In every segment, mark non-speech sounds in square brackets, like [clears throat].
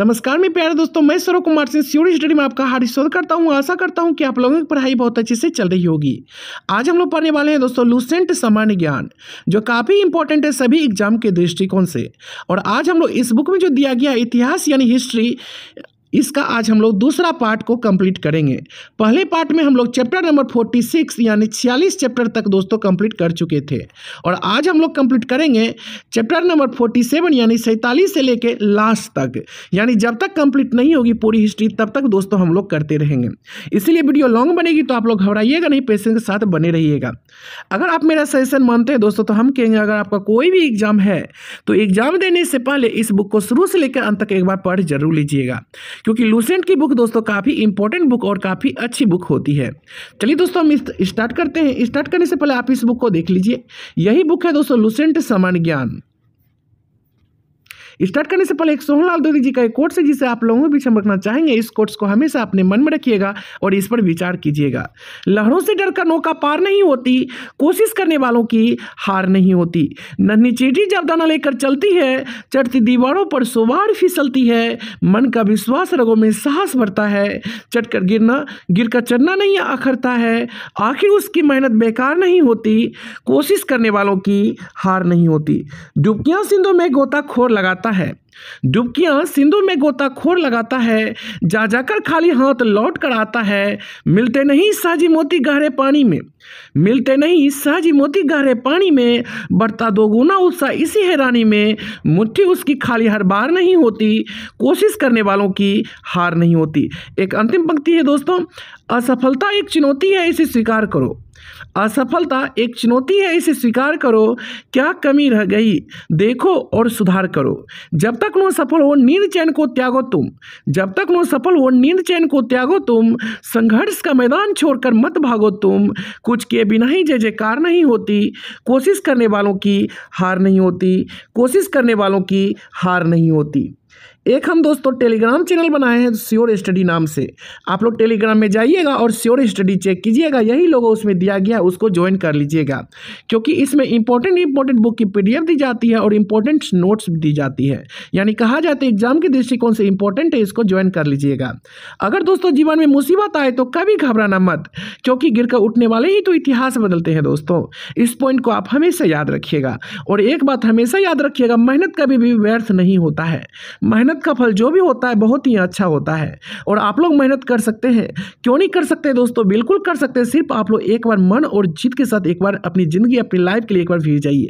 नमस्कार मैं प्यारे दोस्तों मैं सौरभ कुमार सिंह सीढ़ी स्टडी में आपका हार्दिक स्वागत करता हूँ आशा करता हूँ कि आप लोगों की पढ़ाई बहुत अच्छे से चल रही होगी आज हम लोग पढ़ने वाले हैं दोस्तों लूसेंट सामान्य ज्ञान जो काफ़ी इंपॉर्टेंट है सभी एग्जाम के दृष्टिकोण से और आज हम लोग इस बुक में जो दिया गया इतिहास यानी हिस्ट्री इसका आज हम लोग दूसरा पार्ट को कंप्लीट करेंगे पहले पार्ट में हम लोग चैप्टर नंबर फोर्टी सिक्स यानी छियालीस चैप्टर तक दोस्तों कंप्लीट कर चुके थे और आज हम लोग कंप्लीट करेंगे चैप्टर नंबर फोर्टी सेवन यानी सैंतालीस से लेके लास्ट तक यानी जब तक कंप्लीट नहीं होगी पूरी हिस्ट्री तब तक दोस्तों हम लोग करते रहेंगे इसीलिए वीडियो लॉन्ग बनेगी तो आप लोग घबराइएगा नहीं पेशेंस के साथ बने रहिएगा अगर आप मेरा सजेशन मानते हैं दोस्तों तो हम कहेंगे अगर आपका कोई भी एग्जाम है तो एग्जाम देने से पहले इस बुक को शुरू से लेकर अंत तक एक बार पढ़ जरूर लीजिएगा क्योंकि लूसेंट की बुक दोस्तों काफ़ी इंपॉर्टेंट बुक और काफ़ी अच्छी बुक होती है चलिए दोस्तों हम स्टार्ट करते हैं स्टार्ट करने से पहले आप इस बुक को देख लीजिए यही बुक है दोस्तों लूसेंट समान ज्ञान स्टार्ट करने से पहले एक सोहनलाल दो जी का एक कोर्ट है जिसे आप लोगों के बीच हम रखना चाहेंगे इस कोर्ट्स को हमेशा अपने मन में रखिएगा और इस पर विचार कीजिएगा लहरों से डर कर नौका पार नहीं होती कोशिश करने वालों की हार नहीं होती नन्ही चीटी जब दाना लेकर चलती है चढ़ती दीवारों पर सोवार फिसलती है मन का विश्वास रगों में साहस बढ़ता है चटकर गिरना गिर कर चढ़ना नहीं आखरता है आखिर उसकी मेहनत बेकार नहीं होती कोशिश करने वालों की हार नहीं होती डुबकियां सिंधु में गोताखोर लगाता have डुबकियां सिंधु में गोताखोर लगाता है जा जाकर खाली हाथ लौट कर आता है मिलते नहीं साजी मोती गहरे पानी में मिलते नहीं साजी मोती गहरे पानी में बढ़ता दोगुना उत्साह इसी हैरानी में मुट्ठी उसकी खाली हर बार नहीं होती कोशिश करने वालों की हार नहीं होती एक अंतिम पंक्ति है दोस्तों असफलता एक चुनौती है इसे स्वीकार करो असफलता एक चुनौती है इसे स्वीकार करो क्या कमी रह गई देखो और सुधार करो जब तक तक नो सफल हो नींद चैन को त्यागो तुम जब तक नो सफल हो नींद चैन को त्यागो तुम संघर्ष का मैदान छोड़कर मत भागो तुम कुछ के बिना ही जय जयकार नहीं होती कोशिश करने वालों की हार नहीं होती कोशिश करने वालों की हार नहीं होती एक हम दोस्तों टेलीग्राम चैनल बनाए हैं श्योर स्टडी नाम से आप लोग टेलीग्राम में जाइएगा और श्योर स्टडी चेक कीजिएगा यही लोगों उसमें दिया गया उसको ज्वाइन कर लीजिएगा क्योंकि इसमें इंपॉर्टेंट इंपॉर्टेंट बुक की पीडीएफ दी जाती है और इंपॉर्टेंट नोट्स दी जाती है यानी कहा जाता है एग्जाम के दृष्टिकोण से इंपॉर्टेंट है इसको ज्वाइन कर लीजिएगा अगर दोस्तों जीवन में मुसीबत आए तो कभी घबराना मत क्योंकि गिर उठने वाले ही तो इतिहास बदलते हैं दोस्तों इस पॉइंट को आप हमेशा याद रखिएगा और एक बात हमेशा याद रखिएगा मेहनत कभी भी व्यर्थ नहीं होता है मेहनत मेहनत का फल जो भी होता है बहुत ही अच्छा होता है और आप लोग मेहनत कर सकते हैं क्यों नहीं कर सकते दोस्तों बिल्कुल कर सकते हैं सिर्फ आप लोग एक बार मन और जीत के साथ एक बार अपनी ज़िंदगी अपनी लाइफ के लिए एक बार फिर जाइए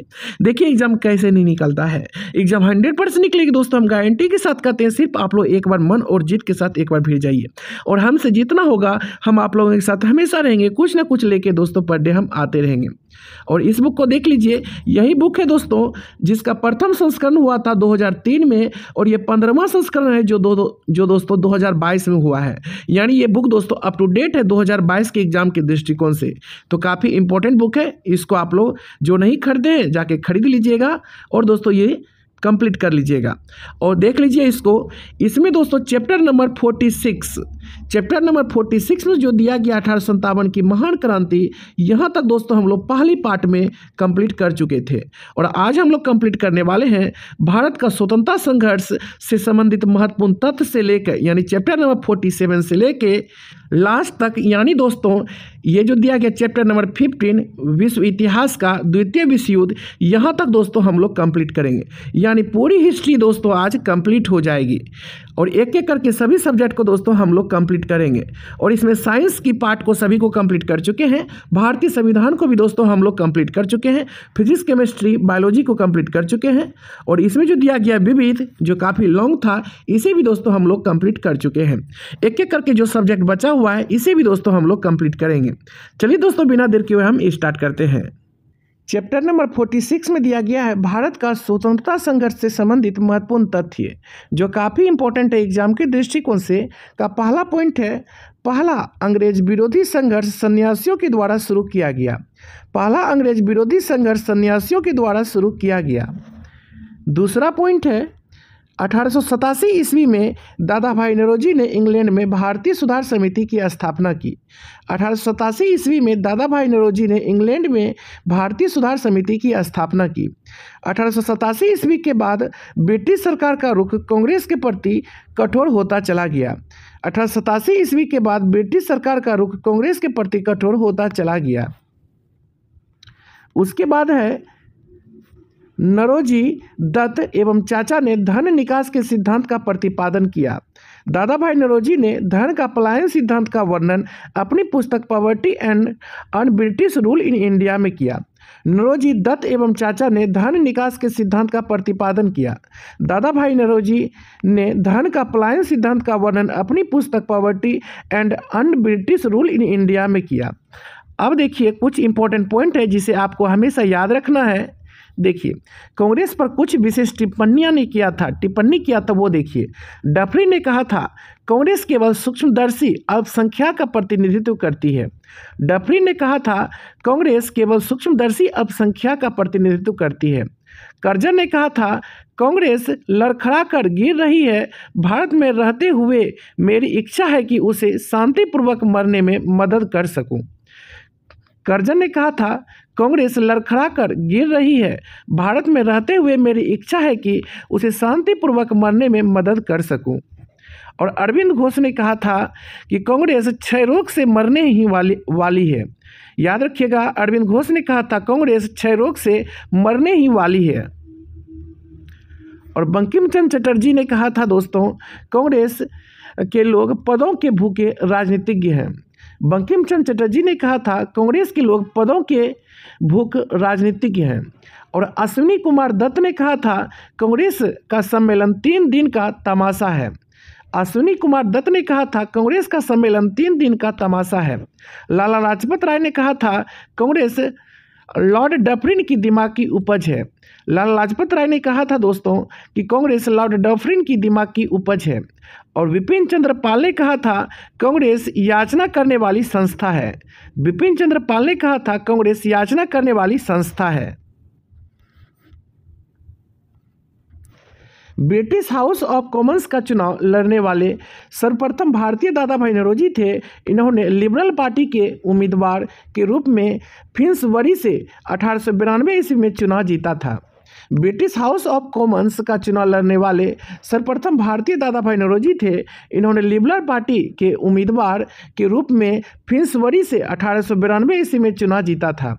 देखिए एग्जाम कैसे नहीं निकलता है एग्जाम हंड्रेड परसेंट निकलेगी दोस्तों हम गारंटी के साथ कहते हैं सिर्फ आप लोग एक बार मन और जीत के साथ एक बार फिर जाइए और हमसे जितना होगा हम आप लोगों के साथ हमेशा रहेंगे कुछ ना कुछ लेके दोस्तों पर डे हम आते रहेंगे और इस बुक को देख लीजिए यही बुक है दोस्तों जिसका प्रथम संस्करण हुआ था 2003 में और ये पंद्रहवा संस्करण है जो दो, दो जो दोस्तों 2022 में हुआ है यानी ये बुक दोस्तों अप टू डेट है 2022 के एग्जाम के दृष्टिकोण से तो काफ़ी इंपॉर्टेंट बुक है इसको आप लोग जो नहीं खरीदे हैं जाके खरीद लीजिएगा और दोस्तों ये कंप्लीट कर लीजिएगा और देख लीजिए इसको इसमें दोस्तों chapter number forty six chapter number forty six में जो दिया गया अठारह सौ की महान क्रांति यहाँ तक दोस्तों हम लोग पहली पार्ट में कंप्लीट कर चुके थे और आज हम लोग कंप्लीट करने वाले हैं भारत का स्वतंत्रता संघर्ष से संबंधित महत्वपूर्ण तथ्य से लेकर यानी चैप्टर नंबर फोर्टी सेवन से लेकर लास्ट तक यानी दोस्तों ये जो दिया गया चैप्टर नंबर फिफ्टीन विश्व इतिहास का द्वितीय विश्व युद्ध यहाँ तक दोस्तों हम लोग कंप्लीट करेंगे यानी पूरी हिस्ट्री दोस्तों आज कंप्लीट हो जाएगी और एक एक करके सभी सब्जेक्ट को दोस्तों हम लोग कंप्लीट करेंगे और इसमें साइंस की पार्ट को सभी को कंप्लीट कर चुके हैं भारतीय संविधान को भी दोस्तों हम लोग कंप्लीट कर चुके हैं फिजिक्स केमिस्ट्री बायोलॉजी को कंप्लीट कर चुके हैं और इसमें जो दिया गया विविध जो काफ़ी लॉन्ग था इसे भी दोस्तों हम लोग कंप्लीट कर चुके हैं एक एक करके जो सब्जेक्ट बचा हुआ है इसे भी दोस्तों हम लोग कंप्लीट करेंगे चलिए दोस्तों बिना देर के हुए हम स्टार्ट करते हैं चैप्टर नंबर 46 में दिया गया है भारत का स्वतंत्रता संघर्ष से संबंधित महत्वपूर्ण तथ्य जो काफ़ी इंपॉर्टेंट है एग्जाम के दृष्टिकोण से का पहला पॉइंट है पहला अंग्रेज विरोधी संघर्ष सन्यासियों के द्वारा शुरू किया गया पहला अंग्रेज विरोधी संघर्ष सन्यासियों के द्वारा शुरू किया गया दूसरा पॉइंट है अठारह ईस्वी में दादा भाई नरोजी ने इंग्लैंड में भारतीय सुधार समिति की स्थापना की अठारह ईस्वी में दादा भाई नरोजी ने इंग्लैंड में भारतीय सुधार समिति की स्थापना की अठारह ईस्वी के बाद ब्रिटिश सरकार का रुख कांग्रेस के प्रति कठोर होता चला गया अठारह ईस्वी के बाद ब्रिटिश सरकार का रुख कांग्रेस के प्रति कठोर होता चला गया उसके बाद है नरोजी दत्त एवं चाचा ने धन निकास के सिद्धांत का प्रतिपादन किया दादा भाई नरोजी ने धन का पलायन सिद्धांत का वर्णन अपनी पुस्तक poverty and on British rule in India में किया नरोजी दत्त एवं चाचा ने धन निकास के सिद्धांत का प्रतिपादन किया दादा भाई नरोजी ने धन का पलायन सिद्धांत का वर्णन अपनी पुस्तक poverty and on British rule in India में किया अब देखिए कुछ इंपॉर्टेंट पॉइंट है जिसे आपको हमेशा याद रखना है देखिए कांग्रेस पर कुछ विशेष टिप्पणियां नहीं किया था टिप्पणी किया था वो देखिए डफरी ने कहा था कांग्रेस केवल सूक्ष्मदर्शी अल्पसंख्या का प्रतिनिधित्व करती है डफरी ने कहा था कांग्रेस केवल सूक्ष्मदर्शी अल्पसंख्या का प्रतिनिधित्व करती है करजन ने कहा था कांग्रेस लड़खड़ा कर गिर रही है भारत में रहते हुए मेरी इच्छा है कि उसे शांतिपूर्वक मरने में मदद कर सकूं। करजन ने कहा था कांग्रेस लड़खड़ा कर गिर रही है भारत में रहते हुए मेरी इच्छा है कि उसे शांतिपूर्वक मरने में मदद कर सकूं और अरविंद घोष ने कहा था कि कांग्रेस क्षय रोग से मरने ही वाली वाली है याद रखिएगा अरविंद घोष ने कहा था कांग्रेस क्षय रोग से मरने ही वाली है और बंकिम चंद चटर्जी ने कहा था दोस्तों कांग्रेस के लोग पदों के भूखे राजनीतिज्ञ हैं बंकिम चंद चटर्जी ने कहा था कांग्रेस के लोग पदों के भूख राजनीतिज्ञ हैं और अश्विनी कुमार दत्त ने कहा था कांग्रेस का सम्मेलन तीन दिन का तमाशा है अश्विनी कुमार दत्त ने कहा था कांग्रेस का सम्मेलन तीन दिन का तमाशा है लाला लाजपत राय ने कहा था कांग्रेस लॉर्ड डफरिन की दिमाग की उपज है लाला लाजपत राय ने कहा था दोस्तों कि कांग्रेस लॉर्ड डफरिन की दिमाग की उपज है और विपिन चंद्र पाल ने कहा था कांग्रेस याचना करने वाली संस्था है विपिन चंद्र पाल ने कहा था कांग्रेस याचना करने वाली संस्था है ब्रिटिश हाउस ऑफ कॉमन्स का चुनाव लड़ने वाले सर्वप्रथम भारतीय दादा भाई नरोजी थे इन्होंने लिबरल पार्टी के उम्मीदवार के रूप में फिंसवरी से अठारह ईस्वी में चुनाव जीता था ब्रिटिश हाउस ऑफ कॉमन्स का चुनाव लड़ने वाले सर्वप्रथम भारतीय दादा भाई नरोजी थे इन्होंने लिबरल पार्टी के उम्मीदवार के रूप में फिंसवरी से अठारह ईस्वी में चुनाव जीता था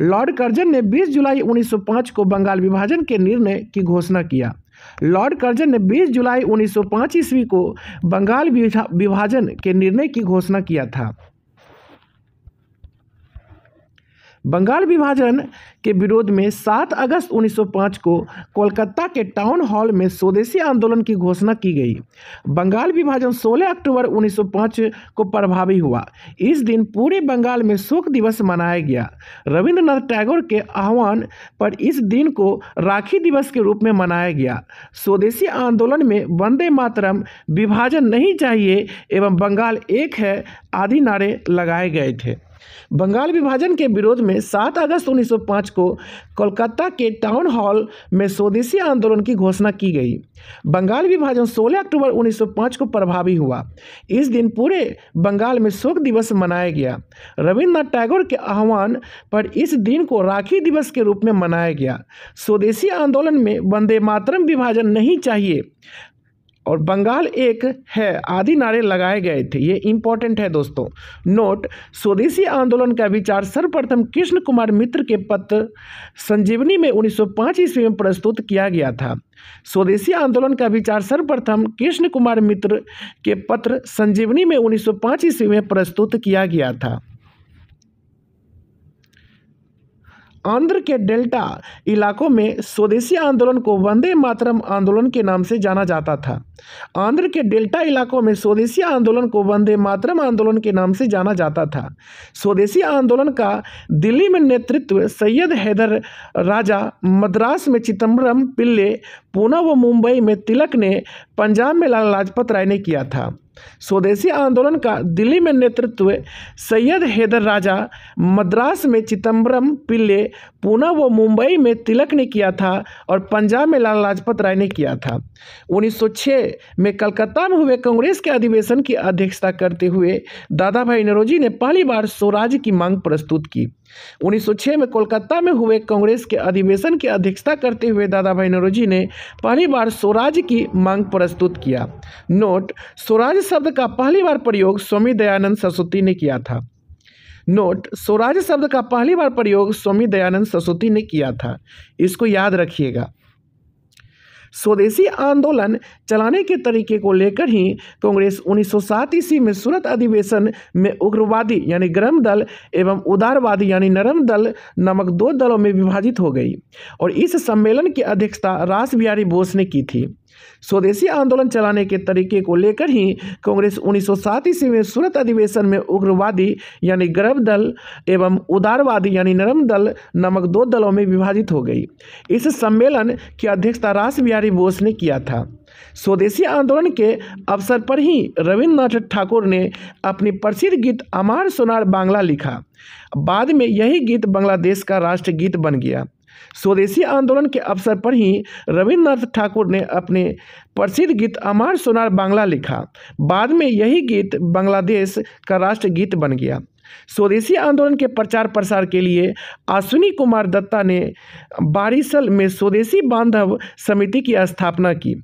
लॉर्ड कर्जन ने 20 जुलाई 1905 को बंगाल विभाजन के निर्णय की घोषणा किया लॉर्ड कर्जन ने 20 जुलाई 1905 ईस्वी को बंगाल विभाजन के निर्णय की घोषणा किया था बंगाल विभाजन के विरोध में 7 अगस्त 1905 को कोलकाता के टाउन हॉल में स्वदेशी आंदोलन की घोषणा की गई बंगाल विभाजन 16 अक्टूबर 1905 को प्रभावी हुआ इस दिन पूरे बंगाल में शोक दिवस मनाया गया रविंद्रनाथ टैगोर के आह्वान पर इस दिन को राखी दिवस के रूप में मनाया गया स्वदेशी आंदोलन में वंदे मातरम विभाजन नहीं चाहिए एवं बंगाल एक है आदि नारे लगाए गए थे बंगाल विभाजन के विरोध में 7 अगस्त 1905 को कोलकाता के टाउन हॉल में स्वदेशी आंदोलन की घोषणा की गई बंगाल विभाजन 16 अक्टूबर 1905 को प्रभावी हुआ इस दिन पूरे बंगाल में शोक दिवस मनाया गया रविन्द्रनाथ टैगोर के आह्वान पर इस दिन को राखी दिवस के रूप में मनाया गया स्वदेशी आंदोलन में वंदे मातरम विभाजन नहीं चाहिए और बंगाल एक है आदि नारे लगाए गए थे ये इंपॉर्टेंट है दोस्तों नोट स्वदेशी आंदोलन का विचार सर्वप्रथम कृष्ण कुमार मित्र के पत्र संजीवनी में 1905 ईस्वी में प्रस्तुत किया गया था स्वदेशी आंदोलन का विचार सर्वप्रथम कृष्ण कुमार मित्र के पत्र संजीवनी में 1905 ईस्वी में प्रस्तुत किया गया था आंध्र के डेल्टा इलाकों में स्वदेशी आंदोलन को वंदे मातरम आंदोलन के नाम से जाना जाता था आंध्र के डेल्टा इलाकों में स्वदेशी आंदोलन को वंदे मातरम आंदोलन के नाम से जाना जाता था स्वदेशी आंदोलन का दिल्ली में नेतृत्व सैयद हैदर राजा मद्रास में चिदम्बरम पिल्ले पुणे व मुंबई में तिलक ने पंजाब में लाला लाजपत राय ने किया था स्वदेशी आंदोलन का दिल्ली में नेतृत्व सैयद हैदर राजा मद्रास में चिदम्बरम पिल्ले पुणे व मुंबई में तिलक ने किया था और पंजाब में लाला लाजपत राय ने किया था 1906 में कलकत्ता में हुए कांग्रेस के अधिवेशन की अध्यक्षता करते हुए दादा भाई नरोजी ने पहली बार स्वराज की मांग प्रस्तुत की 1906 में कोलकाता में हुए कांग्रेस के अधिवेशन की अध्यक्षता करते हुए दादा भाई नरोजी ने पहली बार स्वराज की मांग प्रस्तुत किया नोट स्वराज शब्द का पहली बार प्रयोग स्वामी दयानंद सरस्वती ने किया था नोट स्वराज शब्द का पहली बार प्रयोग स्वामी दयानंद सरस्वती ने किया था इसको याद रखिएगा स्वदेशी आंदोलन चलाने के तरीके को लेकर ही कांग्रेस 1907 ईस्वी में सूरत अधिवेशन में उग्रवादी यानी गर्म दल एवं उदारवादी यानी नरम दल नामक दो दलों में विभाजित हो गई और इस सम्मेलन की अध्यक्षता रास बिहारी बोस ने की थी स्वदेशी आंदोलन चलाने के तरीके को लेकर ही कांग्रेस उन्नीस सौ ईस्वी में सूरत अधिवेशन में उग्रवादी यानी गर्भ दल एवं उदारवादी यानी नरम दल नामक दो दलों में विभाजित हो गई इस सम्मेलन की अध्यक्षता रास बिहारी बोस ने किया था स्वदेशी आंदोलन के अवसर पर ही रविन्द्रनाथ ठाकुर ने अपनी प्रसिद्ध गीत अमार सोनार बांग्ला लिखा बाद में यही गीत बांग्लादेश का राष्ट्रगीत बन गया स्वदेशी आंदोलन के अवसर पर ही रविन्द्रनाथ ठाकुर ने अपने प्रसिद्ध गीत अमार सोनार बांग्ला लिखा बाद में यही गीत बांग्लादेश का राष्ट्रगीत बन गया स्वदेशी आंदोलन के प्रचार प्रसार के लिए अश्विनी कुमार दत्ता ने बारिसल में स्वदेशी बांधव समिति की स्थापना की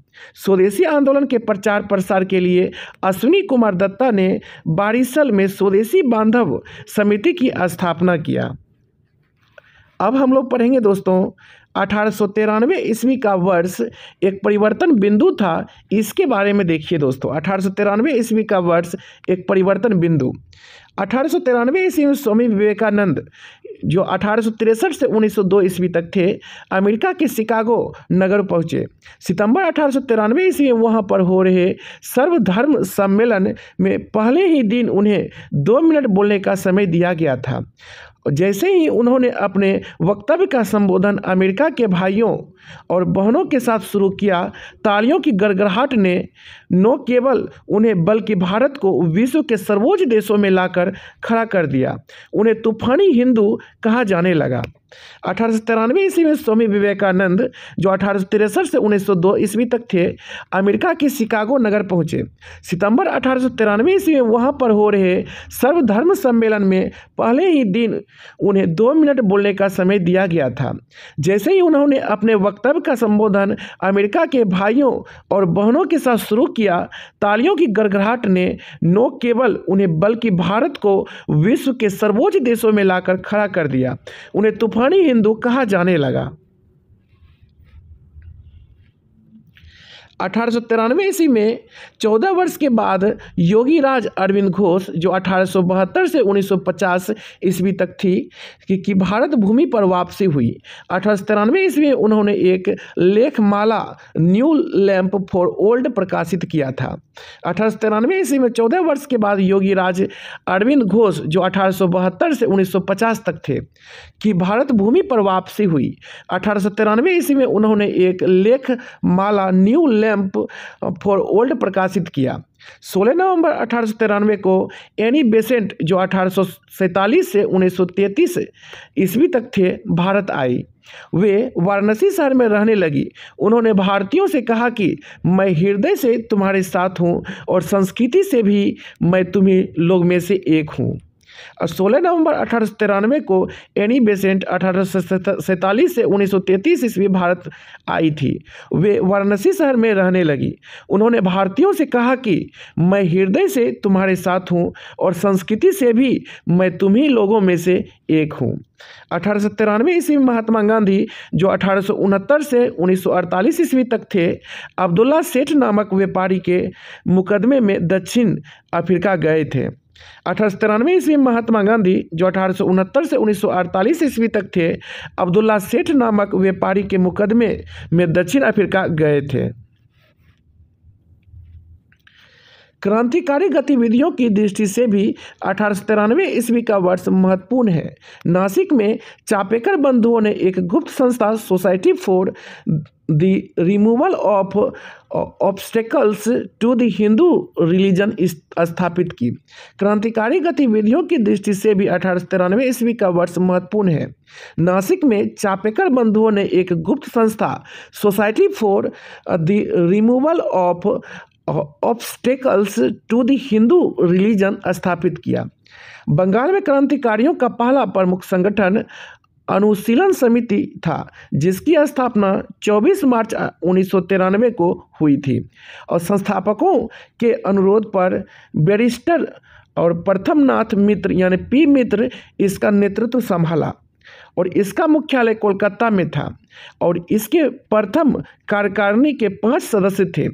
स्वदेशी आंदोलन के प्रचार प्रसार के लिए अश्विनी कुमार दत्ता ने बारिसल में स्वदेशी बांधव समिति की स्थापना किया अब हम लोग पढ़ेंगे दोस्तों अठारह सौ तिरानवे ईस्वी का वर्ष एक परिवर्तन बिंदु था इसके बारे में देखिए दोस्तों अठारह सौ तिरानवे ईस्वी का वर्ष एक परिवर्तन बिंदु अठारह सौ तिरानवे ईस्वी में स्वामी विवेकानंद जो अठारह से 1902 ईस्वी तक थे अमेरिका के शिकागो नगर पहुँचे सितंबर अठारह सौ ईस्वी में वहाँ पर हो रहे सर्वधर्म सम्मेलन में पहले ही दिन उन्हें दो मिनट बोलने का समय दिया गया था जैसे ही उन्होंने अपने वक्तव्य का संबोधन अमेरिका के भाइयों और बहनों के साथ शुरू किया तालियों की गड़गड़ाहट ने न केवल उन्हें बल्कि भारत को विश्व के सर्वोच्च देशों में लाकर खड़ा कर दिया उन्हें तूफानी हिंदू कहा जाने लगा अठारह सौ तिरानवे ईस्वी में स्वामी विवेकानंद जो अठारह सौ तिरसठ से उन्नीस सौ दो ईस्वी तक थे अमेरिका के शिकागो नगर पहुंचे सितंबर अठारह सौ तिरानवे ईस्वी में वहां पर हो रहे सर्वधर्म सम्मेलन में पहले ही दिन उन्हें दो मिनट बोलने का समय दिया गया था जैसे ही उन्होंने अपने वक्तव्य का संबोधन अमेरिका के भाइयों और बहनों के साथ शुरू किया तालियों की गड़गड़ाहट ने न केवल उन्हें बल्कि भारत को विश्व के सर्वोच्च देशों में लाकर खड़ा कर दिया उन्हें तूफानी हिंदू कहा जाने लगा अठारह ईस्वी में 14 वर्ष के बाद योगी राज अरविंद घोष जो अठारह से 1950 ईस्वी तक थी कि, कि भारत भूमि पर वापसी हुई अठारह ईस्वी में उन्होंने एक लेखमाला न्यू लैम्प फॉर ओल्ड प्रकाशित किया था अठारह सौ तिरानवे ईस्वी में चौदह वर्ष के बाद योगी राज अरविंद घोष जो अठारह से 1950 तक थे की भारत भूमि पर वापसी हुई अठारह सौ तिरानवे ईस्वी में उन्होंने एक लेख माला न्यू लैम्प फॉर ओल्ड प्रकाशित किया 16 नवंबर अठारह को एनी बेसेंट जो अठारह से उन्नीस सौ ईस्वी तक थे भारत आई वे वाराणसी शहर में रहने लगी उन्होंने भारतीयों से कहा कि मैं हृदय से तुम्हारे साथ हूँ और संस्कृति से भी मैं तुम्हें लोग में से एक हूँ और 16 नवंबर अठारह को एनी बेसेंट अठारह से उन्नीस ईस्वी भारत आई थी वे वाराणसी शहर में रहने लगी उन्होंने भारतीयों से कहा कि मैं हृदय से तुम्हारे साथ हूँ और संस्कृति से भी मैं तुम्ही लोगों में से एक हूँ अठारह सौ तिरानवे ईस्वी में महात्मा गांधी जो अठारह से 1948 ईस्वी तक थे अब्दुल्ला सेठ नामक व्यापारी के मुकदमे में दक्षिण अफ्रीका गए थे अठारह सौ तिरानवे ईस्वी में महात्मा गांधी जो अठारह सौ उनहत्तर से उन्नीस सौ अड़तालीस ईस्वी तक थे अब्दुल्ला सेठ नामक व्यापारी के मुकदमे में दक्षिण अफ्रीका गए थे क्रांतिकारी गतिविधियों की दृष्टि से भी अठारह ईस्वी का वर्ष महत्वपूर्ण है नासिक में चापेकर बंधुओं ने एक गुप्त संस्था society for the removal of obstacles to the Hindu religion स्थापित की क्रांतिकारी गतिविधियों की दृष्टि से भी अठारह सौ तिरानवे ईस्वी का वर्ष महत्वपूर्ण है नासिक में चापेकर बंधुओं ने एक गुप्त संस्था society for the removal of obstacles to the Hindu religion स्थापित किया बंगाल में क्रांतिकारियों का पहला प्रमुख संगठन अनुशीलन समिति था जिसकी स्थापना 24 मार्च उन्नीस को हुई थी और संस्थापकों के अनुरोध पर बैरिस्टर और प्रथम नाथ मित्र यानी पी मित्र इसका नेतृत्व संभाला और इसका मुख्यालय कोलकाता में था और इसके प्रथम कार्यकारिणी के पांच सदस्य थे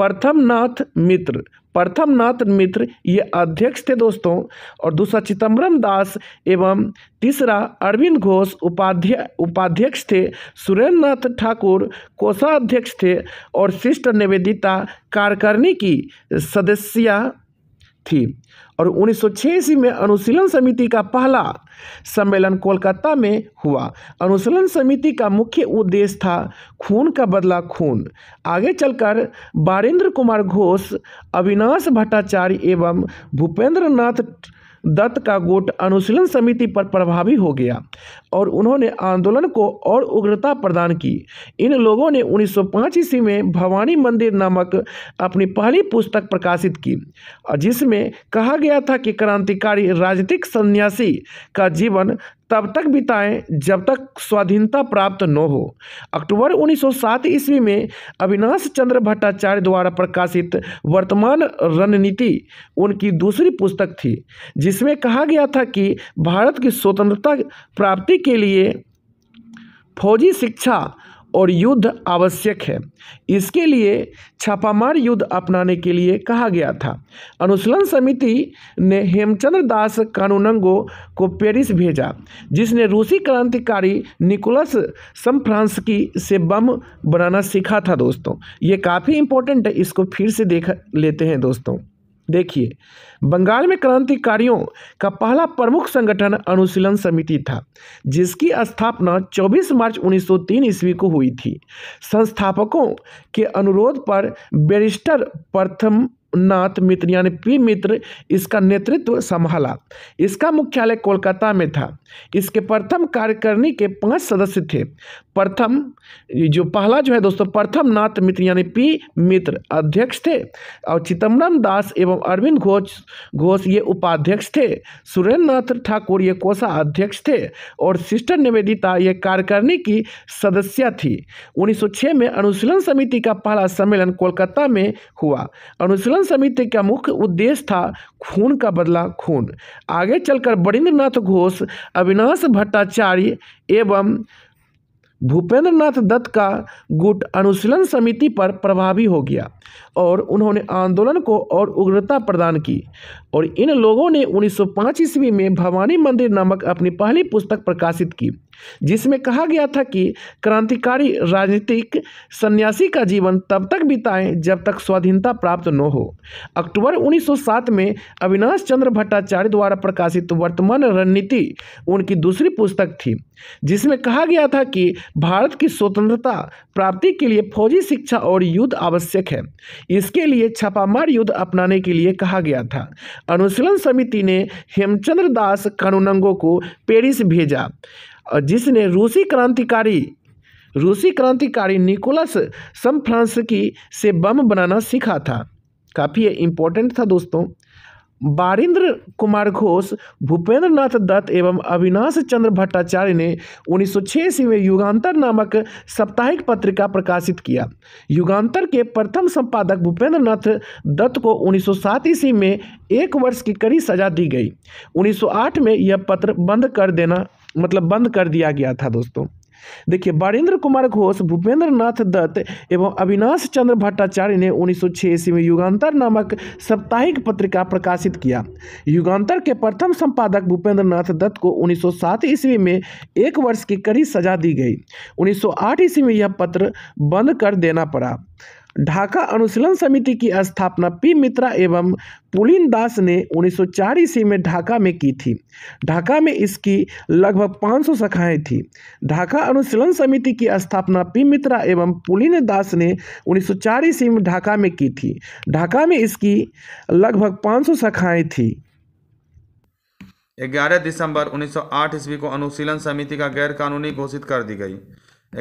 प्रथम नाथ मित्र प्रथम नाथ मित्र ये अध्यक्ष थे दोस्तों और दूसरा चिदम्बरम दास एवं तीसरा अरविंद घोष उपाध्याय उपाध्यक्ष थे सुरेंद्र नाथ ठाकुर कोषाध्यक्ष थे और सिस्टर निवेदिता कार्यकारिणी की सदस्या थी और उन्नीस में अनुशीलन समिति का पहला सम्मेलन कोलकाता में हुआ अनुशीलन समिति का मुख्य उद्देश्य था खून का बदला खून आगे चलकर बारेंद्र कुमार घोष अविनाश भट्टाचार्य एवं भूपेंद्र नाथ दत्त का गुट अनुशीलन समिति पर प्रभावी हो गया और उन्होंने आंदोलन को और उग्रता प्रदान की इन लोगों ने 1905 ईस्वी में भवानी मंदिर नामक अपनी पहली पुस्तक प्रकाशित की जिसमें कहा गया था कि क्रांतिकारी राजनीतिक सन्यासी का जीवन तब तक बिताएं जब तक स्वाधीनता प्राप्त न हो अक्टूबर 1907 ईस्वी में अविनाश चंद्र भट्टाचार्य द्वारा प्रकाशित वर्तमान रणनीति उनकी दूसरी पुस्तक थी जिसमें कहा गया था कि भारत की स्वतंत्रता प्राप्ति के लिए फौजी शिक्षा और युद्ध आवश्यक है इसके लिए छापामार युद्ध अपनाने के लिए कहा गया था अनुशीलन समिति ने हेमचंद्र दास कानूनंगो को पेरिस भेजा जिसने रूसी क्रांतिकारी निकोलस समफ्रांसकी से बम बनाना सीखा था दोस्तों ये काफ़ी इंपॉर्टेंट है इसको फिर से देख लेते हैं दोस्तों देखिए बंगाल में क्रांतिकारियों का पहला प्रमुख संगठन अनुशीलन समिति था जिसकी स्थापना 24 मार्च 1903 ईस्वी को हुई थी संस्थापकों के अनुरोध पर बैरिस्टर प्रथम नाथ मित्र यानी पी मित्र इसका नेतृत्व संभाला इसका मुख्यालय कोलकाता में था इसके प्रथम कार्यकारिणी के पांच सदस्य थे प्रथम जो पहला जो है दोस्तों प्रथम नाथ मित्र यानी पी मित्र अध्यक्ष थे और चिदम्बरम दास एवं अरविंद घोष घोष ये उपाध्यक्ष थे सुरेंद्र नाथ ठाकुर ये कोषा अध्यक्ष थे और सिस्टर निवेदिता ये कार्यकारिणी की सदस्य थी 1906 में अनुशीलन समिति का पहला सम्मेलन कोलकाता में हुआ अनुशीलन समिति का मुख्य उद्देश्य था खून का बदला खून आगे चलकर बरिंद्रनाथ घोष अविनाश भट्टाचार्य एवं भूपेंद्र नाथ दत्त का गुट अनुशीलन समिति पर प्रभावी हो गया और उन्होंने आंदोलन को और उग्रता प्रदान की और इन लोगों ने 1905 ईस्वी में भवानी मंदिर नामक अपनी पहली पुस्तक प्रकाशित की जिसमें कहा गया था कि क्रांतिकारी राजनीतिक सन्यासी का जीवन तब तक बिताएं जब तक स्वाधीनता प्राप्त न हो अक्टूबर 1907 में अविनाश चंद्र भट्टाचार्य द्वारा प्रकाशित वर्तमान रणनीति उनकी दूसरी पुस्तक थी जिसमें कहा गया था कि भारत की स्वतंत्रता प्राप्ति के लिए फौजी शिक्षा और युद्ध आवश्यक है इसके लिए छापामार युद्ध अपनाने के लिए कहा गया था अनुशीलन समिति ने हेमचंद्र दास कानूनंगों को पेरिस भेजा जिसने रूसी क्रांतिकारी रूसी क्रांतिकारी निकोलस समफ्रांसकी से बम बनाना सीखा था काफ़ी इम्पोर्टेंट था दोस्तों बारिंद्र कुमार घोष भूपेंद्र नाथ दत्त एवं अविनाश चंद्र भट्टाचार्य ने उन्नीस सौ में युगांतर नामक साप्ताहिक पत्रिका प्रकाशित किया युगांतर के प्रथम संपादक भूपेंद्र नाथ दत्त को 1907 ईस्वी में एक वर्ष की कड़ी सजा दी गई 1908 में यह पत्र बंद कर देना मतलब बंद कर दिया गया था दोस्तों देखिए बारेंद्र कुमार घोष भूपेंद्र नाथ दत्त एवं अविनाश चंद्र भट्टाचार्य ने उन्नीस सौ में युगांतर नामक साप्ताहिक पत्रिका प्रकाशित किया युगांतर के प्रथम संपादक भूपेंद्र नाथ दत्त को 1907 ईस्वी में एक वर्ष की कड़ी सजा दी गई 1908 ईस्वी में यह पत्र बंद कर देना पड़ा ढाका अनुशीलन समिति की स्थापना पी मित्रा एवं पुलिन दास ने उन्नीस सौ में ढाका में की थी ढाका में इसकी लगभग 500 शाखाएं थी ढाका अनुशीलन समिति की स्थापना पी मित्रा एवं पुलिन दास ने उन्नीस सौ ईस्वी में ढाका में की थी ढाका में इसकी लगभग 500 शाखाएं थी 11 दिसंबर 1908 ईस्वी को अनुशीलन समिति का गैर कानूनी घोषित कर दी गई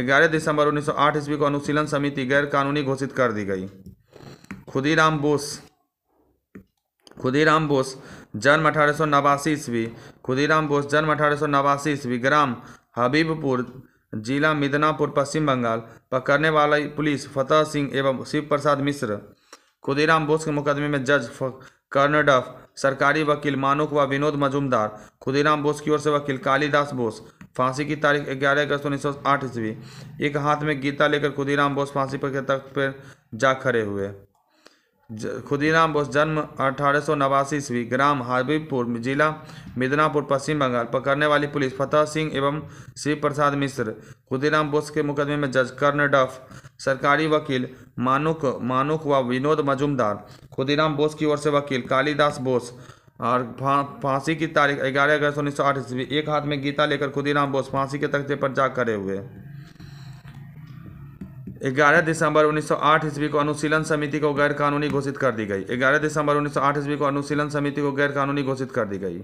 ग्यारह दिसंबर 1908 ईस्वी को अनुशीलन समिति गैर कानूनी घोषित कर दी गई खुदीराम बोस खुदीराम बोस जन्म अठारह सौ नवासी ईस्वी खुदीराम बोस जन्म अठारह सौ नवासी ईस्वी ग्राम हबीबपुर जिला मिदनापुर पश्चिम बंगाल पकड़ने वाला पुलिस फतेह सिंह एवं शिव प्रसाद मिश्र खुदीराम बोस के मुकदमे में जज कर्नडफ सरकारी वकील मानुक व विनोद मजुमदार खुदीराम बोस की ओर से वकील कालीदास बोस फांसी की तारीख ग्यारह अगस्त उन्नीस सौ आठ ईस्वी एक हाथ में गीता लेकर खुदीराम बोस फांसी पर के तख्त पर जा खड़े हुए खुदीराम बोस जन्म अठारह सौ नवासी ईस्वी ग्राम हाबीबपुर जिला मिदनापुर पश्चिम बंगाल पकड़ने वाली पुलिस फतेह सिंह एवं शिव प्रसाद मिश्र खुदीराम बोस के मुकदमे में जज कर्ण डफ सरकारी वकील मानुक मानुक व विनोद मजुमदार खुदीराम बोस की ओर से वकील कालीदास बोस और फांसी की तारीख ग्यारह अगस्त उन्नीस सौ आठ ईस्वी एक हाथ में गीता लेकर खुदीराम बोस फांसी के तख्ते पर जा करे हुए 11 दिसंबर 1908 ईस्वी को अनुशीलन समिति को गैर कानूनी घोषित कर दी गई 11 दिसंबर 1908 ईस्वी को अनुशीलन समिति को गैर कानूनी घोषित कर दी गई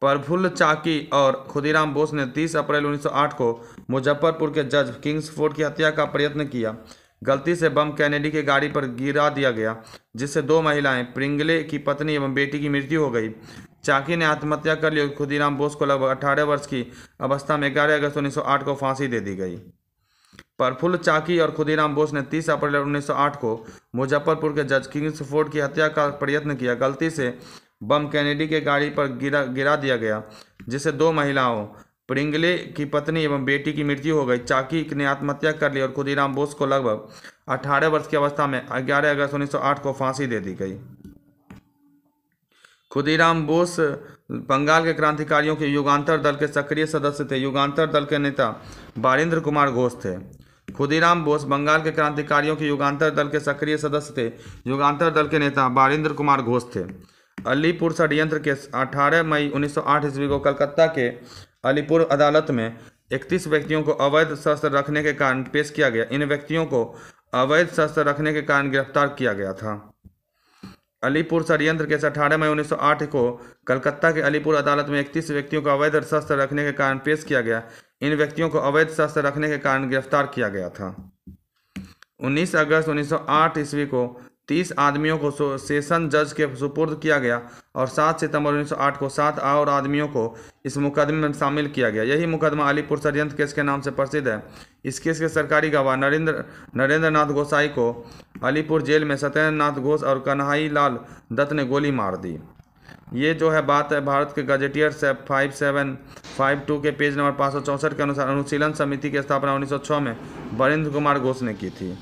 प्रफुल्ल चाकी और खुदीराम बोस ने 30 अप्रैल 1908 को मुजफ्फरपुर के जज किंग्सफोर्ड की हत्या का प्रयत्न किया गलती से बम कैनेडी के गाड़ी पर गिरा दिया गया जिससे दो महिलाएं प्रिंगले की पत्नी एवं बेटी की मृत्यु हो गई चाकी ने आत्महत्या कर ली खुदीराम बोस को लगभग अठारह वर्ष की अवस्था में ग्यारह अगस्त उन्नीस को फांसी दे दी गई प्रफुल्ल चाकी और खुदीराम बोस ने 30 अप्रैल 1908 को मुजफ्फरपुर के जज किंग्स फोर्ड की हत्या का प्रयत्न किया गलती से बम कैनेडी के गाड़ी पर गिरा गिरा दिया गया जिससे दो महिलाओं प्रिंगले की पत्नी एवं बेटी की मृत्यु हो गई चाकी ने आत्महत्या कर ली और खुदीराम बोस को लगभग 18 वर्ष की अवस्था में 11 अगस्त 1908 को फांसी दे दी गई खुदीराम बोस बंगाल के क्रांतिकारियों के युगांतर दल के सक्रिय सदस्य थे युगांतर दल के नेता बारिंद्र कुमार घोष थे खुदीराम बोस बंगाल के क्रांतिकारियों के युगांतर दल के सक्रिय सदस्य थे युगांतर दल के नेता बारिंद्र कुमार घोष थे अलीपुर षडयंत्र के 18 मई 1908 ईस्वी को कलकत्ता के अलीपुर अदालत में इकतीस व्यक्तियों को अवैध शस्त्र रखने के कारण पेश किया गया इन व्यक्तियों को अवैध शस्त्र रखने के कारण गिरफ्तार किया गया था अलीपुर षडयंत्र के अठारह मई 1908 को कलकत्ता के अलीपुर अदालत में इकतीस व्यक्तियों को अवैध शस्त्र रखने के कारण पेश किया गया इन व्यक्तियों को अवैध शस्त्र रखने के कारण गिरफ्तार किया गया था 19 अगस्त 1908 ईस्वी को तीस आदमियों को सेशन जज के सुपुर्द किया गया और सात सितंबर 1908 को सात और आदमियों को इस मुकदमे में शामिल किया गया यही मुकदमा अलीपुर षडयंत्र केस के नाम से प्रसिद्ध है इस केस के सरकारी गवाह नरेंद्र नरेंद्र नाथ गोसाई को अलीपुर जेल में सत्येंद्र नाथ घोष और कन्हई लाल दत्त ने गोली मार दी ये जो है बात है भारत के गजेटियर से फाइव सेवन फाइव टू के पेज नंबर पाँच के अनुसार अनुशीलन समिति की स्थापना 1906 में वरिंद्र कुमार घोष ने की थी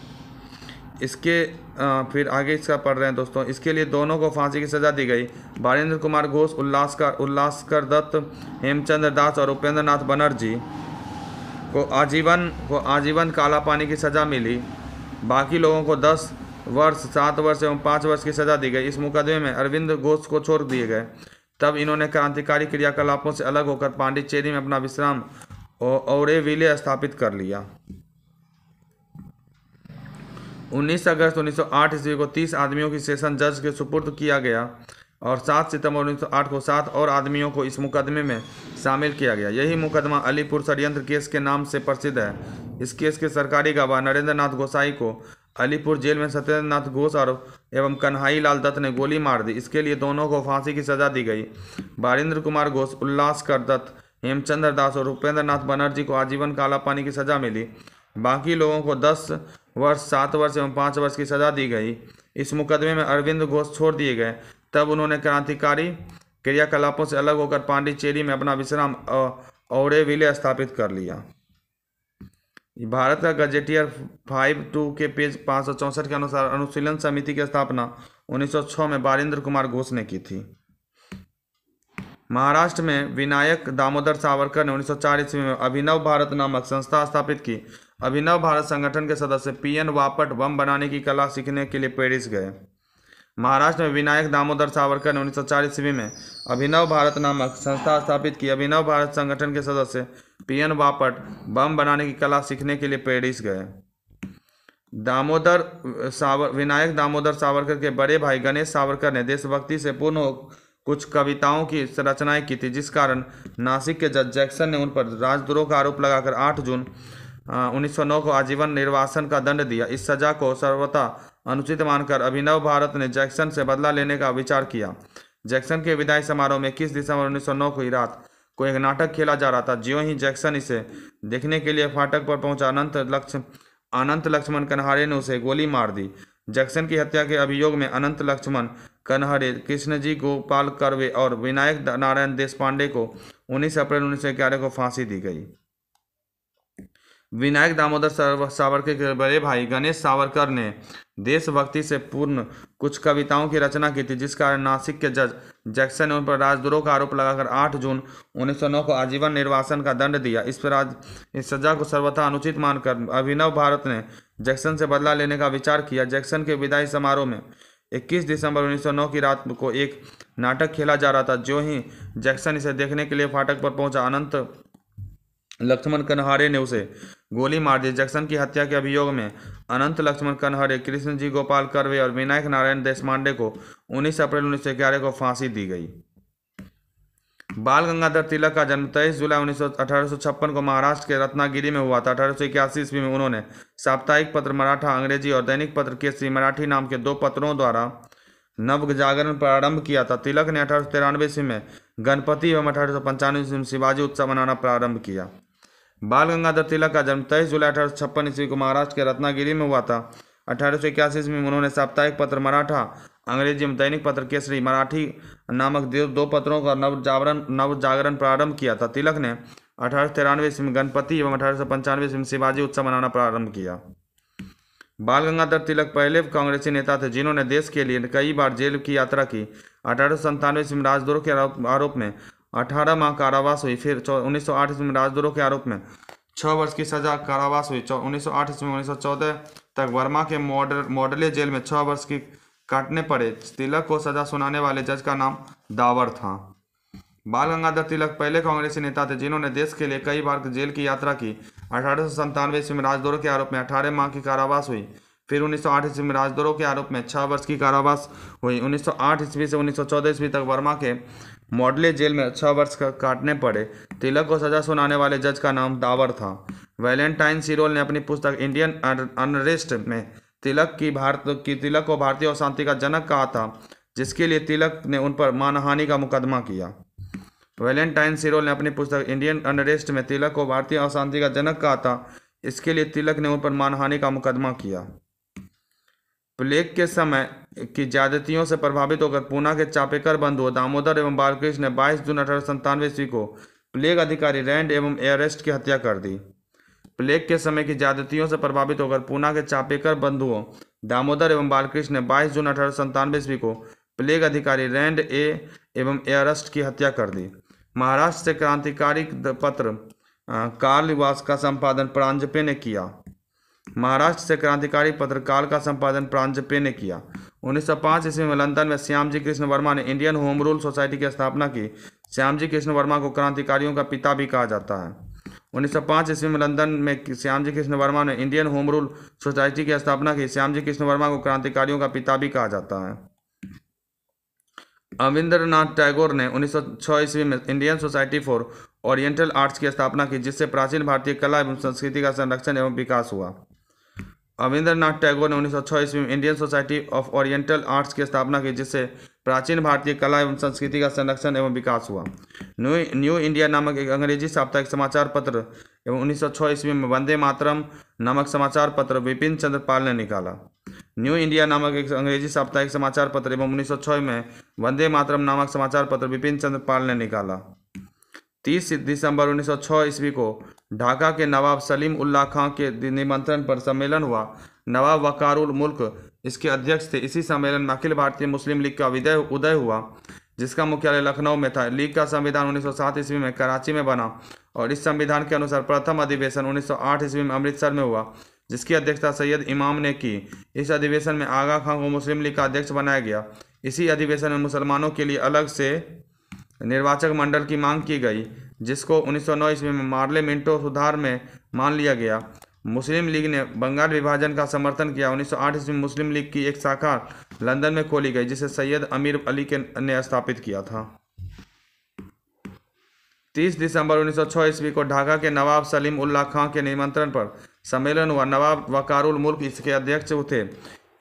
इसके आ, फिर आगे इसका पढ़ रहे हैं दोस्तों इसके लिए दोनों को फांसी की सज़ा दी गई बारेंद्र कुमार घोष उल्लास का उल्लासकर दत्त हेमचंद्र दास और उपेंद्र नाथ बनर्जी को आजीवन को आजीवन काला पानी की सज़ा मिली बाकी लोगों को दस वर्ष सात वर्ष एवं पाँच वर्ष की सज़ा दी गई इस मुकदमे में अरविंद घोष को छोड़ दिए गए तब इन्होंने क्रांतिकारी क्रियाकलापों से अलग होकर पांडिचेरी में अपना विश्राम और विलय स्थापित कर लिया 19 अगस्त 1908 ईस्वी को 30 आदमियों की सेशन जज के सुपुर्द किया गया और 7 सितंबर 1908 को सात और आदमियों को इस मुकदमे में शामिल किया गया यही मुकदमा अलीपुर षडयंत्र केस के नाम से प्रसिद्ध है इस केस के सरकारी गवाह नरेंद्र नाथ गोसाई को अलीपुर जेल में सत्येंद्र नाथ घोष और एवं कन्हई लाल दत्त ने गोली मार दी इसके लिए दोनों को फांसी की सजा दी गई बारिंद्र कुमार घोष उल्लास कर दत्त हेमचंद्र दास और उपेंद्र नाथ बनर्जी को आजीवन काला पानी की सजा मिली बाकी लोगों को दस वर्ष सात वर्ष एवं पाँच वर्ष की सजा दी गई इस मुकदमे में अरविंद घोष छोड़ दिए गए तब उन्होंने क्रांतिकारी क्रियाकलापों से अलग होकर पांडिचेरी में अपना विश्राम औरे विले स्थापित कर लिया भारत का गजेटियर फाइव टू के पेज पाँच सौ चौंसठ के अनुसार अनुशीलन समिति की स्थापना 1906 में बारिंद्र कुमार घोष ने की थी महाराष्ट्र में विनायक दामोदर सावरकर ने 1904 ईस्वी में अभिनव भारत नामक संस्था स्थापित की अभिनव भारत संगठन के सदस्य पीएन वापट बम बनाने की कला सीखने के लिए पेरिस गए महाराष्ट्र में विनायक दामोदर सावरकर ने उन्नीस सौ चालीस ईस्वी में अभिनव भारत नामक संस्था स्थापित की अभिनव भारत संगठन के सदस्य पीएन वापट बम बनाने की कला सीखने के लिए पेरिस गए दामोदर सावर विनायक दामोदर सावरकर के बड़े भाई गणेश सावरकर ने देशभक्ति से पूर्ण कुछ कविताओं की रचनाएं की थी जिस कारण नासिक के जज जैक्सन ने उन पर राजद्रोह का आरोप लगाकर 8 जून हाँ, उन्नीस को आजीवन निर्वासन का दंड दिया इस सजा को सर्वथा अनुचित मानकर अभिनव भारत ने जैक्सन से बदला लेने का विचार किया जैक्सन के विदाई समारोह में इक्कीस दिसंबर 1909 को ही रात को एक नाटक खेला जा रहा था ज्यो ही जैक्सन इसे देखने के लिए फाटक पर पहुंचा अनंत लक्ष्म अनंत लक्ष्मण कन्हारे ने उसे गोली मार दी जैक्सन की हत्या के अभियोग में अनंत लक्ष्मण कन्हरे कृष्णजी गोपाल कर्वे और विनायक नारायण देशपांडे को 19 अप्रैल उन्नीस को फांसी दी गई विनायक दामोदर सावरकर के बड़े भाई गणेश सावरकर ने देशभक्ति से पूर्ण कुछ कविताओं की रचना की थी जिस कारण नासिक के जज जैक्सन ने उन पर राजद्रोह का आरोप लगाकर 8 जून 1909 को आजीवन निर्वासन का दंड दिया इस पर इस सजा को सर्वथा अनुचित मानकर अभिनव भारत ने जैक्सन से बदला लेने का विचार किया जैक्सन के विदाई समारोह में 21 दिसंबर 1909 की रात को एक नाटक खेला जा रहा था जो ही जैक्सन इसे देखने के लिए फाटक पर पहुंचा अनंत लक्ष्मण कन्हारे ने उसे गोली मार दी जक्सन की हत्या के अभियोग में अनंत लक्ष्मण कन्हरे कृष्ण जी गोपाल करवे और विनायक नारायण देशमांडे को 19 अप्रैल उन्नीस को फांसी दी गई बाल गंगाधर तिलक का जन्म तेईस जुलाई उन्नीस को महाराष्ट्र के रत्नागिरी में हुआ था अठारह सौ ईस्वी में उन्होंने साप्ताहिक पत्र मराठा अंग्रेजी और दैनिक पत्र केसरी मराठी नाम के दो पत्रों द्वारा नव जागरण प्रारंभ किया था तिलक ने अठारह ईस्वी में गणपति एवं अठारह ईस्वी में शिवाजी उत्सव मनाना प्रारंभ किया बाल गंगाधर तिलक का जन्म तेईस जुलाई अठारह छप्पन ईस्वी को महाराष्ट्र के रत्नागिरी में हुआ था अठारह सौ इक्यासी ईस्वी में उन्होंने साप्ताहिक पत्र मराठा अंग्रेजी में दैनिक पत्र केसरी मराठी नामक दो पत्रों का नव जागरण नव जागरण प्रारंभ किया था तिलक ने अठारह सौ तिरानवे ईस्वी में गणपति एवं अठारह सौ पंचानवे ईस्वी में शिवाजी उत्सव मनाना प्रारंभ किया बाल गंगाधर तिलक पहले कांग्रेसी नेता थे जिन्होंने देश के लिए कई बार जेल की यात्रा की अठारह सौ संतानवे ईस्वी में राजद्रोह के आरोप में अठारह माह कारावास हुई फिर उन्नीस सौ आठ ईस्वी में राजद्रोह के आरोप में छः वर्ष की सजा कारावास हुई उन्नीस सौ आठ ईस्वी में उन्नीस सौ चौदह तक वर्मा के मॉडल मॉडले जेल में छः वर्ष की काटने पड़े तिलक को सजा सुनाने वाले जज का नाम दावर था बाल गंगाधर तिलक पहले कांग्रेसी नेता थे जिन्होंने देश के लिए कई बार जेल की यात्रा की अठारह सौ संतानवे ईस्वी में राजद्रोह के आरोप में अठारह माह की कारावास हुई फिर उन्नीस सौ आठ ईस्वी में राजद्रोह के आरोप में छः वर्ष की कारावास हुई उन्नीस सौ आठ ईस्वी से उन्नीस सौ चौदह ईस्वी तक वर्मा के मॉडले जेल में छः वर्ष का काटने पड़े तिलक को सजा सुनाने वाले जज का नाम दावर था वैलेंटाइन सिरोल ने अपनी पुस्तक इंडियन अनरेस्ट में तिलक की भारत की तिलक को भारतीय शांति का जनक कहा था जिसके लिए तिलक ने उन पर मानहानि का मुकदमा किया वैलेंटाइन सिरोल ने अपनी पुस्तक इंडियन अनरेस्ट में तिलक को भारतीय अशांति का जनक कहा था इसके लिए तिलक ने उन पर मानहानि का मुकदमा किया प्लेग के समय की ज्यादतियों से प्रभावित होकर पूना के चापेकर बंधु दामोदर एवं बालकृष्ण ने बाईस जून अठारह संतानवे ईस्वी को प्लेग अधिकारी रैंड एवं एयरेस्ट की हत्या कर दी प्लेग के समय की ज्यादतियों से प्रभावित होकर पूना के चापेकर बंधुओं दामोदर एवं बालकृष्ण ने बाईस जून अठारह संतानवे ईस्वी को प्लेग अधिकारी रैंड ए एवं एयरस्ट की हत्या कर दी महाराष्ट्र से क्रांतिकारी पत्र कालवास का संपादन प्रांजपे ने किया महाराष्ट्र से क्रांतिकारी पत्र काल का संपादन प्रांजपे ने किया उन्नीस सौ ईस्वी में लंदन में श्याम जी कृष्ण वर्मा ने इंडियन होम रूल सोसाइटी की स्थापना की श्यामजी कृष्ण वर्मा को क्रांतिकारियों का पिता भी कहा जाता है उन्नीस सौ ईस्वी में लंदन में श्यामजी कृष्ण वर्मा ने इंडियन होम रूल सोसाइटी की स्थापना की श्यामजी कृष्ण वर्मा को क्रांतिकारियों का पिता भी कहा जाता है अविंद्र टैगोर ने उन्नीस ईस्वी में Indian society for oriental arts की स्थापना की जिससे प्राचीन भारतीय कला एवं संस्कृति का संरक्षण एवं विकास हुआ अविंद्र नाथ टैगोर ने उन्नीस सौ में Indian society of oriental arts की स्थापना की जिससे प्राचीन भारतीय कला एवं संस्कृति का संरक्षण एवं विकास हुआ न्यू न्यू इंडिया नामक एक अंग्रेजी साप्ताहिक समाचार पत्र एवं उन्नीस सौ ईस्वी में वंदे मातरम नामक समाचार पत्र विपिन चंद्र पाल ने निकाला न्यू इंडिया नामक एक अंग्रेजी साप्ताहिक समाचार पत्र एवं उन्नीस सौ में वंदे मातरम नामक समाचार पत्र विपिन चंद्र पाल ने निकाला तीस दिसंबर उन्नीस ईस्वी को ढाका के नवाब सलीम उल्ला खां के निमंत्रण पर सम्मेलन हुआ नवाब वकारुल मुल्क इसके अध्यक्ष थे इसी सम्मेलन में अखिल भारतीय मुस्लिम लीग का विदय उदय हुआ जिसका मुख्यालय लखनऊ में था लीग का संविधान 1907 ईस्वी में कराची में बना और इस संविधान के अनुसार प्रथम अधिवेशन 1908 ईस्वी में अमृतसर में हुआ जिसकी अध्यक्षता सैयद इमाम ने की इस अधिवेशन में आगा खां को मुस्लिम लीग का अध्यक्ष बनाया गया इसी अधिवेशन में मुसलमानों के लिए अलग से निर्वाचक मंडल की मांग की गई जिसको 1909 ईस्वी में मार्ले मिंटो सुधार में मान लिया गया मुस्लिम लीग ने बंगाल विभाजन का समर्थन किया 1908 ईस्वी में मुस्लिम लीग की एक शाखा लंदन में खोली गई जिसे सैयद अमीर अली के ने स्थापित किया था 30 दिसंबर 1906 ईस्वी को ढाका के नवाब सलीम उल्ला खां के निमंत्रण पर सम्मेलन हुआ नवाब वकारुल मुल्क इसके अध्यक्ष थे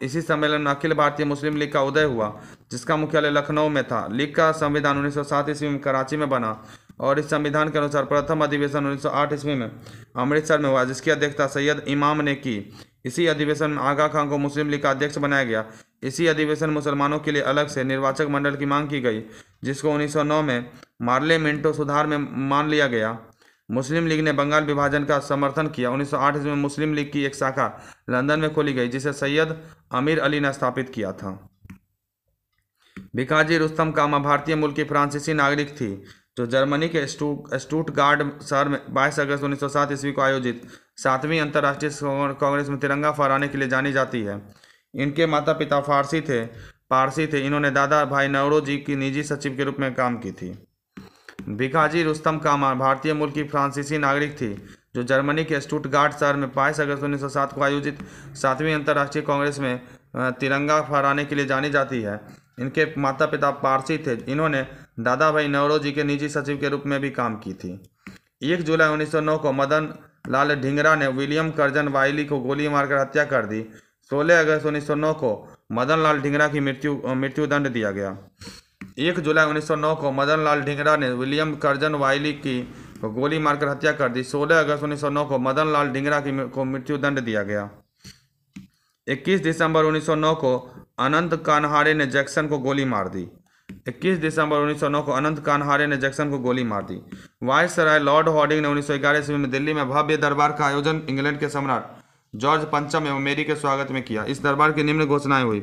इसी सम्मेलन में अखिल भारतीय मुस्लिम लीग का उदय हुआ जिसका मुख्यालय लखनऊ में था लीग का संविधान 1907 ईस्वी में कराची में बना और इस संविधान के अनुसार प्रथम अधिवेशन 1908 ईस्वी में अमृतसर में हुआ जिसकी अध्यक्षता सैयद इमाम ने की इसी अधिवेशन में आगा खान को मुस्लिम लीग का अध्यक्ष बनाया गया इसी अधिवेशन मुसलमानों के लिए अलग से निर्वाचक मंडल की मांग की गई जिसको 1909 में मार्लियामेंटो सुधार में मान लिया गया मुस्लिम लीग ने बंगाल विभाजन का समर्थन किया आठ ईस्वी में मुस्लिम लीग की एक शाखा लंदन में खोली गई जिसे सैयद अमीर अली ने स्थापित किया था भिकाजी रुस्तम कामा भारतीय मूल की फ्रांसीसी नागरिक थी तो जर्मनी के स्टूट गार्ड शहर में बाईस अगस्त 1907 ईस्वी को आयोजित सातवीं अंतर्राष्ट्रीय कांग्रेस में तिरंगा फहराने के लिए जानी जाती है इनके माता पिता फारसी थे पारसी थे इन्होंने दादा भाई नवरो जी की निजी सचिव के रूप में काम की थी भिखाजी रुस्तम कामार भारतीय मूल की फ्रांसीसी नागरिक थी जो जर्मनी के स्टूट गार्ड शहर में बाईस अगस्त सात को आयोजित सातवीं अंतर्राष्ट्रीय कांग्रेस में तिरंगा फहराने के लिए जानी जाती है इनके माता पिता पारसी थे इन्होंने दादा भाई नवरो जी के निजी सचिव के रूप में भी काम की थी एक जुलाई 1909 को मदन लाल ढिंगरा ने विलियम करजन वाइली को गोली मारकर हत्या कर दी 16 अगस्त 1909 को मदन लाल ढिंगरा की मृत्यु मृत्युदंड दिया गया एक जुलाई 1909 को मदन लाल ढिंगरा ने विलियम करजन वाइली की गोली मारकर हत्या कर दी 16 अगस्त 1909 को मदन लाल ढिंगरा की को मृत्युदंड दिया गया 21 दिसंबर 1909 को अनंत कानहारे ने जैक्सन को गोली मार दी इक्कीस दिसंबर 1909 को अनंत कान्हारे ने जैक्सन को गोली मार दी वाइस राय लॉर्ड हॉर्डिंग ने ग्यारह ईस्वी में दिल्ली में भव्य दरबार का आयोजन इंग्लैंड के सम्राट जॉर्ज पंचम एवं मेरी के स्वागत में किया इस दरबार की निम्न घोषणाएं हुई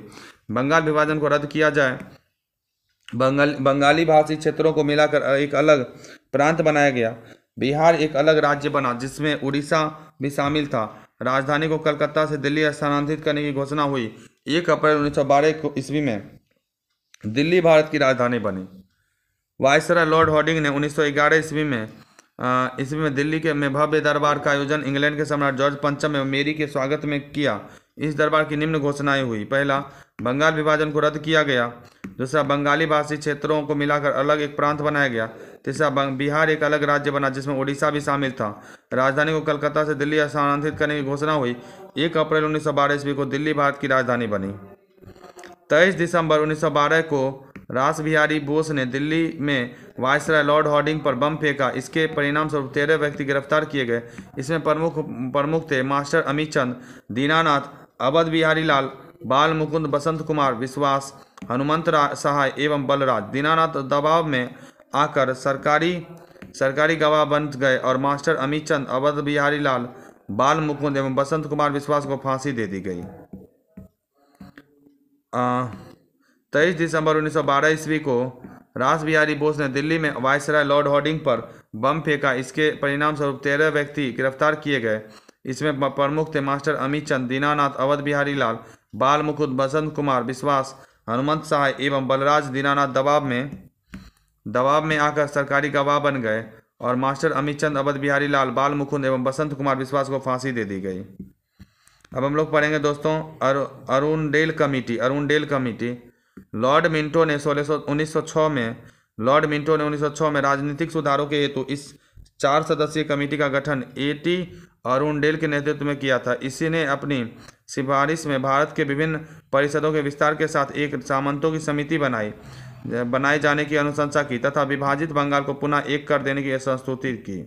बंगाल विभाजन को रद्द किया जाए बंगाल बंगाली भाषी क्षेत्रों को मिलाकर एक अलग प्रांत बनाया गया बिहार एक अलग राज्य बना जिसमें उड़ीसा भी शामिल था राजधानी को कलकत्ता से दिल्ली स्थानांतरित करने की घोषणा हुई एक अप्रैल उन्नीस को ईस्वी में दिल्ली भारत की राजधानी बनी वायसराय लॉर्ड हॉर्डिंग ने 1911 ईस्वी में ईस्वी में दिल्ली के में भव्य दरबार का आयोजन इंग्लैंड के सम्राट जॉर्ज पंचम एवं मेरी के स्वागत में किया इस दरबार की निम्न घोषणाएं हुई पहला बंगाल विभाजन को रद्द किया गया दूसरा बंगाली भाषी क्षेत्रों को मिलाकर अलग एक प्रांत बनाया गया तीसरा बिहार एक अलग राज्य बना जिसमें ओडिशा भी शामिल था राजधानी को कलकत्ता से दिल्ली स्थानांतरित करने की घोषणा हुई एक अप्रैल उन्नीस सौ ईस्वी को दिल्ली भारत की राजधानी बनी तेईस दिसंबर 1912 को रास बिहारी बोस ने दिल्ली में वायसराय लॉर्ड हॉर्डिंग पर बम फेंका इसके परिणाम स्वरूप तेरह व्यक्ति गिरफ्तार किए गए इसमें प्रमुख प्रमुख थे मास्टर अमित चंद दीनानाथ अवध बिहारी लाल बाल मुकुंद बसंत कुमार विश्वास हनुमंत सहाय एवं बलराज दीनानाथ दबाव में आकर सरकारी सरकारी गवाह बन गए और मास्टर अमित चंद अवध बिहारी लाल बाल मुकुंद एवं बसंत कुमार विश्वास को फांसी दे दी गई तेईस दिसंबर 1912 ईस्वी को रास बिहारी बोस ने दिल्ली में वायसराय लॉर्ड हॉर्डिंग पर बम फेंका इसके परिणामस्वरूप तेरह व्यक्ति गिरफ्तार किए गए इसमें प्रमुख थे मास्टर अमित चंद दीनानाथ अवध बिहारी लाल बाल मुकुद बसंत कुमार विश्वास हनुमंत सहाय एवं बलराज दीनानाथ दबाव में दबाव में आकर सरकारी गवाह बन गए और मास्टर अमित चंद अवध बिहारी लाल बाल मुकुंद एवं बसंत कुमार विश्वास को फांसी दे दी गई अब हम लोग पढ़ेंगे दोस्तों अरुण कमिटी कमेटी डेल कमेटी लॉर्ड मिंटो ने सोलह सौ में लॉर्ड मिंटो ने 1906 में राजनीतिक सुधारों के हेतु इस चार सदस्यीय कमेटी का गठन एटी डेल के नेतृत्व में किया था इसी ने अपनी सिफारिश में भारत के विभिन्न परिषदों के विस्तार के साथ एक सामंतों की समिति बनाई बनाए जाने की अनुशंसा की तथा विभाजित बंगाल को पुनः एक कर देने की संस्तुति की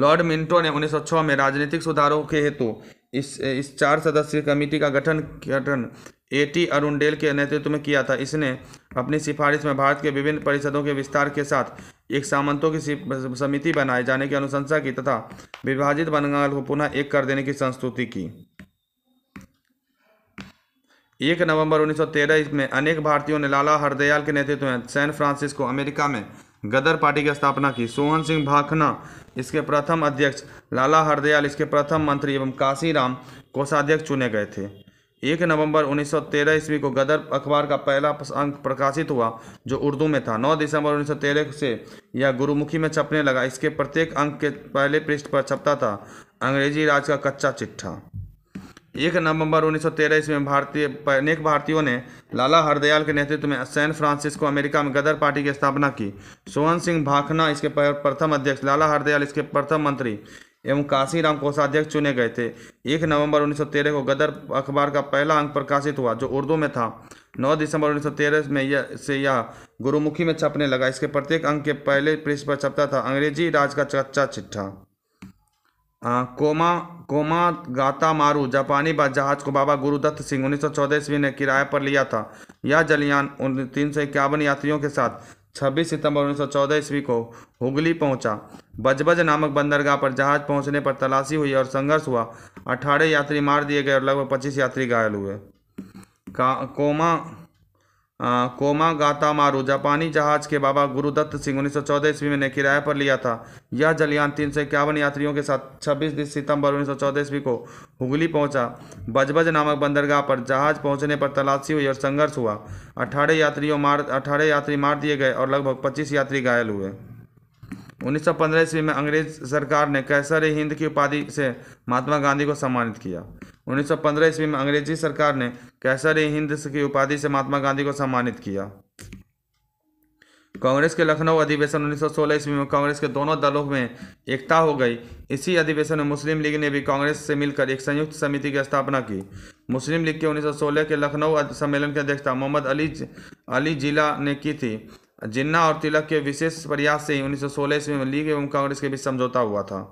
लॉर्ड मिंटो ने 1906 में राजनीतिक सुधारों के हेतु इस इस चार सदस्यीय कमेटी का गठन गठन ए टी अरुणडेल के नेतृत्व में किया था इसने अपनी सिफारिश में भारत के विभिन्न परिषदों के विस्तार के साथ एक सामंतों की समिति बनाए जाने की अनुशंसा की तथा विभाजित बंगाल को पुनः एक कर देने की संस्तुति की एक नवंबर 1913 में अनेक भारतीयों ने लाला हरदयाल के नेतृत्व में सैन फ्रांसिस्को अमेरिका में गदर पार्टी की स्थापना की सोहन सिंह भाखना इसके प्रथम अध्यक्ष लाला हरदयाल इसके प्रथम मंत्री एवं काशीराम कोषाध्यक्ष चुने गए थे एक नवंबर 1913 ईस्वी को गदर अखबार का पहला अंक प्रकाशित हुआ जो उर्दू में था 9 दिसंबर 1913 से यह गुरुमुखी में छपने लगा इसके प्रत्येक अंक के पहले पृष्ठ पर छपता था अंग्रेजी राज का कच्चा चिट्ठा एक नवंबर 1913 ईस्वी में भारतीय अनेक भारतीयों ने लाला हरदयाल के नेतृत्व में सैन फ्रांसिस्को अमेरिका में गदर पार्टी की स्थापना की सोहन सिंह भाखना इसके प्रथम अध्यक्ष लाला हरदयाल इसके प्रथम मंत्री एवं काशीराम कोषाध्यक्ष चुने गए थे एक नवंबर 1913 को गदर अखबार का पहला अंक प्रकाशित हुआ जो उर्दू में था 9 दिसंबर 1913 में यह से यह गुरुमुखी में छपने लगा इसके प्रत्येक अंक के पहले पृष्ठ पर छपता था अंग्रेजी राज का चच्चा चिट्ठा कोमा कोमा गाता मारू जापानी जहाज को बाबा गुरुदत्त सिंह उन्नीस सौ ईस्वी ने किराए पर लिया था यह जलियान तीन सौ इक्यावन यात्रियों के साथ 26 सितंबर 1914 ईस्वी को हुगली पहुंचा बजबज नामक बंदरगाह पर जहाज पहुंचने पर तलाशी हुई और संघर्ष हुआ अठारह यात्री मार दिए गए और लगभग 25 यात्री घायल हुए का कोमा कोमा गाता मारू जापानी जहाज के बाबा गुरुदत्त सिंह उन्नीस सौ ईस्वी में ने किराए पर लिया था यह जलियान तीन सौ इक्यावन यात्रियों के साथ 26 सितंबर उन्नीस सौ ईस्वी को हुगली पहुंचा बजबज नामक बंदरगाह पर जहाज पहुंचने पर तलाशी हुई और संघर्ष हुआ अठारह यात्रियों मार अठारह यात्री मार दिए गए और लगभग पच्चीस यात्री घायल हुए 1915 ईस्वी में अंग्रेज सरकार ने कैसर हिंद की उपाधि से महात्मा गांधी को सम्मानित किया उन्नीस सौ पंद्रह ईस्वी में अंग्रेजी सरकार ने कैसर ए हिंद की उपाधि से महात्मा गांधी को सम्मानित किया कांग्रेस के लखनऊ अधिवेशन 1916 ईस्वी में कांग्रेस के दोनों दलों में एकता हो गई इसी अधिवेशन में मुस्लिम लीग ने भी कांग्रेस से मिलकर एक संयुक्त समिति की स्थापना की मुस्लिम लीग के 1916 के लखनऊ सम्मेलन की अध्यक्षता मोहम्मद अली अली जिला ने की थी जिन्ना और तिलक के विशेष प्रयास से ही उन्नीस ईस्वी में लीग एवं कांग्रेस के बीच समझौता हुआ था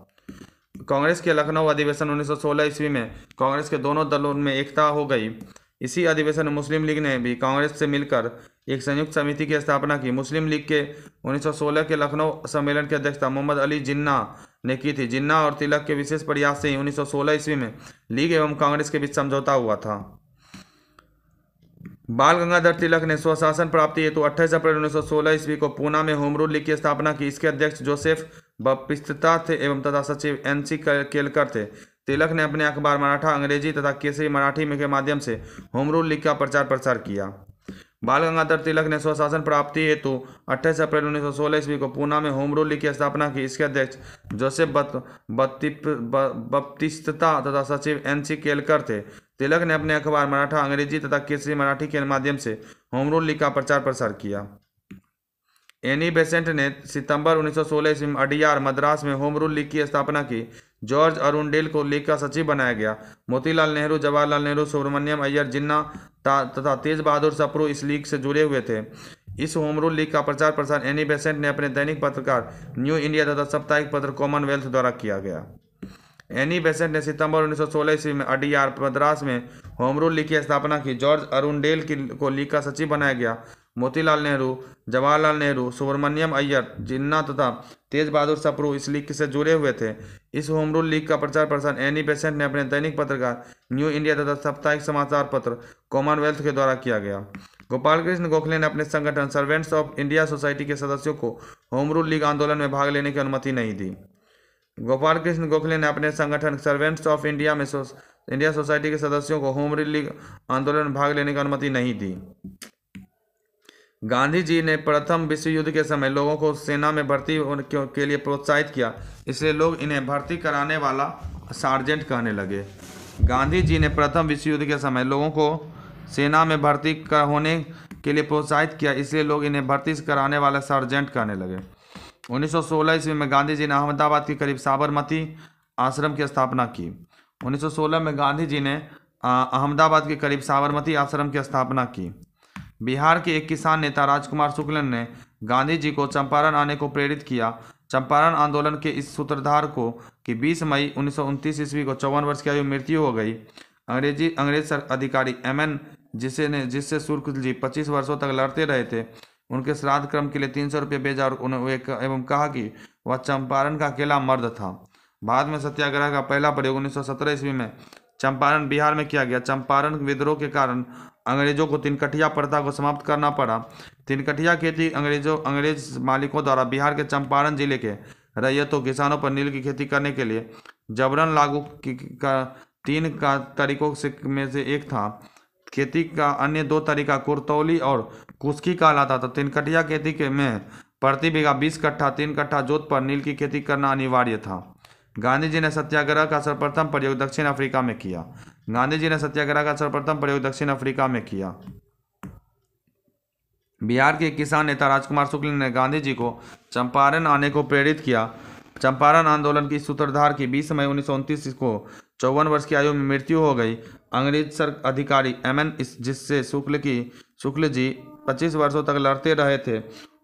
कांग्रेस के लखनऊ अधिवेशन 1916 ईस्वी में कांग्रेस के दोनों दलों में एकता हो गई इसी अधिवेशन में मुस्लिम लीग ने भी कांग्रेस से मिलकर एक संयुक्त समिति की स्थापना की मुस्लिम लीग के 1916 के लखनऊ सम्मेलन की अध्यक्षता मोहम्मद अली जिन्ना ने की थी जिन्ना और तिलक के विशेष प्रयास से ही 1916 ईस्वी में लीग एवं कांग्रेस के बीच समझौता हुआ था बाल गंगाधर तिलक ने स्वशासन प्राप्ति हेतु तो 28 अप्रैल 1916 ईस्वी को पूना में होम लीग की स्थापना की इसके अध्यक्ष जोसेफ बपिस्तता थे एवं तथा सचिव एन सी केलकर थे तिलक ने अपने अखबार मराठा अंग्रेजी तथा केसरी मराठी में के माध्यम से होम रूल लीग का प्रचार प्रसार किया बाल गंगाधर तिलक ने स्वशासन प्राप्ति हेतु अट्ठाईस अप्रैल 1916 ईस्वी को पूना में होम रूल लीग की स्थापना की इसके अध्यक्ष जोसेफ बपतिस्तता तथा सचिव एन सी केलकर थे तिलक ने अपने अखबार मराठा अंग्रेजी तथा केसरी मराठी के माध्यम से होम रूल लीग का प्रचार प्रसार किया एनी बेसेंट ने सितंबर 1916 ईस्वी में अडियार मद्रास में होम रूल लीग की स्थापना की जॉर्ज डेल को लीग का सचिव बनाया गया मोतीलाल नेहरू जवाहरलाल नेहरू सुब्रमण्यम अय्यर जिन्ना तथा तेज बहादुर सप्रू इस लीग से जुड़े हुए थे इस होम रूल लीग का प्रचार प्रसार एनी बेसेंट ने अपने दैनिक पत्रकार न्यू इंडिया तथा साप्ताहिक पत्र कॉमनवेल्थ द्वारा किया गया एनी बेसेंट ने सितंबर 1916 ईस्वी में अडियार मद्रास में होम रूल लीग की स्थापना की जॉर्ज की को लीग का सचिव बनाया गया मोतीलाल नेहरू जवाहरलाल नेहरू सुब्रमण्यम अय्यर जिन्ना तथा तेज बहादुर सप्रू इस लीग से जुड़े हुए थे इस होम रूल लीग का प्रचार प्रसार एनी बेसेंट ने अपने दैनिक पत्रकार न्यू इंडिया तथा साप्ताहिक समाचार पत्र कॉमनवेल्थ के द्वारा किया गया गोपाल कृष्ण गोखले ने अपने संगठन सर्वेंट्स ऑफ इंडिया सोसाइटी के सदस्यों को होम रूल लीग आंदोलन में भाग लेने की अनुमति नहीं दी गोपाल कृष्ण गोखले ने अपने संगठन सर्वेंट्स ऑफ इंडिया में सो, इंडिया सोसाइटी के सदस्यों को होम रूल लीग आंदोलन में भाग लेने की अनुमति नहीं दी गांधी जी ने प्रथम विश्व युद्ध के समय लोगों को सेना में भर्ती के लिए प्रोत्साहित किया इसलिए लोग इन्हें भर्ती कराने वाला सार्जेंट कहने लगे गांधी जी ने प्रथम विश्व युद्ध के समय लोगों को सेना में भर्ती होने के लिए प्रोत्साहित किया इसलिए लोग इन्हें भर्ती कराने वाला सार्जेंट कहने लगे 1916 ईस्वी में गांधी जी ने अहमदाबाद के करीब साबरमती आश्रम की स्थापना की 1916 में गांधी जी ने अहमदाबाद के करीब साबरमती आश्रम की स्थापना की बिहार के एक किसान नेता राजकुमार शुक्लन ने गांधी जी को चंपारण आने को प्रेरित किया चंपारण आंदोलन के इस सूत्रधार को कि 20 मई उन्नीस ईस्वी को चौवन वर्ष की आयु मृत्यु हो गई अंग्रेजी अंग्रेज सर अधिकारी एम एन जिसे ने जिससे शुक्ल जी पच्चीस वर्षों तक लड़ते रहे थे उनके श्राद्ध क्रम के लिए तीन सौ रुपये भेजा और उन्हें एवं कहा कि वह चंपारण का अकेला मर्द था बाद में सत्याग्रह का पहला प्रयोग उन्नीस सौ ईस्वी में चंपारण बिहार में किया गया चंपारण विद्रोह के कारण अंग्रेजों को तिनकटिया प्रथा को समाप्त करना पड़ा तिनकटिया खेती अंग्रेजों अंग्रेज मालिकों द्वारा बिहार के चंपारण जिले के रैयतों किसानों पर नील की खेती करने के लिए जबरन लागू का तीन का तरीकों से में से एक था खेती का अन्य दो तरीका कुरतौली और कुस्की कहलाता था तिनकटिया खेती के में प्रति बीघा बीस कट्ठा तीन कट्ठा जोत पर नील की खेती करना अनिवार्य था गांधी जी ने सत्याग्रह का सर्वप्रथम प्रयोग दक्षिण अफ्रीका में किया गांधी जी ने सत्याग्रह का सर्वप्रथम प्रयोग दक्षिण अफ्रीका में किया बिहार के किसान नेता राजकुमार शुक्ल ने गांधी जी को चंपारण आने को प्रेरित किया चंपारण आंदोलन की सूत्रधार की 20 मई उन्नीस को चौवन वर्ष की आयु में मृत्यु हो गई अंग्रेज सर अधिकारी एम एन जिससे शुक्ल की शुक्ल जी 25 वर्षों तक लड़ते रहे थे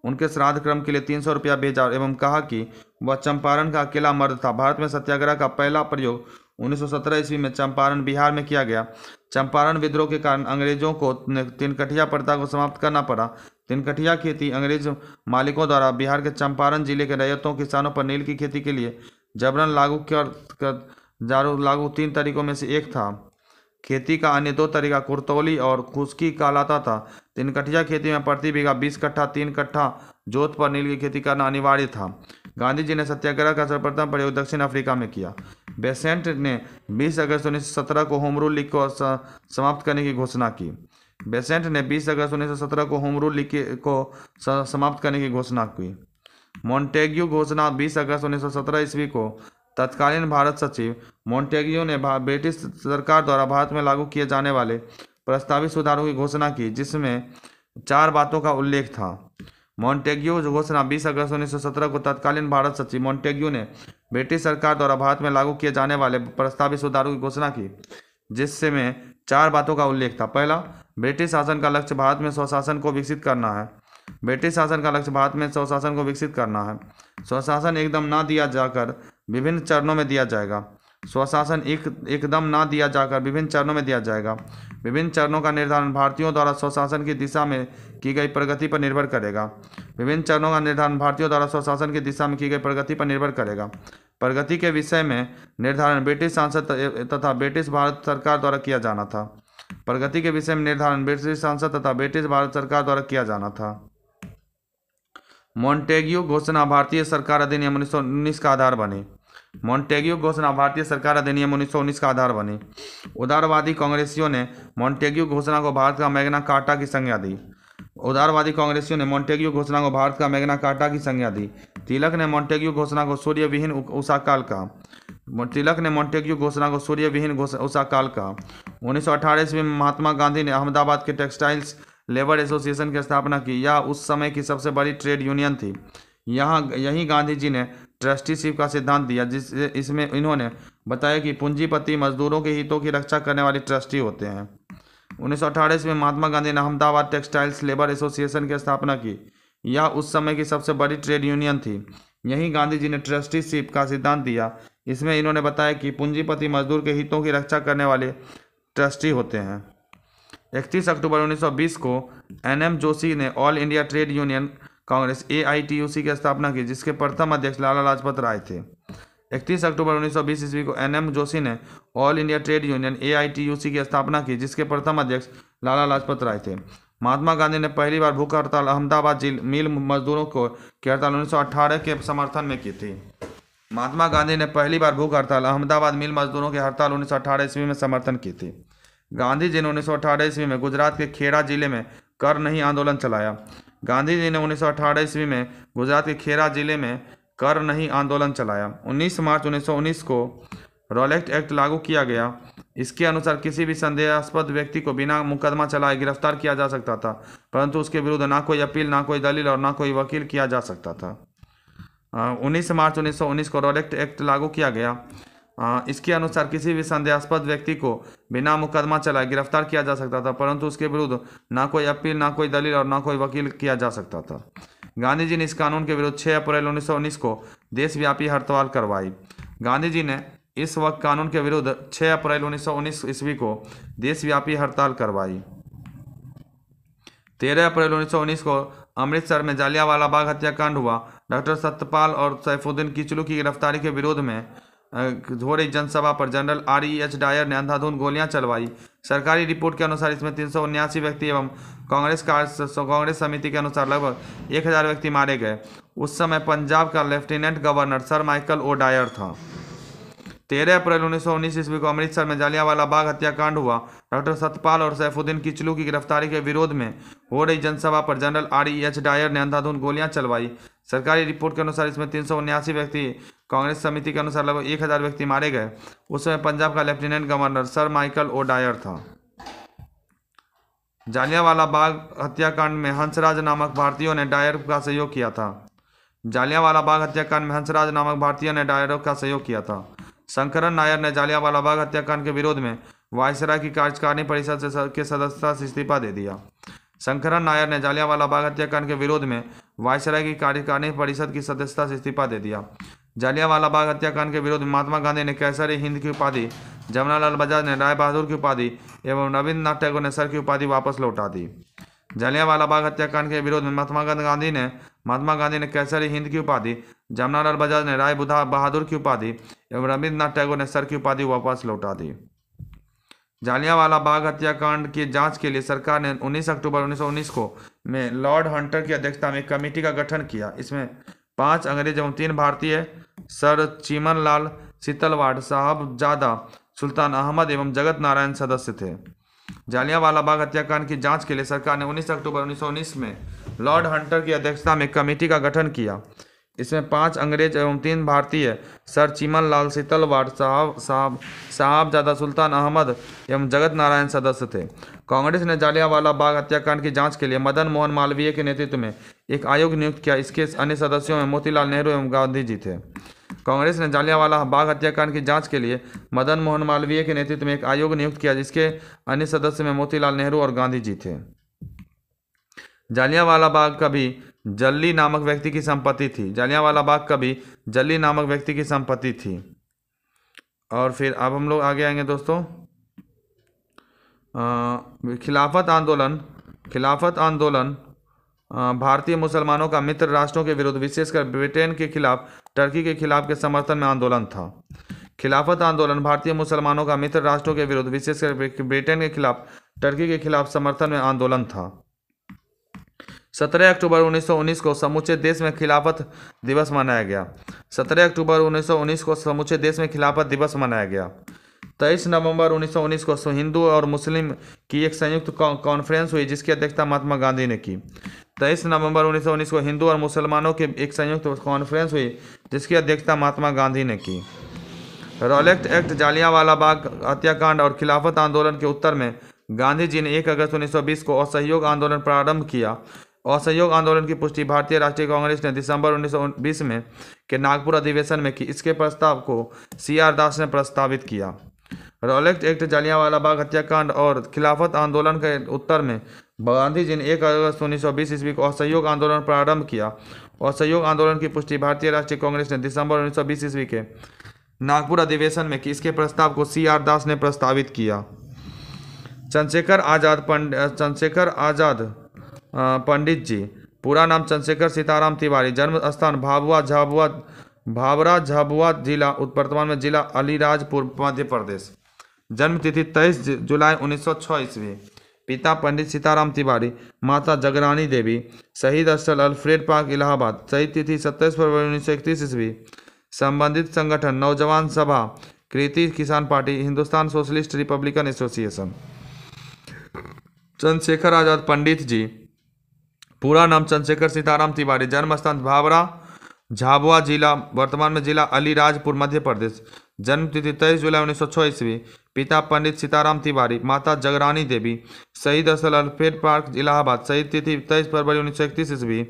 उनके श्राद्ध क्रम के लिए तीन सौ रुपया भेजा एवं कहा कि वह चंपारण का अकेला मर्द था भारत में सत्याग्रह का पहला प्रयोग 1917 ईस्वी में चंपारण बिहार में किया गया चंपारण विद्रोह के कारण अंग्रेजों को तिनकठिया प्रथा को समाप्त करना पड़ा तिनकटिया खेती अंग्रेज मालिकों द्वारा बिहार के चंपारण जिले के रैयतों किसानों पर नील की खेती के लिए जबरन लागू कर जारू लागू तीन तरीकों में से एक था खेती का अन्य दो तरीका कुर्तौली और खुशकी कहलाता था तिनकठिया खेती में प्रति बीघा बीस कट्ठा तीन कट्ठा जोत पर नील की खेती करना अनिवार्य था गांधी जी ने सत्याग्रह का सर्वप्रथम प्रयोग दक्षिण अफ्रीका में किया बेसेंट ने 20 अगस्त 1917 को होम रूल लीग को समाप्त करने की घोषणा की बेसेंट ने 20 अगस्त 1917 को होम रूल लीग को समाप्त करने की घोषणा की मोन्टेग्यू घोषणा 20 अगस्त 1917 ईस्वी को तत्कालीन भारत सचिव मोन्टेग्यू ने ब्रिटिश सरकार द्वारा भारत में लागू किए जाने वाले प्रस्तावित सुधारों की घोषणा की जिसमें चार बातों का उल्लेख था मॉन्टेग्यू घोषणा 20 अगस्त 1917 को तत्कालीन भारत सचिव मॉन्टेग्यू ने ब्रिटिश सरकार द्वारा भारत में लागू किए जाने वाले प्रस्तावित सुधारों की घोषणा की जिससे में चार बातों का उल्लेख था पहला ब्रिटिश शासन का लक्ष्य भारत में स्वशासन को विकसित करना है ब्रिटिश शासन का लक्ष्य भारत में स्वशासन को विकसित करना है स्वशासन एकदम ना दिया जाकर विभिन्न चरणों में दिया जाएगा स्वशासन एक एकदम ना दिया जाकर विभिन्न चरणों में दिया जाएगा विभिन्न चरणों का निर्धारण भारतीयों द्वारा स्वशासन की दिशा में की गई प्रगति पर निर्भर करेगा विभिन्न चरणों का निर्धारण भारतीयों द्वारा स्वशासन की दिशा में की गई प्रगति पर निर्भर करेगा प्रगति के विषय में निर्धारण ब्रिटिश सांसद तथा ब्रिटिश भारत सरकार द्वारा किया जाना था प्रगति के विषय में निर्धारण ब्रिटिश सांसद तथा ब्रिटिश भारत सरकार द्वारा किया जाना था मोन्टेग्यू घोषणा भारतीय सरकार अधिनियम उन्नीस का आधार बनी मॉन्टेग्यू घोषणा भारतीय सरकार अधिनियम 1919 का आधार बनी उदारवादी कांग्रेसियों ने मॉन्टेग्यू घोषणा को भारत का मैग्ना कार्टा की संज्ञा दी उदारवादी कांग्रेसियों ने मॉन्टेग्यू घोषणा को भारत का मैग्ना कार्टा की संज्ञा दी तिलक ने मॉन्टेग्यू घोषणा को सूर्य विहीन उषाकाल कहा तिलक ने मॉन्टेग्यू घोषणा को सूर्य विहीन उषाकाल कहा उन्नीस सौ अठारह में महात्मा गांधी ने अहमदाबाद के टेक्सटाइल्स लेबर एसोसिएशन की स्थापना की यह उस समय की सबसे बड़ी ट्रेड यूनियन थी यहाँ यहीं गांधी जी ने ट्रस्टीशिप का सिद्धांत दिया जिस इसमें इन्होंने बताया कि पूंजीपति मजदूरों के हितों की रक्षा करने वाले ट्रस्टी होते हैं उन्नीस सौ अठारह ईस्वी में महात्मा गांधी ने अहमदाबाद टेक्सटाइल्स लेबर एसोसिएशन की स्थापना की यह उस समय की सबसे बड़ी ट्रेड यूनियन थी यहीं गांधी जी ने ट्रस्टीशिप का सिद्धांत दिया इसमें इन्होंने बताया कि पूंजीपति मजदूर के हितों की रक्षा करने वाले ट्रस्टी होते हैं इकतीस अक्टूबर 1920 को एन एम जोशी ने All India Trade Union Congress ए की स्थापना की जिसके प्रथम अध्यक्ष लाला लाजपत राय थे इकतीस अक्टूबर 1920 ईस्वी को एनएम जोशी ने ऑल इंडिया ट्रेड यूनियन ए की स्थापना की जिसके प्रथम अध्यक्ष लाला लाजपत राय थे महात्मा गांधी ने पहली बार भूख हड़ताल अहमदाबाद जिल मिल मजदूरों को की हड़ताल उन्नीस के समर्थन में की थी महात्मा गांधी ने पहली बार भूख हड़ताल अहमदाबाद मिल मजदूरों की हड़ताल उन्नीस सौ ईस्वी में समर्थन की थी गांधी जी ने उन्नीस सौ ईस्वी में गुजरात के खेड़ा जिले में कर नहीं आंदोलन चलाया गांधी जी ने उन्नीस ईस्वी में गुजरात के खेरा जिले में कर नहीं आंदोलन चलाया 19 मार्च 1919 को रॉलेक्ट एक्ट लागू किया गया इसके अनुसार किसी भी संदेहास्पद व्यक्ति को बिना मुकदमा चलाए गिरफ्तार किया जा सकता था परंतु उसके विरुद्ध ना कोई अपील ना कोई दलील और ना कोई वकील किया जा सकता था उन्नीस मार्च 1919 को रॉलेक्ट एक्ट लागू किया गया हाँ, इसके अनुसार किसी भी संदेहास्पद व्यक्ति को बिना मुकदमा चलाए गिरफ्तार किया जा सकता था परंतु उसके विरुद्ध ना कोई अपील ना कोई दलील और ना कोई वकील किया जा सकता था गांधी जी ने इस कानून के विरुद्ध 6 अप्रैल 1919 को देशव्यापी हड़ताल करवाई गांधी जी ने इस वक्त कानून के विरुद्ध 6 अप्रैल 1919 ईस्वी को देशव्यापी हड़ताल करवाई 13 अप्रैल 1919 को अमृतसर में जालियावाला बाग हत्याकांड हुआ डॉक्टर सत्यपाल और सैफुद्दीन किचलू की गिरफ्तारी के विरोध में धोरे जनसभा पर general R E H Dyer ने अंधाधुंध गोलियां चलवाई सरकारी रिपोर्ट के अनुसार इसमें तीन सौ उन्यासी व्यक्ति एवं कांग्रेस कांग्रेस समिति के अनुसार लगभग एक हज़ार व्यक्ति मारे गए उस समय पंजाब का lieutenant governor sir Michael O Dyer था तेरह अप्रैल उन्नीस सौ उन्नीस ईस्वी को अमृतसर में जालियांवाला बाग हत्याकांड हुआ डॉक्टर सतपाल और सैफुद्दीन किचलू की गिरफ्तारी के विरोध में हो रही जनसभा पर general R E H Dyer ने अंधाधुंध गोलियां चलवाई सरकारी रिपोर्ट के अनुसार इसमें तीन व्यक्ति कांग्रेस समिति के अनुसार लगभग एक हज़ार व्यक्ति मारे गए उस समय पंजाब का lieutenant governor sir Michael O Dyer था जालियांवाला बाग हत्याकांड में हंसराज नामक भारतीयों ने डायर का सहयोग किया था जालियांवाला बाग हत्याकांड में हंसराज नामक भारतीयों ने डायरों का सहयोग किया था शंकरन नायर ने जालियावाला बाग हत्याकांड के विरोध में वायसराय की कार्यकारिणी परिषद से के सदस्यता से इस्तीफा दे दिया शंकरन नायर ने जालियावाला बाग हत्याकांड के विरोध में वायसराय की कार्यकारिणी परिषद की सदस्यता से इस्तीफा दे दिया जालियावाला बाग हत्याकांड के विरोध में महात्मा गांधी ने कैसर हिंद की उपाधि जमनालाल बजाज ने राय बहादुर की उपाधि एवं रविन्द्रनाथ टैगोर ने सर की उपाधि वापस लौटा दी जलियावाला बाग हत्याकांड के विरोध में महात्मा गांधी ने महात्मा गांधी ने कैसरी हिंद की उपाधि जमनालाल बजाज ने राय बुधा बहादुर की उपाधि एवं रविन्द्रनाथ टैगोर ने सर की उपाधि वापस लौटा दी जालियांवाला बाग हत्याकांड की जांच के लिए सरकार ने 19 अक्टूबर 1919 को में लॉर्ड हंटर की अध्यक्षता में कमेटी का गठन किया इसमें पांच अंग्रेज एवं तीन भारतीय सर चीमन लाल शीतलवाड़ साहब जादा सुल्तान अहमद एवं जगत नारायण सदस्य थे जालियांवाला बाग हत्याकांड की जांच के लिए सरकार ने 19 अक्टूबर 1919 में लॉर्ड हंटर की अध्यक्षता में कमेटी का गठन किया इसमें पांच अंग्रेज एवं तीन भारतीय सर चीमन लाल शीतलवाड़ साहब साहब साहबजादा सुल्तान अहमद एवं जगत नारायण सदस्य थे कांग्रेस ने जालियांवाला बाग हत्याकांड की जांच के लिए मदन मोहन मालवीय के नेतृत्व में एक आयोग नियुक्त किया इसके अन्य सदस्यों में मोतीलाल नेहरू एवं गांधी जी थे कांग्रेस ने जालियावाला बाग हत्याकांड की जांच के लिए मदन मोहन मालवीय के नेतृत्व में एक आयोग नियुक्त किया जिसके अन्य सदस्य में मोतीलाल नेहरू और गांधी जी थे जालियावाला बाग का भी जल्ली नामक व्यक्ति की संपत्ति थी जालियावाला बाग का भी जल्ली नामक व्यक्ति की संपत्ति थी और फिर अब हम लोग आगे आएंगे दोस्तों खिलाफत आंदोलन खिलाफत आंदोलन भारतीय मुसलमानों का मित्र राष्ट्रों के विरुद्ध विशेषकर ब्रिटेन के खिलाफ टर्की के खिलाफ के समर्थन में आंदोलन था खिलाफत आंदोलन भारतीय मुसलमानों का मित्र राष्ट्रों के विरुद्ध विशेषकर ब्रिटेन के खिलाफ टर्की के खिलाफ समर्थन में आंदोलन था 17 अक्टूबर 1919 को समूचे देश में खिलाफत दिवस मनाया गया 17 अक्टूबर 1919 को समूचे देश में खिलाफत दिवस मनाया गया 23 नवंबर 1919 को हिंदू और मुस्लिम की एक संयुक्त कॉन्फ्रेंस हुई जिसकी अध्यक्षता महात्मा गांधी ने की तेईस नवंबर उन्नीस को हिंदू और मुसलमानों की एक संयुक्त कॉन्फ्रेंस हुई जिसकी अध्यक्षता महात्मा गांधी ने की रॉलेक्ट एक्ट जालियांवाला बाग हत्याकांड और खिलाफत आंदोलन के उत्तर में गांधी जी ने 1 अगस्त 1920 को असहयोग आंदोलन प्रारंभ किया असहयोग आंदोलन की पुष्टि भारतीय राष्ट्रीय कांग्रेस ने दिसंबर 1920 में के नागपुर अधिवेशन में की इसके प्रस्ताव को सी आर दास ने प्रस्तावित किया रॉलेक्ट एक्ट जालियांवाला बाग हत्याकांड और खिलाफत आंदोलन के उत्तर में गांधी जी ने एक अगस्त उन्नीस सौ बीस ईस्वी को असहयोग आंदोलन प्रारंभ किया असहयोग आंदोलन की पुष्टि भारतीय राष्ट्रीय कांग्रेस ने दिसंबर उन्नीस सौ बीस ईस्वी के नागपुर अधिवेशन में इसके प्रस्ताव को सी आर दास ने प्रस्तावित किया चंद्रशेखर आज़ाद पंडित चंद्रशेखर आज़ाद पंडित जी पूरा नाम चंद्रशेखर सीताराम तिवारी जन्म स्थान भाबुआ झाबुआ भावरा झाबुआ जिला वर्तमान में जिला अलीराजपुर मध्य प्रदेश जन्म तिथि तेईस जुलाई 1906 ईस्वी पिता पंडित सीताराम तिवारी माता जगरानी देवी शहीद स्थल अल्फ्रेड पार्क इलाहाबाद शहीद तिथि सत्ताईस फरवरी उन्नीस सौ इकतीस ईस्वी संबंधित संगठन नौजवान Sabha Kirti Kisan party Hindustan Socialist Republican Association Chandrashekhar Azad Pandit ji पूरा नाम चंद्रशेखर सीताराम तिवारी जन्म स्थान भावरा झाबुआ जिला वर्तमान में जिला अलीराजपुर मध्य प्रदेश जन्म तिथि तेईस जुलाई उन्नीस सौ छः ईस्वी पिता पंडित सीताराम तिवारी माता जगरानी देवी शहीद असल अल्फेड पार्क इलाहाबाद शहीद तिथि तेईस फरवरी उन्नीस सौ इकतीस ईस्वी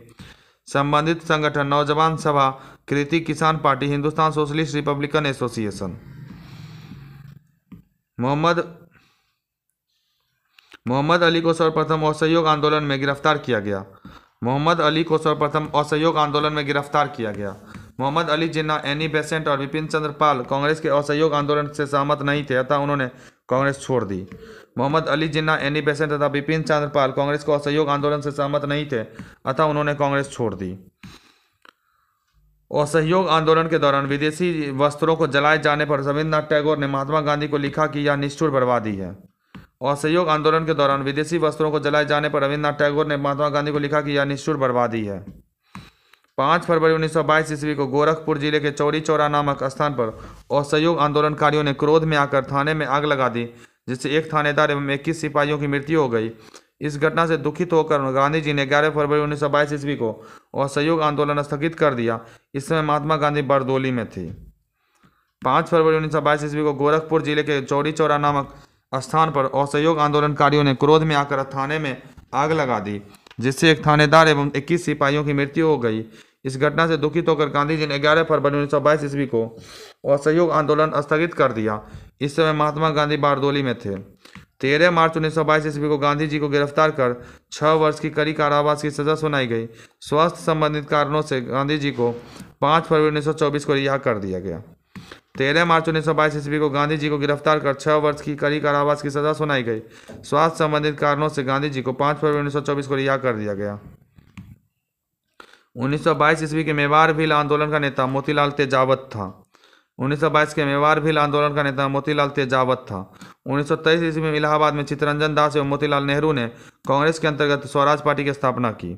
संबंधित संगठन नौजवान Sabha Kirti Kisan party Hindustan Socialist Republican Association Mohammad Mohammad Ali को सर्वप्रथम असहयोग आंदोलन में गिरफ्तार किया गया मोहम्मद अली को सर्वप्रथम असहयोग आंदोलन में गिरफ्तार किया गया मोहम्मद अली जिन्ना एनी बेसेंट और विपिन चंद्र पाल कांग्रेस के असहयोग आंदोलन से सहमत नहीं थे अतः उन्होंने कांग्रेस छोड़ दी मोहम्मद अली जिन्ना एनी बेसेंट तथा विपिन चंद्र पाल कांग्रेस को असहयोग आंदोलन से सहमत नहीं थे अतः उन्होंने कांग्रेस छोड़ दी असहयोग आंदोलन के दौरान विदेशी वस्त्रों को जलाए जाने पर रविन्द्रनाथ टैगोर ने महात्मा गांधी को लिखा कि यह निष्ठुर बर्बादी है असहयोग आंदोलन के दौरान विदेशी वस्त्रों को जलाए जाने पर रविन्द्रनाथ टैगोर ने महात्मा गांधी को लिखा कि यह निष्ठुर बर्बादी है पाँच फरवरी 1922 ईस्वी को गोरखपुर जिले के चौरी चौरा नामक स्थान पर असहयोग आंदोलनकारियों ने क्रोध में आकर थाने में आग लगा दी जिससे एक थानेदार एवं इक्कीस सिपाहियों की मृत्यु हो गई इस घटना से दुखित होकर गांधी जी ने 11 फरवरी 1922 ईस्वी को असहयोग आंदोलन स्थगित कर दिया इस समय महात्मा गांधी बरदोली में थी पाँच फरवरी बाईस ईस्वी को गोरखपुर जिले के चौरी चौरा नामक स्थान पर असहयोग आंदोलनकारियों ने क्रोध में आकर थाने में आग लगा दी जिससे एक थानेदार एवं इक्कीस सिपाहियों की मृत्यु हो गई इस घटना से दुखित तो होकर गांधी जी ने ग्यारह फरवरी उन्नीस सौ बाईस ईस्वी को असहयोग आंदोलन स्थगित कर दिया इस समय महात्मा गांधी बारदोली में थे तेरह मार्च उन्नीस सौ बाईस ईस्वी को गांधी जी को गिरफ्तार कर छः वर्ष की कड़ी कारावास की सजा सुनाई गई स्वास्थ्य संबंधित कारणों से गांधी जी को पाँच फरवरी उन्नीस सौ चौबीस को रिहा कर दिया गया तेरह मार्च उन्नीस सौ बाईस ईस्वी को गांधी जी को गिरफ्तार कर छह वर्ष की कड़ी कारावास की सजा सुनाई गई स्वास्थ्य संबंधित कारणों से गांधी जी को पांच फरवरी उन्नीस सौ चौबीस को रिहा कर दिया गया उन्नीस सौ बाईस ईस्वी के मेवाड़ भील आंदोलन का नेता मोतीलाल तेजावत था उन्नीस सौ बाईस के मेवाड़ भील आंदोलन का नेता मोतीलाल तेजावत था उन्नीस सौ तेईस ईस्वी में इलाहाबाद में चित्तरंजन दास एवं मोतीलाल नेहरू ने कांग्रेस के अंतर्गत स्वराज पार्टी की स्थापना की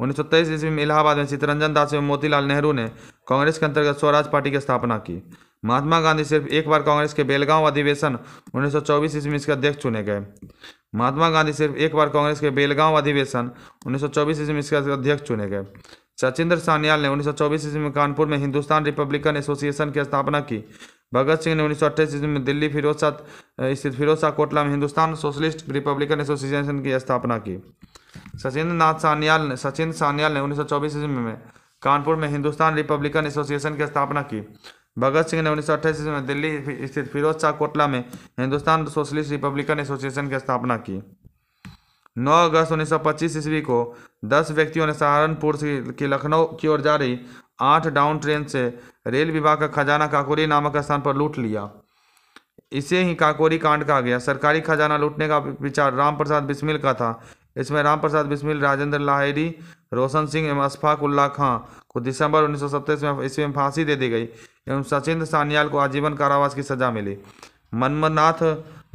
उन्नीस सौ तेईस ईस्वी में इलाहाबाद में चित्तरंजन दास एवं मोतीलाल नेहरू ने कांग्रेस के अंतर्गत स्वराज पार्टी की स्थापना की महात्मा गांधी सिर्फ एक बार कांग्रेस के बेलगांव अधिवेशन उन्नीस ईस्वी में इसके अध्यक्ष चुने गए महात्मा गांधी सिर्फ एक बार कांग्रेस के बेलगांव अधिवेशन उन्नीस ईस्वी में इसके अध्यक्ष चुने गए सचिंद्र सान्याल ने उन्नीस ईस्वी में कानपुर में हिंदुस्तान रिपब्लिकन एसोसिएशन की स्थापना की भगत सिंह ने उन्नीस सौ ईस्वी में दिल्ली फिरोज स्थित फिरोज कोटला में हिंदुस्तान सोशलिस्ट रिपब्लिकन एसोसिएशन की स्थापना की सचिंद्र नाथ सान्याल ने सचिंद्र सान्याल ने उन्नीस सौ ईस्वी में कानपुर में हिंदुस्तान रिपब्लिकन एसोसिएशन की स्थापना की भगत सिंह ने उन्नीस में दिल्ली स्थित फिरोज शाह कोटला में हिंदुस्तान सोशलिस्ट रिपब्लिकन एसोसिएशन की स्थापना की 9 अगस्त 1925 ईस्वी को 10 व्यक्तियों ने सहारनपुर की लखनऊ की ओर जा रही आठ डाउन ट्रेन से रेल विभाग का खजाना काकोरी नामक स्थान पर लूट लिया इसे ही काकोरी कांड कहा गया सरकारी खजाना लूटने का विचार रामप्रसाद बिस्मिल का था इसमें राम प्रसाद बिस्मिल राजेंद्र लाहेरी रोशन सिंह एवं अशफाक उल्ला खां को दिसंबर उन्नीस सौ सत्ताईस में इसमें में फांसी दे दी गई एवं सचिन सान्याल को आजीवन कारावास की सजा मिली मनमनाथ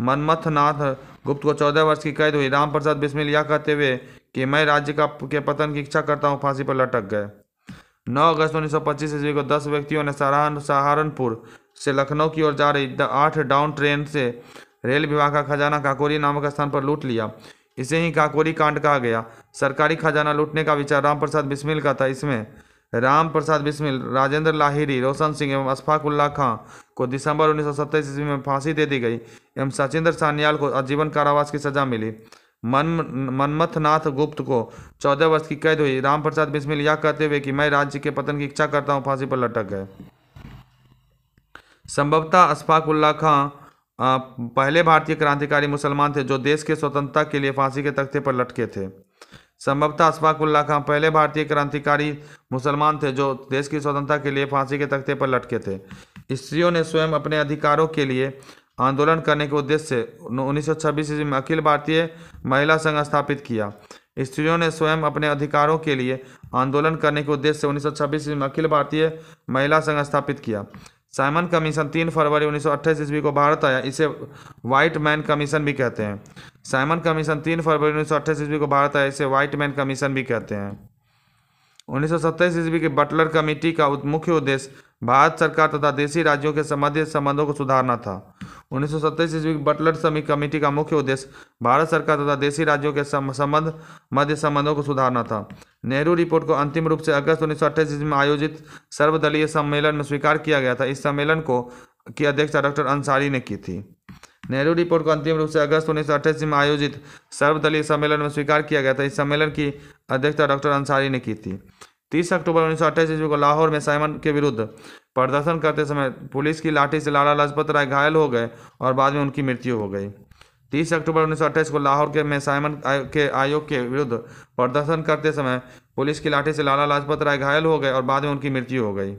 मनमथनाथ गुप्त को चौदह वर्ष की कैद हुई राम प्रसाद बिस्मिल यह कहते हुए कि मैं राज्य का के पतन की इच्छा करता हूँ फांसी पर लटक गए 9 अगस्त 1925 ईस्वी को 10 व्यक्तियों ने सहारन सहारनपुर से लखनऊ की ओर जा रही आठ डाउन ट्रेन से रेल विभाग का खजाना काकोरी नामक स्थान पर लूट लिया इसे ही काकोरी कांड कहा गया सरकारी खजाना लूटने का विचार राम प्रसाद बिस्मिल का था इसमें राम प्रसाद बिस्मिल राजेंद्र लाहिरी रोशन सिंह एवं अशफाकुल्ला खां को दिसंबर उन्नीस ईस्वी में फांसी दे दी गई एवं सचिंद्र सान्याल को आजीवन कारावास की सजा मिली मन मनमथनाथ गुप्त को चौदह वर्ष की कैद हुई राम प्रसाद बिस्मिल यह कहते हुए कि मैं राज्य के पतन की इच्छा करता हूँ फांसी पर लटक गए संभवतः अशफाक उल्ला खां पहले भारतीय क्रांतिकारी मुसलमान थे जो देश के स्वतंत्रता के लिए फांसी के तख्ते पर लटके थे संभवतः उल्ला खां पहले भारतीय क्रांतिकारी मुसलमान थे जो देश की स्वतंत्रता के लिए फांसी के तख्ते पर लटके थे स्त्रियों ने स्वयं अपने अधिकारों के लिए आंदोलन करने के उद्देश्य से उन्नीस सौ छब्बीस ईस्वी में अखिल भारतीय महिला संघ स्थापित किया स्त्रियों ने स्वयं अपने अधिकारों के लिए आंदोलन करने के उद्देश्य से उन्नीस सौ छब्बीस ईस्वी में अखिल भारतीय महिला संघ स्थापित किया साइमन कमीशन तीन फरवरी उन्नीस सौ ईस्वी को भारत आया इसे व्हाइट मैन कमीशन भी कहते हैं साइमन कमीशन तीन फरवरी उन्नीस सौ ईस्वी को भारत आया इसे व्हाइट मैन कमीशन भी कहते हैं उन्नीस सौ ईस्वी की बटलर कमेटी का मुख्य उद्देश्य भारत सरकार तथा देशी राज्यों के संबंधित संबंधों को सुधारना था उन्नीस सौ सत्ताईस ईस्वी की बटलर समी कमेटी का मुख्य उद्देश्य भारत सरकार तथा देशी राज्यों के संबंध मध्य संबंधों को सुधारना था नेहरू रिपोर्ट को अंतिम रूप से अगस्त उन्नीस सौ अट्ठाईस ईस्वी में आयोजित सर्वदलीय सम्मेलन में स्वीकार किया गया था इस सम्मेलन को की अध्यक्षता डॉक्टर अंसारी ने की थी नेहरू रिपोर्ट को अंतिम रूप से अगस्त उन्नीस सौ में आयोजित सर्वदलीय सम्मेलन में स्वीकार किया गया था इस सम्मेलन की अध्यक्षता डॉक्टर अंसारी ने की थी तीस अक्टूबर उन्नीस ईस्वी को लाहौर में साइमन के विरुद्ध प्रदर्शन करते समय पुलिस की लाठी से लाला लाजपत राय घायल हो गए और बाद में उनकी मृत्यु हो गई तीस अक्टूबर उन्नीस को लाहौर के में साइमन के आयोग के विरुद्ध प्रदर्शन करते समय पुलिस की लाठी से लाला लाजपत राय घायल हो गए और बाद में उनकी मृत्यु हो गई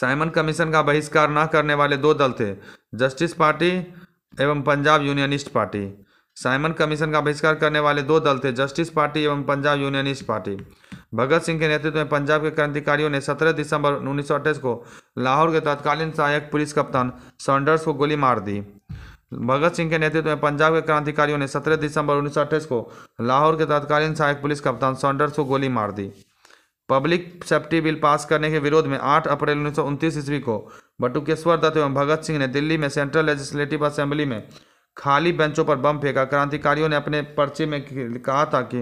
साइमन कमीशन का बहिष्कार न करने वाले दो दल थे जस्टिस पार्टी एवं Punjab Unionist Party Simon commission का बहिष्कार करने वाले दो दल थे जस्टिस पार्टी एवं पंजाब यूनियनिस्ट पार्टी भगत सिंह के नेतृत्व में पंजाब के क्रांतिकारियों ने 17 दिसंबर उन्नीस को लाहौर के तत्कालीन सहायक पुलिस कप्तान सॉन्डर्स को गोली मार दी भगत सिंह के नेतृत्व में पंजाब के क्रांतिकारियों ने 17 दिसंबर उन्नीस को लाहौर के तत्कालीन सहायक पुलिस कप्तान सॉन्डर्स को गोली मार दी पब्लिक सेफ्टी बिल पास करने के विरोध में 8 अप्रैल उन्नीस ईस्वी को बटुकेश्वर दत्त एवं भगत सिंह ने दिल्ली में सेंट्रल लेजिस्लेटिव असेंबली में खाली बेंचों पर बम फेंका क्रांतिकारियों ने अपने पर्चे में कहा था कि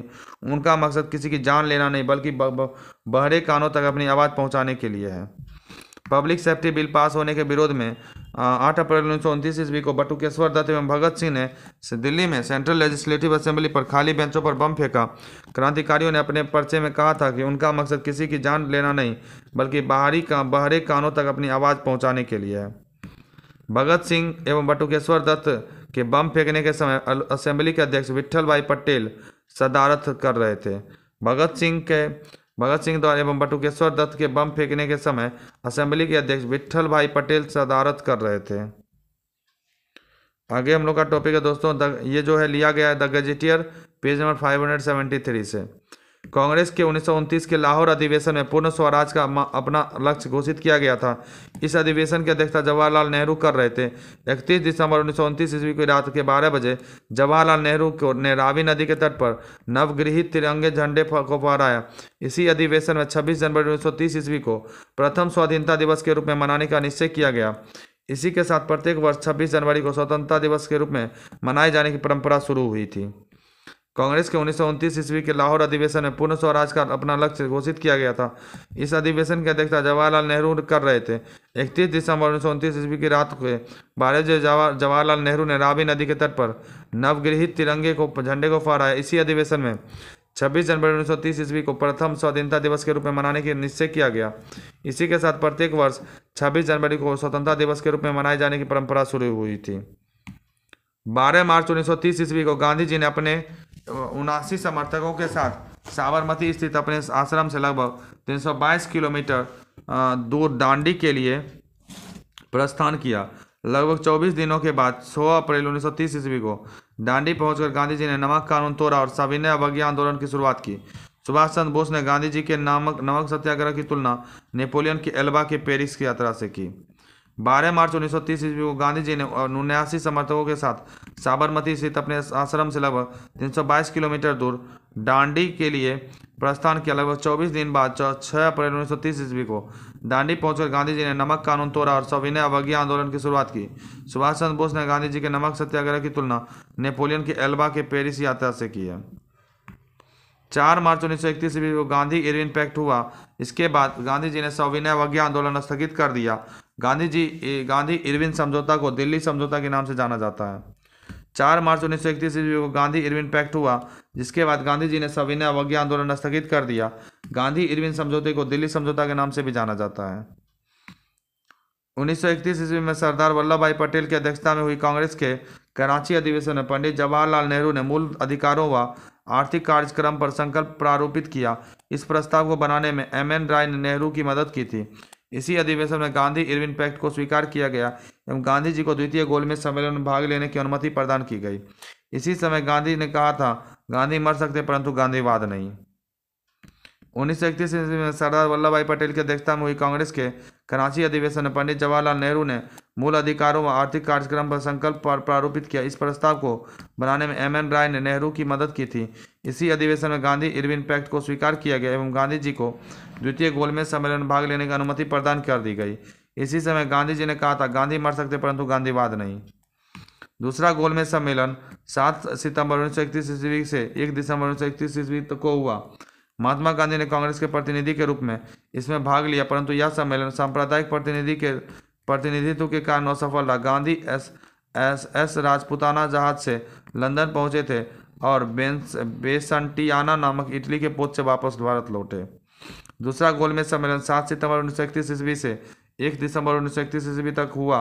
उनका मकसद किसी की जान लेना नहीं बल्कि बहरे कानों तक अपनी आवाज़ पहुंचाने के लिए है पब्लिक सेफ्टी बिल पास होने के विरोध में आठ अप्रैल उन्नीस सौ उनतीस ईस्वी को बटुकेश्वर दत्त एवं भगत सिंह ने दिल्ली में सेंट्रल लेजिस्लेटिव असेंबली पर खाली बेंचों पर बम फेंका क्रांतिकारियों ने अपने पर्चे में कहा था कि उनका मकसद किसी की जान लेना नहीं बल्कि बाहरी का बहरे कानों तक अपनी आवाज़ पहुँचाने के लिए है भगत सिंह एवं बटुकेश्वर दत्त के बम फेंकने के समय असेंबली के अध्यक्ष विट्ठल भाई पटेल सदारत कर रहे थे भगत सिंह के भगत सिंह द्वारा एवं बटुकेश्वर दत्त के बम फेंकने के समय असेंबली के अध्यक्ष विठल भाई पटेल सदारत कर रहे थे आगे हम लोग का टॉपिक है दोस्तों द, ये जो है लिया गया है the Gazetteer page number five hundred seventy three से कांग्रेस के उन्नीस के लाहौर अधिवेशन में पूर्ण स्वराज का अपना लक्ष्य घोषित किया गया था इस अधिवेशन की अध्यक्षता जवाहरलाल नेहरू कर रहे थे 31 दिसंबर उन्नीस ईस्वी की रात के 12 बजे जवाहरलाल नेहरू को ने रावी नदी के तट पर नवगृहित तिरंगे झंडे को फहराया इसी अधिवेशन में छब्बीस जनवरी उन्नीस ईस्वी को प्रथम स्वाधीनता दिवस के रूप में मनाने का निश्चय किया गया इसी के साथ प्रत्येक वर्ष छब्बीस जनवरी को स्वतंत्रता दिवस के रूप में मनाए जाने की परंपरा शुरू हुई थी कांग्रेस के उन्नीस ईस्वी के लाहौर अधिवेशन में पूर्ण स्वराज का अपना लक्ष्य घोषित किया गया था इस अधिवेशन की अध्यक्षता जवाहरलाल नेहरू कर रहे थे 31 दिसंबर उन्नीस ईस्वी की रात को बजे जवाहरलाल नेहरू ने रावी नदी के तट पर नवगृहित तिरंगे को झंडे को फहराया इसी अधिवेशन में 26 जनवरी 1930 ईस्वी को प्रथम स्वतंत्रता दिवस के रूप में मनाने की निश्चय किया गया इसी के साथ प्रत्येक वर्ष 26 जनवरी को स्वतंत्रता दिवस के रूप में मनाए जाने की परंपरा शुरू हुई थी 12 मार्च 1930 ईस्वी को गांधी जी ने अपने उनासी समर्थकों के साथ साबरमती स्थित अपने आश्रम से लगभग 322 किलोमीटर दूर दांडी के लिए प्रस्थान किया लगभग 24 दिनों के बाद 6 अप्रैल 1930 ईस्वी को दांडी पहुंचकर गांधी जी ने नमक कानून तोड़ा और सविनय अवज्ञा आंदोलन की शुरुआत की सुभाष चंद्र बोस ने गांधी जी के नामक नमक सत्याग्रह की तुलना नेपोलियन की एल्बा के पेरिस की यात्रा से की बारह मार्च तीस ईस्वी को गांधी जी ने उन्यासी समर्थकों के साथ साबरमती स्थित अपने आश्रम से लगभग 322 किलोमीटर दूर डांडी के लिए प्रस्थान किया लगभग 24 दिन बाद छः अप्रैल 1930 ईस्वी को दांडी पहुंचकर गांधी जी ने नमक कानून तोड़ा और सविनय अवज्ञा आंदोलन की शुरुआत की सुभाष चंद्र बोस ने गांधी जी के नमक सत्याग्रह की तुलना नेपोलियन के एल्बा के पेरिस यात्रा से की है चार मार्च उन्नीस सौ इकतीस ईस्वी को गांधी इरविन पैक्ट हुआ इसके बाद गांधी जी ने सविनय अवज्ञा आंदोलन स्थगित कर दिया गांधी जी गांधी इरविन समझौता को दिल्ली समझौता के नाम से जाना जाता है चार मार्च उन्नीस सौ इकतीस ईस्वी को गांधी इरविन पैक्ट हुआ जिसके बाद गांधी जी ने सविनय अवज्ञा आंदोलन स्थगित कर दिया गांधी इरविन समझौते को दिल्ली समझौता के नाम से भी जाना जाता है 1931 ईस्वी में सरदार वल्लभ भाई पटेल की अध्यक्षता में हुई कांग्रेस के कराची अधिवेशन में पंडित जवाहरलाल नेहरू ने मूल अधिकारों व आर्थिक कार्यक्रम पर संकल्प प्रारूपित किया इस प्रस्ताव को बनाने में एम एन राय ने नेहरू की मदद की थी इसी अधिवेशन में गांधी इरविन पैक्ट को स्वीकार किया गया एवं गांधी जी को द्वितीय गोलमेज सम्मेलन में भाग लेने की अनुमति प्रदान की गई इसी समय गांधी ने कहा था गांधी मर सकते परंतु गांधीवाद नहीं उन्नीस सौ इकतीस ईस्वी में सरदार वल्लभ भाई पटेल की अध्यक्षता में हुई कांग्रेस के कराची अधिवेशन में पंडित जवाहरलाल नेहरू ने मूल अधिकारों व आर्थिक कार्यक्रम पर संकल्प पर प्रारूपित किया इस प्रस्ताव को बनाने में एम एन राय ने नेहरू की मदद की थी इसी अधिवेशन में गांधी इरविन पैक्ट को स्वीकार किया गया एवं गांधी जी को द्वितीय गोलमेज सम्मेलन में भाग लेने की अनुमति प्रदान कर दी गई इसी समय गांधी जी ने कहा था गांधी मर सकते परंतु गांधीवाद नहीं दूसरा गोलमेज सम्मेलन सात सितंबर उन्नीस ईस्वी से एक दिसंबर उन्नीस ईस्वी को हुआ महात्मा गांधी ने कांग्रेस के प्रतिनिधि के रूप में इसमें भाग लिया परंतु यह सम्मेलन सांप्रदायिक प्रतिनिधि के प्रतिनिधित्व के कारण असफल रहा Gandhi S S S Rajputana जहाज से लंदन पहुंचे थे और बेंस बेसंटियाना नामक इटली के पोत से वापस भारत लौटे दूसरा गोलमेज सम्मेलन सात सितंबर उन्नीस सौ इकतीस ईस्वी से एक दिसंबर उन्नीस सौ इकतीस ईस्वी तक हुआ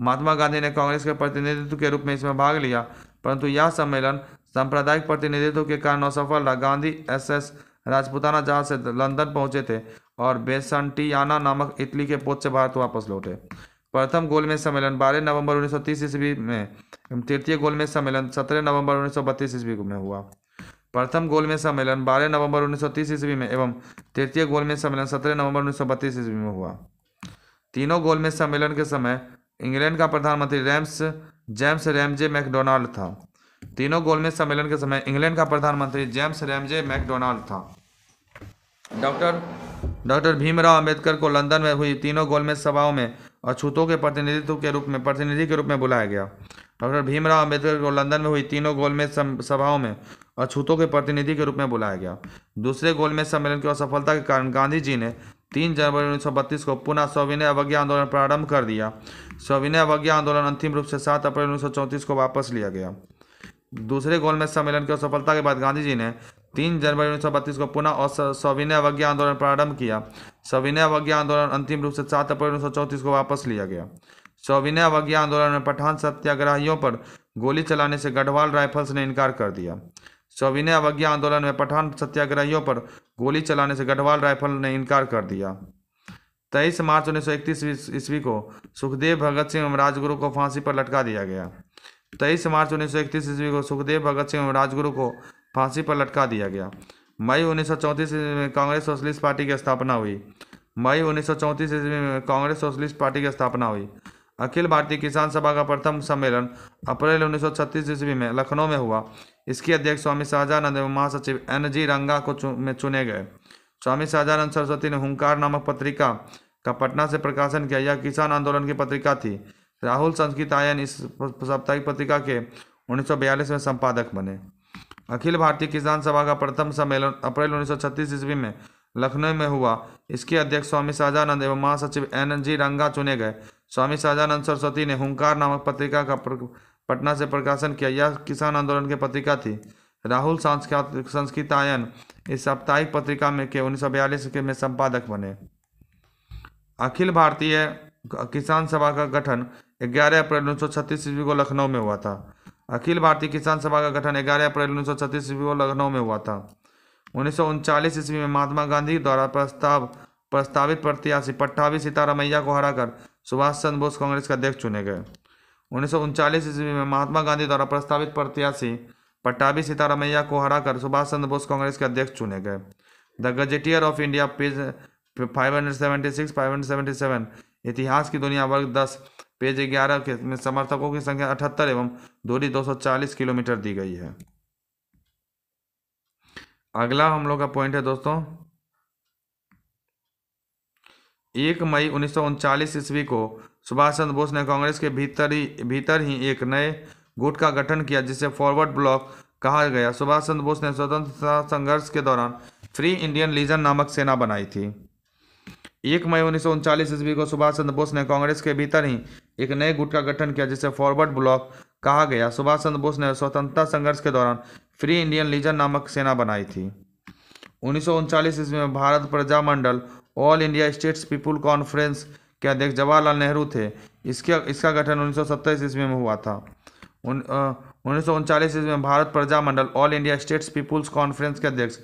महात्मा गांधी ने कांग्रेस के प्रतिनिधित्व के रूप में इसमें भाग लिया परंतु यह सम्मेलन सांप्रदायिक प्रतिनिधित्व के कारण असफल रहा गांधी एस एस राजपुताना जहाज से लंदन पहुंचे थे और बेसंटियाना नामक इटली के पोत से भारत वापस लौटे प्रथम गोलमेज सम्मेलन 12 नवंबर 1930 ईस्वी में तृतीय गोलमेज सम्मेलन 17 नवंबर 1932 ईस्वी में हुआ प्रथम गोलमेज सम्मेलन 12 नवंबर 1930 ईस्वी में एवं तृतीय गोलमेज सम्मेलन 17 नवंबर 1932 ईस्वी में हुआ तीनों गोलमेज सम्मेलन के समय इंग्लैंड का प्रधानमंत्री रैम्स जेम्स रैमजे मैकडोनाल्ड था तीनों गोलमेज सम्मेलन के समय इंग्लैंड का प्रधानमंत्री जेम्स रैमजे मैकडोनाल्ड था डॉक्टर डॉक्टर भीमराव अम्बेडकर को लंदन में हुई तीनों गोलमेज सभाओं में अछूतों के प्रतिनिधित्व के रूप में प्रतिनिधि के रूप में बुलाया गया डॉक्टर भीमराव अम्बेडकर को लंदन में हुई तीनों गोलमेज सभाओं में अछूतों के प्रतिनिधि के रूप में बुलाया गया दूसरे गोलमेज सम्मेलन की असफलता के कारण गांधी जी ने तीन जनवरी उन्नीस को पुनः स्विनय अवज्ञा आंदोलन प्रारंभ कर दिया स्विनय अवज्ञा आंदोलन अंतिम रूप से सात अप्रैल उन्नीस को वापस लिया गया दूसरे गोलमेज सम्मेलन की असफलता के बाद गांधी जी ने तीन जनवरी उन्नीस को पुनः सविनय अवज्ञा आंदोलन प्रारंभ किया सविनय अवज्ञा आंदोलन अंतिम रूप से सात अप्रैल उन्नीस को वापस लिया गया सविनय अवज्ञा आंदोलन में पठान सत्याग्रहियों पर गोली चलाने से गढ़वाल राइफल्स ने इनकार कर दिया सविनय अवज्ञा आंदोलन में पठान सत्याग्रहियों पर गोली चलाने से गढ़वाल राइफल ने इनकार कर दिया तेईस मार्च उन्नीस सौ इकतीस ईस्वी को सुखदेव भगत सिंह राजगुरु को फांसी पर लटका दिया गया तेईस मार्च उन्नीस सौ इकतीस ईस्वी को सुखदेव भगत सिंह राजगुरु को फांसी पर लटका दिया गया मई उन्नीस सौ चौंतीस ईस्वी में कांग्रेस सोशलिस्ट पार्टी की स्थापना हुई मई उन्नीस सौ चौंतीस ईस्वी में कांग्रेस सोशलिस्ट पार्टी की स्थापना हुई अखिल भारतीय किसान सभा का प्रथम सम्मेलन अप्रैल उन्नीस ईस्वी में लखनऊ में हुआ इसके अध्यक्ष स्वामी शाहजानंद एवं महासचिव एन जी रंगा को चु, में चुने गए स्वामी शाहजानंद सरस्वती ने हुंकार नामक पत्रिका का पटना से प्रकाशन किया यह किसान आंदोलन की पत्रिका थी राहुल संस्कृतायन इस साप्ताहिक पत्रिका के 1942 में संपादक बने अखिल भारतीय किसान सभा का प्रथम सम्मेलन अप्रैल 1936 ईस्वी में लखनऊ में हुआ इसके अध्यक्ष स्वामी शाहजानंद एवं महासचिव एन जी रंगा चुने गए स्वामी शाहजानंद सरस्वती ने हुंकार नामक पत्रिका का पटना से प्रकाशन किया यह किसान आंदोलन की पत्रिका थी राहुल संस्कृतायन इस साप्ताहिक पत्रिका में के उन्नीस में संपादक बने अखिल भारतीय किसान सभा का गठन 11 अप्रैल उन्नीस सौ ईस्वी को लखनऊ में हुआ था अखिल भारतीय किसान सभा का गठन 11 अप्रैल उन्नीस सौ ईस्वी को लखनऊ में हुआ था उन्नीस ईस्वी में महात्मा गांधी द्वारा प्रस्ताव प्रस्तावित प्रत्याशी पट्टावी सीतारामैया को हराकर सुभाष चंद्र बोस कांग्रेस का अध्यक्ष चुने गए उन्नीस ईस्वी में महात्मा गांधी द्वारा प्रस्तावित प्रत्याशी पट्टावी सीतारामैया को हराकर सुभाष चंद्र बोस कांग्रेस के अध्यक्ष चुने गए the Gazetteer of India page five hundred seventy six five hundred seventy seven इतिहास की दुनिया वर्ग दस पेज ग्यारह के में समर्थकों की संख्या अठहत्तर एवं दूरी दो सौ चालीस किलोमीटर दी गई है अगला हम लोग का पॉइंट है दोस्तों एक मई उन्नीस सौ ईस्वी को सुभाष चंद्र बोस ने कांग्रेस के भीतर ही भीतर ही एक नए गुट का गठन किया जिसे फॉरवर्ड ब्लॉक कहा गया सुभाष चंद्र बोस ने स्वतंत्रता संघर्ष के दौरान फ्री इंडियन लीजन नामक सेना बनाई थी एक मई उन्नीस ईस्वी को सुभाष चंद्र बोस ने कांग्रेस के भीतर ही एक नए गुट का गठन किया जिसे फॉरवर्ड ब्लॉक कहा गया सुभाष चंद्र बोस ने स्वतंत्रता संघर्ष के दौरान फ्री इंडियन लीजन नामक सेना बनाई थी उन्नीस ईस्वी में Bharat Prajamandal All India States People Conference के अध्यक्ष जवाहरलाल नेहरू थे इसके इसका गठन उन्नीस ईस्वी में हुआ था उन्नीस ईस्वी में Bharat Prajamandal All India States People's Conference के अध्यक्ष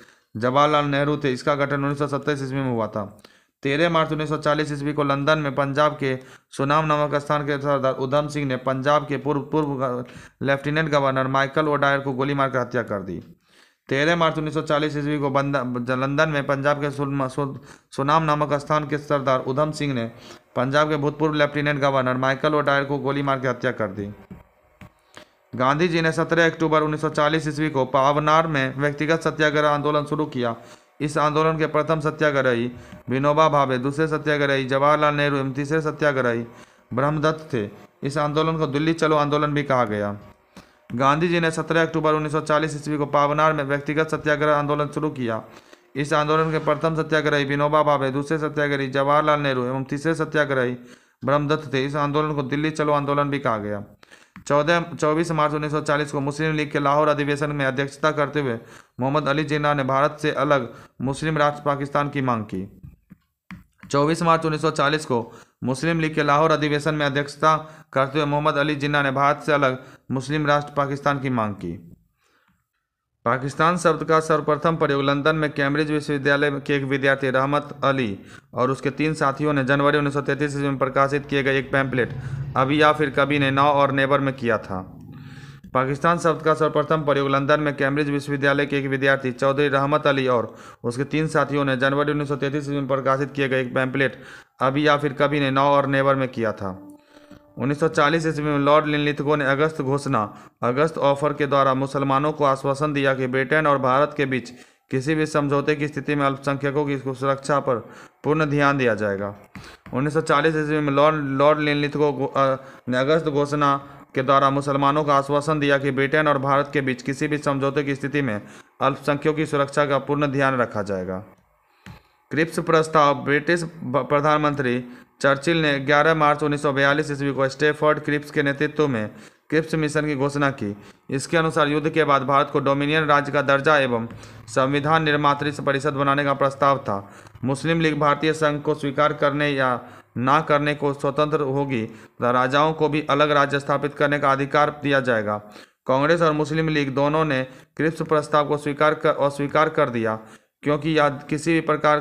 जवाहरलाल नेहरू थे इसका गठन उन्नीस ईस्वी में हुआ था तेरह मार्च उन्नीस सौ चालीस ईस्वी को लंदन में पंजाब के सुनाम नामक स्थान के सरदार उधम सिंह ने पंजाब के पूर्व पूर्व लेफ्टिनेंट गवर्नर माइकल ओडायर को गोली मारकर हत्या कर दी तेरह मार्च उन्नीस सौ चालीस ईस्वी को लंदन में पंजाब के सुनाम नामक स्थान के सरदार उधम सिंह ने पंजाब के भूतपूर्व लेफ्टिनेंट गवर्नर माइकल ओडायर को गोली मार के हत्या कर दी गांधी जी ने सत्रह अक्टूबर उन्नीस सौ चालीस ईस्वी को पावनार में व्यक्तिगत सत्याग्रह आंदोलन शुरू किया इस आंदोलन के प्रथम सत्याग्रही विनोबा भावे दूसरे सत्याग्रही जवाहरलाल नेहरू एवं तीसरे सत्याग्रही ब्रह्मदत्त थे इस आंदोलन को दिल्ली चलो आंदोलन भी कहा गया गांधी जी ने 17 अक्टूबर 1940 ईस्वी को पावनार में व्यक्तिगत सत्याग्रह आंदोलन शुरू किया इस आंदोलन के प्रथम सत्याग्रही विनोबा भावे दूसरे सत्याग्रही जवाहरलाल नेहरू एवं तीसरे सत्याग्रही ब्रह्मदत्त थे इस आंदोलन को दिल्ली चलो आंदोलन भी कहा गया चौदह चौबीस मार्च 1940 को मुस्लिम लीग के लाहौर अधिवेशन में अध्यक्षता करते हुए मोहम्मद अली जिन्ना ने भारत से अलग मुस्लिम राष्ट्र पाकिस्तान की मांग की 24 मार्च 1940 को मुस्लिम लीग के लाहौर अधिवेशन में अध्यक्षता करते हुए मोहम्मद अली जिन्ना ने भारत से अलग मुस्लिम राष्ट्र पाकिस्तान की मांग की पाकिस्तान शब्द का सर्वप्रथम प्रयोग लंदन में कैम्ब्रिज विश्वविद्यालय के एक विद्यार्थी रहमत अली और उसके तीन साथियों ने जनवरी उन्नीस सौ ईस्वी में प्रकाशित किए गए एक पैम्पलेट अभी या फिर कभी ने नाव और नेबर में किया था पाकिस्तान शब्द का सर्वप्रथम प्रयोग लंदन में कैम्ब्रिज विश्वविद्यालय के एक विद्यार्थी चौधरी रहमत अली और उसके तीन साथियों ने जनवरी उन्नीस सौ ईस्वी में प्रकाशित किए गए एक पैम्पलेट अभी या फिर कभी ने नाव और नेबर में किया था 1940 ईस्वी में लॉर्ड लिनलिथगो ने अगस्त घोषणा अगस्त ऑफर के द्वारा मुसलमानों को आश्वासन दिया कि ब्रिटेन और भारत के बीच किसी भी समझौते की स्थिति में अल्पसंख्यकों की सुरक्षा पर पूर्ण ध्यान दिया जाएगा 1940 ईस्वी में लॉर्ड लॉर्ड लिनलिथगो ने अगस्त घोषणा के द्वारा मुसलमानों का आश्वासन दिया कि ब्रिटेन और भारत के बीच किसी भी समझौते की स्थिति में अल्पसंख्यकों की सुरक्षा का पूर्ण ध्यान रखा जाएगा क्रिप्स प्रस्ताव ब्रिटिश प्रधानमंत्री चर्चिल ने 11 मार्च 1942 ईस्वी को स्टेफर्ड क्रिप्स के नेतृत्व में क्रिप्स मिशन की घोषणा की इसके अनुसार युद्ध के बाद भारत को डोमिनियन राज्य का दर्जा एवं संविधान निर्मात परिषद बनाने का प्रस्ताव था मुस्लिम लीग भारतीय संघ को स्वीकार करने या ना करने को स्वतंत्र होगी तथा राजाओं को भी अलग राज्य स्थापित करने का अधिकार दिया जाएगा कांग्रेस और मुस्लिम लीग दोनों ने क्रिप्स प्रस्ताव को स्वीकार कर अस्वीकार कर दिया क्योंकि यह किसी भी प्रकार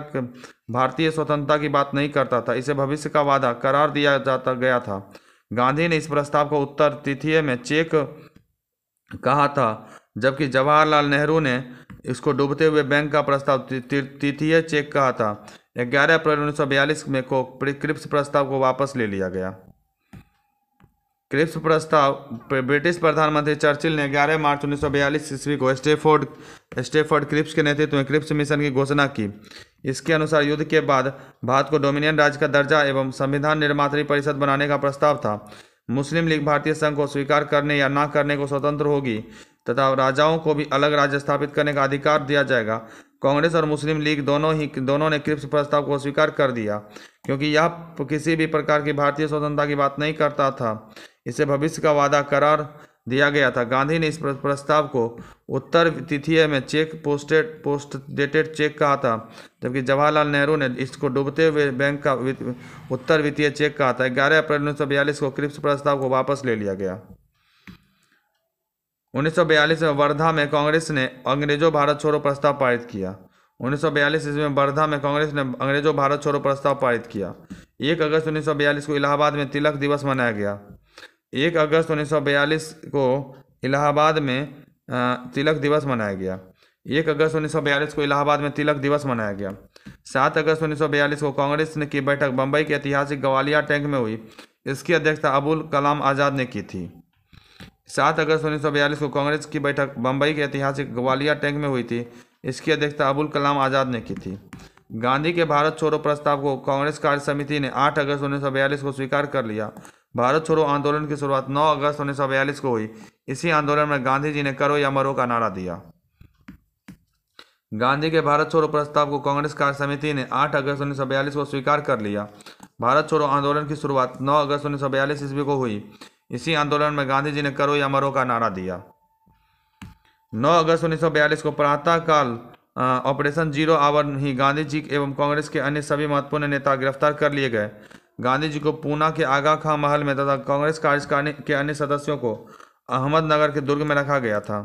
भारतीय स्वतंत्रता की बात नहीं करता था इसे भविष्य का वादा करार दिया जाता गया था गांधी ने इस प्रस्ताव को उत्तर तिथिय में चेक कहा था जबकि जवाहरलाल नेहरू ने इसको डूबते हुए बैंक का प्रस्ताव तिथिय चेक कहा था 11 अप्रैल बयालीस में को क्रिप्स प्रस्ताव को वापस ले लिया गया क्रिप्स प्रस्ताव ब्रिटिश प्रधानमंत्री चर्चिल ने 11 मार्च 1942 ईस्वी को स्टेफोर्ड स्टेफोर्ड क्रिप्स के नेतृत्व में क्रिप्स मिशन की घोषणा की इसके अनुसार युद्ध के बाद भारत को डोमिनियन राज्य का दर्जा एवं संविधान निर्मात्री परिषद बनाने का प्रस्ताव था मुस्लिम लीग भारतीय संघ को स्वीकार करने या ना करने को स्वतंत्र होगी तथा राजाओं को भी अलग राज्य स्थापित करने का अधिकार दिया जाएगा कांग्रेस और मुस्लिम लीग दोनों ही दोनों ने क्रिप्स प्रस्ताव को स्वीकार कर दिया क्योंकि यह किसी भी प्रकार की भारतीय स्वतंत्रता की बात नहीं करता था इसे भविष्य का वादा करार दिया गया था गांधी ने इस प्रस्ताव को उत्तर तिथिय में cheque posted post dated cheque कहा था जबकि जवाहरलाल नेहरू ने इसको डूबते हुए बैंक का उत्तर वित्तीय चेक कहा था ग्यारह अप्रैल उन्नीस को क्रिप्स प्रस्ताव को वापस ले लिया गया 1942 में वर्धा में कांग्रेस ने अंग्रेजों भारत छोड़ो प्रस्ताव पारित किया 1942 ईस्वी में वर्धा में कांग्रेस ने अंग्रेजों भारत छोड़ो प्रस्ताव पारित किया 1 अगस्त 1942 को इलाहाबाद में तिलक दिवस मनाया गया एक अगस्त 1942 को इलाहाबाद में तिलक दिवस मनाया गया एक अगस्त 1942 को इलाहाबाद में तिलक दिवस मनाया गया सात अगस्त 1942 को कांग्रेस ने की बैठक बम्बई के ऐतिहासिक ग्वालिया टैंक में हुई इसकी अध्यक्षता अबुल कलाम आज़ाद ने की थी सात अगस्त 1942 को कांग्रेस की बैठक बम्बई के ऐतिहासिक ग्वालिया टैंक में हुई थी इसकी अध्यक्षता अबुल कलाम आज़ाद ने की थी गांधी के भारत छोड़ो प्रस्ताव को कांग्रेस कार्य समिति ने आठ अगस्त उन्नीस को स्वीकार कर लिया भारत छोड़ो आंदोलन की शुरुआत 9 अगस्त उन्नीस को हुई इसी आंदोलन में गांधी जी ने करो या मरो का नारा दिया गांधी के भारत छोड़ो प्रस्ताव को कांग्रेस कार्य समिति ने 8 अगस्त उन्नीस को स्वीकार कर लिया भारत छोड़ो आंदोलन की शुरुआत 9 अगस्त उन्नीस ईस्वी को हुई इसी आंदोलन में गांधी जी ने करो या मरो का नारा दिया 9 अगस्त उन्नीस को प्रातःकाल ऑपरेशन जीरो आवर ही गांधी जी एवं कांग्रेस के अन्य सभी महत्वपूर्ण नेता गिरफ्तार कर लिए गए गांधी जी को पूना के आगा खां महल में तथा कांग्रेस कार्यकारिणी के अन्य सदस्यों को अहमदनगर के दुर्ग में रखा गया था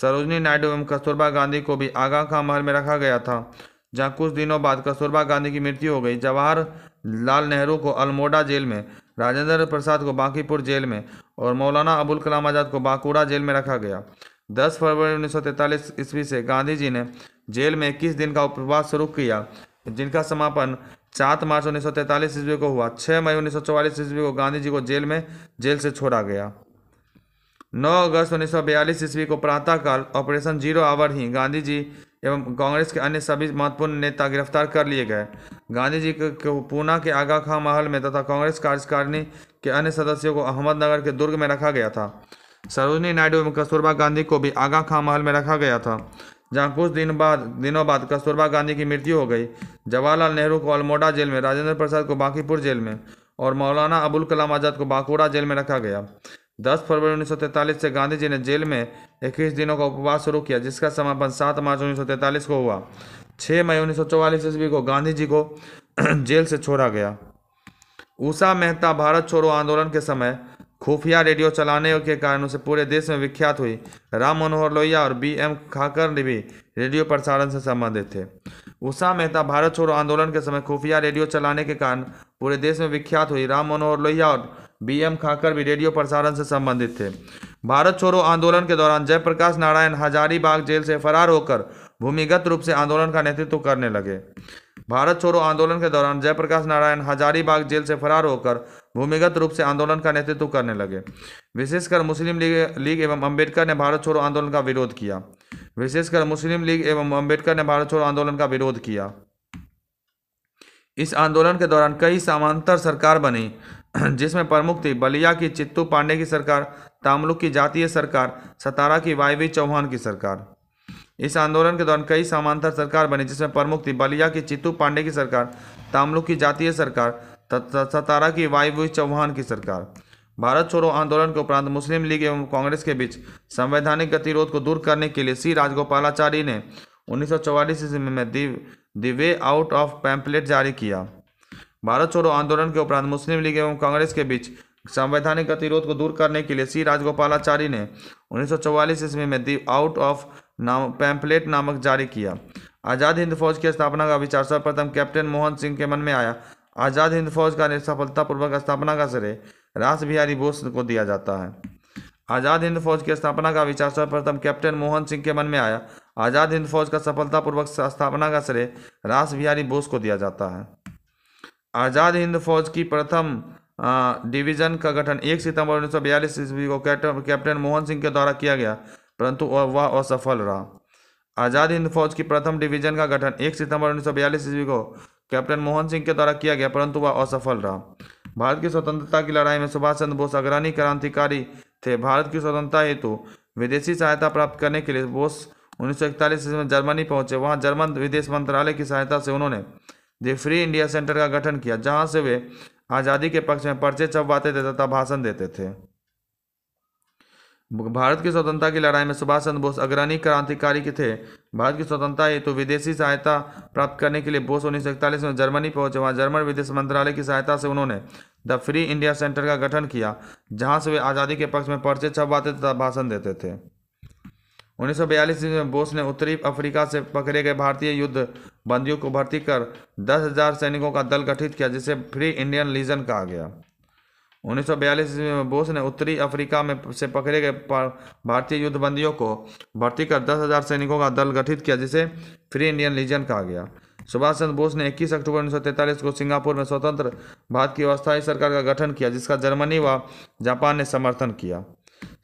सरोजनी नायडू एवं कस्तूरबा गांधी को भी आगा खां महल में रखा गया था जहाँ कुछ दिनों बाद कस्तूरबा गांधी की मृत्यु हो गई जवाहर लाल नेहरू को अल्मोड़ा जेल में राजेंद्र प्रसाद को बांकीपुर जेल में और मौलाना अबुल कलाम आज़ाद को बांकुड़ा जेल में रखा गया 10 फरवरी 1943 ईस्वी से गांधी जी ने जेल में इक्कीस दिन का उपवास शुरू किया जिनका समापन सात मार्च उन्नीस सौ तैंतालीस ईस्वी को हुआ छः मई उन्नीस सौ चौवालीस ईस्वी को गांधी जी को जेल में जेल से छोड़ा गया नौ अगस्त उन्नीस सौ बयालीस ईस्वी को प्रातःकाल ऑपरेशन जीरो आवर ही गांधी जी एवं कांग्रेस के अन्य सभी महत्वपूर्ण नेता गिरफ्तार कर लिए गए गांधी जी को पूना के आगा खां महल में तथा कांग्रेस कार्यकारिणी के अन्य सदस्यों को अहमदनगर के दुर्ग में रखा गया था सरोजनी नायडू एवं कस्तूरबा गांधी को भी आगा खां महल में रखा गया था जहाँ कुछ दिन बाद दिनों बाद कस्तूरबा गांधी की मृत्यु हो गई जवाहरलाल नेहरू को अल्मोड़ा जेल में राजेंद्र प्रसाद को बांकीपुर जेल में और मौलाना अबुल कलाम आज़ाद को बांकुड़ा जेल में रखा गया 10 फरवरी 1943 से गांधी जी ने जेल में 21 दिनों का उपवास शुरू किया जिसका समापन 7 मार्च 1943 को हुआ 6 मई 1944 ईस्वी को गांधी जी को [clears throat] जेल से छोड़ा गया उषा मेहता भारत छोड़ो आंदोलन के समय खुफिया रेडियो चलाने के कारण उसे पूरे देश में विख्यात हुई राम मनोहर लोहिया और बी एम खाकर भी रेडियो प्रसारण से संबंधित थे उषा मेहता भारत छोड़ो आंदोलन के समय खुफिया रेडियो चलाने के कारण पूरे देश में विख्यात हुई राम मनोहर लोहिया और बी एम खाकर भी रेडियो प्रसारण से संबंधित थे भारत छोड़ो आंदोलन के दौरान जयप्रकाश नारायण हजारीबाग जेल से फरार होकर भूमिगत रूप से आंदोलन का नेतृत्व करने लगे भारत छोड़ो आंदोलन के दौरान जयप्रकाश नारायण हजारीबाग जेल से फरार होकर भूमिगत रूप से आंदोलन का नेतृत्व करने लगे विशेषकर मुस्लिम लीग लीग एवं अंबेडकर ने भारत छोड़ो आंदोलन का विरोध किया विशेषकर मुस्लिम लीग एवं अंबेडकर ने भारत छोड़ो आंदोलन का विरोध किया इस आंदोलन के दौरान कई समांतर सरकार बनी जिसमें प्रमुख थी बलिया की चित्तू पांडे की सरकार तामलुक की जातीय सरकार सतारा की वाई चौहान की सरकार इस आंदोलन के दौरान कई समांतर सरकार बनी जिसमें प्रमुख थी बलिया की चित्तू पांडे की सरकार तामलुक की जातीय सरकार सतारा की वायु चौहान की सरकार भारत छोड़ो आंदोलन के उपरांत मुस्लिम लीग एवं कांग्रेस के बीच संवैधानिक गतिरोध को दूर करने के लिए सी राजगोपालाचारी ने उन्नीस ईस्वी में the way out of pamphlet जारी किया भारत छोड़ो आंदोलन के उपरांत मुस्लिम लीग एवं कांग्रेस के बीच संवैधानिक गतिरोध को दूर करने के लिए सी राजगोपालाचारी ने उन्नीस सौ ईस्वी में दि आउट ऑफ नाम पैम्पलेट नामक जारी किया आज़ाद हिंद फौज की स्थापना का विचार सर्वप्रथम कैप्टन मोहन सिंह के मन में आया आज़ाद हिंद फौज का सफलतापूर्वक स्थापना का श्रेय रास बिहारी बोस को दिया जाता है आज़ाद हिंद फौज की स्थापना का विचार सर्वप्रथम कैप्टन मोहन सिंह के मन में आया आज़ाद हिंद फौज का सफलतापूर्वक स्थापना का श्रेय रास बिहारी बोस को दिया जाता है आज़ाद हिंद फौज की प्रथम डिवीजन का गठन 1 सितंबर 1942 ईस्वी को कैप्टन मोहन सिंह के द्वारा किया गया परंतु वह असफल रहा आज़ाद हिंद फौज की प्रथम डिवीजन का गठन 1 सितंबर 1942 ईस्वी को कैप्टन मोहन सिंह के द्वारा किया गया परंतु वह असफल रहा भारत की स्वतंत्रता की लड़ाई में सुभाष चंद्र बोस अग्रणी क्रांतिकारी थे भारत की स्वतंत्रता हेतु विदेशी सहायता प्राप्त करने के लिए बोस उन्नीस ईस्वी में जर्मनी पहुंचे वहां जर्मन विदेश मंत्रालय की सहायता से उन्होंने द फ्री इंडिया सेंटर का गठन किया जहाँ से वे आज़ादी के पक्ष में पर्चे चपवाते थे तथा भाषण देते थे भारत की स्वतंत्रता की लड़ाई में सुभाष चंद्र बोस अग्रणी क्रांतिकारी के थे भारत की स्वतंत्रता हेतु तो विदेशी सहायता प्राप्त करने के लिए बोस उन्नीस में जर्मनी पहुंचे वहाँ जर्मन विदेश मंत्रालय की सहायता से उन्होंने द फ्री इंडिया सेंटर का गठन किया जहाँ से वे आज़ादी के पक्ष में पर्चे छपवाते तथा भाषण देते थे उन्नीस में बोस ने उत्तरी अफ्रीका से पकड़े गए भारतीय युद्ध बंदियों को भर्ती कर दस सैनिकों का दल गठित किया जिसे फ्री इंडियन लीजन कहा गया उन्नीस ईस्वी में बोस ने उत्तरी अफ्रीका में से पकड़े गए भारतीय युद्धबंदियों को भर्ती कर दस हज़ार सैनिकों का दल गठित किया जिसे फ्री इंडियन लीजन कहा गया सुभाष चंद्र बोस ने 21 अक्टूबर 1943 को सिंगापुर में स्वतंत्र भारत की अस्थायी सरकार का गठन किया जिसका जर्मनी व जापान ने समर्थन किया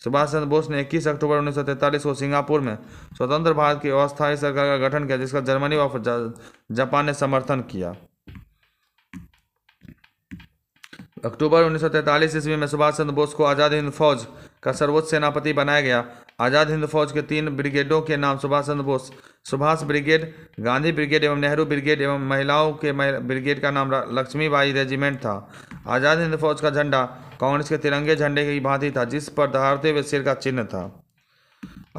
सुभाष चंद्र बोस ने 21 अक्टूबर 1943 को सिंगापुर में स्वतंत्र भारत की अस्थायी सरकार का गठन किया जिसका जर्मनी व जापान ने समर्थन किया अक्टूबर उन्नीस सौ ईस्वी में सुभाष चंद्र बोस को आज़ाद हिंद फौज का सर्वोच्च सेनापति बनाया गया आज़ाद हिंद फौज के तीन ब्रिगेडों के नाम सुभाष चंद्र बोस सुभाष ब्रिगेड गांधी ब्रिगेड एवं नेहरू ब्रिगेड एवं महिलाओं के ब्रिगेड का नाम लक्ष्मीबाई रेजिमेंट था आज़ाद हिंद फौज का झंडा कांग्रेस के तिरंगे झंडे की भांति था जिस पर दहाड़ते हुए सिर का चिन्ह था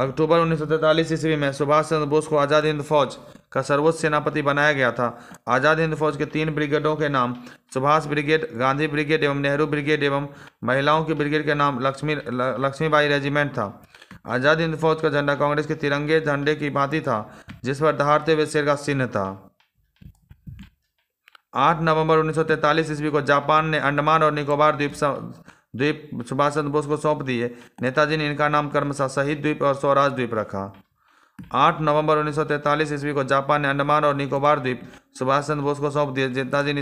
अक्टूबर उन्नीस सौ ईस्वी में सुभाष चंद्र बोस को आज़ाद हिंद फौज का सर्वोच्च सेनापति बनाया गया था आज़ाद हिंद फौज के तीन ब्रिगेडों के नाम सुभाष ब्रिगेड गांधी ब्रिगेड एवं नेहरू ब्रिगेड एवं महिलाओं की ब्रिगेड के नाम लक्ष्मी लक्ष्मीबाई रेजिमेंट था आज़ाद हिंद फौज का झंडा कांग्रेस के तिरंगे झंडे की भांति था जिस पर दहाड़ते हुए शेर का चिन्ह था आठ नवंबर तैंतालीस ईस्वी को जापान ने अंडमान और निकोबार द्वीप द्वीप सुभाष चंद्र बोस को सौंप दिए नेताजी ने इनका नाम कर्मशा शहीद द्वीप और स्वराज द्वीप रखा आठ नवंबर उन्नीस सौ ईस्वी को जापान ने अंडमान और निकोबार द्वीप सुभाष चंद्र बोस को सौंप दिए नेताजी ने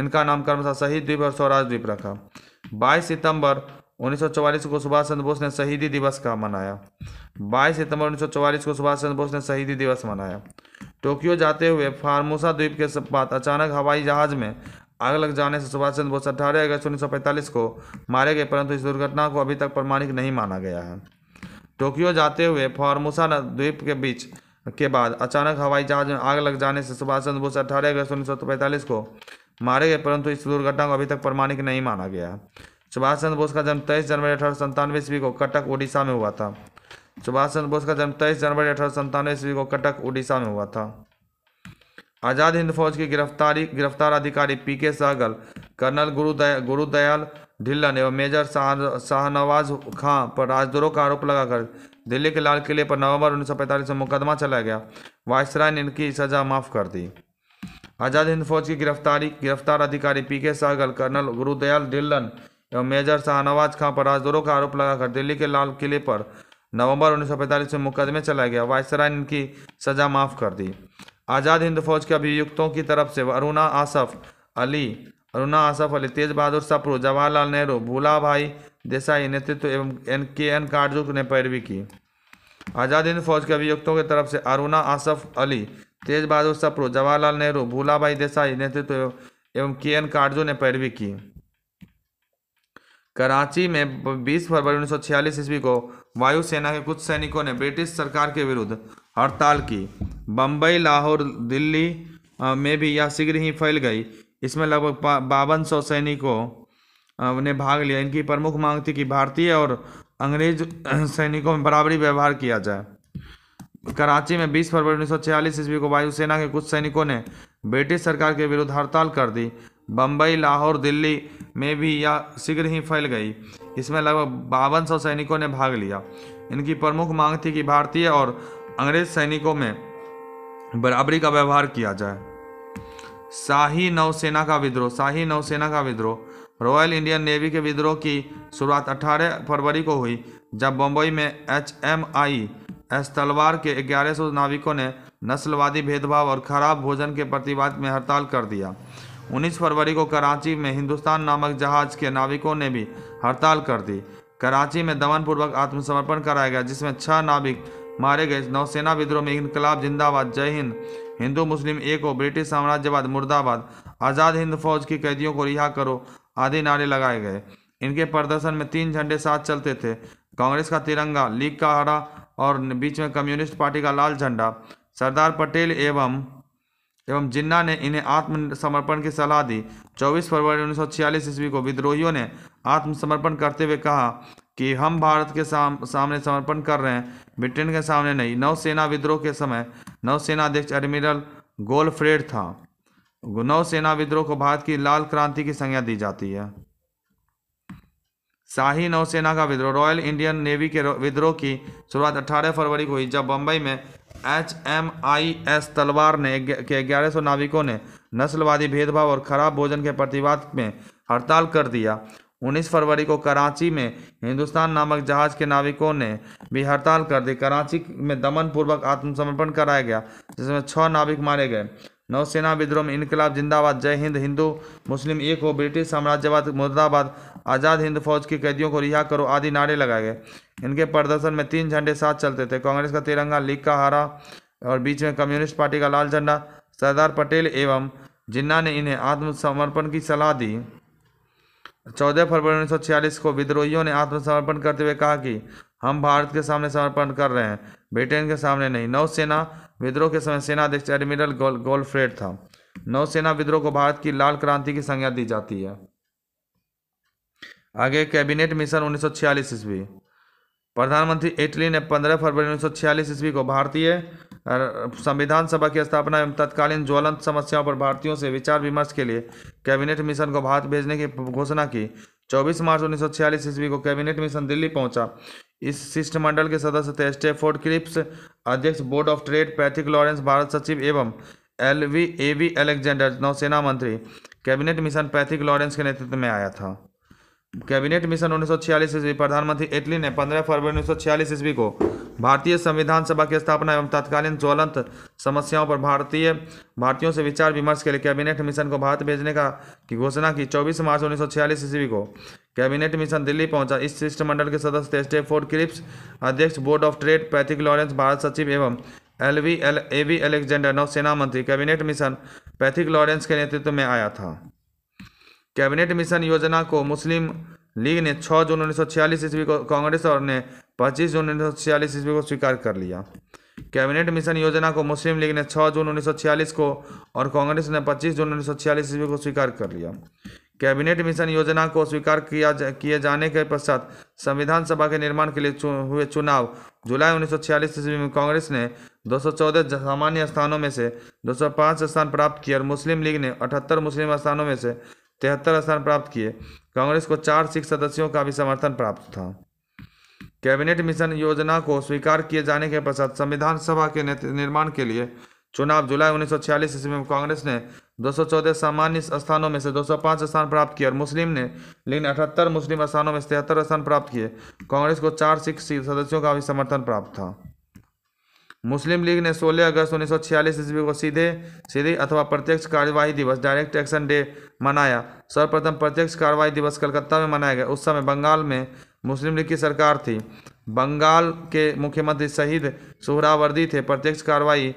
इनका नाम कर्मशा शहीद द्वीप और स्वराज द्वीप रखा बाईस सितंबर 1944 को सुभाष चंद्र बोस ने शहीदी दिवस का मनाया 22 सितंबर 1944 को सुभाष चंद्र बोस ने शहीदी दिवस मनाया टोक्यो जाते हुए फार्मोसा द्वीप के बाद अचानक हवाई जहाज में आग लग जाने से सुभाष चंद्र बोस अट्ठारह अगस्त उन्नीस को मारे गए परंतु इस दुर्घटना को अभी तक प्रमाणिक नहीं माना गया है टोक्यो जाते हुए फार्मोसा द्वीप के बीच के बाद अचानक हवाई जहाज में आग लग जाने से सुभाष चंद्र बोस अठारह अगस्त उन्नीस को मारे गए परंतु इस दुर्घटना को अभी तक प्रमाणिक नहीं माना गया सुभाष चंद्र बोस का जन्म तेईस जनवरी अठारह संतानवे ईस्वी को कटक ओडिशा में हुआ था सुभाष चंद्र बोस का जन्म तेईस जनवरी अठारह संतानवे ईस्वी को कटक ओडिशा में हुआ था आज़ाद हिंद फौज की गिरफ्तारी गिरफ्तार अधिकारी P K Sahgal colonel Gurdayal Gurdayal Dhillon एवं मेजर शाह शाहनवाज खां पर राजद्रोह का आरोप लगाकर दिल्ली के लाल किले पर नवंबर 1945 में मुकदमा चलाया गया वायसराय ने इनकी सजा माफ़ कर दी आज़ाद हिंद फौज की गिरफ्तारी गिरफ्तार अधिकारी P K Sahgal colonel Gurudayal Dhillon एवं मेजर शाहनवाज खां पर राजद्रोह का आरोप लगाकर दिल्ली के लाल किले पर नवंबर 1945 में मुकदमे चलाया गया वायसराय ने इनकी सजा माफ़ कर दी आज़ाद हिंद फौज के अभियुक्तों की तरफ से अरुणा आसफ अली अरुणा आसफ अली तेज बहादुर सप्रू जवाहरलाल नेहरू भूला भाई देसाई नेतृत्व एवं एन के एन कारजू ने पैरवी की आज़ाद हिंद फौज के अभियुक्तों की तरफ से अरुणा आसफ अली तेज बहादुर सप्रू जवाहरलाल नेहरू भूला भाई देसाई नेतृत्व एवं के एन कारजू ने पैरवी की कराची में 20 फरवरी 1946 ईस्वी को वायुसेना के कुछ सैनिकों ने ब्रिटिश सरकार के विरुद्ध हड़ताल की बम्बई [clears throat] लाहौर दिल्ली में भी यह शीघ्र ही फैल गई इसमें लगभग बावन सौ सैनिकों ने भाग लिया इनकी प्रमुख मांग थी कि भारतीय और अंग्रेज सैनिकों में बराबरी व्यवहार किया जाए कराची में 20 फरवरी उन्नीस सौ छियालीस ईस्वी को वायुसेना के कुछ सैनिकों ने ब्रिटिश सरकार के विरुद्ध हड़ताल कर दी बम्बई लाहौर दिल्ली में भी यह शीघ्र ही फैल गई इसमें लगभग बावन सौ सैनिकों ने भाग लिया इनकी प्रमुख मांग थी कि भारतीय और अंग्रेज सैनिकों में बराबरी का व्यवहार किया जाए शाही नौसेना का विद्रोह शाही नौसेना का विद्रोह रॉयल इंडियन नेवी के विद्रोह की शुरुआत 18 फरवरी को हुई जब बम्बई में H M I S Talwar के 1100 नाविकों ने नस्लवादी भेदभाव और खराब भोजन के प्रतिवाद में हड़ताल कर दिया 19 फरवरी को कराची में हिंदुस्तान नामक जहाज के नाविकों ने भी हड़ताल कर दी कराची में दमनपूर्वक आत्मसमर्पण कराया गया जिसमें छह नाविक मारे गए नौसेना विद्रोह में इनकलाब जिंदाबाद जय हिंद हिंदू मुस्लिम एक हो ब्रिटिश साम्राज्यवाद मुर्दाबाद आज़ाद हिंद फौज की कैदियों को रिहा करो आदि नारे लगाए गए इनके प्रदर्शन में तीन झंडे साथ चलते थे कांग्रेस का तिरंगा लीग का हरा और बीच में कम्युनिस्ट पार्टी का लाल झंडा सरदार पटेल एवं एवं जिन्ना ने इन्हें आत्मसमर्पण की सलाह दी 24 फरवरी 1946 ईस्वी को विद्रोहियों ने आत्मसमर्पण करते हुए कहा कि हम भारत के साम, सामने समर्पण कर रहे हैं ब्रिटेन के सामने नहीं नौसेना विद्रोह के समय नौसेना अध्यक्ष एडमिरल गोलफ्रेड था नौसेना विद्रोह को भारत की लाल क्रांति की संज्ञा दी जाती है शाही नौसेना का विद्रोह रॉयल इंडियन नेवी के विद्रोह की शुरुआत 18 फरवरी को हुई जब बम्बई में एच एम आई एस तलवार ने के ग्यारह सौ नाविकों ने नस्लवादी भेदभाव और खराब भोजन के प्रतिवाद में हड़ताल कर दिया 19 फरवरी को कराची में हिंदुस्तान नामक जहाज के नाविकों ने भी हड़ताल कर दी कराची में दमन पूर्वक आत्मसमर्पण कराया गया जिसमें छः नाविक मारे गए नौसेना विद्रोह में इनकलाब जिंदाबाद जय हिंद हिंदू मुस्लिम एक हो ब्रिटिश साम्राज्यवाद मुर्दाबाद आज़ाद हिंद फौज के कैदियों को रिहा करो आदि नारे लगाए गए इनके प्रदर्शन में तीन झंडे साथ चलते थे कांग्रेस का तिरंगा लीग का हरा और बीच में कम्युनिस्ट पार्टी का लाल झंडा सरदार पटेल एवं जिन्ना ने इन्हें आत्मसमर्पण की सलाह दी चौदह फरवरी उन्नीस को विद्रोहियों ने आत्मसमर्पण करते हुए कहा कि हम भारत के सामने समर्पण कर रहे हैं ब्रिटेन के सामने नहीं नौसेना विद्रोह के समय सेना अध्यक्ष एडमिरल गोल गोलफ्रेड था नौसेना विद्रोह को भारत की लाल क्रांति की संज्ञा दी जाती है आगे कैबिनेट मिशन उन्नीस सौ ईस्वी प्रधानमंत्री इटली ने 15 फरवरी उन्नीस सौ ईस्वी को भारतीय संविधान सभा की स्थापना एवं तत्कालीन ज्वलंत समस्याओं पर भारतीयों से विचार विमर्श के लिए कैबिनेट मिशन को भारत भेजने की घोषणा की 24 मार्च उन्नीस सौ ईस्वी को कैबिनेट मिशन दिल्ली पहुंचा इस शिष्टमंडल के सदस्य थे स्टेफोर्ड क्रिप्स अध्यक्ष board of trade Pethick Lawrence Bharat सचिव एवं L V A V Alexander नौसेना मंत्री कैबिनेट मिशन पैथिक लॉरेंस के नेतृत्व में आया था कैबिनेट मिशन उन्नीस ईस्वी प्रधानमंत्री एटली ने 15 फरवरी उन्नीस ईस्वी को भारतीय संविधान सभा की स्थापना एवं तत्कालीन ज्वलंत समस्याओं पर भारतीय भारतीयों से विचार विमर्श के लिए कैबिनेट मिशन को भारत भेजने का की घोषणा की 24 मार्च उन्नीस ईस्वी को कैबिनेट मिशन दिल्ली पहुंचा इस शिष्टमंडल के सदस्य स्टेफोर्ड क्रिप्स अध्यक्ष board of trade Pethick Lawrence Bharat सचिव एवं L V L A V Alexander नौसेना मंत्री कैबिनेट मिशन पैथिक लॉरेंस के नेतृत्व में आया था कैबिनेट मिशन योजना को मुस्लिम लीग ने 6 जून उन्नीस सौ छियालीस ईस्वी को कांग्रेस और ने 25 जून उन्नीस सौ छियालीस ईस्वी को स्वीकार कर लिया कैबिनेट मिशन योजना को मुस्लिम लीग ने 6 जून 1946 को और कांग्रेस ने 25 जून 1946 ईस्वी को स्वीकार कर लिया कैबिनेट मिशन योजना को स्वीकार किया जा, किए जाने के पश्चात संविधान सभा के निर्माण के लिए चु, हुए चुनाव जुलाई उन्नीस ईस्वी में कांग्रेस ने 214 सामान्य स्थानों में से 205 स्थान प्राप्त किए और मुस्लिम लीग ने 78 मुस्लिम स्थानों में से तिहत्तर स्थान प्राप्त किए कांग्रेस को चार सिख सदस्यों का भी समर्थन प्राप्त था कैबिनेट मिशन योजना को स्वीकार किए जाने के पश्चात संविधान सभा के निर्माण के लिए चुनाव जुलाई उन्नीस सौ ईस्वी में कांग्रेस ने 214 सामान्य स्थानों में से 205 स्थान प्राप्त किए और मुस्लिम ने लेकिन अठहत्तर मुस्लिम स्थानों में से तिहत्तर स्थान प्राप्त किए कांग्रेस को चार सिख सदस्यों का भी समर्थन प्राप्त था मुस्लिम लीग ने 16 अगस्त 1946 ईस्वी को सीधे सीधे अथवा प्रत्यक्ष कार्यवाही दिवस डायरेक्ट एक्शन डे मनाया सर्वप्रथम प्रत्यक्ष कार्यवाही दिवस कलकत्ता में मनाया गया उस समय बंगाल में मुस्लिम लीग की सरकार थी बंगाल के मुख्यमंत्री शहीद सुहरावर्दी थे प्रत्यक्ष कार्रवाई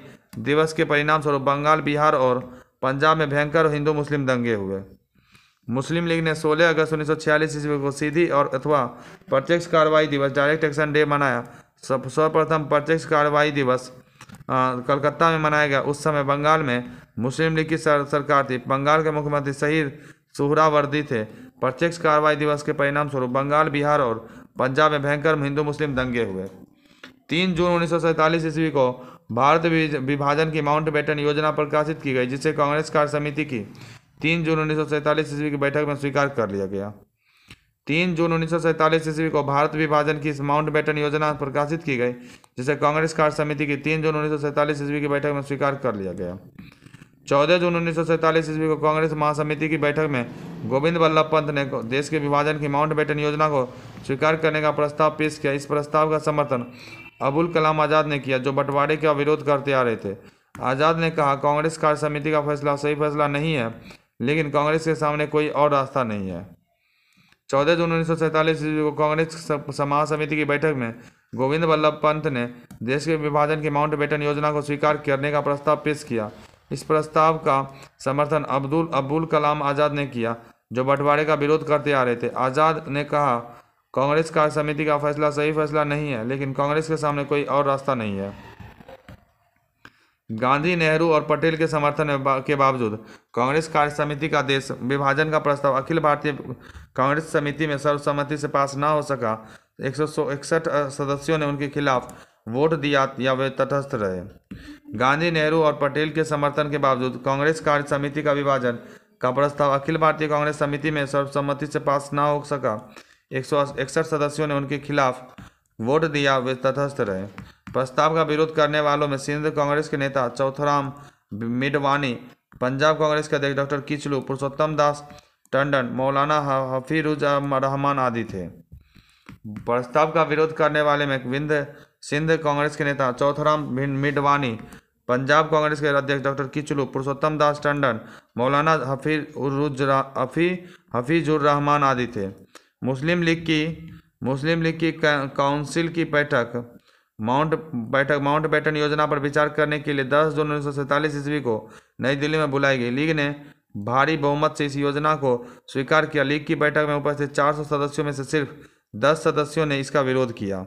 दिवस के परिणाम स्वरूप बंगाल बिहार और पंजाब में भयंकर हिंदू मुस्लिम दंगे हुए मुस्लिम लीग ने 16 अगस्त 1946 ईस्वी को सीधी और अथवा प्रत्यक्ष कार्रवाई दिवस डायरेक्ट एक्शन डे मनाया सब सर्वप्रथम प्रत्यक्ष कार्रवाई दिवस कलकत्ता में मनाया गया उस समय बंगाल में मुस्लिम लीग की सर, सरकार थी बंगाल के मुख्यमंत्री शहीद सुहरावर्दी थे प्रत्यक्ष कार्रवाई दिवस के परिणाम स्वरूप बंगाल बिहार और पंजाब में भयंकर हिंदू मुस्लिम दंगे हुए तीन जून उन्नीस सौ ईस्वी को भारत विभाजन की माउंट बेटन योजना प्रकाशित की गई जिसे कांग्रेस कार्य समिति की तीन जून उन्नीस सौ ईस्वी की बैठक में स्वीकार कर लिया गया तीन जून उन्नीस सौ ईस्वी को भारत विभाजन की माउंट बैटन योजना प्रकाशित की गई जिसे कांग्रेस कार्य समिति की तीन जून उन्नीस सौ ईस्वी की बैठक में स्वीकार कर लिया गया चौदह जून उन्नीस सौ ईस्वी को कांग्रेस महासमिति की बैठक में गोविंद वल्लभ पंत ने देश के विभाजन की माउंट बैटन योजना को स्वीकार करने का प्रस्ताव पेश किया इस प्रस्ताव का समर्थन अबुल कलाम आज़ाद ने किया जो बंटवारे का विरोध करते आ रहे थे आज़ाद ने कहा कांग्रेस कार्य समिति का फैसला सही फैसला नहीं है लेकिन कांग्रेस के सामने कोई और रास्ता नहीं है चौदह जून उन्नीस सौ सैंतालीस कांग्रेस समाज समिति की बैठक में गोविंद वल्लभ पंत ने देश के विभाजन की माउंटबेटन योजना को स्वीकार करने का प्रस्ताव पेश किया इस प्रस्ताव का समर्थन अब्दुल अब्दुल कलाम आज़ाद ने किया जो बंटवारे का विरोध करते आ रहे थे आज़ाद ने कहा कांग्रेस कार्य समिति का फैसला सही फैसला नहीं है लेकिन कांग्रेस के सामने कोई और रास्ता नहीं है गांधी नेहरू और पटेल के समर्थन के बावजूद कांग्रेस कार्य समिति का देश विभाजन का प्रस्ताव अखिल भारतीय कांग्रेस समिति में सर्वसम्मति से पास ना हो सका एक सौ इकसठ सदस्यों ने उनके खिलाफ वोट दिया या वे तटस्थ रहे गांधी नेहरू और पटेल के समर्थन के बावजूद कांग्रेस कार्य समिति का विभाजन का प्रस्ताव अखिल भारतीय कांग्रेस समिति में सर्वसम्मति से पास ना हो सका एक सौ इकसठ सदस्यों ने उनके खिलाफ वोट दिया वे तटस्थ रहे प्रस्ताव का विरोध करने वालों में सिंध कांग्रेस के नेता चौथराम मिडवानी पंजाब कांग्रेस के अध्यक्ष डॉक्टर किचलू पुरुषोत्तम दास टंडन मौलाना रहमान आदि थे प्रस्ताव का विरोध करने वाले मैकविंद सिंध कांग्रेस के नेता चौथराम मिडवानी पंजाब कांग्रेस के अध्यक्ष डॉक्टर किचलू पुरुषोत्तम दास टंडन मौलाना हफी उर्रुजरा हफी आदि थे मुस्लिम लीग की मुस्लिम लीग की काउंसिल की बैठक माउंट बैठक माउंट बैटन योजना पर विचार करने के लिए 10 जून उन्नीस ईस्वी को नई दिल्ली में बुलाई गई लीग ने भारी बहुमत से इस योजना को स्वीकार किया लीग की बैठक में उपस्थित 400 सदस्यों में से सिर्फ 10 सदस्यों ने इसका विरोध किया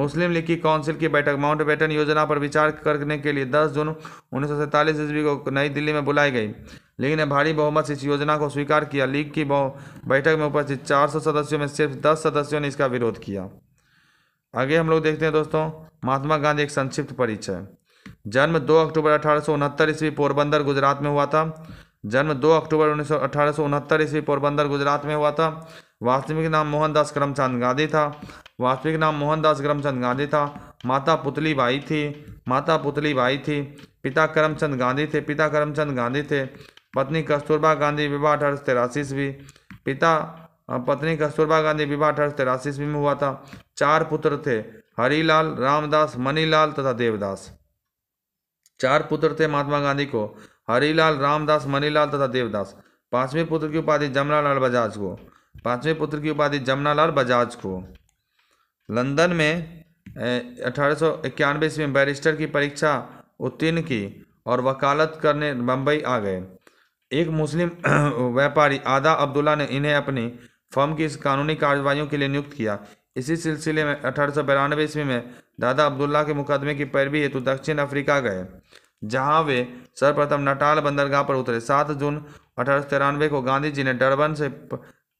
मुस्लिम लीग की काउंसिल की बैठक माउंटबेटन योजना पर विचार करने के लिए 10 जून उन्नीस सौ ईस्वी को नई दिल्ली में बुलाई गई लीग ने भारी बहुमत से इस योजना को स्वीकार किया लीग की बैठक में उपस्थित 400 सदस्यों में सिर्फ 10 सदस्यों ने इसका विरोध किया आगे हम लोग देखते हैं दोस्तों महात्मा गांधी एक संक्षिप्त परिचय जन्म दो अक्टूबर अठारह ईस्वी पोरबंदर गुजरात में हुआ था जन्म 2 अक्टूबर उन्नीस अठारह ईस्वी पोरबंदर गुजरात में हुआ था वास्तविक नाम मोहनदास करमचंद गांधी था वास्तविक नाम मोहनदास करमचंद गांधी था माता पुतली बाई थी माता पुतली बाई थी पिता करमचंद गांधी थे पिता करमचंद गांधी थे पत्नी कस्तूरबा गांधी विवाह अठारह सौ तिरासी ईस्वी पिता पत्नी कस्तूरबा गांधी विवाह अठारह सौ तिरासी ईस्वी में हुआ था चार पुत्र थे हरिलाल रामदास मनीलाल तथा देवदास चार पुत्र थे महात्मा गांधी को हरिलाल रामदास मनीलाल तथा देवदास पांचवें पुत्र की उपाधि जमनालाल बजाज को पांचवें पुत्र की उपाधि जमनालाल बजाज को लंदन में अठारह सौ इक्यानवे ईस्वी में बैरिस्टर की परीक्षा उत्तीर्ण की और वकालत करने बम्बई आ गए एक मुस्लिम [clears throat] व्यापारी आदा अब्दुल्ला ने इन्हें अपनी फर्म की कानूनी कार्रवाई के लिए नियुक्त किया इसी सिलसिले में अठारह सौ ईस्वी में दादा अब्दुल्ला के मुकदमे की पैरवी हेतु दक्षिण अफ्रीका गए जहां वे सर्वप्रथम नटाल बंदरगाह पर उतरे सात जून अठारह को गांधी जी ने डरबन से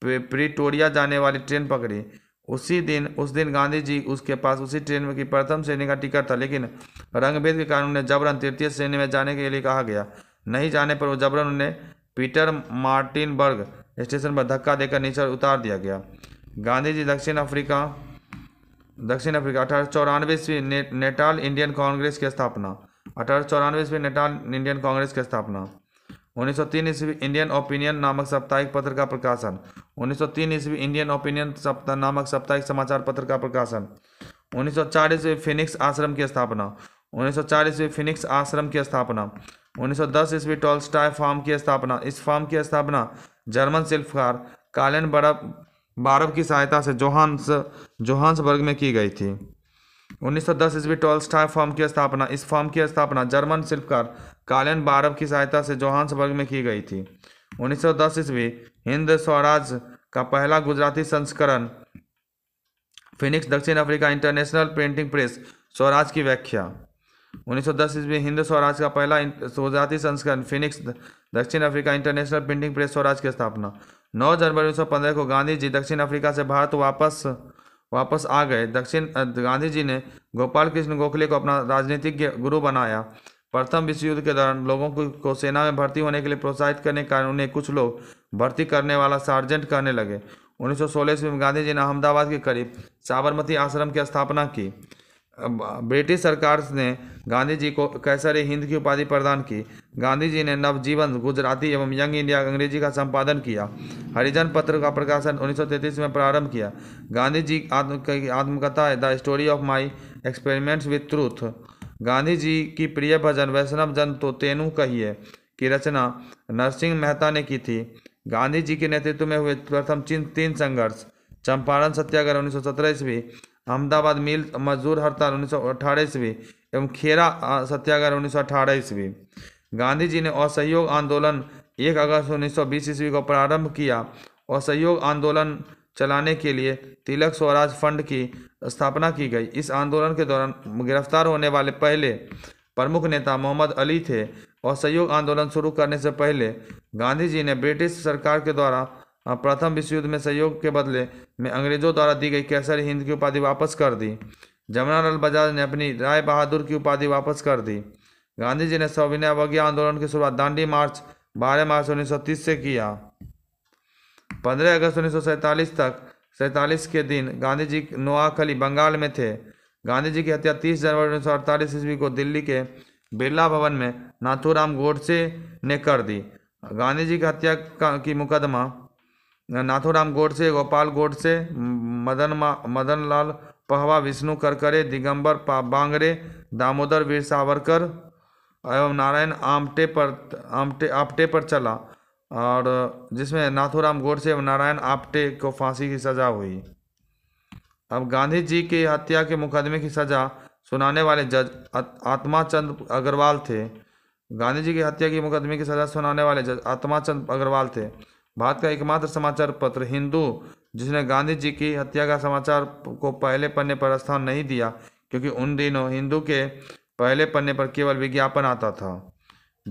प्रिटोरिया जाने वाली ट्रेन पकड़ी उसी दिन उस दिन गांधी जी उसके पास उसी ट्रेन की प्रथम श्रेणी का टिकट था लेकिन रंगभेद के कारण उन्हें जबरन तृतीय श्रेणी में जाने के लिए कहा गया नहीं जाने पर वो जबरन उन्हें पीटर मार्टिनबर्ग स्टेशन पर धक्का देकर नीचे उतार दिया गया गांधी जी दक्षिण अफ्रीका दक्षिण अफ्रीका अठारह चौरानवे ईस्वी ने, नेटाल इंडियन कांग्रेस की स्थापना अठारह चौरानवे ईस्वी नेटाल इंडियन कांग्रेस की स्थापना 1903 ईस्वी इंडियन ओपिनियन नामक साप्ताहिक पत्र का प्रकाशन 1903 ईस्वी इंडियन ओपिनियन सप्ताह नामक साप्ताहिक समाचार पत्र का प्रकाशन 1904 ईस्वी फिनिक्स आश्रम की स्थापना 1904 ईस्वी फिनिक्स आश्रम की स्थापना 1910 ईस्वी टॉलस्टाय फार्म की स्थापना इस फार्म की स्थापना जर्मन शिल्पकार कालेन बड़ा बारब की सहायता से जोहान्स जोहान्सबर्ग में की गई थी उन्नीस सौ दस ईस्वी टोलस्टाय फॉर्म की स्थापना इस फॉर्म की स्थापना जर्मन शिल्पकार कालिन बारव की सहायता से जोहान्सबर्ग में की गई थी 1910 ईस्वी हिंद स्वराज का पहला गुजराती संस्करण फिनिक्स दक्षिण Africa International Printing Press Swaraj की व्याख्या 1910 ईस्वी हिंद स्वराज का पहला गुजराती संस्करण फिनिक्स दक्षिण Africa International Printing Press Swaraj की स्थापना 9 जनवरी 1915 को गांधी जी दक्षिण अफ्रीका से भारत वापस वापस आ गए दक्षिण गांधी जी ने गोपाल कृष्ण गोखले को अपना राजनीतिक गुरु बनाया प्रथम विश्व युद्ध के दौरान लोगों को, को सेना में भर्ती होने के लिए प्रोत्साहित करने के कारण उन्हें कुछ लोग भर्ती करने वाला सार्जेंट कहने लगे 1916 सौ में गांधी जी ने अहमदाबाद के करीब साबरमती आश्रम की स्थापना की ब्रिटिश सरकार ने गांधी जी को कैसर हिंद की उपाधि प्रदान की गांधी जी ने नवजीवन गुजराती एवं यंग इंडिया अंग्रेजी का संपादन किया हरिजन पत्र का प्रकाशन 1933 में प्रारंभ किया गांधी जी आत्म आत्मकथा the story of my experiments with truth Gandhi ji की प्रिय भजन वैष्णव जन तो तेनु कहिए की रचना नरसिंह मेहता ने की थी गांधी जी के नेतृत्व में हुए प्रथम तीन संघर्ष चंपारण सत्याग्रह उन्नीस सौ ईस्वी अहमदाबाद मिल मजदूर हड़ताल उन्नीस सौ अठारह ईस्वी एवं खेरा सत्याग्रह उन्नीस सौ अठारह ईस्वी गांधी जी ने असहयोग आंदोलन एक अगस्त उन्नीस सौ बीस ईस्वी को प्रारंभ किया असहयोग आंदोलन चलाने के लिए तिलक स्वराज फंड की स्थापना की गई इस आंदोलन के दौरान गिरफ्तार होने वाले पहले प्रमुख नेता मोहम्मद अली थे असहयोग आंदोलन शुरू करने से पहले गांधी जी ने ब्रिटिश सरकार के द्वारा प्रथम विश्व युद्ध में सहयोग के बदले में अंग्रेजों द्वारा दी गई कैसर हिंद की उपाधि वापस कर दी जमुनालाल बजाज ने अपनी राय बहादुर की उपाधि वापस कर दी गांधी जी ने सविनय अवज्ञा आंदोलन की शुरुआत दांडी मार्च बारह मार्च 1930 से किया 15 अगस्त उन्नीस तक सैंतालीस के दिन गांधी जी नोआखली बंगाल में थे गांधी जी की हत्या 30 जनवरी उन्नीस सौ ईस्वी को दिल्ली के बिरला भवन में नाथूराम गोडसे ने कर दी गांधी जी की हत्या का की मुकदमा नाथूराम गोडसे गोपाल गोडसे मदन मा मदन लाल पहवा विष्णु करकरे दिगंबर बांगरे दामोदर वीर सावरकर एवं नारायण आमटे पर आमटे आपटे पर चला और जिसमें नाथुराम गोडसे एवं नारायण आपटे को फांसी की सज़ा हुई अब गांधी जी की हत्या के मुकदमे की सज़ा सुनाने वाले जज आत्माचंद अग्रवाल थे गांधी जी की हत्या के मुकदमे की सज़ा सुनाने वाले जज आत्माचंद अग्रवाल थे भारत का एकमात्र समाचार पत्र हिंदू जिसने गांधी जी की हत्या का समाचार को पहले पन्ने पर स्थान नहीं दिया क्योंकि उन दिनों हिंदू के पहले पन्ने पर केवल विज्ञापन आता था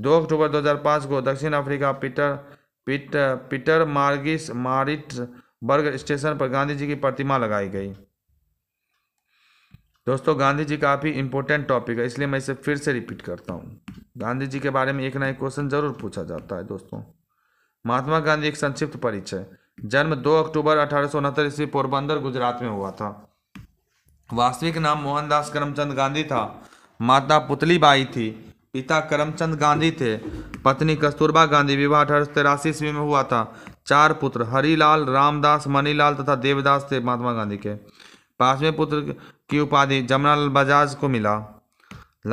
दो अक्टूबर 2005 को दक्षिण Africa Pieter Piet Pietermaritzburg station पर गांधी जी की प्रतिमा लगाई गई दोस्तों गांधी जी काफ़ी इंपॉर्टेंट टॉपिक है इसलिए मैं इसे फिर से रिपीट करता हूँ गांधी जी के बारे में एक ना एक क्वेश्चन ज़रूर पूछा जाता है दोस्तों महात्मा गांधी एक संक्षिप्त परिचय जन्म 2 अक्टूबर अठारह ईस्वी पोरबंदर गुजरात में हुआ था वास्तविक नाम मोहनदास करमचंद गांधी था माता पुतलीबाई थी पिता करमचंद गांधी थे पत्नी कस्तूरबा गांधी विवाह अठारह तिरासी ईस्वी में हुआ था चार पुत्र हरिलाल रामदास मणिलाल तथा देवदास थे महात्मा गांधी के पांचवें पुत्र की उपाधि जमुनालाल बजाज को मिला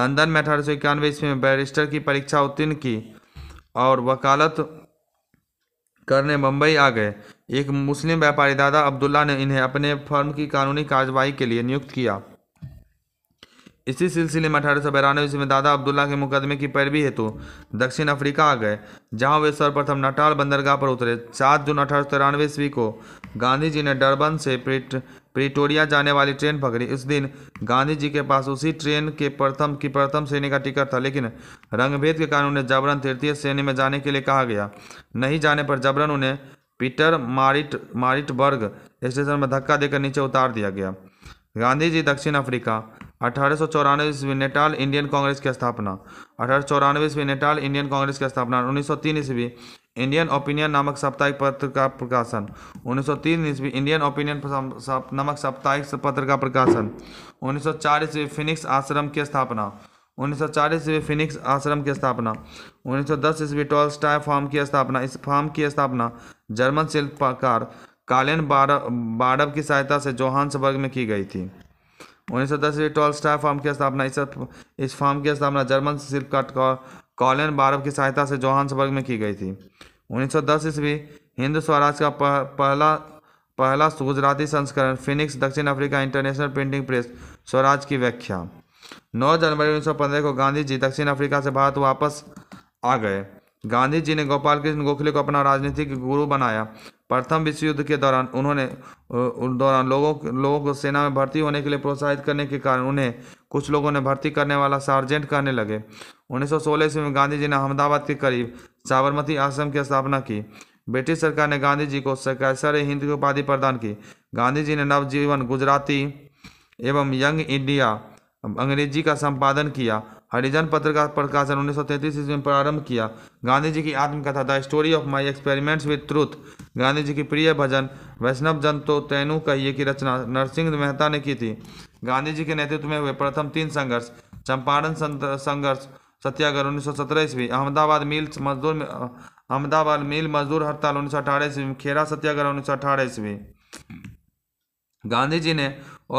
लंदन में अठारह सौ इक्यानवे ईस्वी में बैरिस्टर की परीक्षा उत्तीर्ण की और वकालत करने मुंबई आ गए एक मुस्लिम व्यापारी दादा अब्दुल्ला ने इन्हें अपने फर्म की कानूनी कार्रवाई के लिए नियुक्त किया इसी सिलसिले में अठारह सौ बिरानवे ईस्वी में दादा अब्दुल्ला के मुकदमे की पैरवी हेतु तो दक्षिण अफ्रीका आ गए जहां वे सर्वप्रथम नटाल बंदरगाह पर उतरे सात जून अठारह सौ तिरानवे ईस्वी को गांधी जी ने डरबन से प्रिट प्रिटोरिया जाने वाली ट्रेन पकड़ी उस दिन गांधी जी के पास उसी ट्रेन के प्रथम की प्रथम श्रेणी का टिकट था लेकिन रंगभेद के कारण उन्हें जबरन तृतीय श्रेणी में जाने के लिए कहा गया नहीं जाने पर जबरन उन्हें पीटर मारिट मारिटबर्ग स्टेशन में धक्का देकर नीचे उतार दिया गया गांधी जी दक्षिण अफ्रीका अठारह सौ चौरानवे ईस्वी नेटाल इंडियन कांग्रेस की स्थापना अठारह सौ चौरानवे ईस्वी नेटाल इंडियन कांग्रेस की स्थापना उन्नीस सौ तीन ईस्वी इंडियन ओपिनियन नामक साप्ताहिक पत्र का प्रकाशन 1903 ईस्वी इंडियन ओपिनियन नामक साप्ताहिक पत्र का प्रकाशन 1904 ईस्वी फिनिक्स आश्रम की स्थापना 1904 सौ फिनिक्स आश्रम की स्थापना 1910 ईस्वी स्टाय फार्म की स्थापना इस फार्म की स्थापना जर्मन शिल्पकार कालेन बारब की सहायता से जोहान्सबर्ग में की गई थी उन्नीस सौ दस टोल स्टार फार्म की स्थापना इस इस फार्म की स्थापना जर्मन शिल्पकार कॉलन बारव की सहायता से जोहान्सबर्ग में की गई थी 1910 ईस्वी हिंद स्वराज का पह, पहला पहला गुजराती संस्करण फिनिक्स दक्षिण Africa International Printing Press Swaraj की व्याख्या 9 जनवरी 1915 को गांधी जी दक्षिण अफ्रीका से भारत वापस आ गए गांधी जी ने गोपाल कृष्ण गोखले को अपना राजनीतिक गुरु बनाया प्रथम विश्व युद्ध के दौरान उन्होंने उन दौरान लोगों लोगों को सेना में भर्ती होने के लिए प्रोत्साहित करने के कारण उन्हें कुछ लोगों ने भर्ती करने वाला सार्जेंट कहने लगे 1916 ईस्वी में गांधी जी ने अहमदाबाद के करीब साबरमती आश्रम की स्थापना की ब्रिटिश सरकार ने गांधी जी को कैसर हिंद की उपाधि प्रदान की गांधी जी ने नवजीवन गुजराती एवं यंग इंडिया अंग्रेजी का संपादन किया हरिजन पत्र का प्रकाशन उन्नीस सौ ईस्वी में प्रारंभ किया गांधी जी की आत्मकथा the story of my experiments with truth Gandhi ji की प्रिय भजन वैष्णव जन तो तेनु कहिए की रचना नरसिंह मेहता ने की थी गांधी जी के नेतृत्व में हुए प्रथम तीन संघर्ष चंपारण संघर्ष सत्याग्रह उन्नीस सौ सत्रह ईस्वी अहमदाबाद मिल मजदूर अहमदाबाद मिल मजदूर हड़ताल उन्नीस सौ अठारह ईस्वी खेरा सत्याग्रह उन्नीस सौ अठारह ईस्वी गांधी जी ने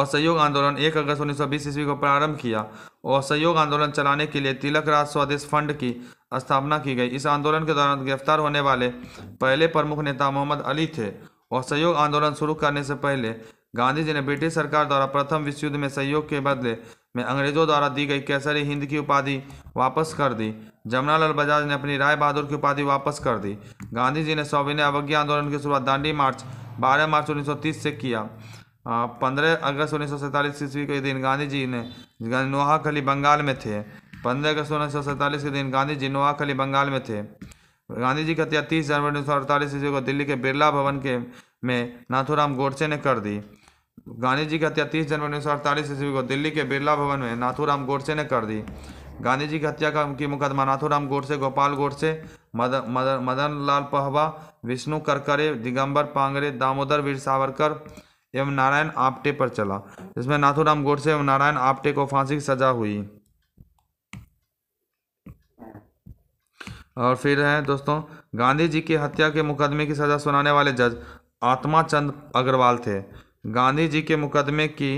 असहयोग आंदोलन एक अगस्त उन्नीस सौ बीस ईस्वी को प्रारंभ किया और सहयोग आंदोलन चलाने के लिए तिलक राज स्वदेश फंड की स्थापना की गई इस आंदोलन के दौरान गिरफ्तार होने वाले पहले प्रमुख नेता मोहम्मद अली थे और सहयोग आंदोलन शुरू करने से पहले गांधी जी ने ब्रिटिश सरकार द्वारा प्रथम विश्व युद्ध में सहयोग के बदले में अंग्रेजों द्वारा दी गई कैसरी हिंद की उपाधि वापस कर दी जमुनालाल बजाज ने अपनी राय बहादुर की उपाधि वापस कर दी गांधी जी ने सौविनय अवज्ञा आंदोलन की शुरुआत दांडी मार्च 12 मार्च 1930 से किया पंद्रह अगस्त उन्नीस सौ सैंतालीस ईस्वी के दिन गांधी जी ने नोहाखली बंगाल में थे पंद्रह अगस्त उन्नीस सौ सैंतालीस के दिन गांधी जी नोहाखली बंगाल में थे गांधी जी की हत्या तीस जनवरी उन्नीस सौ अड़तालीस ईस्वी को दिल्ली के बिरला भवन के में नाथूराम गोडसे ने कर दी गांधी जी की हत्या तीस जनवरी उन्नीस सौ अड़तालीस ईस्वी को दिल्ली के बिरला भवन में नाथूराम गोडसे ने कर दी गांधी जी की हत्या का की मुकदमा नाथूराम गोडसे गोपाल गोडसे मद मदन मदन लाल पहवा विष्णु करकरे दिगंबर पांगरे दामोदर वीर सावरकर एवं नारायण आपटे पर चला जिसमें नाथुराम गोडसे एवं नारायण आपटे को फांसी की सजा हुई और फिर है दोस्तों गांधी जी की हत्या के मुकदमे की सज़ा सुनाने वाले जज आत्मा चंद अग्रवाल थे गांधी जी के मुकदमे की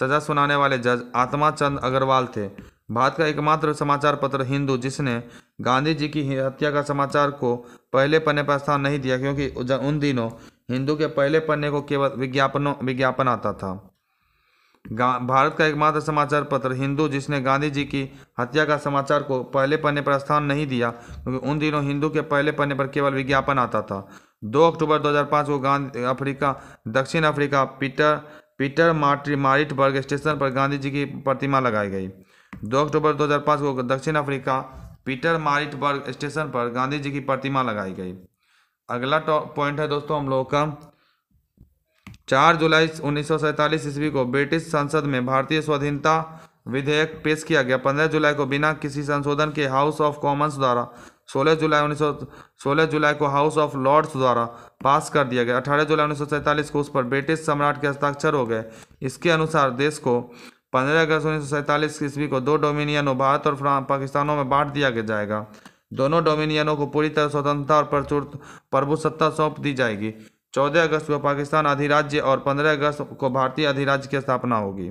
सज़ा सुनाने वाले जज आत्मा चंद अग्रवाल थे भारत का एकमात्र समाचार पत्र हिंदू जिसने गांधी जी की हत्या का समाचार को पहले पन्ने पर स्थान नहीं दिया क्योंकि उन दिनों हिंदू के पहले पन्ने को केवल विज्ञापनों विज्ञापन आता था भारत का एकमात्र समाचार पत्र हिंदू जिसने गांधी जी की हत्या का समाचार को पहले पन्ने पर स्थान नहीं दिया क्योंकि उन दिनों हिंदू के पहले पन्ने पर केवल विज्ञापन आता था 2 अक्टूबर 2005 को गांधी अफ्रीका दक्षिण Africa Pieter Pietermaritzburg station पर गांधी जी की प्रतिमा लगाई गई 2 अक्टूबर 2005 को दक्षिण अफ्रीका पीटर मारिट स्टेशन पर गांधी जी की प्रतिमा लगाई गई अगला पॉइंट है दोस्तों हम लोगों का चार जुलाई उन्नीस ईस्वी को ब्रिटिश संसद में भारतीय स्वाधीनता विधेयक पेश किया गया पंद्रह जुलाई को बिना किसी संशोधन के हाउस ऑफ कॉमन्स द्वारा सोलह जुलाई उन्नीस सोलह जुलाई को हाउस ऑफ लॉर्ड्स द्वारा पास कर दिया गया अठारह जुलाई उन्नीस को उस पर ब्रिटिश सम्राट के हस्ताक्षर हो गए इसके अनुसार देश को पंद्रह अगस्त उन्नीस ईस्वी को दो डोमिनियनों भारत और पाकिस्तानों में बांट दिया जाएगा दोनों डोमिनियनों को पूरी तरह स्वतंत्रता और प्रचुर प्रभुसत्ता सौंप दी जाएगी चौदह अगस्त को पाकिस्तान अधिराज्य और पंद्रह अगस्त को भारतीय अधिराज्य की स्थापना होगी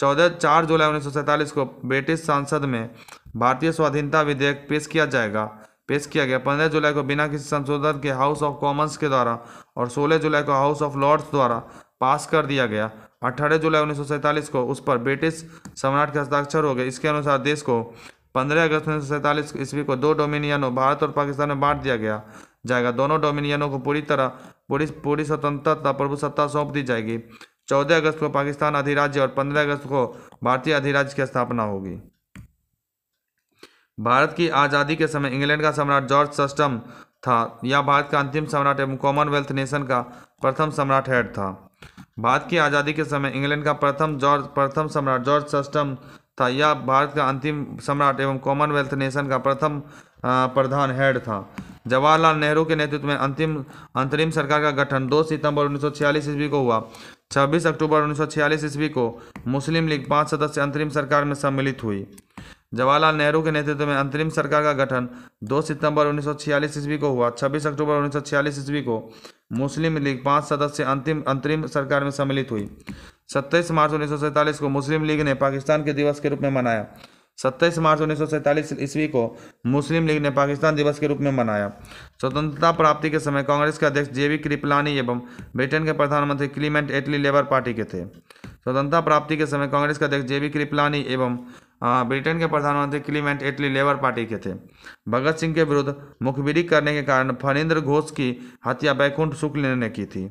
चौदह चार जुलाई उन्नीस को ब्रिटिश संसद में भारतीय स्वाधीनता विधेयक पेश किया जाएगा पेश किया गया पंद्रह जुलाई को बिना किसी संशोधन के हाउस ऑफ कॉमन्स के द्वारा और सोलह जुलाई को हाउस ऑफ लॉर्ड्स द्वारा पास कर दिया गया अठारह जुलाई उन्नीस को उस पर ब्रिटिश सम्राट के हस्ताक्षर हो गए इसके अनुसार देश को पंद्रह अगस्त उन्नीस सौ सैंतालीस ईस्वी को दो डोमिनियनों भारत और पाकिस्तान में बांट दिया गया जाएगा दोनों डोमिनियनों को पूरी तरह पूरी पूरी स्वतंत्रता प्रभुसत्ता सौंप दी जाएगी चौदह अगस्त को पाकिस्तान अधिराज्य और पंद्रह अगस्त को भारतीय अधिराज्य की स्थापना होगी भारत की आज़ादी के समय इंग्लैंड का सम्राट जॉर्ज सस्टम था यह भारत का अंतिम सम्राट एवं कॉमनवेल्थ नेशन का प्रथम सम्राट हेड था भारत की आज़ादी के समय इंग्लैंड का प्रथम जॉर्ज प्रथम सम्राट जॉर्ज सस्टम था यह भारत का अंतिम सम्राट एवं कॉमनवेल्थ नेशन का प्रथम प्रधान हेड था जवाहरलाल नेहरू के नेतृत्व में अंतिम अंतरिम सरकार का गठन 2 सितंबर 1946 ईस्वी को हुआ 26 अक्टूबर 1946 ईस्वी को मुस्लिम लीग पाँच सदस्य अंतरिम सरकार में सम्मिलित हुई जवाहरलाल नेहरू के नेतृत्व में अंतरिम सरकार का गठन 2 सितंबर 1946 ईस्वी को हुआ 26 अक्टूबर 1946 ईस्वी को मुस्लिम लीग पाँच सदस्य अंतिम अंतरिम सरकार में सम्मिलित हुई सत्ताईस मार्च उन्नीस को मुस्लिम लीग ने पाकिस्तान के दिवस के रूप में मनाया सत्ताईस मार्च उन्नीस ईस्वी को मुस्लिम लीग ने पाकिस्तान दिवस के रूप में मनाया स्वतंत्रता प्राप्ति के समय कांग्रेस के अध्यक्ष जेवी कृपलानी एवं ब्रिटेन के प्रधानमंत्री क्लीमेंट एटली लेबर पार्टी के थे स्वतंत्रता प्राप्ति के समय कांग्रेस के अध्यक्ष जेवी कृपलानी एवं ब्रिटेन के प्रधानमंत्री क्लीमेंट एटली लेबर पार्टी के थे भगत सिंह के विरुद्ध मुखबिरी करने के कारण फणिंद्र घोष की हत्या बैकुंठ शुक्ल ने की थी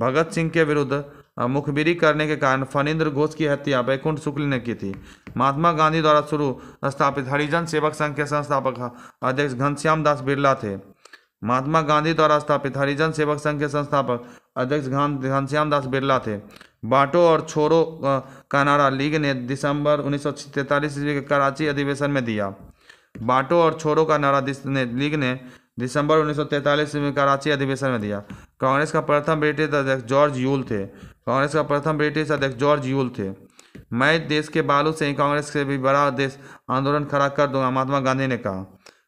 भगत सिंह के विरुद्ध मुखबिरी करने के कारण फणिन्द्र घोष की हत्या बैकुंठ शुक्ल ने की थी महात्मा गांधी द्वारा शुरू स्थापित हरिजन सेवक संघ के संस्थापक अध्यक्ष घनश्याम दास बिरला थे महात्मा गांधी द्वारा स्थापित हरिजन सेवक संघ के संस्थापक अध्यक्ष घनश्याम दास बिरला थे बाटो और छोरो कनारा लीग ने दिसंबर उन्नीस सौ ईस्वी के कराची अधिवेशन में दिया बाटो और छोरो का नारा ने लीग ने दिसंबर 1943 में कराची अधिवेशन में दिया कांग्रेस का प्रथम ब्रिटिश अध्यक्ष जॉर्ज यूल थे कांग्रेस का प्रथम ब्रिटिश अध्यक्ष जॉर्ज यूल थे मैं देश के बालू से ही कांग्रेस से भी बड़ा देश आंदोलन खड़ा कर दूंगा महात्मा गांधी ने कहा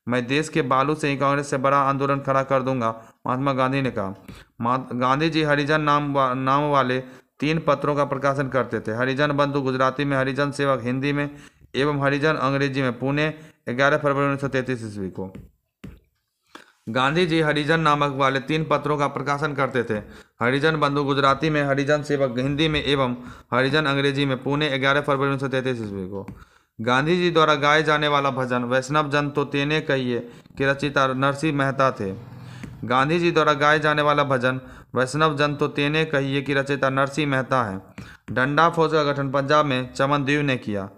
मैं देश के बालू से ही कांग्रेस से बड़ा आंदोलन खड़ा कर दूंगा महात्मा गांधी ने कहा गांधी जी हरिजन नाम वा, नाम वाले तीन पत्रों का प्रकाशन करते थे हरिजन बंधु गुजराती में हरिजन सेवक हिंदी में एवं हरिजन अंग्रेजी में पुणे ग्यारह फरवरी उन्नीस सौ तैंतीस ईस्वी को गांधी जी हरिजन नामक वाले तीन पत्रों का प्रकाशन करते थे हरिजन बंधु गुजराती में हरिजन सेवक हिंदी में एवं हरिजन अंग्रेजी में पुणे ग्यारह फरवरी उन्नीस सौ तैंतीस ईस्वी को गांधी जी द्वारा गाए जाने वाला भजन वैष्णव जन तो तेने कहिए कि रचिता नरसिंह मेहता थे गांधी जी द्वारा गाए जाने वाला भजन वैष्णव जन तो तेने कहिए कि रचिता नरसिंह मेहता है डंडा फौज का गठन पंजाब में चमन देव ने किया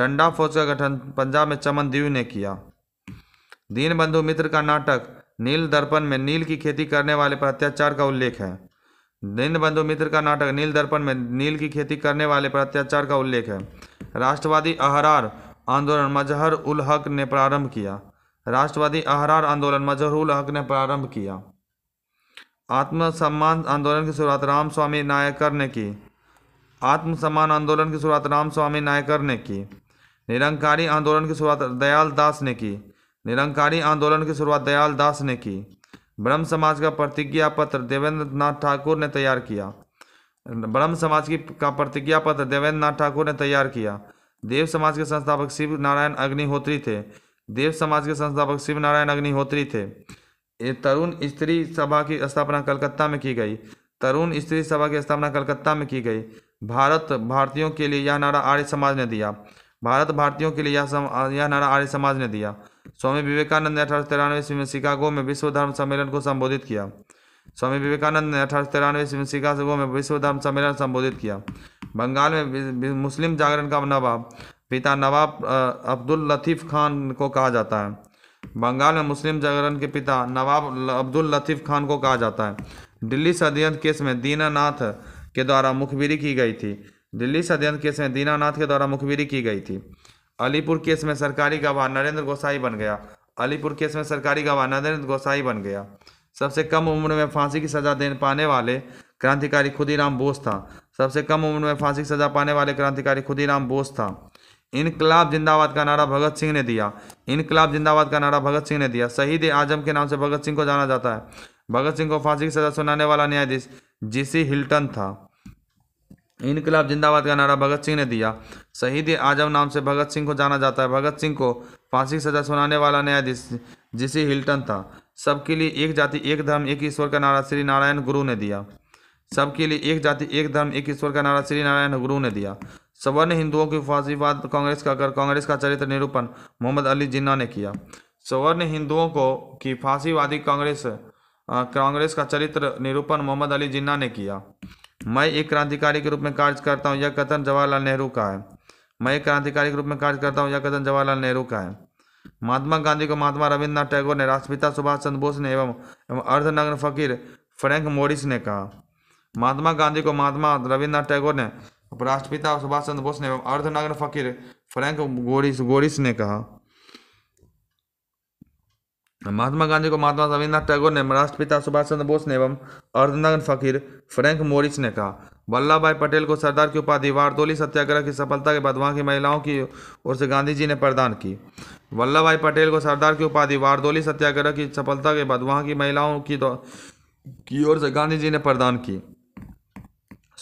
डंडा फौज का गठन पंजाब में चमन देव ने किया दीनबंधु मित्र का नाटक नील दर्पण में नील की खेती करने वाले पर अत्याचार का उल्लेख है दीनबंधु मित्र का नाटक नील दर्पण में नील की खेती करने वाले पर अत्याचार का उल्लेख है राष्ट्रवादी अहरार आंदोलन मजहर उल हक ने प्रारंभ किया राष्ट्रवादी अहरार आंदोलन मजहर उल हक ने प्रारंभ किया आत्मसम्मान आंदोलन की शुरुआत राम स्वामी नायकर ने की आत्मसम्मान आंदोलन की शुरुआत राम स्वामी नायकर ने की निरंकारी आंदोलन की शुरुआत दयाल दास ने की निरंकारी आंदोलन की शुरुआत दयाल दास ने की ब्रह्म समाज का प्रतिज्ञा पत्र देवेंद्र नाथ ठाकुर ने तैयार किया ब्रह्म समाज की का प्रतिज्ञा पत्र देवेंद्र नाथ ठाकुर ने तैयार किया देव समाज के संस्थापक शिव नारायण अग्निहोत्री थे देव समाज के संस्थापक शिव नारायण अग्निहोत्री थे ये तरुण स्त्री सभा की स्थापना कलकत्ता में की गई तरुण स्त्री सभा की स्थापना कलकत्ता में की गई भारत भारतीयों के लिए यह नारा आर्य समाज ने दिया भारत भारतीयों के लिए यह नारा आर्य समाज ने दिया स्वामी विवेकानंद ने अठारह तिरानवे ईस्वी में शिकागो में विश्व धर्म सम्मेलन को संबोधित किया स्वामी विवेकानंद ने अठारह तिरानवे ईस्वी में शिकागो में विश्व धर्म सम्मेलन संबोधित किया बंगाल में मुस्लिम जागरण का नवाब पिता नवाब अब्दुल लतीफ़ खान को कहा जाता है बंगाल में मुस्लिम जागरण के पिता नवाब अब्दुल लतीफ़ खान को कहा जाता है दिल्ली सदयंत केस में दीनानाथ के द्वारा मुखबिरी की गई थी दिल्ली सदयंत केस में दीनानाथ के द्वारा मुखबिरी की गई थी अलीपुर केस में सरकारी गवाह नरेंद्र गोसाई बन गया अलीपुर केस में सरकारी गवाह नरेंद्र गोसाई बन गया सबसे कम उम्र में फांसी की सजा देने पाने वाले क्रांतिकारी खुदीराम बोस था सबसे कम उम्र में फांसी की सजा पाने वाले क्रांतिकारी खुदीराम बोस था इनकलाब जिंदाबाद का नारा भगत सिंह ने दिया इनकलाब जिंदाबाद का नारा भगत सिंह ने दिया शहीद आजम के नाम से भगत सिंह को जाना जाता है भगत सिंह को फांसी की सजा सुनाने वाला न्यायाधीश जीसी हिल्टन था इनकलाब जिंदाबाद का नारा भगत सिंह ने दिया शहीद आजम नाम से भगत सिंह को जाना जाता है भगत सिंह को फांसी सजा सुनाने वाला न्यायाधीश जिसे हिल्टन था सबके लिए एक जाति एक धर्म एक ईश्वर का नारा श्री नारायण गुरु ने दिया सबके लिए एक जाति एक धर्म एक ईश्वर का नारा श्री नारायण गुरु ने दिया सवर्ण हिंदुओं की फांसीवाद कांग्रेस का कर कांग्रेस का चरित्र निरूपण मोहम्मद अली जिन्ना ने किया सवर्ण हिंदुओं को की फांसीवादी कांग्रेस कांग्रेस का चरित्र निरूपण मोहम्मद अली जिन्ना ने किया मैं एक क्रांतिकारी के रूप में कार्य करता हूँ यह कथन जवाहरलाल नेहरू का है मैं एक क्रांतिकारी के रूप में कार्य करता हूँ यह कथन जवाहरलाल नेहरू का है महात्मा गांधी को महात्मा रविन्द्रनाथ टैगोर ने राष्ट्रपिता सुभाष चंद्र बोस ने एवं अर्धनग्न फकीर फ्रैंक मोरिस ने कहा महात्मा गांधी को महात्मा रविन्द्रनाथ टैगोर ने राष्ट्रपिता सुभाष चंद्र बोस ने एवं अर्धनग्न फकीर फ्रैंक गोरिस गोरिस ने कहा महात्मा गांधी को महात्मा रविन्द्रनाथ टैगोर ने राष्ट्रपिता सुभाष चंद्र बोस ने एवं अर्धनगन फकीर फ्रैंक मोरिच ने कहा वल्लभ भाई पटेल को सरदार की उपाधि वारदोली सत्याग्रह की सफलता के बाद वहाँ की महिलाओं की ओर से गांधी जी ने प्रदान की वल्लभ भाई पटेल को सरदार की उपाधि वारदोली सत्याग्रह की सफलता के बाद वहाँ की महिलाओं की की ओर से गांधी जी ने प्रदान की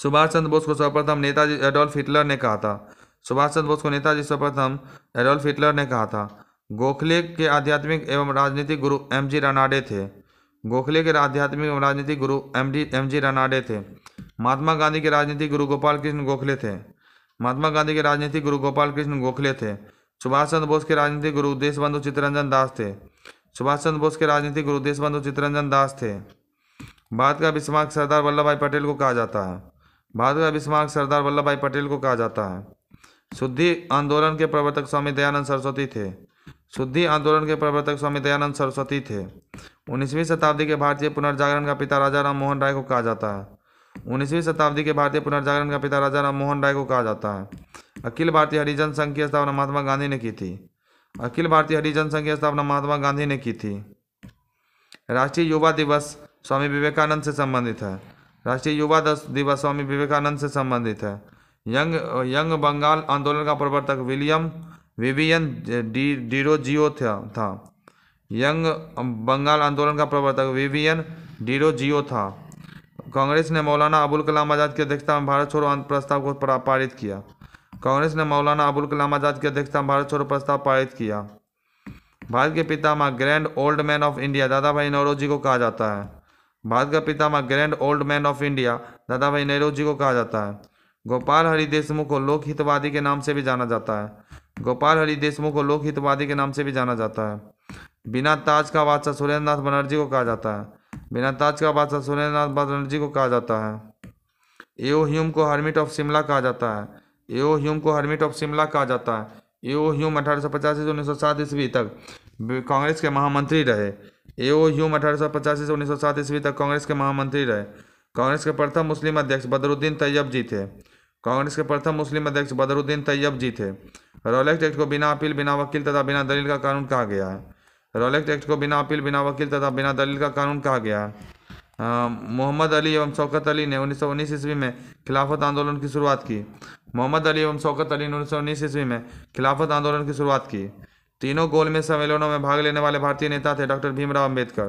सुभाष चंद्र बोस को सर्वप्रथम नेताजी एडोल्फ हिटलर ने कहा था सुभाष चंद्र बोस को नेताजी सर्वप्रथम एडोल्फ हिटलर ने कहा था गोखले के आध्यात्मिक एवं राजनीतिक गुरु एम जी रनाडे थे गोखले के आध्यात्मिक एवं राजनीतिक गुरु M D M G Ranade थे महात्मा गांधी के राजनीतिक गुरु गोपाल कृष्ण गोखले थे महात्मा गांधी के राजनीतिक गुरु गोपाल कृष्ण गोखले थे सुभाष चंद्र बोस के राजनीतिक गुरु देशबंधु चित्तरंजन दास थे सुभाष चंद्र बोस के राजनीतिक गुरु देशबंधु चित्तरंजन दास थे भारत का विस्मारक सरदार वल्लभ भाई पटेल को कहा जाता है भारत का विस्मारक सरदार वल्लभ भाई पटेल को कहा जाता है शुद्धि आंदोलन के प्रवर्तक स्वामी दयानंद सरस्वती थे शुद्धि आंदोलन के प्रवर्तक स्वामी दयानंद सरस्वती थे उन्नीसवीं शताब्दी के भारतीय पुनर्जागरण का पिता राजा राम मोहन राय को कहा जाता है उन्नीसवीं शताब्दी के भारतीय पुनर्जागरण का पिता राजा राम मोहन राय को कहा जाता है अखिल भारतीय हरिजन संघ की स्थापना महात्मा गांधी ने की थी अखिल भारतीय हरिजन संघ की स्थापना महात्मा गांधी ने की थी राष्ट्रीय युवा दिवस स्वामी विवेकानंद से संबंधित है राष्ट्रीय युवा दिवस स्वामी विवेकानंद से संबंधित है यंग यंग बंगाल आंदोलन का प्रवर्तक विलियम विवियन डी जियो था था यंग बंगाल आंदोलन का प्रवर्तक विवियन जियो था कांग्रेस ने मौलाना अबुल कलाम आज़ाद की अध्यक्षता में भारत छोड़ो प्रस्ताव को पारित किया कांग्रेस ने मौलाना अबुल कलाम आज़ाद की अध्यक्षता में भारत छोड़ो प्रस्ताव पारित किया भारत के पितामा grand old man of India Dadabhai ji को कहा जाता है भारत का पितामा grand old man of India Dadabhai Nehru जी को कहा जाता है गोपाल हरि देशमुख को लोकहितवादी के नाम से भी जाना जाता है गोपाल हरि देशमुख को लोकहितवादी के नाम से भी जाना जाता है बिना ताज का बादशाह सुरेंद्र नाथ बनर्जी को कहा जाता है बिना ताज का बादशाह सुरेंद्र नाथ बनर्जी को कहा जाता है एओ ह्यूम को हर्मिट ऑफ शिमला कहा जाता है एओ ह्यूम को हर्मिट ऑफ शिमला कहा जाता है एओ ह्यूम अठारह सौ पचासी से उन्नीस सौ सात ईस्वी तक कांग्रेस के महामंत्री रहे एओ ह्यूम अठारह सौ पचासी से उन्नीस सौ सात ईस्वी तक कांग्रेस के महामंत्री रहे कांग्रेस के प्रथम मुस्लिम अध्यक्ष बदरुद्दीन तैयब जी थे कांग्रेस के प्रथम मुस्लिम अध्यक्ष बदरुद्दीन तैयब जी थे रोलेक्स एक्ट को बिना अपील बिना वकील तथा बिना दलील का कानून कहा गया है रोलेक्स एक्ट को बिना अपील बिना वकील तथा बिना दलील का कानून कहा गया है मोहम्मद अली एवं शौकत अली ने उन्नीस सौ उन्नीस ईस्वी में खिलाफत आंदोलन की शुरुआत की मोहम्मद अली एवं शौकत अली ने उन्नीस सौ उन्नीस ईस्वी में खिलाफत आंदोलन की शुरुआत की तीनों गोल में सम्मेलनों में भाग लेने वाले भारतीय नेता थे डॉक्टर भीमराव अम्बेडकर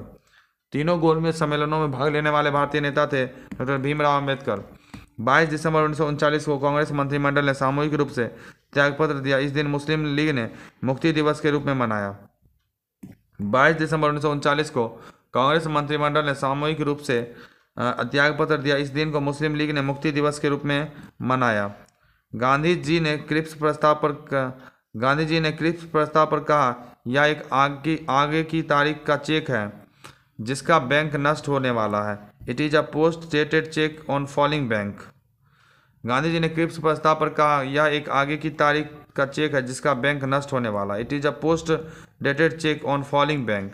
तीनों गोल में सम्मेलनों में भाग लेने वाले भारतीय नेता थे डॉक्टर भीमराव अम्बेडकर 22 दिसंबर उन्नीस को कांग्रेस मंत्रिमंडल ने सामूहिक रूप से त्यागपत्र दिया इस दिन मुस्लिम लीग ने मुक्ति दिवस के रूप में मनाया 22 दिसंबर उन्नीस को कांग्रेस मंत्रिमंडल ने सामूहिक रूप से त्यागपत्र दिया इस दिन को मुस्लिम लीग ने मुक्ति दिवस के रूप में मनाया गांधी जी ने क्रिप्स प्रस्ताव पर गांधी जी ने क्रिप्स प्रस्ताव पर कहा यह एक आग की आगे की तारीख का चेक है जिसका बैंक नष्ट होने वाला है it is a post dated cheque on falling bank Gandhi ji ने क्रिप्स प्रस्ताव पर कहा यह एक आगे की तारीख का चेक है जिसका बैंक नष्ट होने वाला it is a post dated cheque on falling bank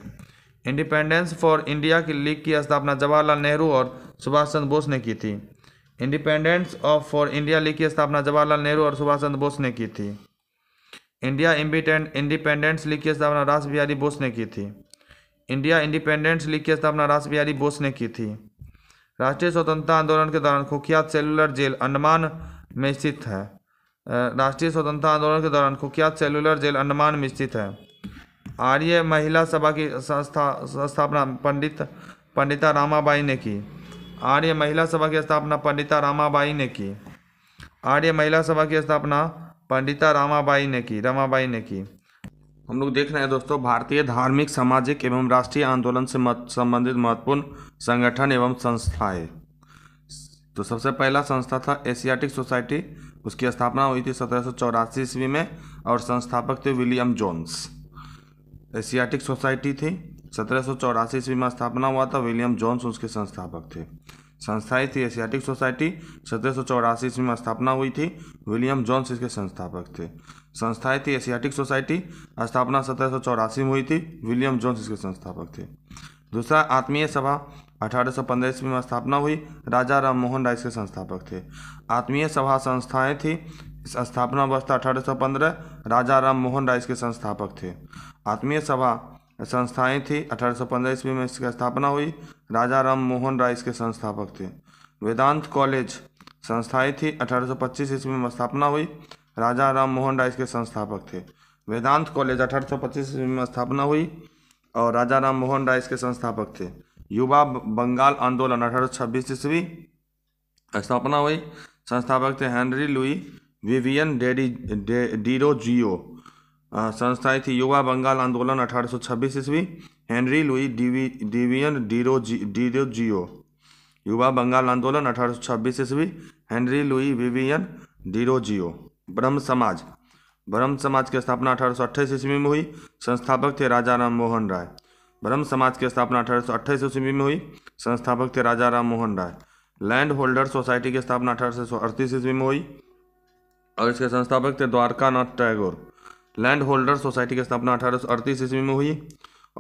independence for India की लीग की स्थापना जवाहरलाल नेहरू और सुभाष चंद्र बोस ने की थी independence of for India league की स्थापना जवाहरलाल नेहरू और सुभाष चंद्र बोस ने की थी इंडिया इंडिपेंडेंस लीग की स्थापना रास बिहारी बोस ने की थी इंडिया इंडिपेंडेंस लीग की स्थापना रास बिहारी बोस ने की थी राष्ट्रीय स्वतंत्रता आंदोलन के दौरान कुख्यात सेलुलर जेल अंडमान में स्थित है राष्ट्रीय स्वतंत्रता आंदोलन के दौरान कुख्यात सेलुलर जेल अंडमान में स्थित है आर्य महिला सभा की संस्था स्थापना पंडित पंडिता रामाबाई ने की आर्य महिला सभा की स्थापना पंडिता रामाबाई ने की आर्य महिला सभा की स्थापना पंडिता रामाबाई ने की रमाबाई ने की हम लोग देख रहे हैं दोस्तों भारतीय धार्मिक सामाजिक एवं राष्ट्रीय आंदोलन से संबंधित महत्वपूर्ण संगठन एवं संस्थाएं तो सबसे पहला संस्था था एशियाटिक सोसाइटी उसकी स्थापना हुई थी सत्रह ईस्वी में और संस्थापक थे विलियम जोन्स एशियाटिक सोसाइटी थी सत्रह ईस्वी में स्थापना हुआ था विलियम जोन्स उसके संस्थापक थे संस्थाएं थी एशियाटिक सोसाइटी सत्रह ईस्वी में स्थापना हुई थी विलियम जॉन्स इसके संस्थापक थे संस्थाएं थी एशियाटिक सोसाइटी स्थापना सत्रह में हुई थी विलियम जॉन्स इसके संस्थापक थे दूसरा आत्मीय सभा अठारह सौ पंद्रह ईस्वी में स्थापना हुई राजा राम मोहन राय इसके संस्थापक थे आत्मीय सभा संस्थाएं थी स्थापना अवस्था अठारह सौ पंद्रह राजा राम मोहन राय इसके संस्थापक थे आत्मीय सभा संस्थाएं थी अठारह सौ पंद्रह ईस्वी में इसकी स्थापना हुई राजा राम मोहन राय इसके संस्थापक थे वेदांत कॉलेज संस्थाई थी 1825 ईस्वी में स्थापना हुई राजा राम मोहन राय इसके संस्थापक थे वेदांत कॉलेज 1825 ईस्वी में स्थापना हुई और राजा राम मोहन राय इसके संस्थापक थे युवा बंगाल आंदोलन अठारह ईस्वी स्थापना हुई संस्थापक थे हेनरी लुई विवियन डेडी डे डीरो जियो संस्थाएं थी युवा बंगाल आंदोलन 1826 ईस्वी हेनरी लुई डिवी डिवियन डीरो डीरो जियो युवा बंगाल आंदोलन 1826 ईस्वी Henry Louis Vivian Derozio Brahmo Samaj ब्रह्म समाज की स्थापना अठारह ईस्वी में हुई संस्थापक थे राजा राम मोहन राय ब्रह्म समाज की स्थापना अठारह ईस्वी में हुई संस्थापक थे Raja Ram Mohan Roy land holder society की स्थापना अठारह ईस्वी में हुई और इसके संस्थापक थे Dwarkanath Tagore land holder society की स्थापना अठारह ईस्वी में हुई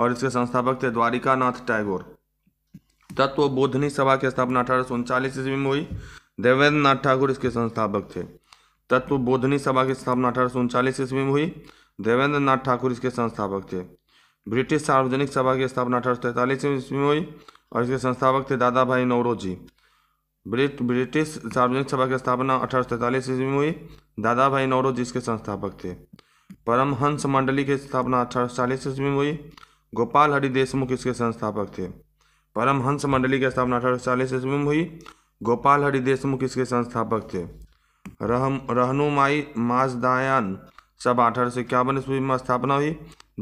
और इसके संस्थापक थे द्वारिकानाथ टैगोर तत्व बोधनी सभा की स्थापना अठारह ईस्वी में हुई देवेंद्र नाथ ठाकुर इसके संस्थापक थे तत्व बोधनी सभा की स्थापना अठारह ईस्वी में हुई देवेंद्र नाथ ठाकुर इसके संस्थापक थे ब्रिटिश सार्वजनिक सभा की स्थापना अठारह ईस्वी में हुई और इसके संस्थापक थे दादा भाई नौरोजी ब्रिट ब्रिटिश सार्वजनिक सभा की स्थापना अठारह ईस्वी में हुई दादा भाई नौरोजी इसके संस्थापक थे परमहंस मंडली की स्थापना अठारह चालीस ईस्वी में हुई गोपाल हरि देशमुख इसके संस्थापक थे परमहंस मंडली की स्थापना अठारह चालीस ईस्वी में हुई गोपाल हरि देशमुख इसके संस्थापक थे रहम रहनुमाई माजदायन सब अठारह सौ इक्यावन ईस्वी में स्थापना हुई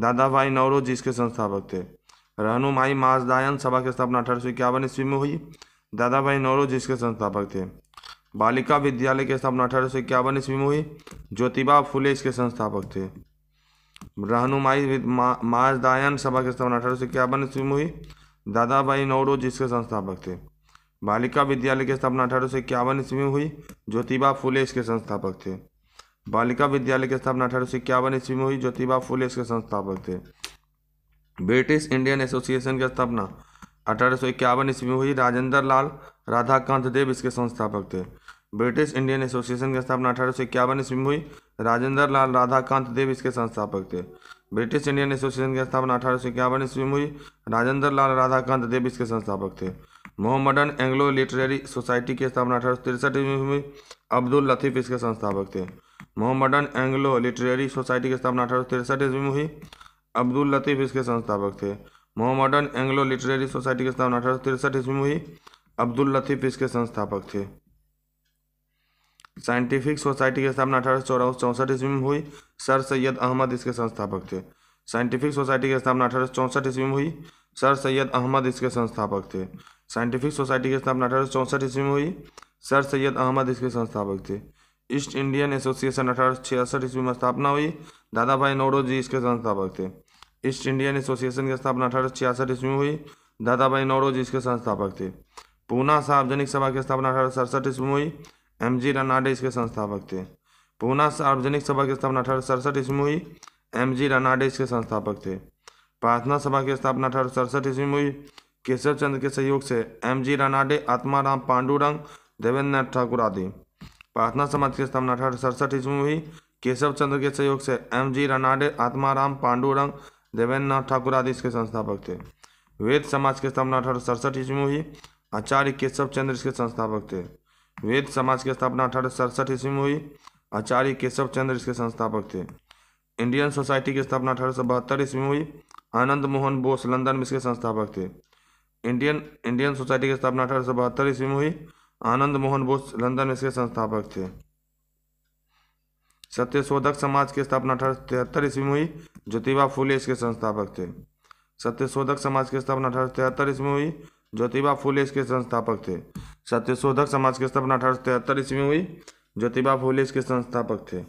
दादा भाई जी इसके संस्थापक थे रहनुमाई माजदायन सभा की स्थापना अठारह सौ इक्यावन ईस्वी में हुई दादा भाई जी इसके संस्थापक थे बालिका विद्यालय की स्थापना अठारह सौ इक्यावन ईस्वी में हुई ज्योतिबा फुले इसके संस्थापक थे रहनुमाई माजदायन सभा की स्थापना अठारह सौ इक्यावन ईस्वी में हुई दादाबाई नौरोज इसके संस्थापक थे बालिका विद्यालय की स्थापना अठारह सौ इक्यावन ईस्वी में हुई ज्योतिबा फुले इसके संस्थापक थे बालिका विद्यालय की स्थापना अठारह सौ इक्यावन ईस्वी में हुई ज्योतिबा फुले इसके संस्थापक थे ब्रिटिश इंडियन एसोसिएशन की स्थापना अठारह सौ इक्यावन ईस्वी में हुई राजेंद्र लाल राधाकांत देव इसके संस्थापक थे ब्रिटिश इंडियन एसोसिएशन की स्थापना अठारह सौ इक्यावन ईस्वी में हुई राजेंद्र लाल राधाकांत देव इसके संस्थापक थे ब्रिटिश इंडियन एसोसिएशन की स्थापना अठारह सौ इक्यावन ईस्वी में हुई राजेंद्र लाल राधाकांत देव इसके संस्थापक थे मोहम्मदन एंग्लो लिटरेरी सोसाइटी की स्थापना अठारह सौ तिरसठ ईस्वी में हुई अब्दुल लतीफ़ इसके संस्थापक थे मोहम्मदन एंग्लो लिटरेरी सोसाइटी की स्थापना अठारह सौ तिरसठ ईस्वी में हुई अब्दुल लतीफ़ इसके संस्थापक थे मोह मॉडर्न एंग्लो लिटरेरी सोसाइटी की स्थापना अठारह तिरसठ ईस्वी में हुई अब्दुल लतीफ़ इसके संस्थापक थे साइंटिफिक सोसाइटी की स्थापना अठारह सौ चौंसठ ईस्वी में हुई सर सैयद अहमद इसके संस्थापक थे साइंटिफिक सोसाइटी की स्थापना अठारह चौंसठ ईस्वी में हुई सर सैयद अहमद इसके संस्थापक थे साइंटिफिक सोसाइटी की स्थापना अठारह चौंसठ ईस्वी में हुई सर सैयद अहमद इसके संस्थापक थे ईस्ट इंडियन एसोसिएशन अठारह छियासठ ईस्वी में स्थापना हुई दादा भाई नौरोजी इसके संस्थापक थे ईस्ट इंडियन एसोसिएशन की स्थापना अठारह छियासठ ईस्वी में हुई दादा भाई नौरोज इसके संस्थापक थे पूना सार्वजनिक सभा की स्थापना अठारह सड़सठ ईस्वी में हुई एम जी रनाडे इसके संस्थापक थे पूना सार्वजनिक सभा की स्थापना अठारह सड़सठ ईस्वी में हुई एम जी रनाडे इसके संस्थापक थे प्रार्थना सभा की स्थापना अठारह सड़सठ ईस्वी में हुई केशव चंद्र के सहयोग से एम जी रनाडे आत्माराम पांडुरंग देवेंद्र नाथ ठाकुर आदि प्रार्थना समाज की स्थापना अठारह सड़सठ ईस्वी में हुई केशव चंद्र के सहयोग से एम जी रनाडे आत्माराम पांडुरंग देवेंद्रनाथ ठाकुर आदि इसके संस्थापक थे वेद समाज की स्थापना अठारह सड़सठ ईस्वी में हुई आचार्य केशव चंद्र इसके संस्थापक थे वेद समाज की स्थापना अठारह सड़सठ ईस्वी में हुई आचार्य केशव चंद्र इसके संस्थापक थे इंडियन सोसाइटी की स्थापना अठारह सौ बहत्तर ईस्वी में हुई आनंद मोहन बोस लंदन में इसके संस्थापक थे इंडियन इंडियन सोसाइटी की स्थापना अठारह सौ बहत्तर ईस्वी में हुई आनंद मोहन बोस लंदन में इसके संस्थापक थे सत्यशोधक समाज की स्थापना अठारह तिहत्तर ईस्वी में हुई ज्योतिबा फूले इसके संस्थापक थे सत्यशोधक समाज की स्थापना अठारह तिहत्तर ईस्वी में हुई ज्योतिबा फूले इसके संस्थापक थे सत्यशोधक समाज की स्थापना अठारह तिहत्तर ईस्वी में हुई ज्योतिबा फूले इसके संस्थापक थे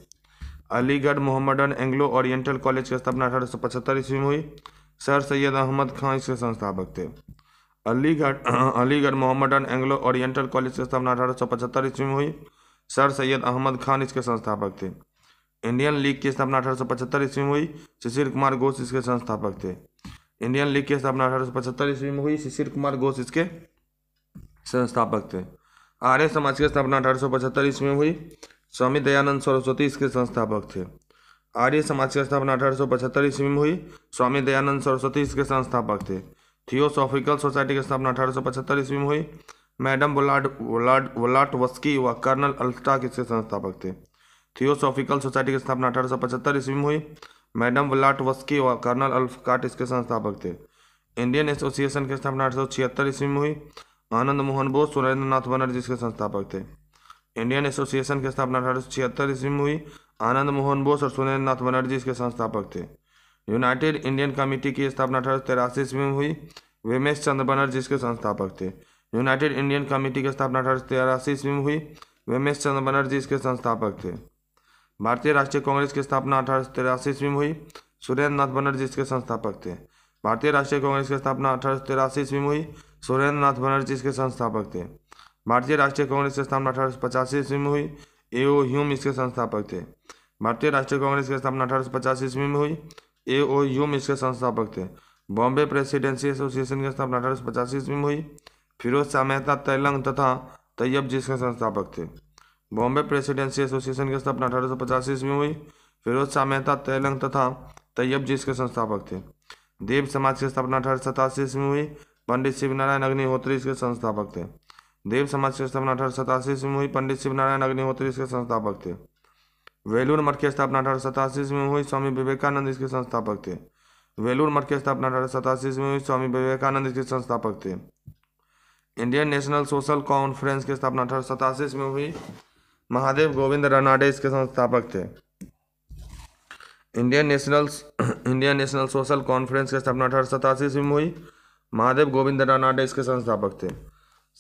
Aligarh Mohammedan Anglo Oriental College की स्थापना अठारह सौ पचहत्तर ईस्वी में हुई सर सैयद अहमद खान इसके संस्थापक थे Aligarh [clears throat] Aligarh Mohammedan Anglo Oriental College की स्थापना अठारह सौ पचहत्तर ईस्वी में हुई सर सैयद अहमद खान इसके संस्थापक थे इंडियन लीग की स्थापना अठारह सौ पचहत्तर ईस्वी में हुई शिशिर कुमार घोष इसके संस्थापक थे इंडियन लीग की स्थापना अठारह सौ पचहत्तर ईस्वी में हुई शिशिर कुमार घोष इसके संस्थापक थे आर्य समाज की स्थापना अठारह सौ पचहत्तर ईस्वी में हुई स्वामी दयानंद सरस्वती इसके संस्थापक थे आर्य समाज की स्थापना अठारह सौ पचहत्तर ईस्वी में हुई स्वामी दयानंद सरस्वती इसके संस्थापक थे थियोसॉफिकल सोसाइटी की स्थापना अठारह सौ पचहत्तर ईस्वी में हुई मैडम वोलाड वोलाड वोलाट वस्की व कर्नल अल्टाक इसके संस्थापक थे थियोसॉफिकल सोसाइटी की स्थापना अठारह सौ पचहत्तर ईस्वी में हुई मैडम वस्की और कर्नल अल्फकाट इसके संस्थापक थे इंडियन एसोसिएशन की स्थापना अठारह सौ छिहत्तर ईस्वी में हुई आनंद मोहन बोस सुरेंद्र नाथ बनर्जी इसके संस्थापक थे इंडियन एसोसिएशन की स्थापना अठारह सौ छिहत्तर ईस्वी में हुई आनंद मोहन बोस और सुरेंद्र नाथ बनर्जी इसके संस्थापक थे यूनाइटेड इंडियन कमेटी की स्थापना अठारह सौ तिरासी ईस्वी में हुई वेमेश चंद्र बनर्जी इसके संस्थापक थे यूनाइटेड इंडियन कमेटी की स्थापना अठारह सौ तिरासी ईस्वी में हुई वेमेश चंद्र बनर्जी इसके संस्थापक थे भारतीय राष्ट्रीय कांग्रेस की स्थापना अठारह सौ तिरासी ईस्वी में हुई सुरेंद्र नाथ बनर्जी इसके संस्थापक थे भारतीय राष्ट्रीय कांग्रेस की स्थापना अठारह सौ तिरासी ईस्वी में हुई सुरेंद्र नाथ बनर्जी इसके संस्थापक थे भारतीय राष्ट्रीय कांग्रेस की स्थापना अठारह सौ पचासी ईस्वी में हुई ए ओ ह्यूम इसके संस्थापक थे भारतीय राष्ट्रीय कांग्रेस की स्थापना अठारह सौ पचासी ईस्वी में हुई ए ओ ह्यूम इसके संस्थापक थे बॉम्बे प्रेसिडेंसी एसोसिएशन की स्थापना अठारह सौ पचासी ईस्वी में हुई फिरोज शाह मेहता तैलंग तथा तैयब जी इसके संस्थापक थे बॉम्बे प्रेसिडेंसी एसोसिएशन की स्थापना अठारह सौ पचास ईस्वी में हुई फिरोज शाह मेहता तेलंग तथा तैयब जी इसके संस्थापक थे देव समाज की स्थापना अठारह सौ सतासी ईस्वी में हुई पंडित शिवनारायण अग्निहोत्री इसके संस्थापक थे देव समाज की स्थापना अठारह सौ सतासी ईस्वी में हुई पंडित शिवनारायण अग्निहोत्री इसके संस्थापक थे वेलूर मठ की स्थापना अठारह सौ सतासी ईस्वी में हुई स्वामी विवेकानंद इसके संस्थापक थे वेलूर मठ की स्थापना अठारह सौ सतासी ईस्वी में हुई स्वामी विवेकानंद इसके संस्थापक थे इंडियन नेशनल सोशल कॉन्फ्रेंस की स्थापना अठारह सौ सतासी ईस्वी में हुई महादेव गोविंद रनाडे इसके संस्थापक थे Indian National Indian National Social Conference की स्थापना अठारह सतासी ईस्वी में हुई महादेव गोविंद रनाडे इसके संस्थापक थे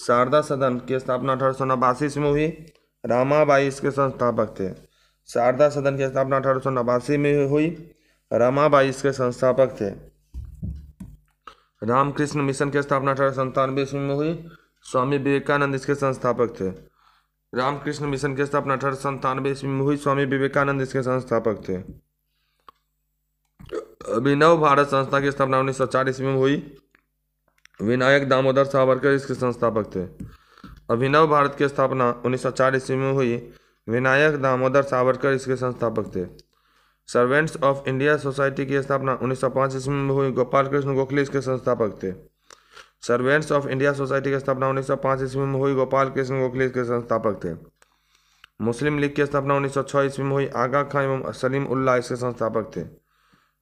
शारदा सदन की स्थापना अठारह सौ नवासी ईस्वी में हुई रामाबाई इसके संस्थापक थे शारदा सदन की स्थापना अठारह सौ नवासी में हुई रामाबाई इसके संस्थापक थे रामकृष्ण मिशन की स्थापना अठारह सौ संतानवे ईस्वी में हुई स्वामी विवेकानंद इसके संस्थापक थे रामकृष्ण मिशन की स्थापना अठारह सौ संतानवे ईस्वी में हुई स्वामी विवेकानंद इसके संस्थापक थे अभिनव भारत संस्था की स्थापना उन्नीस सौ चार ईस्वी में हुई विनायक दामोदर सावरकर इसके संस्थापक थे अभिनव भारत की स्थापना उन्नीस सौ चार ईस्वी में हुई विनायक दामोदर सावरकर इसके संस्थापक थे सर्वेंट्स ऑफ इंडिया सोसाइटी की स्थापना उन्नीस सौ पाँच ईस्वी में हुई गोपाल कृष्ण गोखले इसके संस्थापक थे सर्वेंट्स ऑफ इंडिया सोसाइटी की स्थापना उन्नीस सौ ईस्वी में हुई गोपाल कृष्ण गोखले इसके संस्थापक थे मुस्लिम लीग की स्थापना उन्नीस सौ ईस्वी में हुई आगा खां एवं सलीम उल्लाह इसके संस्थापक थे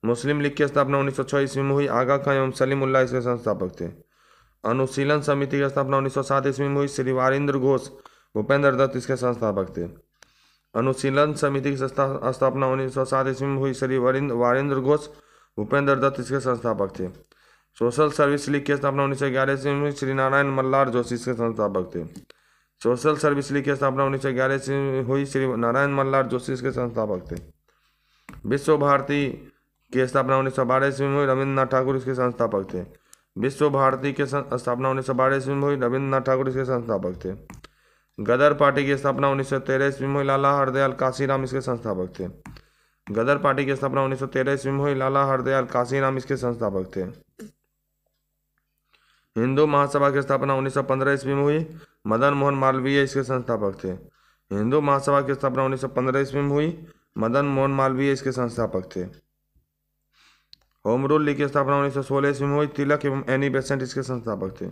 मुस्लिम लीग की स्थापना उन्नीस सौ ईस्वी में हुई आगा खां एवं सलीम उल्लाह इसके संस्थापक थे अनुशीलन समिति की स्थापना उन्नीस सौ सात ईस्वी में हुई श्री वारिंद्र घोष भूपेंद्र दत्त इसके संस्थापक थे अनुशीलन समिति की स्थापना उन्नीस सौ सात ईस्वी में हुई श्री वारिंद्र घोष भूपेंद्र दत्त इसके संस्थापक थे सोशल सर्विस लीग की स्थापना उन्नीस सौ ग्यारह ईस्वी में श्री नारायण मल्लार जोशी के संस्थापक थे सोशल सर्विस लीग की स्थापना उन्नीस सौ ग्यारह ईस्वी में हुई श्री नारायण मल्लार जोशी के संस्थापक थे विश्व भारती की स्थापना उन्नीस सौ बारह ईस्वी में हुई रविन्द्रनाथ ठाकुर इसके संस्थापक थे विश्व भारती के स्थापना उन्नीस सौ बारह ईस्वी में हुई रविन्द्रनाथ ठाकुर इसके संस्थापक थे गदर पार्टी की स्थापना उन्नीस सौ तेरह ईस्वी में हुई लाला हरदयाल काशीराम इसके संस्थापक थे गदर पार्टी की स्थापना उन्नीस सौ तेरह ईस्वी में हुई लाला हरदयाल काशीराम इसके संस्थापक थे हिंदू महासभा की स्थापना 1915 ईस्वी में हुई मदन मोहन मालवीय इसके संस्थापक थे हिंदू महासभा की स्थापना 1915 ईस्वी में हुई मदन मोहन मालवीय इसके संस्थापक थे होम रूल लीग की स्थापना 1916 ईस्वी में हुई तिलक एवं एनी बेसेंट इसके संस्थापक थे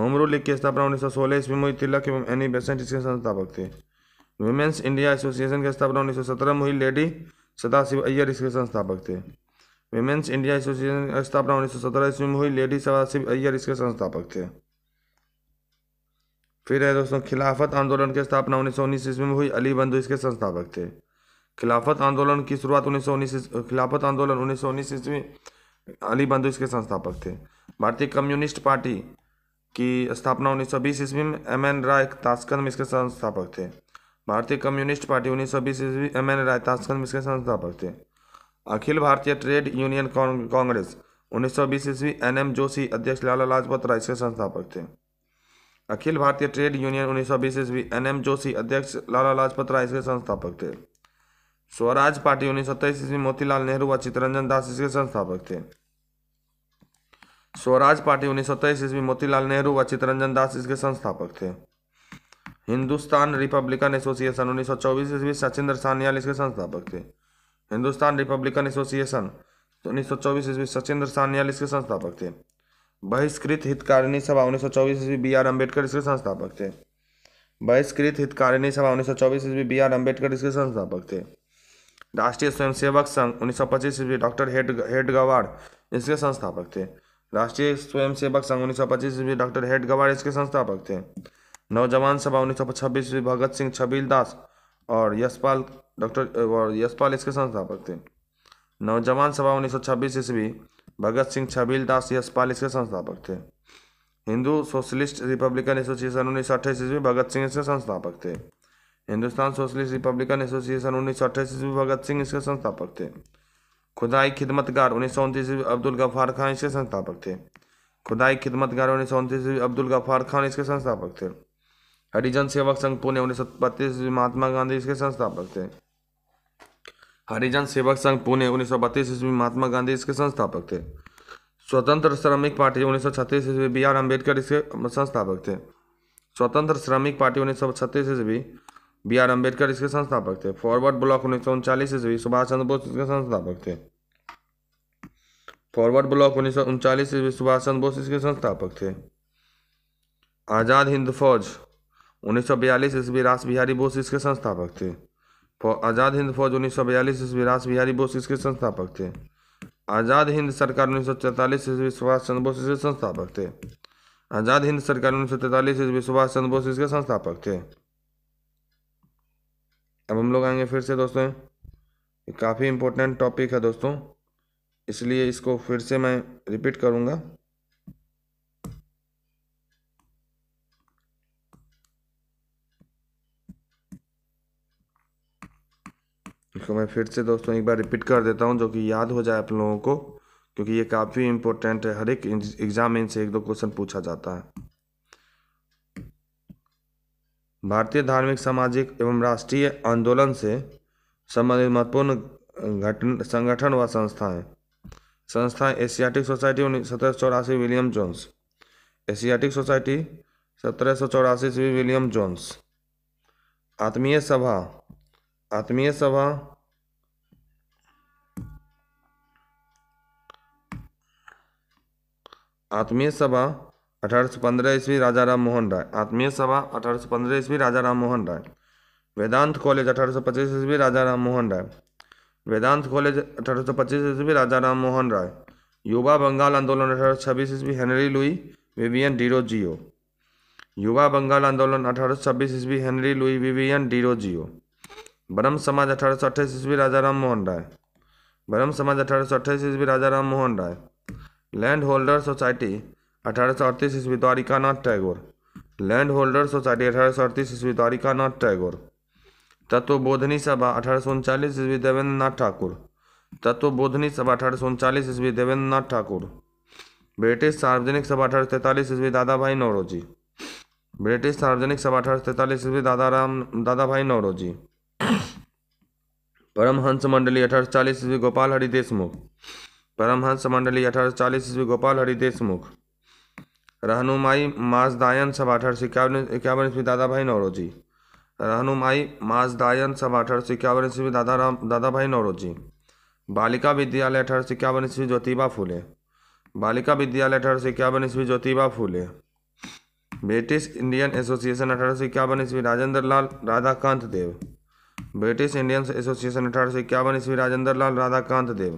होम रूल लीग की स्थापना 1916 ईस्वी में हुई तिलक एवं एनी बेसेंट इसके संस्थापक थे वुमेन्स इंडिया एसोसिएशन की स्थापना उन्नीस में हुई लेडी सदाशिव अय्यर इसके संस्थापक थे वेमेंस इंडिया एसोसिएशन की स्थापना उन्नीस सौ सत्रह ईस्वी में हुई लेडी सवासिब अय्यर इसके संस्थापक थे फिर है दोस्तों खिलाफत आंदोलन की स्थापना उन्नीस सौ उन्नीस ईस्वी में हुई अली बंधु इसके संस्थापक थे खिलाफत आंदोलन की शुरुआत उन्नीस सौ उन्नीस खिलाफत आंदोलन उन्नीस सौ उन्नीस ईस्वी अली बंधु इसके संस्थापक थे भारतीय कम्युनिस्ट पार्टी की स्थापना उन्नीस सौ बीस ईस्वी में एम एन राय तास्कंद इसके संस्थापक थे भारतीय कम्युनिस्ट पार्टी उन्नीस सौ बीस ईस्वी एम एन राय तास्कंद इसके संस्थापक थे अखिल भारतीय ट्रेड यूनियन कांग्रेस उन्नीस सौ ईस्वी एन एम जोशी अध्यक्ष लाला लाजपत राय इसके संस्थापक थे अखिल भारतीय ट्रेड यूनियन उन्नीस बीस ईस्वी एन एम जोशी अध्यक्ष लाला लाजपत राय इसके संस्थापक थे स्वराज पार्टी उन्नीस सौ तेईस ईस्वी मोतीलाल नेहरू व चितरंजन दास इसके संस्थापक थे स्वराज पार्टी उन्नीस सौ तेईस ईस्वी मोतीलाल नेहरू व चितरंजन दास इसके संस्थापक थे हिंदुस्तान रिपब्लिकन एसोसिएशन उन्नीस सौ चौबीस ईस्वी सचिंद्र सान्याल इसके संस्थापक थे हिंदुस्तान रिपब्लिकन एसोसिएशन उन्नीस सौ चौबीस ईस्वी सचिंद्र सान्याल इसके संस्थापक थे बहिष्कृत हितकारिणी सभा उन्नीस सौ चौबीस ईस्वी बी आर अम्बेडकर इसके संस्थापक थे बहिष्कृत हितकारिणी सभा उन्नीस सौ चौबीस ईस्वी बी आर अम्बेडकर इसके संस्थापक थे राष्ट्रीय स्वयंसेवक संघ उन्नीस सौ पच्चीस ईस्वी डॉक्टर हेड गवार इसके संस्थापक थे राष्ट्रीय स्वयंसेवक संघ उन्नीस सौ पच्चीस ईस्वी डॉक्टर गवार इसके संस्थापक थे नौजवान सभा उन्नीस सौ छब्बीस ईस्वी भगत सिंह छबील दास और यशपाल डॉक्टर यशपाल इसके संस्थापक थे नौजवान सभा उन्नीस सौ छब्बीस ईस्वी भगत सिंह छबील दास यशपाल इसके संस्थापक थे हिंदू सोशलिस्ट रिपब्लिकन एसोसिएशन उन्नीस सौ अट्ठाईस ईस्वी भगत सिंह इसके संस्थापक थे हिंदुस्तान सोशलिस्ट रिपब्लिकन एसोसिएशन उन्नीस सौ अट्ठाईस ईस्वी भगत सिंह इसके संस्थापक थे खुदाई खिदमतगार उन्नीस सौ उनतीस ईस्वी अब्दुल गफ्फार खान इसके संस्थापक थे खुदाई खिदमतगार उन्नीस सौ उनतीस ईस्वी अब्दुल गफ्फार खान इसके संस्थापक थे हरिजन सेवक संघ पुणे उन्नीस सौ बत्तीस ईस्वी महात्मा गांधी इसके संस्थापक थे हरिजन सेवक संघ पुणे उन्नीस सौ बत्तीस ईस्वी महात्मा गांधी इसके संस्थापक थे स्वतंत्र श्रमिक पार्टी उन्नीस सौ छत्तीस ईस्वी बी आर अम्बेडकर इसके संस्थापक थे स्वतंत्र श्रमिक पार्टी उन्नीस सौ छत्तीस ईस्वी बी आर अम्बेडकर इसके संस्थापक थे फॉरवर्ड ब्लॉक उन्नीस सौ उनचालीस ईस्वी सुभाष चंद्र बोस इसके संस्थापक थे फॉरवर्ड ब्लॉक उन्नीस सौ उनचालीस ईस्वी सुभाष चंद्र बोस इसके संस्थापक थे आज़ाद हिंद फौज उन्नीस सौ बयालीस ईस्वी रास बिहारी बोस इसके संस्थापक थे आज़ाद हिंद फौज उन्नीस सौ बयालीस ईस्वी रास बिहारी बोस इसके संस्थापक थे आज़ाद हिंद सरकार उन्नीस सौ सैंतालीस ईस्वी सुभाष चंद्र बोस इसके संस्थापक थे आज़ाद हिंद सरकार उन्नीस सौ तैंतालीस ईस्वी सुभाष चंद्र बोस इसके संस्थापक थे अब हम लोग आएंगे फिर से दोस्तों काफ़ी इम्पोर्टेंट टॉपिक है दोस्तों इसलिए इसको फिर से मैं रिपीट करूँगा इसको मैं फिर से दोस्तों एक बार रिपीट कर देता हूँ जो कि याद हो जाए आप लोगों को क्योंकि ये काफ़ी इम्पोर्टेंट है हर एक एग्ज़ाम में इनसे एक दो क्वेश्चन पूछा जाता है भारतीय धार्मिक सामाजिक एवं राष्ट्रीय आंदोलन से संबंधित महत्वपूर्ण घटन संगठन व संस्थाएं संस्थाएं एशियाटिक सोसाइटी उन्नीस सत्रह सौ चौरासी विलियम जोन्स एशियाटिक सोसाइटी सत्रह सौ चौरासी विलियम जोन्स आत्मीय सभा आत्मीय सभा आत्मीय सभा अठारह सौ पंद्रह ईस्वी राजा राम मोहन राय आत्मीय सभा अठारह सौ पंद्रह ईस्वी राजा राम मोहन राय वेदांत कॉलेज अठारह सौ पच्चीस ईस्वी राजा राम मोहन राय वेदांत कॉलेज अठारह सौ पच्चीस ईस्वी राजा राम मोहन राय युवा बंगाल आंदोलन अठारह सौ छब्बीस ईस्वी Henry Louis Vivian Derozio युवा बंगाल आंदोलन अठारह सौ छब्बीस ईस्वी Henry Louis Vivian Derozio Brahmo Samaj अठारह सौ अट्ठाईस ईस्वी राजा राम मोहन राय ब्रह्म समाज अठारह सौ अट्ठाईस ईस्वी Raja Ram Mohan Roy land holder society अठारह सौ अड़तीस ईस्वी द्वारिका तो Nath Tagore land holder society अठारह सौ अड़तीस ईस्वी द्वारिका तो नाथ टैगोर तत्वबोधनी सभा अठारह सौ उनचालीस ईस्वी देवेंद्र नाथ ठाकुर तत्वबोधनी सभा अठारह सौ उनचालीस ईस्वी देवेंद्र नाथ ठाकुर ब्रिटिश सार्वजनिक सभा अठारह सौ तैंतालीस ईस्वी दादा भाई नौरोजी ब्रिटिश सार्वजनिक सभा अठारह सौ तैंतालीस ईस्वी दादा राम दादा भाई नौरोजी परमहंस मंडली अठारह चालीस ईस्वी गोपाल हरि देशमुख परमहंस मंडली अठारह चालीस ईस्वी गोपाल हरि देशमुख रहनुमाई मासदायन सभा अठारह सौ इक्यावन इक्यावन ईस्वी दादा भाई नौरोजी रहनुमाई मासदायन सभा अठारह सौ इक्यावन ईस्वी दादा राम दादा भाई नौरोजी बालिका विद्यालय अठारह सौ इक्यावन ईस्वी ज्योतिबा फूले बालिका विद्यालय अठारह सौ इक्यावन ईस्वी Jyotiba Phule British Indian Association अठारह सौ इक्यावन ईस्वी Rajendra Lal Radhakant Dev British Indian Association अठारह सौ इक्यावन ईस्वी Rajendra Lal Radhakant Dev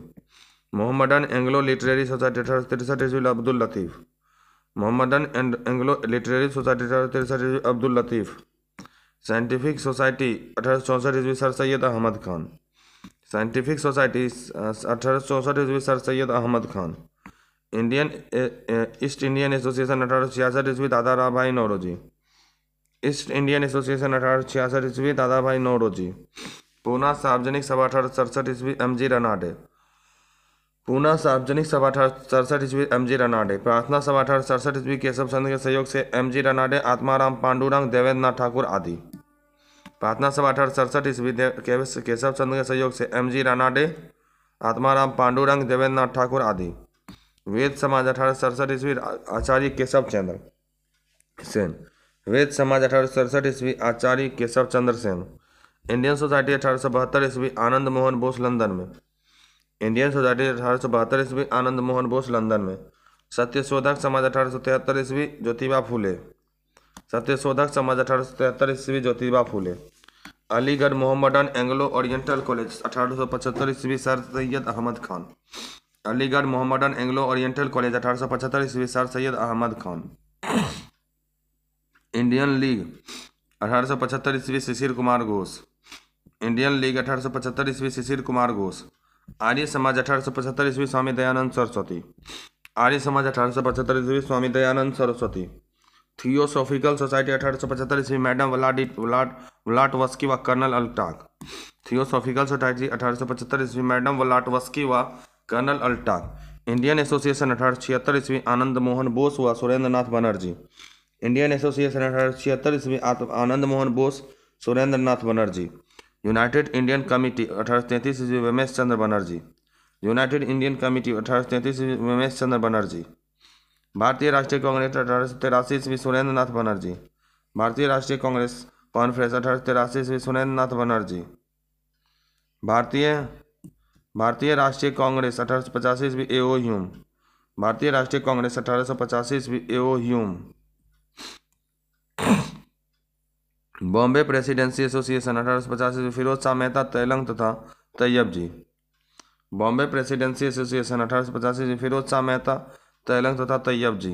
Mohammedan Anglo Literary Society अठारह सौ तिरसठ ईस्वी Abdul Latif Mohammedan and Anglo Literary Society अठारह सौ तिरसठ ईस्वी अब्दुल लतीफ़ साइंटिफिक सोसाइटी अठारह सौ चौंसठ ईस्वी Sir Syed Ahmad Khan Scientific Society अठारह सौ चौंसठ ईस्वी Sir Syed Ahmad Khan Indian East Indian Association अठारह सौ छियासठ ईस्वी दादा भाई नौरोजी ईस्ट इंडियन एसोसिएशन अठारह सौ छियासठ ईस्वी दादा भाई नौरोजी पूना सार्वजनिक सभा अठारह सड़सठ ईस्वी एम जी रनाडे पूना सार्वजनिक सभा अठारह सड़सठ ईस्वी एम जी रनाडे प्रार्थना सभा अठारह सड़सठ ईस्वी केशव चंद्र के सहयोग से एम जी रनाडे आत्माराम पांडुरंग देवेंद्र नाथ ठाकुर आदि प्रार्थना सभा अठारह सड़सठ ईस्वी केशव चंद्र के सहयोग से एम जी रनाडे आत्माराम पांडुरंग देवेंद्र नाथ ठाकुर आदि वेद समाज अठारह सौ सड़सठ ईस्वी आचार्य केशव चंद्र सेन वेद समाज अठारह सौ सड़सठ ईस्वी आचार्य केशव चंद्र सेन इंडियन सोसाइटी अठारह सौ बहत्तर ईस्वी आनंद मोहन बोस लंदन में इंडियन सोसाइटी अठारह सौ बहत्तर ईस्वी आनंद मोहन बोस लंदन में सत्यशोधक समाज अठारह सौ तिहत्तर ईस्वी ज्योतिबा फूले सत्यशोधक समाज अठारह सौ तिहत्तर ईस्वी Jyotiba Phule Aligarh Mohammedan Anglo Oriental College अठारह सौ पचहत्तर ईस्वी Sir Syed Ahmad Khan Aligarh Mohammedan Anglo Oriental College अठारह सौ पचहत्तर ईस्वी Sir Syed Ahmad Khan Indian League अठारह सौ पचहत्तर ईस्वी शिशिर कुमार घोष इंडियन लीग अठारह सौ पचहत्तर ईस्वी शिशिर कुमार घोष आर्य समाज अठारह सौ पचहत्तर ईस्वी स्वामी दयानंद सरस्वती आर्य समाज अठारह सौ पचहत्तर ईस्वी स्वामी दयानंद सरस्वती थियोसोफिकल सोसाइटी अठारह सौ पचहत्तर ईस्वी मैडम व्लाडी व्लाट वस्की व कर्नल अल्टाक थियोसोफिकल सोसाइटी अठारह सौ पचहत्तर ईस्वी मैडम वस्की व कर्नल अल्टाक इंडियन एसोसिएशन अठारह छिहत्तर ईस्वी आनंद मोहन बोस व सुरेंद्र नाथ बनर्जी इंडियन एसोसिएशन अठारह छिहत्तर ईस्वी Anand Mohan Bose Surendra Nath Banerjee United Indian Committee अठारह तैंतीस ईस्वी Ramesh Chandra Banerjee United Indian Committee अठारह तैंतीस ईस्वी रमेश चंद्र बनर्जी भारतीय राष्ट्रीय कांग्रेस अठारह सौ तिरासी ईस्वी सुरेंद्र नाथ बनर्जी भारतीय राष्ट्रीय कांग्रेस कॉन्फ्रेंस अठारह सौ तिरासी ईस्वी सुरेंद्र नाथ बनर्जी भारतीय भारतीय राष्ट्रीय कांग्रेस अठारह सौ पचासी ईस्वी ए ओ ह्यूम भारतीय राष्ट्रीय कांग्रेस अठारह सौ पचासी ईस्वी A O Hume Bombay Presidency Association अठारह सौ पचास ईस्वी फिरोज शाह मेहता तैलंग तथा Tyabji Bombay Presidency Association अठारह सौ पचास ईस्वी फिरोज शाह मेहता तैलंग तथा तैयब जी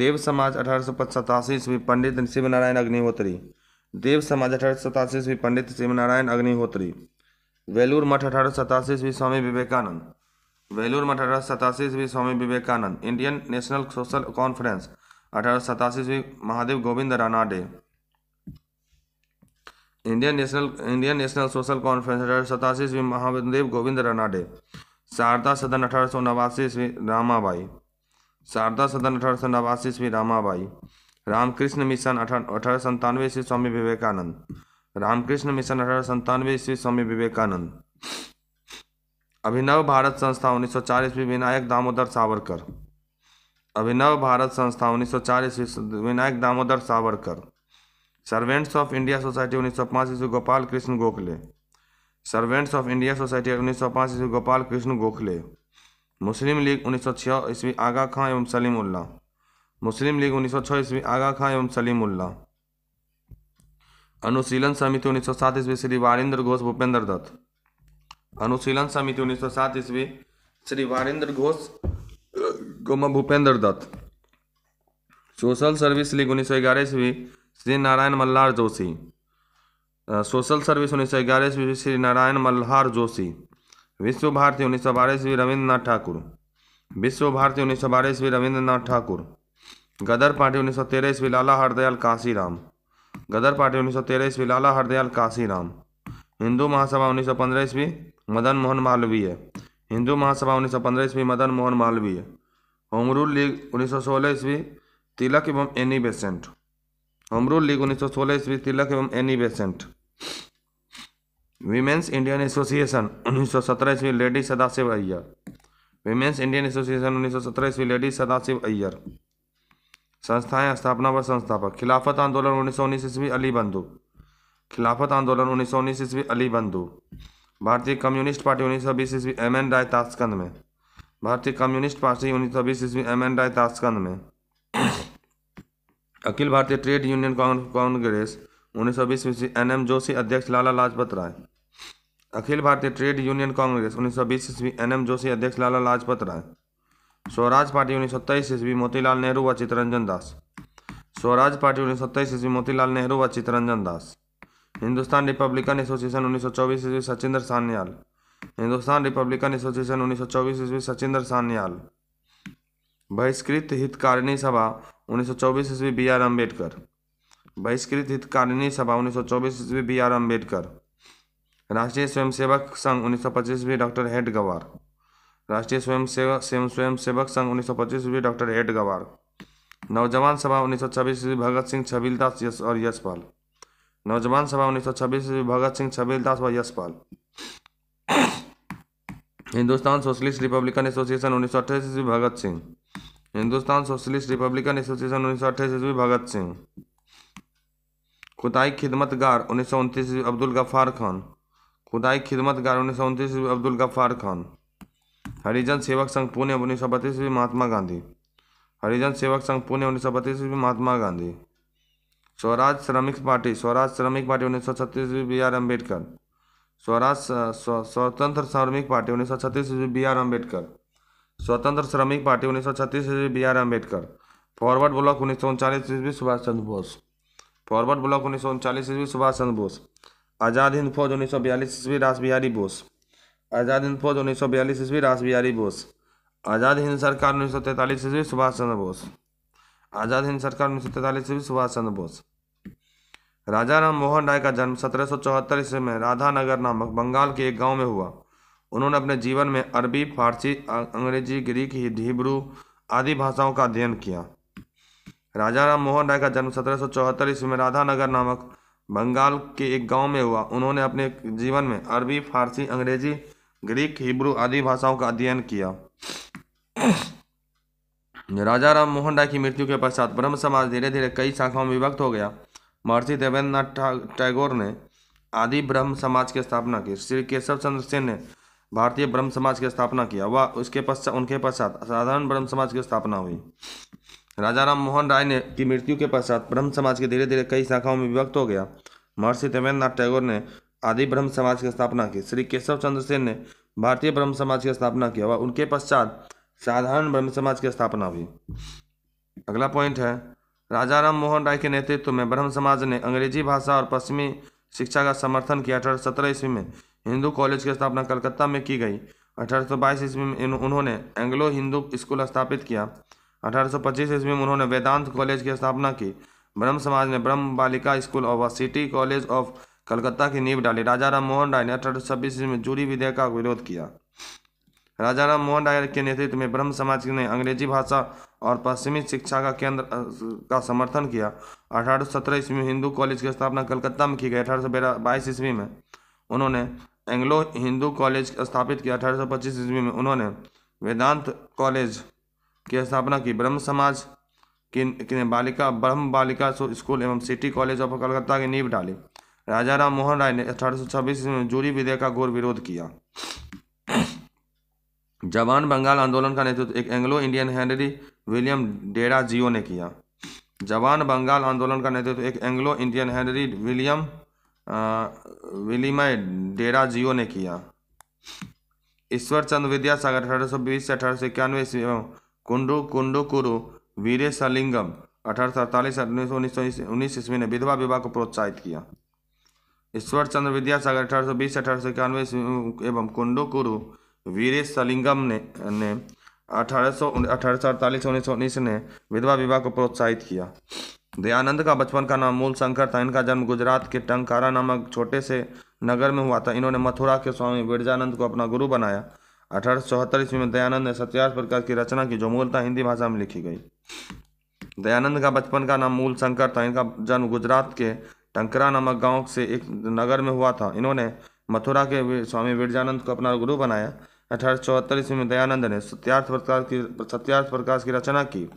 देव समाज अठारह सौ सतासी ईस्वी पंडित शिव नारायण अग्निहोत्री देव समाज अठारह सौ सतासी ईस्वी पंडित शिव नारायण अग्निहोत्री वेलूर मठ अठारह सौ सतासी ईस्वी स्वामी विवेकानंद वेलूर मठ अठारह सौ सतासी ईस्वी Swami Vivekanand Indian National Social Conference अठारह में Mahadev Govind Ranade Indian National Indian National Social Conference अठारह सतासी में महादेव गोविंद रानाडे शारदा सदन अठारह सौ नवासी ईस्वी रामाबाई शारदा सदन अठारह सौ नवासी ईस्वी रामाबाई रामकृष्ण मिशन अठारह संतानवे ईस्वी स्वामी विवेकानंद रामकृष्ण मिशन अठारह संतानवे ईस्वी स्वामी विवेकानंद अभिनव भारत संस्था उन्नीस सौ चार ईस्वी विनायक दामोदर सावरकर अभिनव भारत संस्था 1904 ईस्वी Vinayak Damodar Savarkar Servants of India Society पाँच ईस्वी Gopal Krishna Gokhale Servants of India Society पाँच ईस्वी गोपाल कृष्ण गोखले मुस्लिम लीग उन्नीस 1906 ईस्वी आगा खां एवं सलीम उल्ला मुस्लिम लीग उन्नीस 1906 ईस्वी आगा खां एवं सलीम उल्ला अनुशीलन समिति उन्नीस सात ईस्वी श्री वारिंद्र घोष भूपेंद्र दत्त अनुशीलन समिति उन्नीस सात ईस्वी श्री वारिंद्र घोष गोमा Bhupendra Dutt Social Service League उन्नीस सौ ग्यारह ईस्वी श्री नारायण मल्हार जोशी सोशल सर्विस उन्नीस सौ ग्यारह ईस्वी श्री नारायण मल्हार जोशी विश्व भारती उन्नीस सौ बारह ईस्वी रविन्द्रनाथ ठाकुर विश्व भारती उन्नीस सौ बारह ईस्वी रविन्द्रनाथ ठाकुर गदर पार्टी उन्नीस सौ तेरह ईस्वी लाला हरदयाल काशीराम गदर पार्टी उन्नीस सौ तेरह ईस्वी लाला हरदयाल काशीराम हिंदू महासभा उन्नीस सौ पंद्रह ईस्वी मदन मोहन मालवीय हिंदू महासभा उन्नीस सौ पंद्रह ईस्वी मदन मोहन मालवीय होमरूल लीग उन्नीस सौ सोलह ईस्वी तिलक एवं एनी बेसेंट होमरूल लीग उन्नीस सौ सोलह ईस्वी तिलक एवं Annie Besant Women's Indian Association उन्नीस सौ सत्रह ईस्वी Lady Sadashiv Iyer Women's Indian Association उन्नीस सौ सत्रह ईस्वी लेडी सदाशिव अय्यर संस्थाएं स्थापना व संस्थापक खिलाफत आंदोलन उन्नीस सौ उन्नीस ईस्वी अली बंधु खिलाफत आंदोलन उन्नीस सौ उन्नीस ईस्वी अली बंधु भारतीय कम्युनिस्ट पार्टी उन्नीस सौ बीस ईस्वी एम एन राय ताशकंद में भारतीय कम्युनिस्ट पार्टी उन्नीस सौ बीस ईस्वी एम एन राय ताशकंद में अखिल भारतीय ट्रेड यूनियन कांग्रेस उन्नीस सौ बीस ईस्वी एन एम जोशी अध्यक्ष लाला लाजपत राय अखिल भारतीय ट्रेड यूनियन कांग्रेस उन्नीस सौ बीस ईस्वी एन एम जोशी अध्यक्ष लाला लाजपत राय स्वराज पार्टी उन्नीस सौ तेईस ईस्वी मोतीलाल नेहरू व चितरंजन दास स्वराज पार्टी उन्नीस सौ तेईस ईस्वी मोतीलाल नेहरू व चितरंजन दास हिंदुस्तान रिपब्लिकन एसोसिएशन उन्नीस सौ चौबीस ईस्वी सचिंद्र सान्याल हिंदुस्तान रिपब्लिकन एसोसिएशन उन्नीस चौबीस ईस्वी सचिंद्र सान्याल बहिष्कृत हितकारिणी सभा उन्नीस चौबीस ईस्वी बी आर अम्बेडकर बहिष्कृत हितकारिणी सभा उन्नीस चौबीस ईस्वी बी आर अम्बेडकर राष्ट्रीय स्वयंसेवक संघ उन्नीस पच्चीस ईस्वी डॉक्टर हेड गवार राष्ट्रीय स्वयं सेवक स्वयं सेवक संघ पच्चीस ईस्वी डॉक्टर हेड गवार नौजवान सभा उन्नीस सौ छब्बीस ईस्वी भगत सिंह छबीलदास और यशपाल नौजवान सभा उन्नीस छब्बीस ईस्वी भगत सिंह छबीलदास व Yashpal Hindustan Socialist Republican Association उन्नीस सौ अट्ठाईस ईस्वी Bhagat Singh Hindustan Socialist Republican Association उन्नीस सौ अट्ठाईस ईस्वी भगत सिंह खुदाई खिदमतगार उन्नीस सौ उनतीस ईस्वी अब्दुल गफ्फार खान खुदाई खिदमतगार उन्नीस सौ उनतीस ईस्वी अब्दुल गफ्फार खान हरिजन सेवक संघ पुणे उन्नीस सौ बत्तीस ईस्वी महात्मा गांधी हरिजन सेवक संघ पुणे उन्नीस सौ बत्तीस ईस्वी महात्मा गांधी स्वराज श्रमिक पार्टी स्वराज श्रमिक पार्टी उन्नीस सौ छत्तीस ईस्वी बी आर अम्बेडकर स्वराज स्वतंत्र श्रमिक पार्टी उन्नीस सौ छत्तीस ईस्वी बी आर अम्बेडकर स्वतंत्र श्रमिक पार्टी उन्नीस सौ छत्तीस ईस्वी B R Ambedkar Forward Bloc उन्नीस सौ उनचालीस ईस्वी सुभाष चंद्र बोस फॉरवर्ड ब्लॉक उन्नीस सौ उनचालीस ईस्वी सुभाष चंद्र बोस आज़ाद हिंद फौज उन्नीस सौ बयालीस ईस्वी रास बिहारी बोस आज़ाद हिंद फौज उन्नीस सौ बयालीस ईस्वी रास बिहारी बोस आज़ाद हिंद सरकार उन्नीस सौ तैंतालीस ईस्वी सुभाष चंद्र बोस आज़ाद हिंद सरकार उन्नीस सौ तैंतालीस ईस्वी सुभाष चंद्र बोस राजा राम मोहन राय का जन्म सत्रह सौ चौहत्तर ईस्वी में राधानगर नामक बंगाल के एक गांव में हुआ उन्होंने अपने जीवन में अरबी फारसी अंग्रेजी ग्रीक हिब्रू आदि भाषाओं का अध्ययन किया राजा राम मोहन राय का जन्म सत्रह सौ चौहत्तर ईस्वी में राधानगर नामक बंगाल के एक गांव में हुआ उन्होंने अपने जीवन में अरबी फारसी अंग्रेजी ग्रीक हिब्रू आदि भाषाओं का अध्ययन किया राजा राम मोहन राय की मृत्यु के पश्चात ब्रह्म समाज धीरे धीरे कई शाखाओं में विभक्त हो गया महर्षि देवेंद्र नाथ टैगोर ने आदि ब्रह्म समाज की स्थापना की श्री केशव चंद्र सेन ने भारतीय ब्रह्म समाज की स्थापना किया व उसके पश्चात उनके पश्चात साधारण ब्रह्म समाज की स्थापना हुई राजा राम मोहन राय ने की मृत्यु के पश्चात ब्रह्म समाज के धीरे धीरे कई शाखाओं में विभक्त हो गया महर्षि देवेंद्र नाथ टैगोर ने आदि ब्रह्म समाज की स्थापना की श्री केशव चंद्र सेन ने भारतीय ब्रह्म समाज की स्थापना किया व उनके पश्चात साधारण ब्रह्म समाज की स्थापना हुई अगला पॉइंट है राजा राम मोहन राय के नेतृत्व में ब्रह्म समाज ने अंग्रेजी भाषा और पश्चिमी शिक्षा का समर्थन किया अठारह सत्रह ईस्वी में हिंदू कॉलेज की स्थापना कलकत्ता में की गई अठारह सौ बाईस ईस्वी में उन्होंने एंग्लो हिंदू स्कूल स्थापित किया अठारह सौ पच्चीस ईस्वी में उन्होंने वेदांत कॉलेज की स्थापना की ब्रह्म समाज ने ब्रह्म बालिका स्कूल और सिटी कॉलेज ऑफ कलकत्ता की नींव डाली राजा राम मोहन राय ने अठारह सौ छब्बीस ईस्वी में जूरी विधेयक का विरोध किया राजा राम मोहन राय के नेतृत्व में ब्रह्म समाज ने अंग्रेजी भाषा और पश्चिमी शिक्षा का केंद्र का समर्थन किया अठारह सौ सत्रह ईस्वी में हिंदू कॉलेज की स्थापना कलकत्ता में की गई अठारह सौ बाईस ईस्वी में उन्होंने एंग्लो हिंदू कॉलेज स्थापित किया अठारह सौ पच्चीस ईस्वी में उन्होंने वेदांत कॉलेज की स्थापना की ब्रह्म समाज की बालिका ब्रह्म बालिका स्कूल एवं सिटी कॉलेज ऑफ कलकत्ता की नींव डाली राजा राम मोहन राय ने अठारह सौ छब्बीस ईस्वी में जूरी विधेयक का घोर विरोध किया जवान बंगाल आंदोलन का नेतृत्व एक Anglo Indian Henry William Derozio ने किया जवान बंगाल आंदोलन का नेतृत्व एक एंग्लो इंडियन हेनरी विलियम विलीमय डेरा जियो ने किया ईश्वर चंद्र विद्यासागर अठारह सौ बीस से अठारह सौ इक्यानवे ईस्वी एवं कुंडू कुंडू कुरु वीरे सलिंगम अठारह सौ अड़तालीस उन्नीस सौ उन्नीस ईस्वी ने विधवा विवाह को प्रोत्साहित किया ईश्वर चंद्र विद्यासागर अठारह सौ बीस से अठारह सौ इक्यानवे एवं कुंडू कुरु वीरेश सलिंगम ने ने अठारह सौ अठारह सौ अड़तालीस उन्नीस सौ उन्नीस ने विधवा विवाह को प्रोत्साहित किया दयानंद का बचपन का नाम मूल शंकर था इनका जन्म गुजरात के टंकारा नामक छोटे से नगर में हुआ था इन्होंने मथुरा के स्वामी विरजानंद को अपना गुरु बनाया अठारह सौ चौहत्तर ईस्वी में दयानंद ने सत्यार्थ प्रकार की रचना की जो मूलतः हिंदी भाषा में लिखी गई दयानंद का बचपन का नाम मूल शंकर था इनका जन्म गुजरात के टंकरा नामक गांव से एक नगर में हुआ था इन्होंने मथुरा के स्वामी विरजानंद को अपना गुरु बनाया अठारह चौहत्तर ईस्वी में दयानंद ने सत्यार्थ प्रकाश की सत्यार्थ प्रकाश की रचना की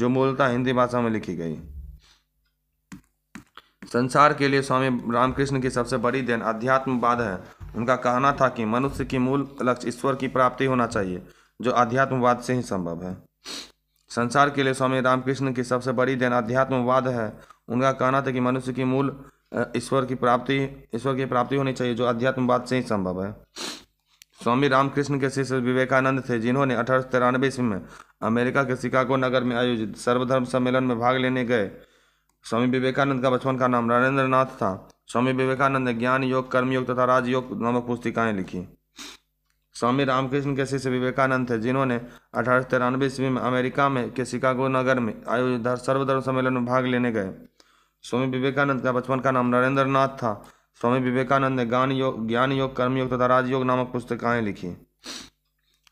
जो मूलतः हिंदी भाषा में लिखी गई संसार के लिए स्वामी रामकृष्ण की सबसे बड़ी देन अध्यात्मवाद है उनका कहना था कि मनुष्य की मूल लक्ष्य ईश्वर की प्राप्ति होना चाहिए जो अध्यात्मवाद से ही संभव है संसार के लिए स्वामी रामकृष्ण की सबसे बड़ी देन अध्यात्मवाद है उनका कहना था कि मनुष्य की मूल ईश्वर की प्राप्ति ईश्वर की प्राप्ति होनी चाहिए जो अध्यात्मवाद से ही संभव है स्वामी रामकृष्ण के शिष्य विवेकानंद थे जिन्होंने अठारह सौ तिरानवे ईस्वी में अमेरिका के शिकागो नगर में आयोजित सर्वधर्म सम्मेलन में भाग लेने गए स्वामी विवेकानंद का बचपन का नाम नरेंद्र नाथ था स्वामी विवेकानंद ने ज्ञान योग कर्मयोग तथा राजयोग नामक पुस्तिकाएं लिखी स्वामी रामकृष्ण के शिष्य विवेकानंद थे जिन्होंने अठारह सौ तिरानवे ईस्वी में अमेरिका में के शिकागो नगर में आयोजित सर्वधर्म सम्मेलन में भाग लेने गए स्वामी विवेकानंद का बचपन का नाम नरेंद्र नाथ था स्वामी विवेकानंद ने ज्ञान योग ज्ञान योग कर्मयोग तथा राजयोग नामक पुस्तकें लिखी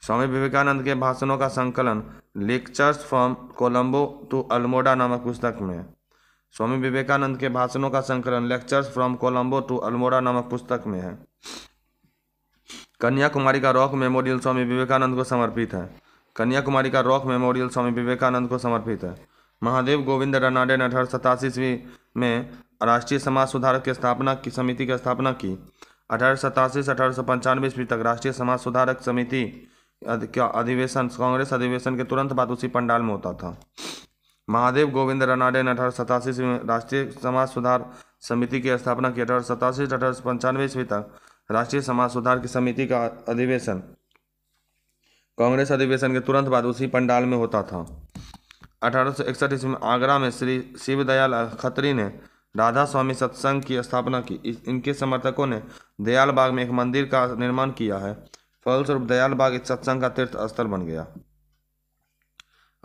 स्वामी विवेकानंद के भाषणों का संकलन Lectures from Colombo to Almora नामक पुस्तक में स्वामी विवेकानंद के भाषणों का संकलन Lectures from Colombo to Almora नामक पुस्तक में है कन्याकुमारी का रॉक मेमोरियल स्वामी विवेकानंद को समर्पित है कन्याकुमारी का रॉक मेमोरियल स्वामी विवेकानंद को समर्पित है महादेव गोविंद रनाडे ने अठारह सतासी ईस्वी में राष्ट्रीय समाज सुधारक की स्थापना की समिति की स्थापना की अठारह सतासी से अठारह सौ पंचानवे ईस्वी तक राष्ट्रीय समाज सुधारक समिति का अधिवेशन कांग्रेस अधिवेशन के तुरंत बाद उसी पंडाल में होता था महादेव गोविंद रनाडे ने अठारह सतासी ईस्वी में राष्ट्रीय समाज सुधार समिति की स्थापना की अठारह सतासी से अठारह सौ पंचानवे ईस्वी तक राष्ट्रीय समाज सुधार की समिति का अधिवेशन कांग्रेस अधिवेशन के तुरंत बाद उसी पंडाल में होता था अठारह ईस्वी में आगरा में श्री शिवदयाल खत्री ने राधा स्वामी सत्संग की स्थापना की इनके समर्थकों ने दयाल बाग में एक मंदिर का निर्माण किया है फलस्वरूप दयाल बाग इस सत्संग का तीर्थ स्थल बन गया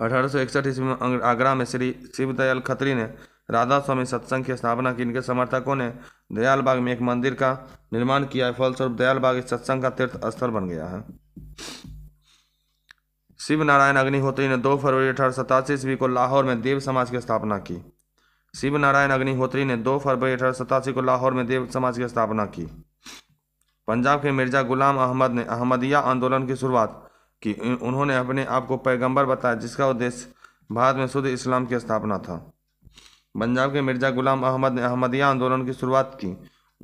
अठारह ईस्वी में आगरा में श्री शिवदयाल खत्री ने राधा स्वामी सत्संग की स्थापना की इनके समर्थकों ने दयाल बाग में एक मंदिर का निर्माण किया है फलस्वरूप दयाल बाग इस सत्संग का तीर्थ स्थल बन गया है शिव नारायण अग्निहोत्री ने 2 फरवरी अठारह सतासी ईस्वी को लाहौर में देव समाज की स्थापना की शिव नारायण अग्निहोत्री ने 2 फरवरी अठारह सतासी को लाहौर में देव समाज की स्थापना की पंजाब के मिर्जा गुलाम अहमद ने अहमदिया आंदोलन की शुरुआत की उन्होंने अपने आप को पैगंबर बताया जिसका उद्देश्य भारत में शुद्ध इस्लाम की स्थापना था पंजाब के मिर्जा गुलाम अहमद ने अहमदिया आंदोलन की शुरुआत की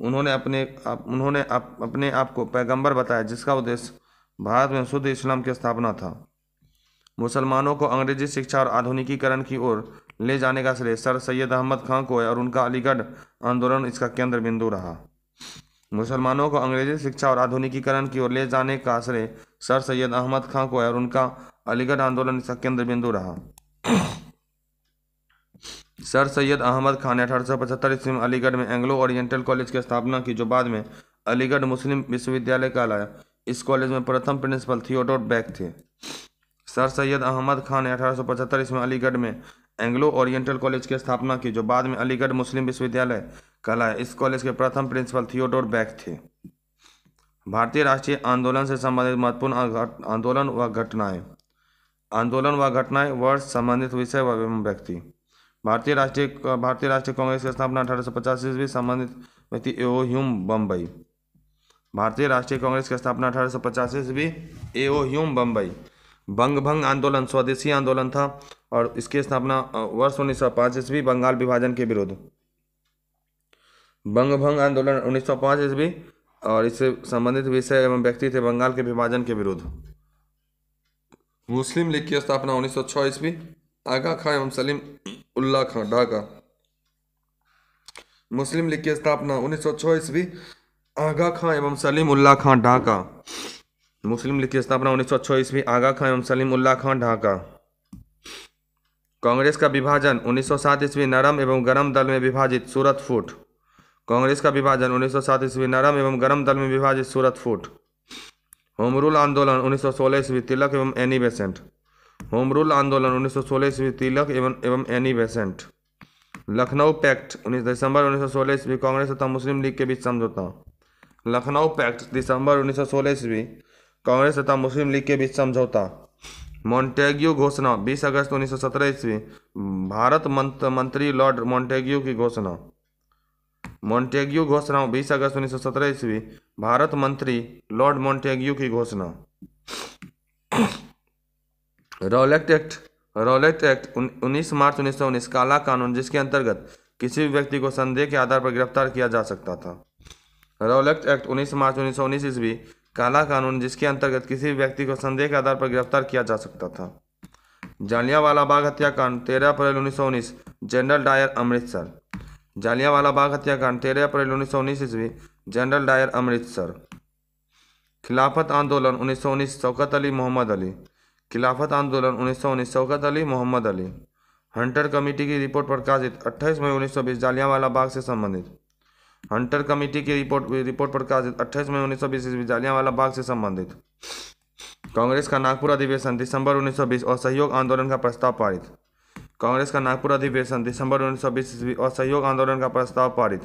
उन्होंने अपने उन्होंने अपने आप को पैगंबर बताया जिसका उद्देश्य भारत में शुद्ध इस्लाम की स्थापना था मुसलमानों को अंग्रेजी शिक्षा और आधुनिकीकरण की ओर ले जाने का श्रेय सर सैयद अहमद खां को है और उनका अलीगढ़ आंदोलन इसका केंद्र बिंदु रहा मुसलमानों को अंग्रेजी शिक्षा और आधुनिकीकरण की ओर ले जाने का श्रेय सर सैयद अहमद खां को है और उनका अलीगढ़ आंदोलन इसका केंद्र बिंदु रहा सर सैयद अहमद खान ने अठारह सौ पचहत्तर ईस्वी में अलीगढ़ में एंग्लो ओरिएंटल कॉलेज की स्थापना की जो बाद में अलीगढ़ मुस्लिम विश्वविद्यालय कहलाया इस कॉलेज में प्रथम प्रिंसिपल थियोडोर बैक थे सर सैयद अहमद खान ने अठारह ईस्वी में अलीगढ़ में एंग्लो ओरिएंटल कॉलेज की स्थापना की जो बाद में अलीगढ़ मुस्लिम विश्वविद्यालय कहलाया इस कॉलेज के प्रथम प्रिंसिपल थियोडोर बैक थे भारतीय राष्ट्रीय आंदोलन से संबंधित महत्वपूर्ण आंदोलन व घटनाएं आंदोलन व घटनाएं वर्ष संबंधित विषय व व्यक्ति भारतीय राष्ट्रीय भारतीय राष्ट्रीय कांग्रेस की स्थापना अठारह सौ पचास ईस्वी संबंधित व्यक्ति एओ ह्यूम बम्बई भारतीय राष्ट्रीय कांग्रेस की स्थापना अठारह सौ पचास ईस्वी एओ ह्यूम बम्बई बंग भंग आंदोलन स्वदेशी आंदोलन था और इसकी स्थापना वर्ष उन्नीस सौ पाँच ईस्वी बंगाल विभाजन के विरुद्ध बंग भंग आंदोलन उन्नीस सौ पाँच ईस्वी और इससे संबंधित विषय एवं व्यक्ति थे बंगाल के विभाजन के विरुद्ध मुस्लिम लीग की स्थापना उन्नीस सौ छः ईस्वी आगा खां एवं सलीम उल्ला खां ढाका मुस्लिम लीग की स्थापना उन्नीस सौ छः ईस्वी आगा खां एवं सलीम उल्ला खां ढाका मुस्लिम लीग की स्थापना उन्नीस सौ छह ईस्वी आगा खान एवं सलीम उल्ला खान ढाका कांग्रेस का विभाजन 1907 ईस्वी नरम एवं गरम दल में विभाजित सूरत फूट कांग्रेस का विभाजन 1907 ईस्वी नरम एवं गरम दल में विभाजित सूरत फूट होम रूल आंदोलन 1916 ईस्वी तिलक एवं एनी बेसेंट होम रूल आंदोलन 1916 ईस्वी तिलक एवं एवं एनी बेसेंट लखनऊ पैक्ट उन्नीस दिसंबर 1916 ईस्वी कांग्रेस तथा मुस्लिम लीग के बीच समझौता लखनऊ पैक्ट दिसंबर उन्नीस सोलह ईस्वी कांग्रेस तथा मुस्लिम लीग के बीच समझौता मोन्टेग्यू घोषणा 20 अगस्त 1917 सौ ईस्वी भारत मंत, मंत्री लॉर्ड मॉन्टेग्यू की घोषणा मोन्टेग्यू घोषणा 20 अगस्त 1917 सौ ईस्वी भारत मंत्री लॉर्ड मोन्टेग्यू की घोषणा रॉलेक्ट एक्ट रॉलेक्ट एक्ट 19 मार्च 1919 काला कानून जिसके अंतर्गत किसी भी व्यक्ति को संदेह के आधार पर गिरफ्तार किया जा सकता था रॉलेक्ट एक्ट 19 मार्च 1919 ईस्वी काला कानून जिसके अंतर्गत किसी व्यक्ति को संदेह के आधार पर गिरफ्तार किया जा सकता था जालियावाला बाग हत्याकांड तेरह अप्रैल उन्नीस सौ उन्नीस जनरल डायर अमृतसर जालियावाला बाग हत्याकांड तेरह अप्रैल उन्नीस सौ उन्नीस ईस्वी जनरल डायर अमृतसर खिलाफत आंदोलन उन्नीस सौ उन्नीस शौकत अली मोहम्मद अली खिलाफत आंदोलन उन्नीस सौ उन्नीस शौकत अली मोहम्मद अली हंटर कमेटी की रिपोर्ट प्रकाशित 28 मई 1920 जालियावाला बाग से संबंधित हंटर कमेटी की रिपोर्ट रिपोर्ट प्रकाशित अट्ठाईस मई उन्नीस सौ बीस ईस्वी जालियांवाला बाग से संबंधित कांग्रेस का नागपुर अधिवेशन दिसंबर 1920 असहयोग आंदोलन का प्रस्ताव पारित कांग्रेस का नागपुर अधिवेशन दिसंबर 1920 ईस्वी असहयोग आंदोलन का प्रस्ताव पारित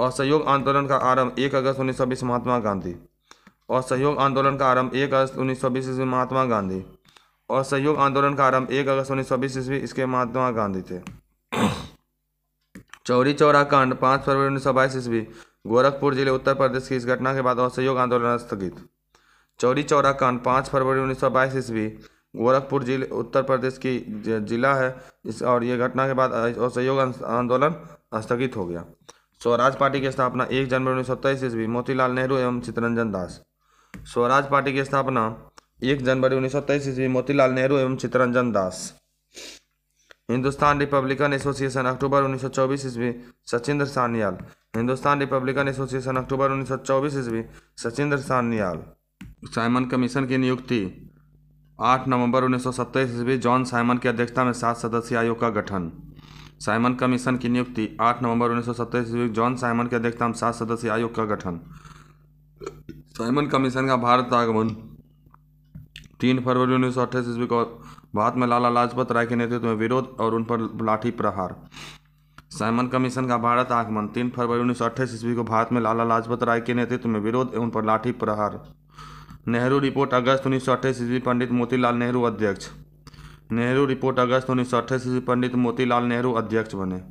असहयोग आंदोलन का आरंभ 1 अगस्त 1920 महात्मा गांधी असहयोग आंदोलन का आरंभ 1 अगस्त 1920 ईस्वी महात्मा गांधी असहयोग आंदोलन का आरंभ 1 अगस्त 1920 ईस्वी इसके महात्मा गांधी थे चौरी चौरा कांड पाँच फरवरी उन्नीस सौ बाईस ईस्वी गोरखपुर जिले उत्तर प्रदेश की इस घटना के बाद असहयोग आंदोलन स्थगित चौरी चौरा कांड पाँच फरवरी उन्नीस सौ बाईस ईस्वी गोरखपुर जिले उत्तर प्रदेश की जिला है इस और ये घटना के बाद असहयोग आंदोलन स्थगित हो गया स्वराज पार्टी की स्थापना एक जनवरी उन्नीस सौ तेईस ईस्वी मोतीलाल नेहरू एवं चित्तरंजन दास स्वराज पार्टी की स्थापना एक जनवरी उन्नीस सौ तेईस ईस्वी मोतीलाल नेहरू एवं चित्तरंजन दास हिंदुस्तान रिपब्लिकन एसोसिएशन अक्टूबर 1924 ईस्वी सचिंद्र सान्याल हिंदुस्तान रिपब्लिकन एसोसिएशन अक्टूबर 1924 ईस्वी सचिंद्र सान्याल साइमन कमीशन की नियुक्ति 8 नवंबर उन्नीस सौ ईस्वी जॉन साइमन की अध्यक्षता में सात सदस्यीय आयोग का गठन साइमन कमीशन की नियुक्ति 8 नवंबर उन्नीस सौ ईस्वी जॉन साइमन की अध्यक्षता में सात सदस्यीय आयोग का गठन साइमन कमीशन का भारत आगमन तीन फरवरी उन्नीस सौ अट्ठाईस ईस्वी को भारत में लाला लाजपत राय के नेतृत्व में विरोध और उन पर लाठी प्रहार साइमन कमीशन का भारत आगमन तीन फरवरी उन्नीस सौ अट्ठाईस ईस्वी को भारत में लाला लाजपत राय के नेतृत्व में विरोध एवं पर लाठी प्रहार नेहरू रिपोर्ट अगस्त उन्नीस सौ अट्ठाईस ईस्वी पंडित मोतीलाल नेहरू अध्यक्ष नेहरू रिपोर्ट अगस्त उन्नीस सौ अट्ठाईस ईस्वी पंडित मोतीलाल नेहरू अध्यक्ष बने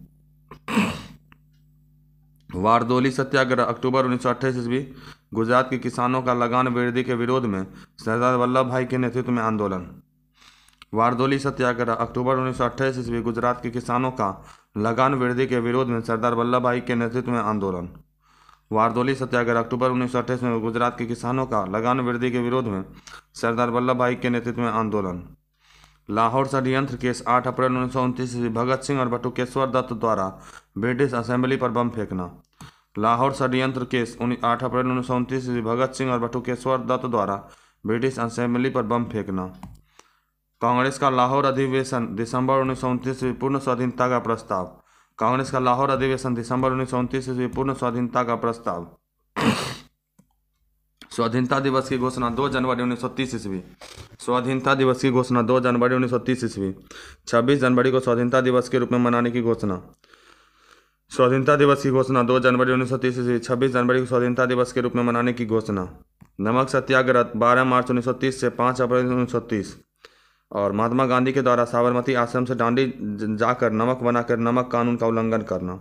वारदोली सत्याग्रह अक्टूबर उन्नीस सौ अट्ठाईस ईस्वी गुजरात के किसानों का लगान वृद्धि के विरोध में सरदार वल्लभ भाई के नेतृत्व में आंदोलन वारदोली सत्याग्रह अक्टूबर उन्नीस सौ अट्ठाईस ईस्वी गुजरात के किसानों का लगान वृद्धि के विरोध में सरदार वल्लभ भाई के नेतृत्व में आंदोलन वारदोली सत्याग्रह अक्टूबर उन्नीस सौ अट्ठाईस में गुजरात के किसानों का लगान वृद्धि के विरोध में सरदार वल्लभ भाई के नेतृत्व में आंदोलन लाहौर षडयंत्र केस आठ अप्रैल उन्नीस सौ उनतीस ईस्वी भगत सिंह और बटुकेश्वर दत्त द्वारा ब्रिटिश असेंबली पर बम फेंकना लाहौर षडयंत्र केस आठ अप्रैल उन्नीस सौ उनतीस ईस्वी भगत सिंह और बटुकेश्वर दत्त द्वारा ब्रिटिश असेंबली पर बम फेंकना कांग्रेस का लाहौर अधिवेशन दिसंबर उन्नीस सौ उनतीस ईस्वी पूर्ण स्वाधीनता का प्रस्ताव कांग्रेस का लाहौर अधिवेशन दिसंबर उन्नीस सौ उनतीस ईस्वी पूर्ण स्वाधीनता का प्रस्ताव स्वाधीनता दिवस की घोषणा 2 जनवरी उन्नीस सौ तीस ईस्वी स्वाधीनता दिवस की घोषणा 2 जनवरी उन्नीस सौ तीस ईस्वी छब्बीस जनवरी को स्वाधीनता दिवस के रूप में मनाने की घोषणा स्वाधीनता दिवस की घोषणा 2 जनवरी उन्नीस सौ तीस ईस्वी छब्बीस जनवरी को स्वाधीनता दिवस के रूप में मनाने की घोषणा नमक सत्याग्रह 12 मार्च उन्नीस सौ तीस से 5 अप्रैल उन्नीस सौ तीस और महात्मा गांधी के द्वारा साबरमती आश्रम से डांडी जाकर नमक बनाकर नमक कानून का उल्लंघन करना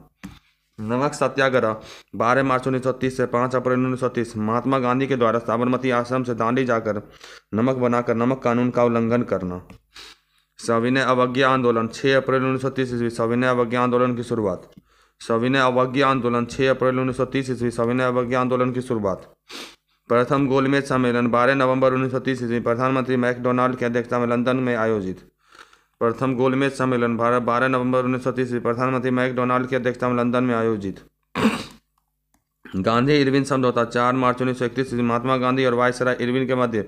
नमक सत्याग्रह 12 मार्च 1930 से 5 अप्रैल 1930 महात्मा गांधी के द्वारा साबरमती आश्रम से दांडी जाकर नमक बनाकर नमक कानून का उल्लंघन करना सविनय अवज्ञा आंदोलन 6 अप्रैल 1930 ईस्वी सविनय अवज्ञा आंदोलन की शुरुआत सविनय अवज्ञा आंदोलन 6 अप्रैल 1930 ईस्वी सविनय अवज्ञा आंदोलन की शुरुआत प्रथम गोलमेज सम्मेलन 12 नवंबर उन्नीस सौ ईस्वी प्रधानमंत्री मैकडोनाल्ड की अध्यक्षता में लंदन में आयोजित प्रथम गोलमेज सम्मेलन भारत बारह नवंबर उन्नीस सौ तीस में प्रधानमंत्री मैकडोनाल्ड की अध्यक्षता में लंदन में आयोजित गांधी इरविन समझौता चार मार्च उन्नीस सौ इकतीस ईस्वी महात्मा गांधी और वायसराय इरविन के मध्य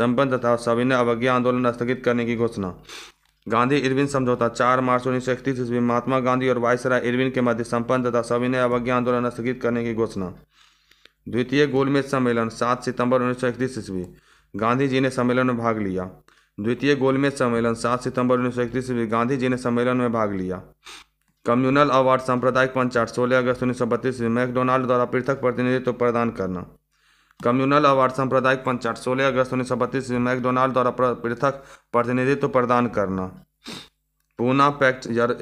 संपन्न तथा सविनय अवज्ञा आंदोलन स्थगित करने की घोषणा गांधी इरविन समझौता चार मार्च उन्नीस सौ इकतीस ईस्वी महात्मा गांधी और वायसराय इरविन के मध्य संपन्न तथा सविनय अवज्ञा आंदोलन स्थगित करने की घोषणा द्वितीय गोलमेज सम्मेलन सात सितंबर उन्नीस सौ इकतीस ईस्वी गांधी जी ने सम्मेलन में भाग लिया द्वितीय गोलमेज सम्मेलन सात सितंबर उन्नीस सौ इकतीस ईस्वी गांधी जी ने सम्मेलन में भाग लिया कम्युनल अवार्ड सांप्रदायिक पंचायत सोलह अगस्त उन्नीस सौ बत्तीस ईस्वी मैकडोनाल्ड द्वारा पृथक प्रतिनिधित्व प्रदान करना कम्युनल अवार्ड सांप्रदायिक पंचायत सोलह अगस्त उन्नीस सौ बत्तीस ईस्वी मैकडोनाल्ड द्वारा पृथक प्रतिनिधित्व प्रदान करना पूना पैक्ट यर,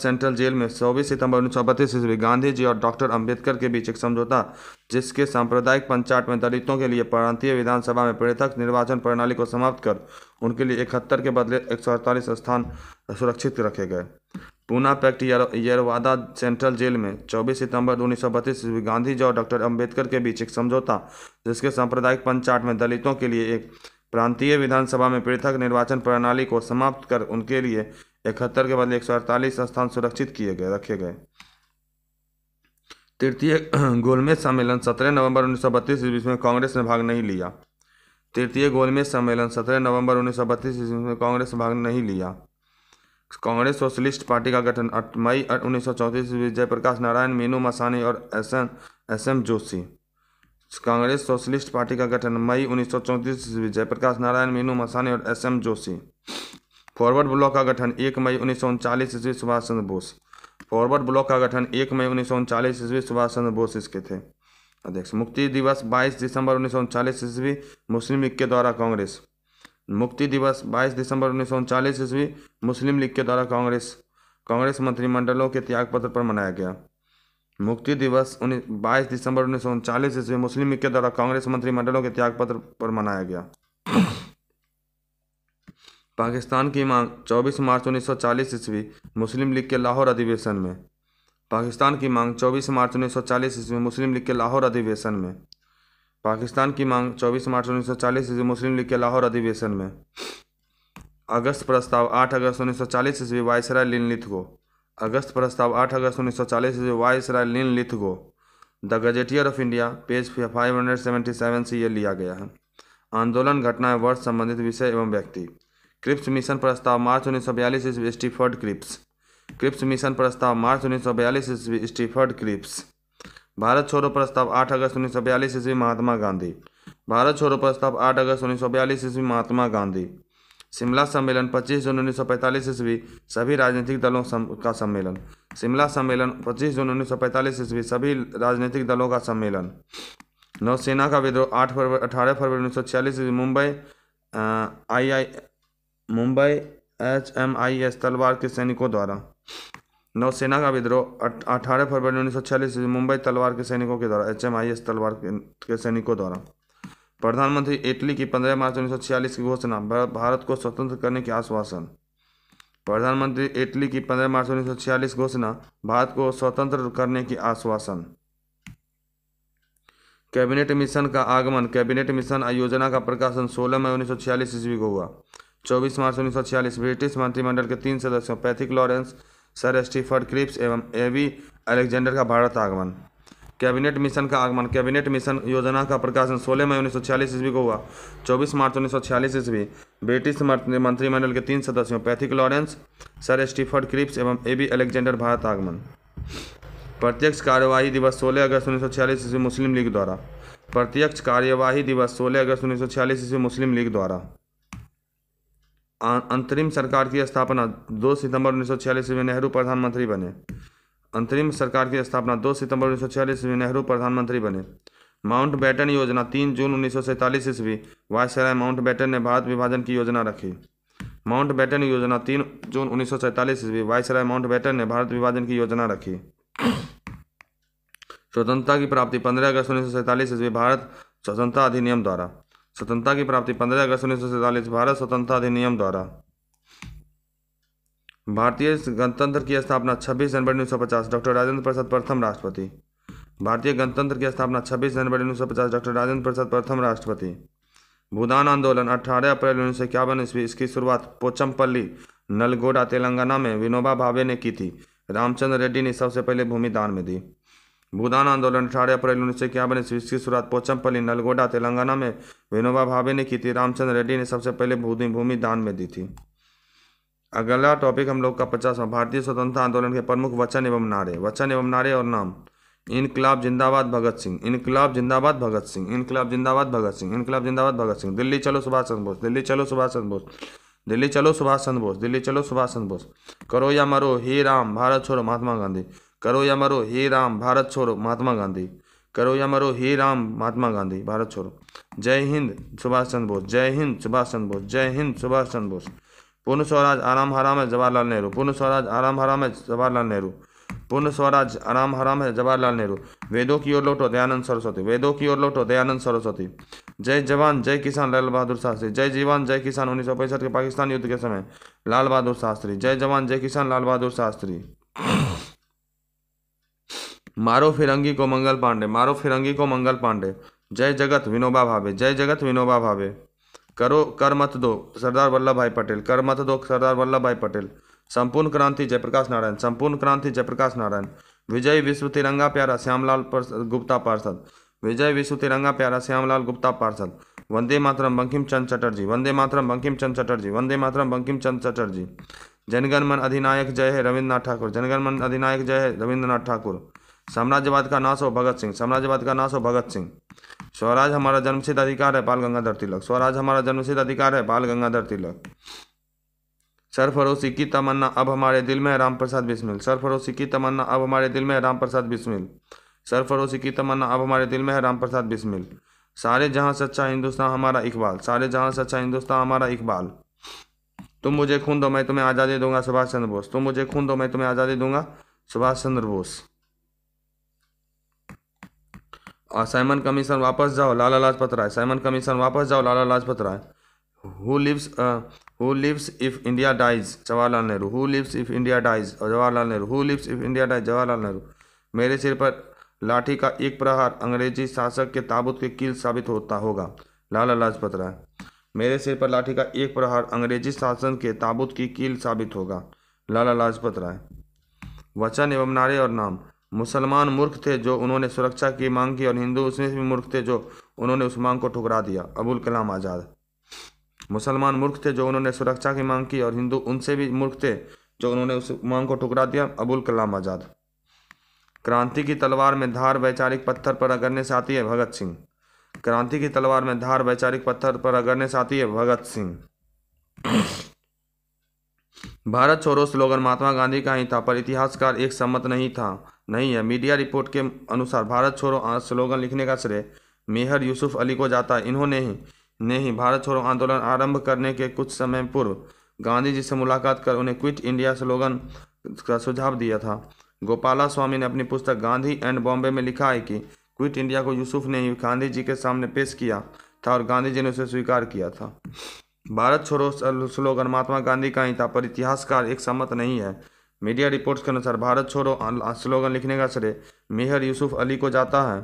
सेंट्रल जेल में 24 सितंबर उन्नीस सौ बत्तीस ईस्वी गांधी जी और डॉक्टर अंबेडकर के बीच एक समझौता जिसके सांप्रदायिक पंचायत में दलितों के लिए प्रांतीय विधानसभा में पृथक निर्वाचन प्रणाली को समाप्त कर उनके लिए इकहत्तर के बदले एक स्थान सुरक्षित रखे गए Poona Pact Yerwada Central Jail में 24 सितंबर उन्नीस सौ बत्तीस ईस्वी गांधी जी और डॉक्टर अम्बेडकर के बीच एक समझौता जिसके सांप्रदायिक पंचायत में दलितों के लिए एक प्रांतीय विधानसभा में पृथक निर्वाचन प्रणाली को समाप्त कर उनके लिए इकहत्तर के बदले एक स्थान सुरक्षित किए गए रखे गए तृतीय [clears throat] गोलमेज सम्मेलन 17 नवंबर उन्नीस सौ ईस्वी में कांग्रेस ने भाग नहीं लिया तृतीय गोलमेज सम्मेलन 17 नवंबर सौ ईस्वी में कांग्रेस ने भाग नहीं लिया कांग्रेस सोशलिस्ट पार्टी का गठन मई उन्नीस सौ ईस्वी जयप्रकाश नारायण मीनू मसानी और S M S M Joshi Congress Socialist Party का गठन मई उन्नीस सौ चौंतीस ईस्वी जयप्रकाश नारायण मीनू मसानी और S M Joshi Forward Bloc का गठन एक मई उन्नीस सौ उनचालीस ईस्वी सुभाष चंद्र बोस फॉरवर्ड ब्लॉक का गठन एक मई उन्नीस सौ उनचालीस ईस्वी सुभाष चंद्र बोस इसके थे अध्यक्ष मुक्ति दिवस 22 दिसंबर उन्नीस सौ उनचालीस ईस्वी मुस्लिम लीग के द्वारा कांग्रेस मुक्ति दिवस 22 दिसंबर उन्नीस सौ उनचालीस ईस्वी मुस्लिम लीग के द्वारा कांग्रेस कांग्रेस मंत्रिमंडलों के त्यागपत्र पर मनाया गया मुक्ति दिवस उन्नीस बाईस दिसंबर उन्नीस सौ उनचालीस ईस्वी मुस्लिम लीग के द्वारा कांग्रेस मंत्रिमंडलों के त्यागपत्र पर मनाया गया पाकिस्तान की मांग 24 मार्च 1940 ईस्वी मुस्लिम लीग के लाहौर अधिवेशन में पाकिस्तान की मांग 24 मार्च 1940 ईस्वी मुस्लिम लीग के लाहौर अधिवेशन में पाकिस्तान की मांग 24 मार्च 1940 ईस्वी मुस्लिम लीग के लाहौर अधिवेशन में अगस्त प्रस्ताव 8 अगस्त 1940 ईस्वी वायसराय लिनलिथ को अगस्त प्रस्ताव 8 अगस्त 1940 ईस्वी Viceroy Linlithgow the Gazetteer of India page 577 से ये लिया गया है आंदोलन घटनाएं वर्ष संबंधित विषय एवं व्यक्ति क्रिप्स मिशन प्रस्ताव मार्च उन्नीस सौ ईस्वी स्टीफर्ड क्रिप्स क्रिप्स मिशन प्रस्ताव मार्च उन्नीस सौ ईस्वी स्टीफर्ड क्रिप्स भारत छोड़ो प्रस्ताव 8 अगस्त उन्नीस सौ ईस्वी महात्मा गांधी भारत छोड़ो प्रस्ताव आठ अगस्त उन्नीस सौ ईस्वी महात्मा गांधी शिमला सम्मेलन 25 जून उन्नीस सौ पैंतालीस ईस्वी सभी राजनीतिक दलों सम, का सम्मेलन शिमला सम्मेलन 25 जून उन्नीस सौ पैंतालीस ईस्वी सभी राजनीतिक दलों का सम्मेलन नौसेना का विद्रोह आठ फरवरी अठारह फरवरी उन्नीस सौ छियालीस ईस्वी Mumbai I I Mumbai H M I S Talwar के सैनिकों द्वारा नौसेना का विद्रोह अठारह फरवरी उन्नीस सौ छियालीस मुंबई तलवार के सैनिकों के द्वारा H M I S Talwar के सैनिकों द्वारा प्रधानमंत्री इटली की 15 मार्च 1946 की घोषणा भारत को स्वतंत्र करने के आश्वासन प्रधानमंत्री इटली की 15 मार्च 1946 घोषणा भारत को स्वतंत्र करने की आश्वासन कैबिनेट मिशन का आगमन कैबिनेट मिशन योजना का प्रकाशन 16 मई 1946 ईस्वी को हुआ 24 मार्च 1946 ब्रिटिश मंत्रिमंडल के तीन सदस्यों Pethick Lawrence Sir Stafford Cripps एवं एवी अलेक्जेंडर का भारत आगमन कैबिनेट मिशन का आगमन कैबिनेट मिशन योजना का प्रकाशन 16 मई उन्नीस सौ छियालीस ईस्वी को हुआ 24 मार्च उन्नीस सौ छियालीस ईस्वी ब्रिटिश मंत्रिमंडल के तीन सदस्यों Pethick Lawrence Sir Stafford Cripps एवं ए बी अलेक्जेंडर भारत आगमन प्रत्यक्ष कार्यवाही दिवस 16 अगस्त उन्नीस सौ छियालीस ईस्वी मुस्लिम लीग द्वारा प्रत्यक्ष कार्यवाही दिवस सोलह अगस्त उन्नीस सौ छियालीस ईस्वी मुस्लिम लीग द्वारा अंतरिम सरकार की स्थापना 2 सितंबर उन्नीस सौ छियालीस में नेहरू प्रधानमंत्री बने अंतरिम सरकार की स्थापना 2 सितंबर उन्नीस सौ छियालीस में नेहरू प्रधानमंत्री बने माउंट बैटन योजना तीन जून उन्नीस सौ सैंतालीस ईस्वी वायसराय माउंट बैटन ने भारत विभाजन की योजना रखी माउंट बैटन योजना तीन जून उन्नीस सौ सैंतालीस ईस्वी वायसराय माउंट बैटन ने भारत विभाजन की योजना रखी स्वतंत्रता की प्राप्ति पंद्रह अगस्त उन्नीस सौ सैंतालीस ईस्वी भारत स्वतंत्रता अधिनियम द्वारा स्वतंत्रता की प्राप्ति पंद्रह अगस्त उन्नीस सौ सैंतालीस भारत स्वतंत्रता अधिनियम द्वारा भारतीय गणतंत्र की स्थापना 26 जनवरी 1950 डॉक्टर राजेंद्र प्रसाद प्रथम राष्ट्रपति भारतीय गणतंत्र की स्थापना 26 जनवरी 1950 डॉक्टर राजेंद्र प्रसाद प्रथम राष्ट्रपति भूदान आंदोलन 18 अप्रैल उन्नीस सौ इक्यावन ईस्वी इसकी शुरुआत पोचमपल्ली नलगोडा तेलंगाना में विनोबा भावे ने की थी रामचंद्र रेड्डी ने सबसे पहले भूमि दान में दी भूदान आंदोलन अठारह अप्रैल उन्नीस सौ इक्यावन ईस्वी इसकी शुरुआत पोचमपल्ली नलगोडा तेलंगाना में विनोबा भावे ने की थी रामचंद्र रेड्डी ने सबसे पहले भूमि दान में दी थी अगला टॉपिक हम लोग का पचासवा भारतीय स्वतंत्रता आंदोलन के प्रमुख वचन एवं नारे वचन एवं नारे और नाम इनकलाब जिंदाबाद भगत सिंह इनकलाब जिंदाबाद भगत सिंह इनकलाब जिंदाबाद भगत सिंह इनकलाब जिंदाबाद भगत सिंह दिल्ली चलो सुभाष चंद्र बोस दिल्ली चलो सुभाष चंद्र बोस दिल्ली चलो सुभाष चंद्र बोस दिल्ली चलो सुभाष चंद्र बोस करो या मरो हे राम भारत छोड़ो महात्मा गांधी करो या मरो हे राम भारत छोड़ो महात्मा गांधी करो या मरो हे राम महात्मा गांधी भारत छोड़ो जय हिंद सुभाष चंद्र बोस जय हिंद सुभाष चंद्र बोस जय हिंद सुभाष चंद्र बोस पूर्ण स्वराज आराम हराम है जवाहरलाल नेहरू पूर्ण स्वराज आराम हराम है जवाहरलाल नेहरू पूर्ण स्वराज आराम हराम है जवाहरलाल नेहरू वेदों की ओर लौटो दयानंद सरस्वती वेदों की ओर लौटो दयानंद सरस्वती जय जवान जय किसान लाल बहादुर शास्त्री जय जीवान जय किसान उन्नीस के पाकिस्तान युद्ध के समय लाल बहादुर शास्त्री जय जवान जय किसान लाल बहादुर शास्त्री मारो फिरंगी को मंगल पांडे मारो फिरंगी को मंगल पांडे जय जगत विनोबा भावे जय जगत विनोबा भावे करो कर मत दो सरदार वल्लभ भाई पटेल कर मत दो सरदार वल्लभ भाई पटेल संपूर्ण क्रांति जयप्रकाश नारायण संपूर्ण क्रांति जयप्रकाश नारायण विजय विश्व तिरंगा प्यारा श्यामलाल गुप्ता पार्षद विजय विश्व तिरंगा प्यारा श्यामलाल गुप्ता पार्षद वंदे मातरम बंकिम चंद चटर्जी वंदे मातरम बंकिम चंद चटर्जी वंदे मातरम बंकिम चंद चटर्जी जनगणमन अधिनायक जय है रविन्द्रनाथ ठाकुर जनगणमन अधिनायक जय है रविन्द्रनाथ ठाकुर साम्राज्यवाद का नाश हो भगत सिंह साम्राज्यवाद का नाश हो भगत सिंह स्वराज हमारा जन्मसिद्ध अधिकार है बाल गंगाधर तिलक स्वराज हमारा जन्मसिद्ध अधिकार है बाल गंगाधर तिलक सरफरोशी की तमन्ना अब हमारे दिल में है राम प्रसाद बिस्मिल सरफरोशी की तमन्ना अब हमारे दिल में है राम प्रसाद बिस्मिल सरफरोशी की तमन्ना अब हमारे दिल में है राम प्रसाद बिस्मिल सारे जहाँ सच्चा हिंदुस्तान हमारा इकबाल सारे जहां सच्चा हिंदुस्तान हमारा इकबाल तुम मुझे खून दो मैं तुम्हें आज़ादी दूंगा सुभाष चंद्र बोस तुम मुझे खून दो मैं तुम्हें आज़ादी दूंगा सुभाष चंद्र बोस साइमन कमीशन वापस जाओ लाला लाजपत राय साइमन कमीशन वापस जाओ Lala Lajpat Rai who lives who lives if India dies Jawaharlal Nehru who lives if India dies और Jawaharlal Nehru who lives if India dies Jawaharlal Nehru मेरे सिर पर लाठी का एक प्रहार अंग्रेजी शासक के ताबूत के कील साबित होता होगा लाला लाजपत राय मेरे सिर पर लाठी का एक प्रहार अंग्रेजी शासन के ताबूत की कील साबित होगा लाला लाजपत राय वचन एवं नारे और नाम मुसलमान मूर्ख थे जो उन्होंने सुरक्षा की मांग की और हिंदू उसमें भी मूर्ख थे जो उन्होंने उस मांग को ठुकरा दिया अबुल कलाम आज़ाद मुसलमान मूर्ख थे जो उन्होंने सुरक्षा की मांग की और हिंदू उनसे भी मूर्ख थे जो उन्होंने उस मांग को ठुकरा दिया अबुल कलाम आज़ाद क्रांति की तलवार में धार वैचारिक पत्थर पर अगरने से आती है भगत सिंह क्रांति की तलवार में धार वैचारिक पत्थर पर अगरने से आती है भगत सिंह भारत छोड़ो स्लोगन महात्मा गांधी का ही था पर इतिहासकार एक सम्मत नहीं था नहीं है मीडिया रिपोर्ट के अनुसार भारत छोड़ो स्लोगन लिखने का श्रेय मेहर यूसुफ अली को जाता है इन्होंने ही नहीं भारत छोड़ो आंदोलन आरंभ करने के कुछ समय पूर्व गांधी जी से मुलाकात कर उन्हें क्विट इंडिया स्लोगन का सुझाव दिया था गोपाला स्वामी ने अपनी पुस्तक गांधी एंड बॉम्बे में लिखा है कि क्विट इंडिया को यूसुफ ने ही गांधी जी के सामने पेश किया था और गांधी जी ने उसे स्वीकार किया था भारत छोड़ो स्लोगन महात्मा गांधी का ही था पर इतिहासकार एक सहमत नहीं है मीडिया रिपोर्ट्स के अनुसार भारत छोड़ो स्लोगन लिखने का श्रेय मेहर यूसुफ अली को जाता है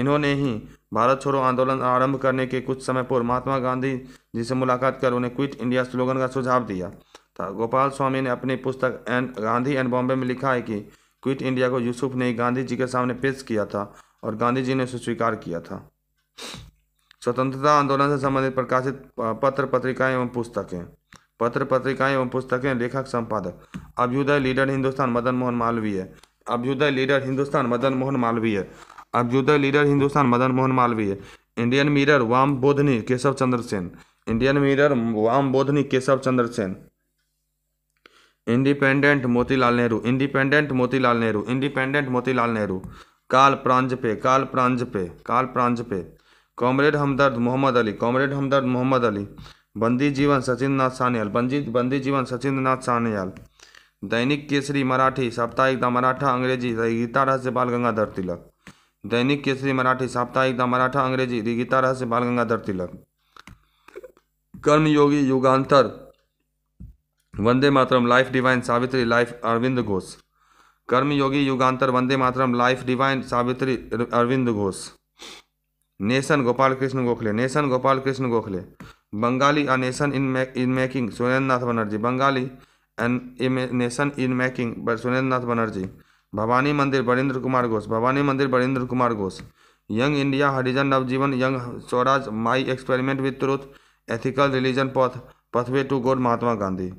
इन्होंने ही भारत छोड़ो आंदोलन आरंभ करने के कुछ समय पूर्व महात्मा गांधी जी से मुलाकात कर उन्हें क्विट इंडिया स्लोगन का सुझाव दिया था गोपाल स्वामी ने अपनी पुस्तक एंड गांधी एंड बॉम्बे में लिखा है कि क्विट इंडिया को यूसुफ ने गांधी जी के सामने पेश किया था और गांधी जी ने उसे स्वीकार किया था स्वतंत्रता आंदोलन से संबंधित प्रकाशित पत्र पत्रिकाएं एवं पुस्तकें पत्र पत्रिकाएं एवं पुस्तकें लेखक संपादक Abhyudaya Leader Hindustan Madan Mohan Malviya Abhyudaya Leader Hindustan Madan Mohan Malviya Abhyudaya Leader Hindustan Madan Mohan Malviya Indian Mirror Vam Bodhini Keshav Chandra Sen Indian Mirror Vam Bodhini Keshav Chandra Sen Independent Motilal Nehru Independent Motilal Nehru Independent Motilal Nehru Kal Paranjpe Kal Paranjpe Kal Paranjpe Comrade Hamdard Mohammad Ali Comrade Hamdard Mohammad Ali Bandi Jeevan Sachindranath नाथ सान्याल बंदी बंदी जीवन सचिंद्रनाथ नाथ सान्याल दैनिक केसरी मराठी साप्ताहिक द मराठा अंग्रेजी गीता रहस्य बाल गंगाधर तिलक दैनिक केसरी मराठी साप्ताहिक द मराठा अंग्रेजी Gita Rahasya Bal Gangadhar Tilak Karmayogi Yugantar Vande Mataram Life Divine Savitri Life Aurobindo Ghosh Karmayogi Yugantar Vande Mataram Life Divine Savitri Aurobindo Ghosh Nation Gopal Krishna Gokhale Nation Gopal Krishna Gokhale Bengalee a Nation in in Making Surendra Nath Banerjee Bengalee a Nation in Making Surendra Nath Banerjee Bhavani Mandir Barendra Kumar Ghosh Bhavani Mandir Barendra Kumar Ghosh Young India Harijan Navjivan Young Swaraj My Experiment with Truth Ethical Religion path Pathway to God Mahatma Gandhi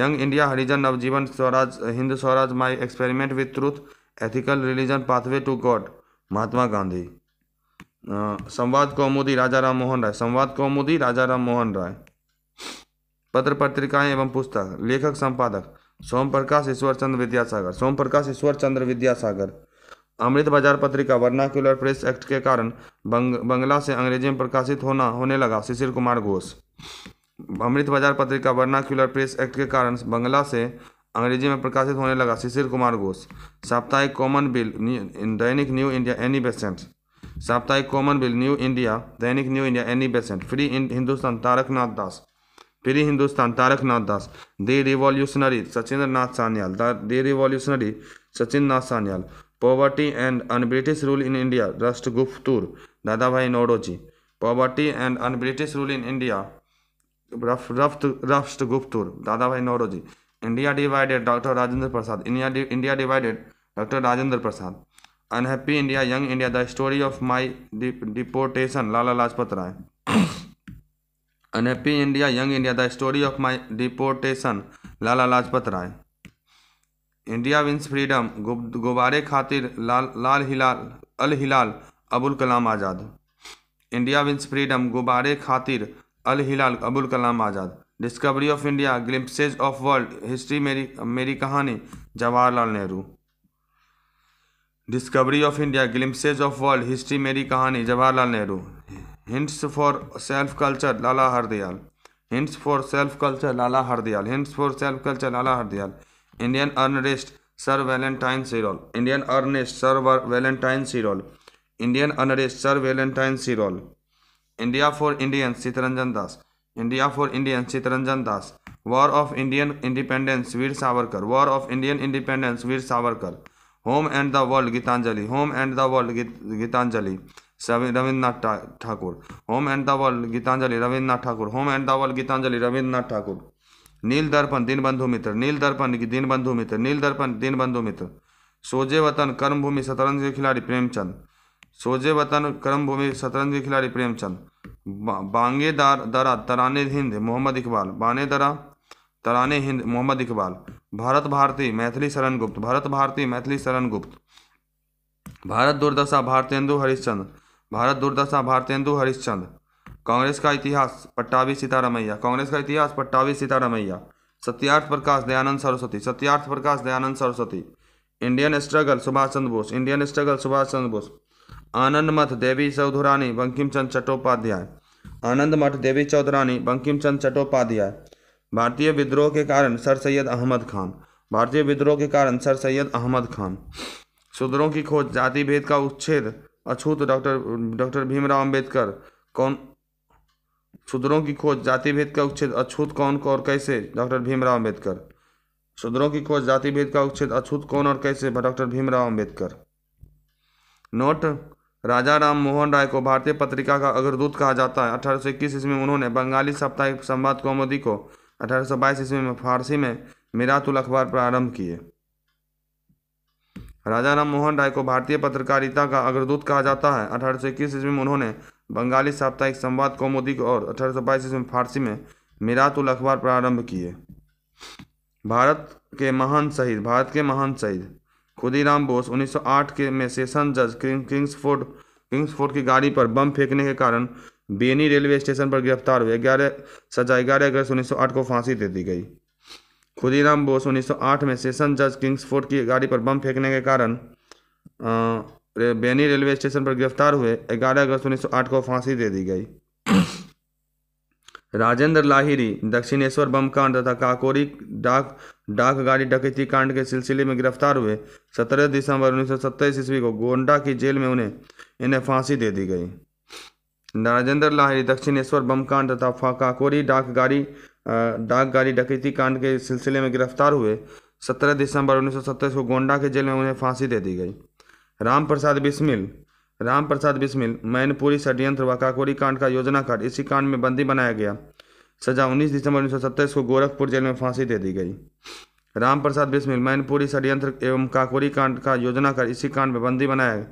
Young India Harijan Navjivan Swaraj Hind Swaraj My Experiment with Truth Ethical Religion Pathway to God Mahatma Gandhi Samvad Kaumudi राजा राम मोहन राय संवाद कौमुदी राजा राम मोहन राय पत्र पत्रिकाएं एवं पुस्तक लेखक संपादक सोम प्रकाश ईश्वर चंद्र विद्यासागर सोम प्रकाश ईश्वर चंद्र विद्यासागर अमृत बाजार पत्रिका vernacular press act के कारण बंग, बंगला से अंग्रेजी में प्रकाशित होना होने लगा शिशिर कुमार घोष अमृत बाजार पत्रिका वर्नाक्यूलर प्रेस एक्ट के कारण बंगला से अंग्रेजी में प्रकाशित होने लगा शिशिर कुमार घोष साप्ताहिक कॉमन बिल दैनिक न्यू इंडिया एनी बेसेंट साप्ताहिक कॉमन बिल न्यू इंडिया दैनिक New India Annie Besant Free Hindustan Tarak Das Free Hindustan Tarak Das the Revolutionary Sachindra Nath Sanyal the Revolutionary Sachin Nath Sanyal Poverty and on British rule in India गुफ्तूर Dadabhai Naoroji Poverty and on British rule in India रफ रफ्त Dadabhai Naoroji India Divided Doctor Rajendra Prasad India Divided Doctor Rajendra Prasad Unhappy India Young India the story of My Deportation Lala Lajpat Rai Unhappy India Young India the story of My Deportation Lala Lajpat Rai India Wins Freedom Ghubare Khatir लाल लाल Hilal Al Hilal Abul Kalam Azad India Wins Freedom Ghubare Khatir Al Hilal Abul Kalam Azad Discovery of India Glimpses of World History Meri Meri Kahani Jawaharlal Nehru Discovery of India Glimpses of World History Meri Kahani Jawaharlal Nehru Hints for Self Culture Lala Hardayal Hints for Self Culture Lala Hardayal Hints for Self Culture Lala Hardayal Indian Unrest Sir Valentine Chirol Indian Unrest Sir Valentine Chirol Indian Unrest Sir Valentine Chirol India for Indian Chittaranjan Das India for Indian Chittaranjan Das War of Indian Independence Veer Savarkar War of Indian Independence Veer Savarkar Home and the World Gitanjali Home and the World Gitanjali Rabindranath Thakur Home and the World Gitanjali Rabindranath Thakur Home and the World Gitanjali Rabindranath Thakur Neel Darpan Dinabandhu मित्र नील दर्पण दीनबंधु मित्र नील दर्पण दीनबंधु मित्र सोजे वतन कर्मभूमि शतरंज के खिलाड़ी प्रेमचंद सोजे वतन कर्मभूमि शतरंज के खिलाड़ी प्रेमचंद बांगे दरा तराने हिंद मोहम्मद इकबाल बाने दरा तराने हिंद मोहम्मद इकबाल भारत भारती मैथिली शरण गुप्त भारत भारती मैथिली शरण गुप्त भारत दुर्दशा भारतेंदु हरिश्चंद भारत दुर्दशा भारतेंदु हरिश्चंद कांग्रेस का इतिहास पट्टावी सीतारामैया कांग्रेस का इतिहास Pattabhi Sitaramayya Satyarth Prakash Dayanand Saraswati Satyarth Prakash Dayanand Saraswati Indian Struggle Subhash Chandra Bose Indian Struggle Subhash Chandra Bose Anand Math Devi Chaudhurani Bankim चंद चट्टोपाध्याय आनंद मठ देवी चौधरानी बंकिम चंद चट्टोपाध्याय भारतीय विद्रोह के कारण सर सैयद अहमद खान भारतीय विद्रोह के कारण सर सैयद अहमद खान शूद्रों की खोज जाति भेद का उच्छेद अछूत डॉक्टर डॉक्टर भीमराव अंबेडकर कौन शूद्रों की खोज जाति भेद का उच्छेद अछूत कौन को और कैसे डॉक्टर भीमराव अंबेडकर शूद्रों की खोज जाति भेद का उच्छेद अछूत कौन और कैसे डॉक्टर भीमराव अंबेडकर नोट राजा राम मोहन राय को भारतीय पत्रिका का अग्रदूत कहा जाता है अठारह सौ इक्कीस ईस्वी में उन्होंने बंगाली साप्ताहिक संवाद कौमोदी को 1822 ईस्वी में फारसी में मीरातुल अखबार प्रारंभ किए राजा राम मोहन राय को भारतीय पत्रकारिता का अग्रदूत कहा जाता है अठारह सौ इक्कीस ईस्वी में उन्होंने बंगाली साप्ताहिक संवाद कौमुदी और अठारह सौ बाईस ईस्वी में फारसी में मीरातुल अखबार प्रारंभ किए भारत के महान शहीद भारत के महान शहीद खुदीराम बोस 1908 के में सेशन जज किंग, किंग्सफोर्ड किंग्सफोर्ड की गाड़ी पर बम फेंकने के कारण बेनी रेलवे स्टेशन पर गिरफ्तार हुए ग्यारह सजा ग्यारह अगस्त उन्नीस को फांसी दे दी गई खुदीराम बोस 1908 में सेशन जज किंग्सफोर्ड की गाड़ी पर बम फेंकने के कारण बेनी रेलवे स्टेशन पर गिरफ्तार हुए ग्यारह अगस्त उन्नीस को फांसी दे दी गई राजेंद्र लाहिरी दक्षिणेश्वर बम कांड तथा काकोरी डाक डाक गाड़ी डकैती कांड के सिलसिले में गिरफ्तार हुए 17 दिसंबर उन्नीस ईस्वी को गोंडा की जेल में उन्हें इन्हें फांसी दे दी गई राजेंद्र लाहरी दक्षिणेश्वर बम कांड तथा फाकाकोरी डाक गाड़ी डकैती कांड के सिलसिले में गिरफ्तार हुए 17 दिसंबर उन्नीस को गोंडा के जेल में उन्हें फांसी दे दी गई राम प्रसाद बिस्मिल राम प्रसाद बिस्मिल मैनपुरी षड्यंत्र व काकोरी कांड का योजनाकार इसी कांड में बंदी बनाया गया सजा 19 दिसंबर उन्नीस को गोरखपुर जेल में फांसी दे दी गई राम प्रसाद बिस्मिल मैनपुरी षड्यंत्र एवं काकोरी कांड का योजनाकार इसी कांड में बंदी बनाया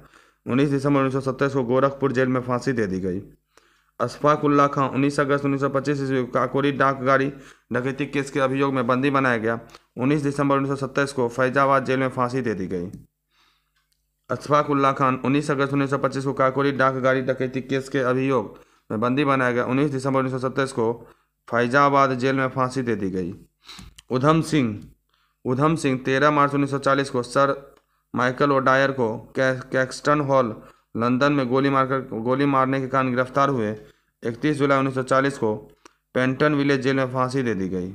19 दिसंबर 1927 को गोरखपुर जेल में फांसी दे दी गई उल्ला खां उन्नीस अगस्त पच्चीस ईस्वी को काकोरी डाक गाड़ी डकैती केस के अभियोग में बंदी बनाया गया 19 दिसंबर 1927 को फैजाबाद जेल में फांसी दे दी गई अशफाक उल्लाह खान उन्नीस अगस्त उन्नीस सौ पच्चीस को काकोरी डाक गाड़ी डकैती केस के अभियोग में बंदी बनाया गया 19 दिसंबर सत्ताईस को फैजाबाद जेल में फांसी दे दी गई उधम सिंह उधम सिंह तेरह मार्च चालीस को सर माइकल ओडायर को कैक्सटन हॉल लंदन में गोली मारकर गोली मारने के कारण गिरफ्तार हुए 31 जुलाई 1940 को पेंटन विलेज जेल में फांसी दे दी गई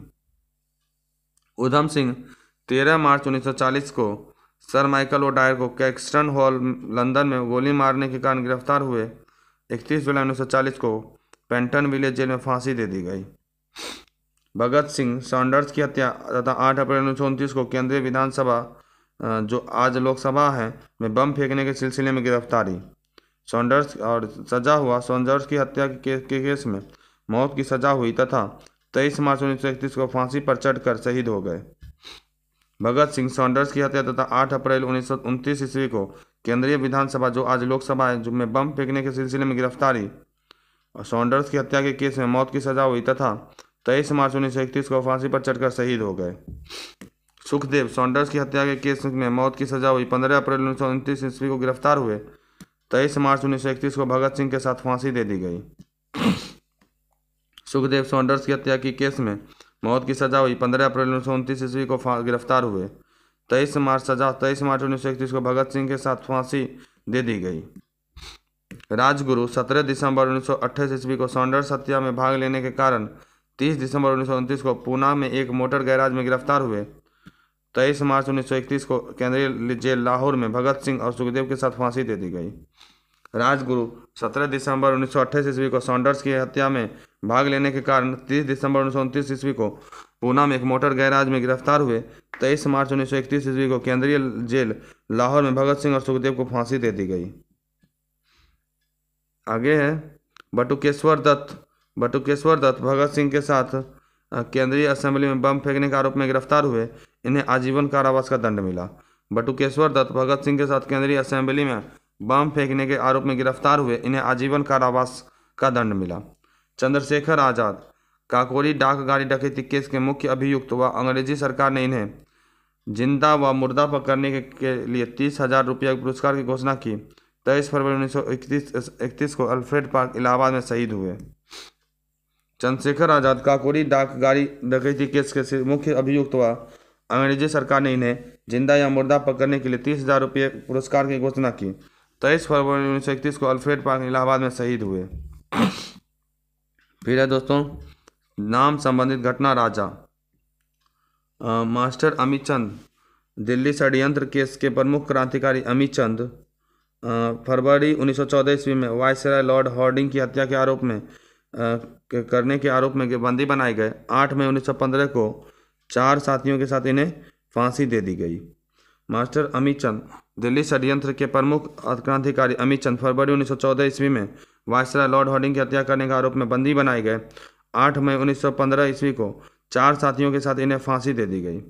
उधम सिंह 13 मार्च 1940 को सर माइकल ओडायर को कैक्सटन हॉल लंदन में गोली मारने के कारण गिरफ्तार हुए 31 जुलाई 1940 को पेंटन विलेज जेल में फांसी दे दी गई भगत सिंह सॉन्डर्स की हत्या तथा आठ अप्रैल उन्नीस को केंद्रीय विधानसभा जो आज लोकसभा है में बम फेंकने के सिलसिले में गिरफ्तारी सॉन्डर्स और सजा हुआ सॉन्डर्स की हत्या के, के केस में मौत की सजा हुई तथा तेईस मार्च उन्नीस को फांसी पर चढ़कर शहीद हो गए भगत सिंह सॉन्डर्स की हत्या तथा 8 अप्रैल उन्नीस ईस्वी को केंद्रीय विधानसभा जो आज लोकसभा है जिसमें बम फेंकने के सिलसिले में गिरफ्तारी और सॉन्डर्स की हत्या के केस में मौत की सजा हुई तथा तेईस मार्च उन्नीस को फांसी पर चढ़कर शहीद हो गए सुखदेव सॉन्डर्स की हत्या के केस में मौत की सजा हुई पंद्रह अप्रैल उन्नीस सौ उनतीस ईस्वी को गिरफ्तार हुए तेईस मार्च उन्नीस सौ इकतीस को भगत सिंह के साथ फांसी दे दी गई सुखदेव सॉन्डर्स की हत्या के केस में मौत की सजा हुई पंद्रह अप्रैल उन्नीस सौ उनतीस ईस्वी को गिरफ्तार हुए तेईस मार्च सजा तेईस मार्च उन्नीस सौ इकतीस को भगत सिंह के साथ फांसी दे दी गई राजगुरु सत्रह दिसंबर उन्नीस सौ अट्ठाईस ईस्वी को सॉन्डर्स हत्या में भाग लेने के कारण तीस दिसंबर उन्नीस सौ उनतीस को पूना में एक मोटर गैराज में गिरफ्तार हुए तेईस मार्च 1931 को केंद्रीय जेल लाहौर में भगत सिंह और सुखदेव के साथ फांसी दे दी गई राजगुरु 17 दिसंबर उन्नीस ईस्वी को सॉन्डर्स की हत्या में भाग लेने के कारण 30 दिसंबर उन्नीस ईस्वी को पूना में एक मोटर गैराज में गिरफ्तार हुए 23 मार्च 1931 ईस्वी को केंद्रीय जेल लाहौर में भगत सिंह और सुखदेव को फांसी दे दी गई आगे है बटुकेश्वर दत्त बटुकेश्वर दत्त भगत सिंह के साथ केंद्रीय असेंबली में बम फेंकने के आरोप में गिरफ्तार हुए इन्हें आजीवन कारावास का दंड मिला बटुकेश्वर दत्त भगत सिंह के साथ केंद्रीय असेंबली में बम फेंकने के आरोप में गिरफ्तार हुए इन्हें आजीवन कारावास का दंड मिला चंद्रशेखर आज़ाद काकोरी डाक गाड़ी डकैती केस के मुख्य अभियुक्त व अंग्रेजी सरकार ने इन्हें जिंदा व मुर्दा पकड़ने के, के लिए तीस हजार रुपया पुरस्कार की घोषणा की तेईस फरवरी उन्नीस इकतीस को अल्फ्रेड पार्क इलाहाबाद में शहीद हुए चंद्रशेखर आज़ाद काकोरी डाक गाड़ी डकैती केस के मुख्य अभियुक्त व अंग्रेजी सरकार ने इन्हें जिंदा या मुर्दा पकड़ने के लिए तीस हज़ार रुपये पुरस्कार की घोषणा की तेईस फरवरी उन्नीस सौ इकतीस को अल्फ्रेड पार्क इलाहाबाद में शहीद हुए फिर है दोस्तों नाम संबंधित घटना राजा आ, मास्टर अमित चंद दिल्ली षडयंत्र केस के प्रमुख क्रांतिकारी अमित चंद फरवरी 1914 ईस्वी में वायसराय लॉर्ड हॉर्डिंग की हत्या के आरोप में करने के आरोप में बंदी बनाए गए आठ मई 1915 को चार साथियों के साथ इन्हें फांसी दे दी गई मास्टर अमित चंद दिल्ली षडयंत्र के प्रमुख क्रांतिकारी अमित चंद फरवरी 1914 ईस्वी में वायसराय लॉर्ड हॉर्डिंग की हत्या करने के आरोप में बंदी बनाए गए आठ मई 1915 ईस्वी को चार साथियों के साथ इन्हें फांसी दे दी गई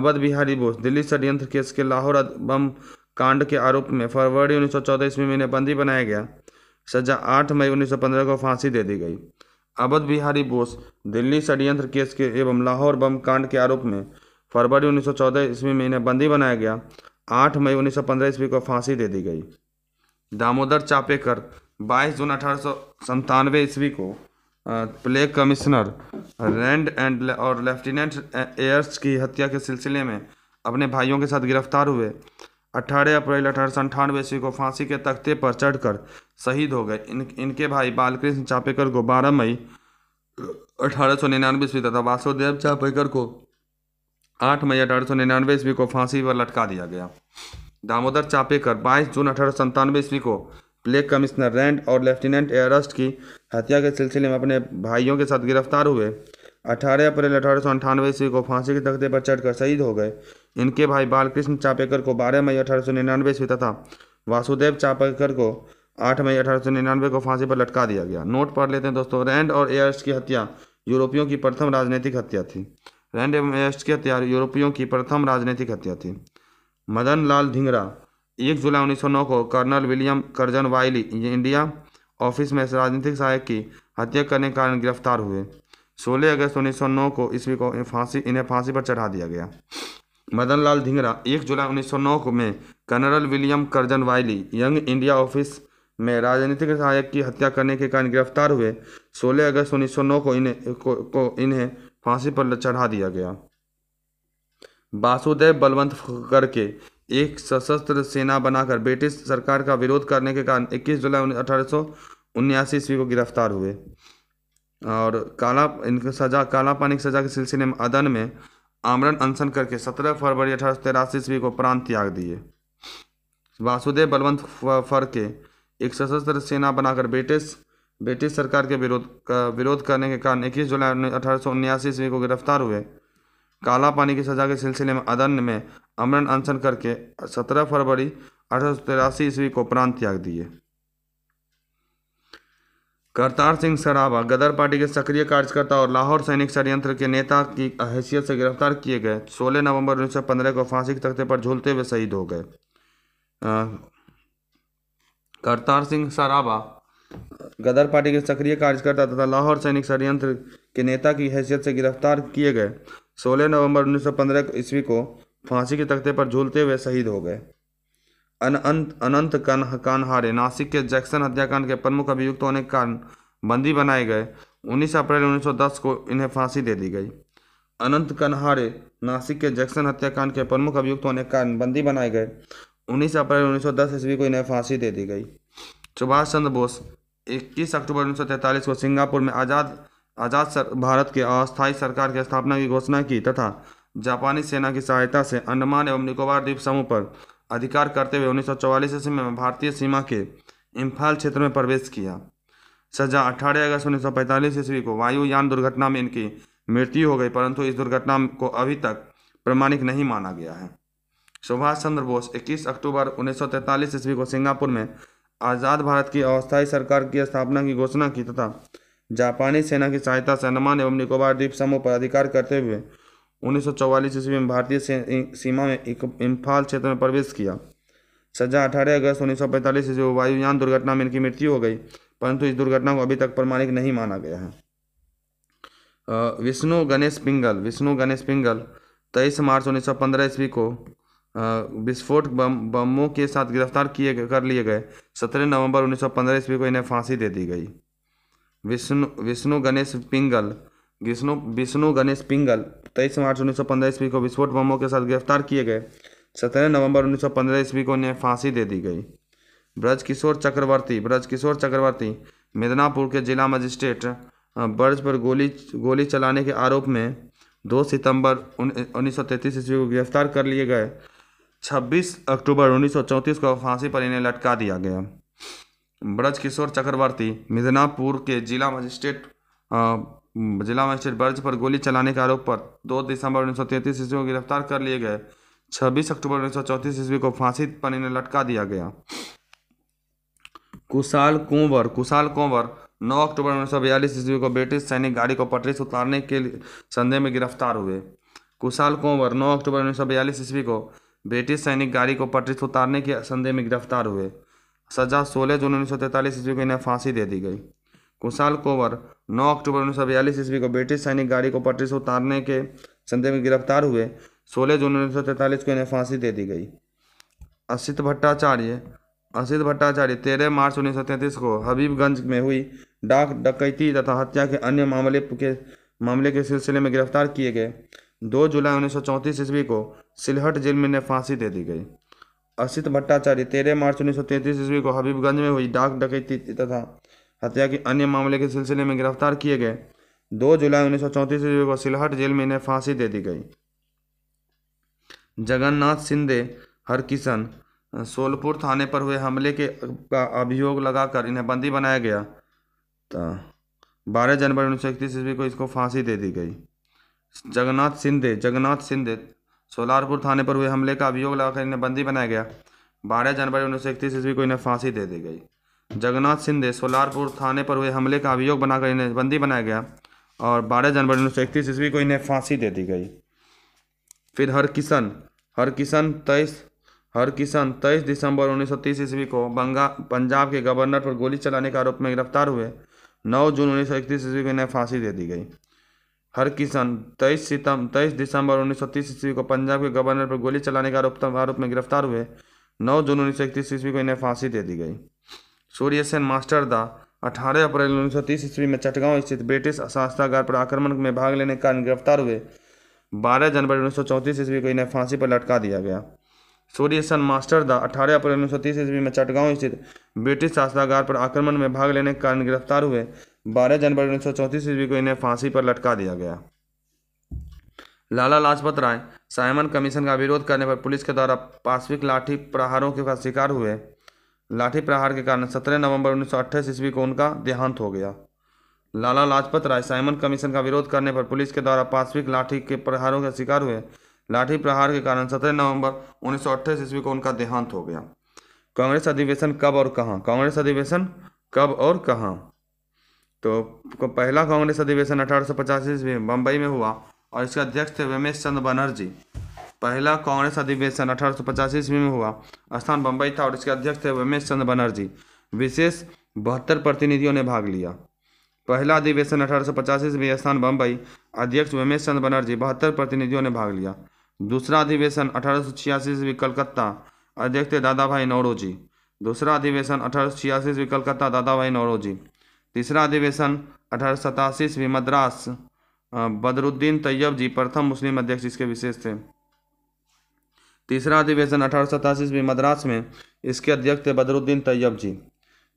अवध बिहारी बोस दिल्ली षडयंत्र केस के लाहौर बम कांड के आरोप में फरवरी चौदह ईस्वी में इन्हें बंदी बनाया गया सजा आठ मई पंद्रह को फांसी दे दी गई अवध बिहारी बोस दिल्ली षड्यंत्र केस के एवं लाहौर बम कांड के आरोप में फरवरी 1914 ईस्वी में इन्हें बंदी बनाया गया 8 मई 1915 ईस्वी को फांसी दे दी गई दामोदर चापेकर 22 जून अठारह ईस्वी को प्ले कमिश्नर रैंड एंड और लेफ्टिनेंट एयर्स की हत्या के सिलसिले में अपने भाइयों के साथ गिरफ्तार हुए अठारह अप्रैल अठारह सौ अंठानवे ईस्वी को फांसी के तख्ते पर चढ़कर शहीद हो गए इन इनके भाई बालकृष्ण चापेकर को बारह मई अठारह सौ निन्यानवे ईस्वी तथा वासुदेव चापेकर को आठ मई अठारह सौ निन्यानवे ईस्वी को फांसी पर लटका दिया गया दामोदर चापेकर बाईस जून अठारह सौ संतानवे ईस्वी को प्लेग कमिश्नर रैंड और लेफ्टिनेंट एयरस्ट की हत्या के सिलसिले में अपने भाइयों के साथ गिरफ्तार हुए अठारह अप्रैल अठारह सौ अंठानवे ईस्वी को फांसी के तख्ते पर चढ़कर शहीद हो गए इनके भाई बालकृष्ण चापेकर को बारह मई अठारह सौ निन्यानवे ईस्वी तथा वासुदेव चापेकर को आठ मई अठारह सौ निन्यानवे को फांसी पर लटका दिया गया नोट पढ़ लेते हैं दोस्तों रैंड और एयर्स की हत्या यूरोपियों की प्रथम राजनीतिक हत्या थी रैंड एवं एयर्स की हत्या यूरोपियों की प्रथम राजनीतिक हत्या थी मदन लाल धिंगरा एक जुलाई नौ को colonel William Curzon Wyllie India office में राजनीतिक सहायक की हत्या करने के कारण गिरफ्तार हुए 16 अगस्त 1909 को ईस्वी को फांसी इन्हें फांसी पर चढ़ा दिया गया मदन लाल धिंगरा एक जुलाई 1909 में colonel William Curzon Wyllie young India office में राजनीतिक सहायक की हत्या करने के कारण गिरफ्तार हुए 16 अगस्त 1909 को इन्हें को, को इन्हें फांसी पर चढ़ा दिया गया वासुदेव बलवंत करके एक सशस्त्र सेना बनाकर ब्रिटिश सरकार का विरोध करने के कारण 21 जुलाई अठारह ईस्वी को गिरफ्तार हुए और काला इनकी सजा काला पानी की सजा के सिलसिले में अदन में आमरण अनशन करके 17 फरवरी अठारह सौ तिरासी ईस्वी को प्राण त्याग दिए वासुदेव बलवंत फर के एक सशस्त्र सेना बनाकर ब्रिटिश ब्रिटिश सरकार के विरोध का विरोध करने के कारण 21 जुलाई अठारह ईस्वी को गिरफ्तार हुए काला पानी की सजा के सिलसिले में अदन में अमरण अनशन करके 17 फरवरी अठारह ईस्वी को प्राण त्याग दिए करतार सिंह सराबा गदर पार्टी के सक्रिय कार्यकर्ता और लाहौर सैनिक षडयंत्र के नेता की हैसियत से गिरफ्तार किए गए 16 नवंबर 1915 को फांसी के तख्ते पर झूलते हुए शहीद हो गए करतार सिंह सराबा गदर पार्टी के सक्रिय कार्यकर्ता तथा लाहौर सैनिक षडयंत्र के नेता की हैसियत से गिरफ्तार किए गए सोलह नवम्बर उन्नीस ईस्वी को फांसी के तख्ते पर झूलते हुए शहीद हो गए अनंत अनंत कन्ह कानहारे नासिक के जैक्सन हत्याकांड के प्रमुख अभियुक्त होने के कारण बंदी बनाए गए 19 अप्रैल 1910 को इन्हें फांसी दे दी गई अनंत कन्हारे नासिक के जैक्सन हत्याकांड के प्रमुख अभियुक्त होने के कारण बंदी बनाए गए 19 अप्रैल 1910 ईस्वी को इन्हें फांसी दे दी गई सुभाष चंद्र बोस 21 अक्टूबर 1943 को सिंगापुर में आज़ाद आज़ाद सर भारत के अस्थायी सरकार की स्थापना की घोषणा की तथा जापानी सेना की सहायता से अंडमान एवं निकोबार द्वीप समूह पर अधिकार करते हुए उन्नीस सौ ईस्वी में भारतीय सीमा के इम्फाल क्षेत्र में प्रवेश किया सजा 18 अगस्त 1945 ईस्वी को वायुयान दुर्घटना में इनकी मृत्यु हो गई परंतु इस दुर्घटना को अभी तक प्रमाणिक नहीं माना गया है सुभाष चंद्र बोस 21 अक्टूबर 1943 ईस्वी को सिंगापुर में आज़ाद भारत की अस्थायी सरकार की स्थापना की घोषणा की तथा जापानी सेना की सहायता से अंडमान एवं निकोबार द्वीप समूह पर अधिकार करते हुए उन्नीस ईस्वी में भारतीय सीमा में इम्फाल क्षेत्र में प्रवेश किया सज्जा अठारह अगस्त उन्नीस सौ पैंतालीस ईस्वी वायुयान दुर्घटना में इनकी मृत्यु हो गई परंतु इस दुर्घटना को अभी तक प्रमाणिक नहीं माना गया है विष्णु गणेश पिंगल विष्णु गणेश पिंगल तेईस मार्च उन्नीस सौ पंद्रह ईस्वी को विस्फोट बम बमों के साथ गिरफ्तार किए कर लिए गए सत्रह नवंबर उन्नीस सौ पंद्रह ईस्वी को इन्हें फांसी दे दी गई विष्णु विष्णु गणेश पिंगल विष्णु विष्णु गणेश पिंगल तेईस मार्च उन्नीस सौ पंद्रह ईस्वी को विस्फोट बमों के साथ गिरफ्तार किए गए सत्रह नवंबर उन्नीस सौ पंद्रह ईस्वी को उन्हें फांसी दे दी गई ब्रजकिशोर चक्रवर्ती ब्रजकिशोर चक्रवर्ती मिदनापुर के जिला मजिस्ट्रेट ब्रज पर गोली गोली चलाने के आरोप में दो सितंबर उन्नीस सौ तैंतीस ईस्वी को गिरफ्तार कर लिए गए 26 अक्टूबर उन्नीस को फांसी पर इन्हें लटका दिया गया ब्रजकिशोर चक्रवर्ती मिदनापुर के जिला मजिस्ट्रेट जिला मजिस्ट्रेट बर्ज पर गोली चलाने के आरोप पर 2 दिसंबर उन्नीस सौ तैंतीस ईस्वी को गिरफ्तार कर लिए गए 26 अक्टूबर उन्नीस सौ चौंतीस ईस्वी को फांसी पर इन्हें लटका दिया गया कुशाल कुंवर कुशाल कुंवर 9 अक्टूबर उन्नीस सौ बयालीस ईस्वी को ब्रिटिश सैनिक गाड़ी को पटरी से उतारने के संदेह में गिरफ्तार हुए कुशाल कुंवर नौ अक्टूबर उन्नीस सौ बयालीस ईस्वी को ब्रिटिश सैनिक गाड़ी को पटरी से उतारने के संदेह में गिरफ्तार हुए सजा सोलह जून उन्नीस सौ तैंतालीस ईस्वी को इन्हें फांसी दे दी गई कुशाल कोवर 9 अक्टूबर उन्नीस सौ बयालीस ईस्वी को ब्रिटिश सैनिक गाड़ी को पटरी से उतारने के संदेह में गिरफ्तार हुए 16 जून उन्नीस सौ तैंतालीस को इन्हें फांसी दे दी गई असित भट्टाचार्य असित भट्टाचार्य तेरह मार्च उन्नीस सौ तैंतीस को हबीबगंज में हुई डाक डकैती तथा हत्या के अन्य मामले के मामले के सिलसिले में गिरफ्तार किए गए दो जुलाई उन्नीस सौ चौंतीस ईस्वी को सिलहट जेल में इन्हें फांसी दे दी गई असित भट्टाचार्य तेरह मार्च उन्नीस सौ तैंतीस ईस्वी को हबीबगंज में हुई डाक डकैती तथा हत्या के अन्य मामले के सिलसिले में गिरफ्तार किए गए दो जुलाई उन्नीस सौ को सिलहट जेल में इन्हें फांसी दे दी गई जगन्नाथ सिंधे हरकिशन सोलपुर थाने पर हुए हमले के का अभियोग लगाकर इन्हें बंदी बनाया गया तो बारह जनवरी उन्नीस सौ इकतीस ईस्वी को इसको फांसी दे दी गई जगन्नाथ सिंधे जगन्नाथ सिंधे सोलारपुर थाने पर हुए हमले का अभियोग लगाकर इन्हें बंदी बनाया गया बारह जनवरी उन्नीस सौ इकतीस ईस्वी को इन्हें फांसी दे दी गई जगन्नाथ सिंधे सोलारपुर थाने पर हुए हमले का अभियोग बनाकर इन्हें बंदी बनाया गया और 12 जनवरी उन्नीस सौ इकतीस ईस्वी को इन्हें फांसी दे दी गई फिर हरकिशन हरकिशन तेईस हरकिशन तेईस दिसंबर उन्नीस सौ तीस ईस्वी को बंगा पंजाब के गवर्नर पर गोली चलाने के आरोप में गिरफ्तार हुए 9 जून उन्नीस सौ इकतीस ईस्वी को इन्हें फांसी दे दी गई हरकिशन तेईस सितम तेईस दिसंबर उन्नीस सौ तीस ईस्वी को पंजाब के गवर्नर पर गोली चलाने के आरोप आरोप में गिरफ्तार हुए 9 जून उन्नीस सौ इकतीस ईस्वी को इन्हें फांसी दे दी गई सूर्य सेन मास्टर दा अठारह अप्रैल उन्नीस सौ तीस ईस्वी में चटगांव स्थित ब्रिटिश शास्त्रागार पर आक्रमण में भाग लेने के कारण गिरफ्तार हुए बारह जनवरी उन्नीस सौ चौंतीस ईस्वी को इन्हें फांसी पर लटका दिया गया सूर्य सेन मास्टर दा अठारह अप्रैल उन्नीस सौ तीस ईस्वी में चटगांव स्थित ब्रिटिश शास्त्रागार पर आक्रमण में भाग लेने के कारण गिरफ्तार हुए बारह जनवरी उन्नीस सौ चौंतीस ईस्वी को इन्हें फांसी पर लटका दिया गया लाला लाजपत राय साइमन कमीशन का विरोध करने पर पुलिस के द्वारा पाश्विक लाठी प्रहारों के शिकार हुए लाठी प्रहार के कारण 17 नवंबर उन्नीस सौ ईस्वी को उनका देहांत हो गया लाला लाजपत राय साइमन कमीशन का विरोध करने पर पुलिस के द्वारा पार्श्विक लाठी के प्रहारों का शिकार हुए लाठी प्रहार के कारण 17 नवंबर उन्नीस सौ ईस्वी को उनका देहांत हो गया कांग्रेस अधिवेशन कब और कहाँ कांग्रेस अधिवेशन कब और कहाँ तो पहला कांग्रेस अधिवेशन अठारह सौ ईस्वी में बम्बई में हुआ और इसके अध्यक्ष थे रमेश चंद्र बनर्जी पहला कांग्रेस अधिवेशन अठारह सौ ईस्वी में हुआ स्थान बम्बई था और इसके अध्यक्ष थे रमेश चंद्र बनर्जी विशेष बहत्तर प्रतिनिधियों ने भाग लिया पहला अधिवेशन अठारह सौ पचासी स्थान बम्बई अध्यक्ष रमेश चंद्र बनर्जी बहत्तर प्रतिनिधियों ने भाग लिया दूसरा अधिवेशन अठारह सौ छियासी ईस्वी कलकत्ता अध्यक्ष थे दादा भाई नौरोजी दूसरा अधिवेशन अठारह सौ छियासी ईस्वी कलकत्ता दादा भाई नौरोजी तीसरा अधिवेशन अठारह सतासी ईस्वी मद्रास बदरुद्दीन तैयब जी प्रथम मुस्लिम अध्यक्ष इसके विशेष थे तीसरा अधिवेशन अठारह सौ ईस्वी मद्रास में इसके अध्यक्ष थे बदरुद्दीन तैयब जी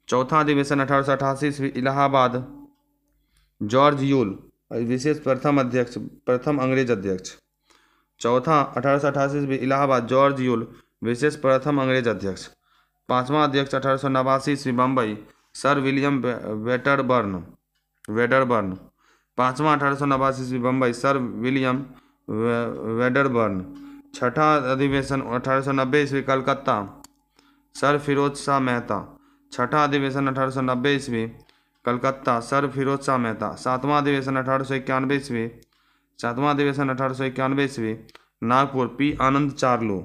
चौथा अधिवेशन अठारह सौ ईस्वी इलाहाबाद जॉर्ज यूल विशेष प्रथम अध्यक्ष प्रथम अंग्रेज अध्यक्ष चौथा अठारह सौ ईस्वी इलाहाबाद जॉर्ज यूल विशेष प्रथम अंग्रेज अध्यक्ष पांचवा अध्यक्ष अठारह सौ नवासी ईस्वी Bombay sir William Wedderburn Wedderburn पांचवा अठारह सौ नवासी ईस्वी बम्बई सर विलियम वेडरबर्न छठा अधिवेशन अठारह सौ नब्बे ईस्वी कलकत्ता सर फिरोज शाह मेहता छठा अधिवेशन अठारह सौ नब्बे ईस्वी कलकत्ता सर फिरोज शाह मेहता सातवां अधिवेशन अठारह सौ इक्यानवे ईस्वी सातवां अधिवेशन अठारह सौ इक्यानवे ईस्वी नागपुर पी आनंद चार्लो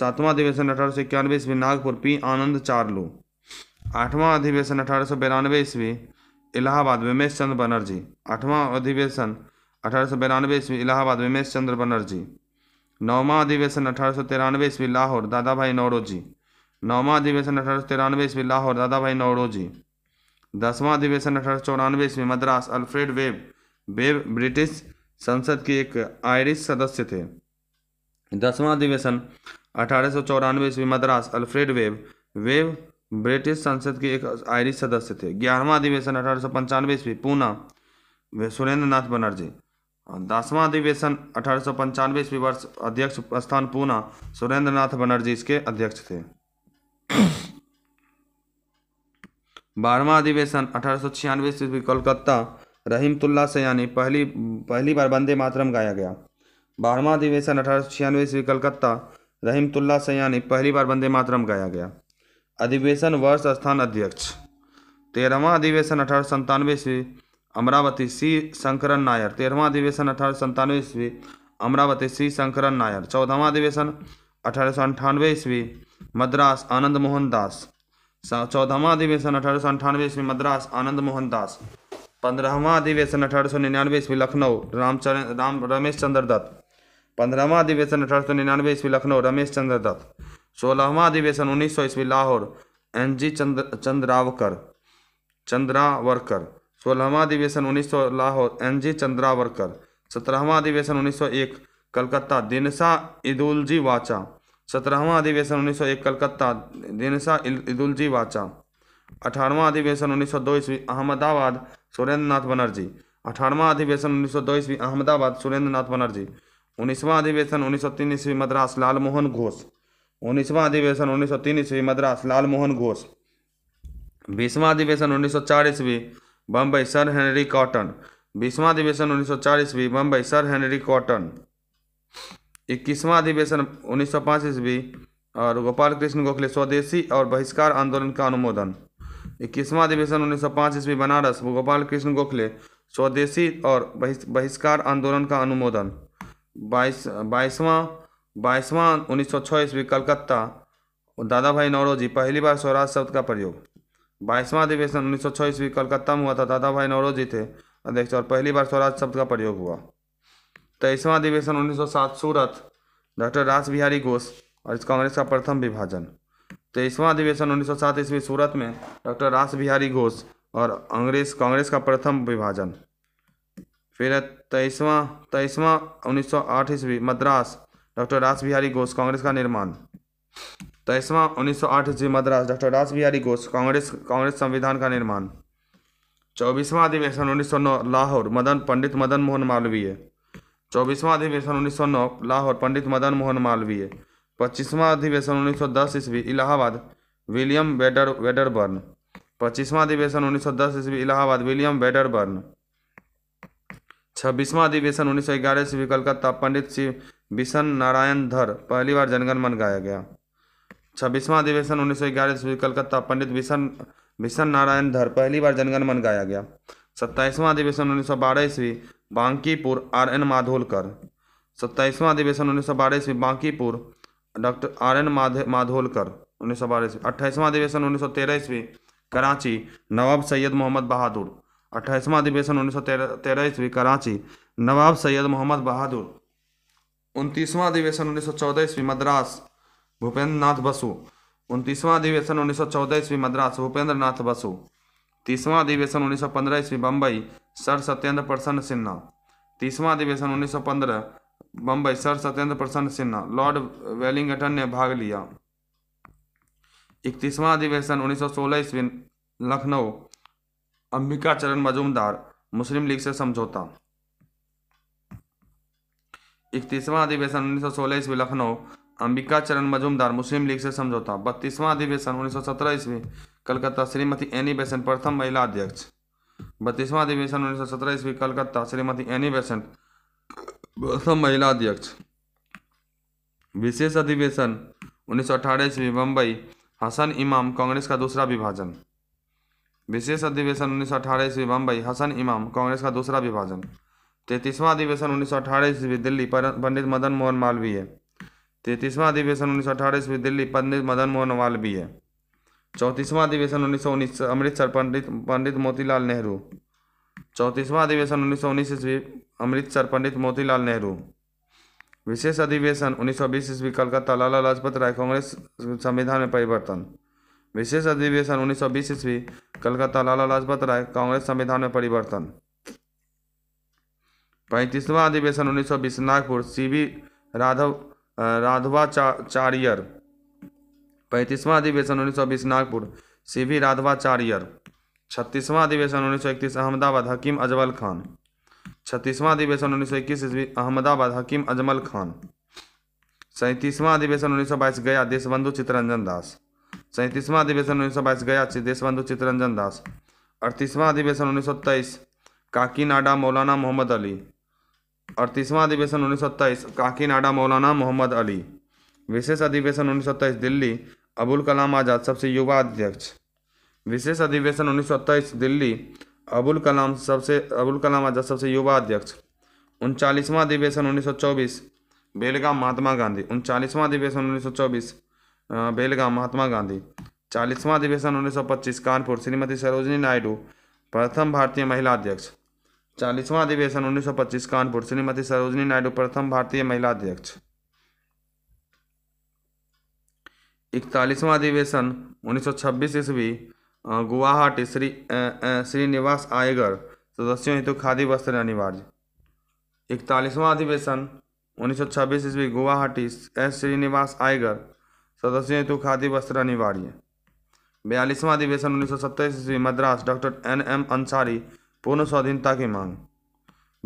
सातवां अधिवेशन अठारह सौ इक्यानवे ईस्वी नागपुर पी आनंद चार्लो आठवां अधिवेशन अठारह सौ बिरानवे ईस्वी इलाहाबाद विमेश चंद्र बनर्जी आठवां अधिवेशन अठारह सौ बिरानवे ईस्वी इलाहाबाद विमेश चंद्र बनर्जी नौवा अधिवेशन अठारह सौ तिरानवे ईस्वी लाहौर दादा भाई नौरोजी नौवा अधिवेशन अठारह सौ तिरानवे ईस्वी लाहौर दादा भाई नौरोजी दसवां अधिवेशन अठारह सौ चौरानवे ईस्वी Madras Alfred Webb Webb British संसद के एक आयरिश सदस्य थे दसवां अधिवेशन अठारह सौ चौरानवे ईस्वी Madras Alfred Webb Webb British संसद के एक आयरिश सदस्य थे ग्यारहवां अधिवेशन अठारह सौ पंचानवे ईस्वी पूना सुरेंद्र नाथ बनर्जी दसवां अधिवेशन अठारह सौ वर्ष अध्यक्ष स्थान पूना सुरेंद्र नाथ बनर्जी इसके अध्यक्ष थे बारहवा अधिवेशन अठारह सौ छियानवे कोलकाता रहीमतुल्ला से यानी पहली पहली बार वंदे मातरम गाया गया बारहवा अधिवेशन अठारह सौ छियानवे ईस्वी कलकत्ता रहीमतुल्ला से यानी पहली बार वंदे मातरम गाया गया अधिवेशन वर्ष स्थान अध्यक्ष तेरहवा अधिवेशन अठारह सौ संतानवे ईस्वी अमरावती सी शंकरन नायर तेरहवा अधिवेशन अठारह सौ संतानवे ईस्वी अमरावती सी शंकरन नायर चौदहवा अधिवेशन अठारह सौ अंठानवे ईस्वी मद्रास आनंद मोहन दास चौदहवा अधिवेशन अठारह सौ अंठानवे ईस्वी मद्रास आनंद मोहन दास पंद्रहवा अधिवेशन अठारह सौ निन्यानवे ईस्वी लखनऊ रामचरण राम रमेश चंद्र दत्त पंद्रहवा अधिवेशन अठारह सौ निन्यानवे ईस्वी लखनऊ रमेश चंद्र दत्त सोलहवा अधिवेशन उन्नीस सौ ईस्वी लाहौर एन जी चंद्र चंद्रावकर चंद्रावरकर सोलहवा अधिवेशन उन्नीस सौ लाहौर एन जी चंद्रावरकर सत्रहवा अधिवेशन उन्नीस सौ एक कलकत्ता दिनसा ईदुलजी वाचा सत्रहवा अधिवेशन उन्नीस सौ एक कलकत्ता दिनसा ईदुलजी वाचा अठारहवा अधिवेशन उन्नीस सौ दो ईस्वी अहमदाबाद सुरेंद्र नाथ बनर्जी अठारहवा अधिवेशन उन्नीस सौ दो ईस्वी अहमदाबाद सुरेंद्र नाथ बनर्जी उन्नीसवा अधिवेशन उन्नीस सौ तीन ईस्वी मद्रास लाल मोहन घोष उन्नीसवा अधिवेशन उन्नीस सौ तीन ईस्वी मद्रास लाल मोहन घोष बीसवां अधिवेशन उन्नीस सौ चार ईस्वी बम्बई सर हेनरी कॉटन बीसवां अधिवेशन 1904 ईस्वी बम्बई सर हेनरी कॉटन इक्कीसवां अधिवेशन 1905 ईस्वी और गोपाल कृष्ण गोखले स्वदेशी और बहिष्कार आंदोलन का अनुमोदन इक्कीसवां अधिवेशन 1905 ईस्वी बनारस गोपाल कृष्ण गोखले स्वदेशी और बहिष्कार आंदोलन का अनुमोदन बाईस बाईसवां सौ छः ईस्वी कलकत्ता दादा भाई नौरोजी पहली बार स्वराज शब्द का प्रयोग बाईसवां अधिवेशन उन्नीस सौ छः ईस्वी कलकत्ता में हुआ था दादा भाई नौरोजी थे अध्यक्ष और पहली बार स्वराज शब्द का प्रयोग हुआ तेईसवां अधिवेशन उन्नीस सौ सात सूरत डॉक्टर रास बिहारी घोष और इस कांग्रेस का प्रथम विभाजन तेईसवां अधिवेशन उन्नीस सौ सात ईस्वी सूरत में डॉक्टर रास बिहारी घोष और अंग्रेज कांग्रेस का प्रथम विभाजन फिर तेईसवां तेईसवां उन्नीस सौ आठ ईस्वी मद्रास डॉक्टर रास बिहारी घोष कांग्रेस का निर्माण तेईसवा तो आठ जी Madras doctor Raj Bihari Ghosh Congress Congress संविधान का निर्माण चौबीसवां अधिवेशन नौ लाहौर मदन पंडित मदन मोहन मालवीय चौबीसवां अधिवेशन नौ लाहौर पंडित मदन मोहन मालवीय पच्चीसवां अधिवेशन उन्नीस सौ दस ईस्वी इलाहाबाद विलियम वेडर वेडरबर्न पच्चीसवां अधिवेशन उन्नीस सौ दस ईस्वी इलाहाबाद विलियम वेडरबर्न छब्बीसवां अधिवेशन उन्नीस सौ ग्यारह ईस्वी कलकत्ता पंडित शिव बिशन नारायण धर पहली बार जनगणमन गाया गया छब्बीसवां अधिवेशन उन्नीस सौ ग्यारह ईस्वी कलकत्ता पंडित भीषण भीषण नारायण धर पहली बार जनगणमन गाया गया सत्ताईसवां अधिवेशन उन्नीस सौ बारह ईस्वी बांकीपुर आर एन माधोलकर सत्ताईसवां अधिवेशन उन्नीस सौ बारह ईस्वी Bankipur doctor R N Mudholkar उन्नीस सौ बारह ईस्वी अट्ठाईसवां अधिवेशन उन्नीस सौ तेरह ईस्वी कराची नवाब सैयद मोहम्मद बहादुर अट्ठाईसवां अधिवेशन उन्नीस सौ तेरह ईस्वी कराची नवाब सैयद मोहम्मद बहादुर उनतीसवां अधिवेशन उन्नीस सौ चौदह ईस्वी मद्रास भूपेंद्र नाथ बसु उनतीसवां अधिवेशन उन्नीस सौ चौदह ईस्वी मद्रास भूपेंद्र नाथ बसु तीसवां अधिवेशन उन्नीस सौ पंद्रह ईस्वी बम्बई सर सत्येंद्र प्रसन्न सिन्हा तीसवां अधिवेशन उन्नीस सौ पंद्रह बम्बई सर सत्येंद्र प्रसन्न सिन्हा लॉर्ड वेलिंगटन ने भाग लिया इकतीसवां अधिवेशन उन्नीस सौ सोलह ईस्वी लखनऊ अंबिका चरण मजूमदार मुस्लिम लीग से समझौता इकतीसवां अधिवेशन उन्नीस सौ सोलह ईस्वी लखनऊ अंबिका चरण मजूमदार मुस्लिम लीग से समझौता बत्तीसवां अधिवेशन 1917 ईस्वी कलकत्ता श्रीमती एनी बेसन प्रथम महिला अध्यक्ष बत्तीसवां अधिवेशन 1917 ईस्वी कलकत्ता श्रीमती एनी बेसन प्रथम महिला अध्यक्ष विशेष अधिवेशन 1918 ईस्वी बम्बई हसन इमाम कांग्रेस का दूसरा विभाजन विशेष अधिवेशन उन्नीस सौ अठारह ईस्वी बम्बई हसन इमाम कांग्रेस का दूसरा विभाजन तैतीसवां अधिवेशन उन्नीस सौ अठारह ईस्वी दिल्ली पंडित मदन मोहन मालवीय तैतीसवां अधिवेशन उन्नीस सौ अठारह दिल्ली पंडित मदन मोहन है चौंतीसवां अधिवेशन उन्नीस सौ उन्नीस अमृतसर पंडित पंडित मोतीलाल नेहरू चौंतीसवां अधिवेशन उन्नीस सौ उन्नीस ईस्वी अमृतसर पंडित मोतीलाल नेहरू विशेष अधिवेशन 1920 ईस्वी कलकत्ता लाला लाजपत राय कांग्रेस संविधान में परिवर्तन विशेष अधिवेशन 1920 ईस्वी कलकत्ता लाला लाजपत राय कांग्रेस संविधान में परिवर्तन पैंतीसवां अधिवेशन 1920 नागपुर सी वी राधव राधवाचार्यर पैंतीसवां अधिवेशन उन्नीस सौ बीस नागपुर सी वी राधवाचार्यर छत्तीसवां अधिवेशन उन्नीस सौ इकतीस अहमदाबाद हकीम अजमल खान छत्तीसवां अधिवेशन उन्नीस सौ इक्कीस ईस्वी अहमदाबाद हकीम अजमल खान सैंतीसवां अधिवेशन उन्नीस सौ बाईस गया देशबंधु चित्तरंजन दास सैंतीसवां अधिवेशन उन्नीस सौ बाईस गया देशबंधु चित्तरंजन दास अड़तीसवां अधिवेशन उन्नीस सौ तेईस काकीनाडा मौलाना मोहम्मद अली और तीसवा अधिवेशन उन्नीस सौ तेईस काकीनाडा मौलाना मोहम्मद अली विशेष अधिवेशन उन्नीस सौ तेईस दिल्ली अबुल कलाम आज़ाद सबसे युवा अध्यक्ष विशेष अधिवेशन उन्नीस सौ तेईस दिल्ली अबुल कलाम सबसे अबुल कलाम आज़ाद सबसे युवा अध्यक्ष उनचालीसवा अधिवेशन उन्नीस सौ चौबीस बेलगाम महात्मा गांधी उनचालीसवा अधिवेशन उन्नीस सौ चौबीस बेलगाम महात्मा गांधी चालीसवा अधिवेशन उन्नीस सौ पच्चीस कानपुर श्रीमती सरोजनी नायडू प्रथम भारतीय महिला अध्यक्ष चालीसवां अधिवेशन 1925 कानपुर श्रीमती सरोजनी नायडू प्रथम भारतीय महिला अध्यक्ष इकतालीसवां अधिवेशन उन्नीस 1926 ईस्वी गुवाहाटी श्री श्रीनिवास आयगर सदस्यों हेतु खादी वस्त्र अनिवार्य इकतालीसवां अधिवेशन 1926 ईस्वी गुवाहाटी एस श्रीनिवास आयगर सदस्यों हेतु खादी वस्त्र अनिवार्य बयालीसवां अधिवेशन उन्नीस सौ ईस्वी Madras doctor N M Ansari पूर्ण स्वाधीनता की मांग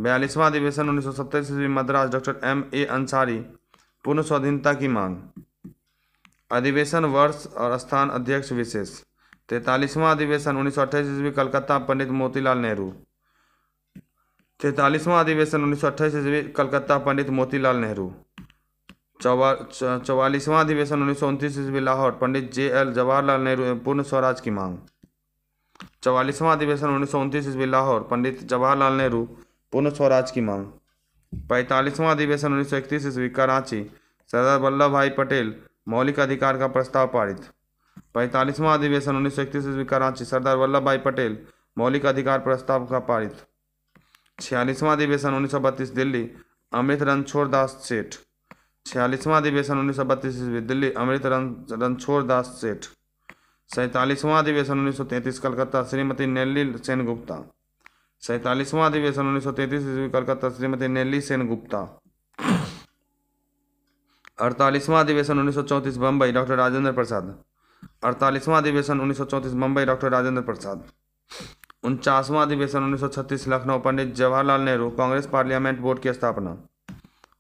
बयालीसवां अधिवेशन उन्नीस सौ सत्तर ईस्वी Madras doctor M A Ansari पूर्ण स्वाधीनता की मांग अधिवेशन वर्ष और स्थान अध्यक्ष विशेष तैतालीसवां अधिवेशन उन्नीस सौ अट्ठाईस ईस्वी कलकत्ता पंडित मोतीलाल नेहरू तैतालीसवां अधिवेशन उन्नीस सौ अट्ठाईस ईस्वी कलकत्ता पंडित मोतीलाल नेहरू चौवालीसवां अधिवेशन उन्नीस सौ उनतीस ईस्वी लाहौर पंडित जे एल जवाहरलाल नेहरू एवं पूर्ण स्वराज की मांग चवालीसवां अधिवेशन उन्नीस सौ उनतीस ईस्वी लाहौर पंडित जवाहरलाल नेहरू पूर्ण स्वराज की मांग पैंतालीसवां अधिवेशन उन्नीस सौ इकतीस ईस्वी कराची सरदार वल्लभ भाई पटेल मौलिक अधिकार का प्रस्ताव पारित पैंतालीसवां अधिवेशन उन्नीस सौ इकतीस ईस्वी कराची सरदार वल्लभ भाई पटेल मौलिक अधिकार प्रस्ताव का पारित छियालीसवां अधिवेशन उन्नीस सौ बत्तीस दिल्ली अमृत रणछोर दास सेठ छियालीसवां अधिवेशन उन्नीस सौ बत्तीस ईस्वी दिल्ली अमृत रन रणछोड़ दास सेठ सैंतालीसवां अधिवेशन 1933 कलकत्ता श्रीमती नेल्ली सेन गुप्ता सैंतालीसवां अधिवेशन 1933 ईस्वी कलकत्ता श्रीमती नेल्ली सेन गुप्ता अड़तालीसवां अधिवेशन 1934 बम्बई डॉक्टर राजेंद्र प्रसाद अड़तालीसवां अधिवेशन 1934 बम्बई डॉक्टर राजेंद्र प्रसाद उनचासवां अधिवेशन 1936 Lucknow Pandit Jawaharlal Nehru Congress parliament board की स्थापना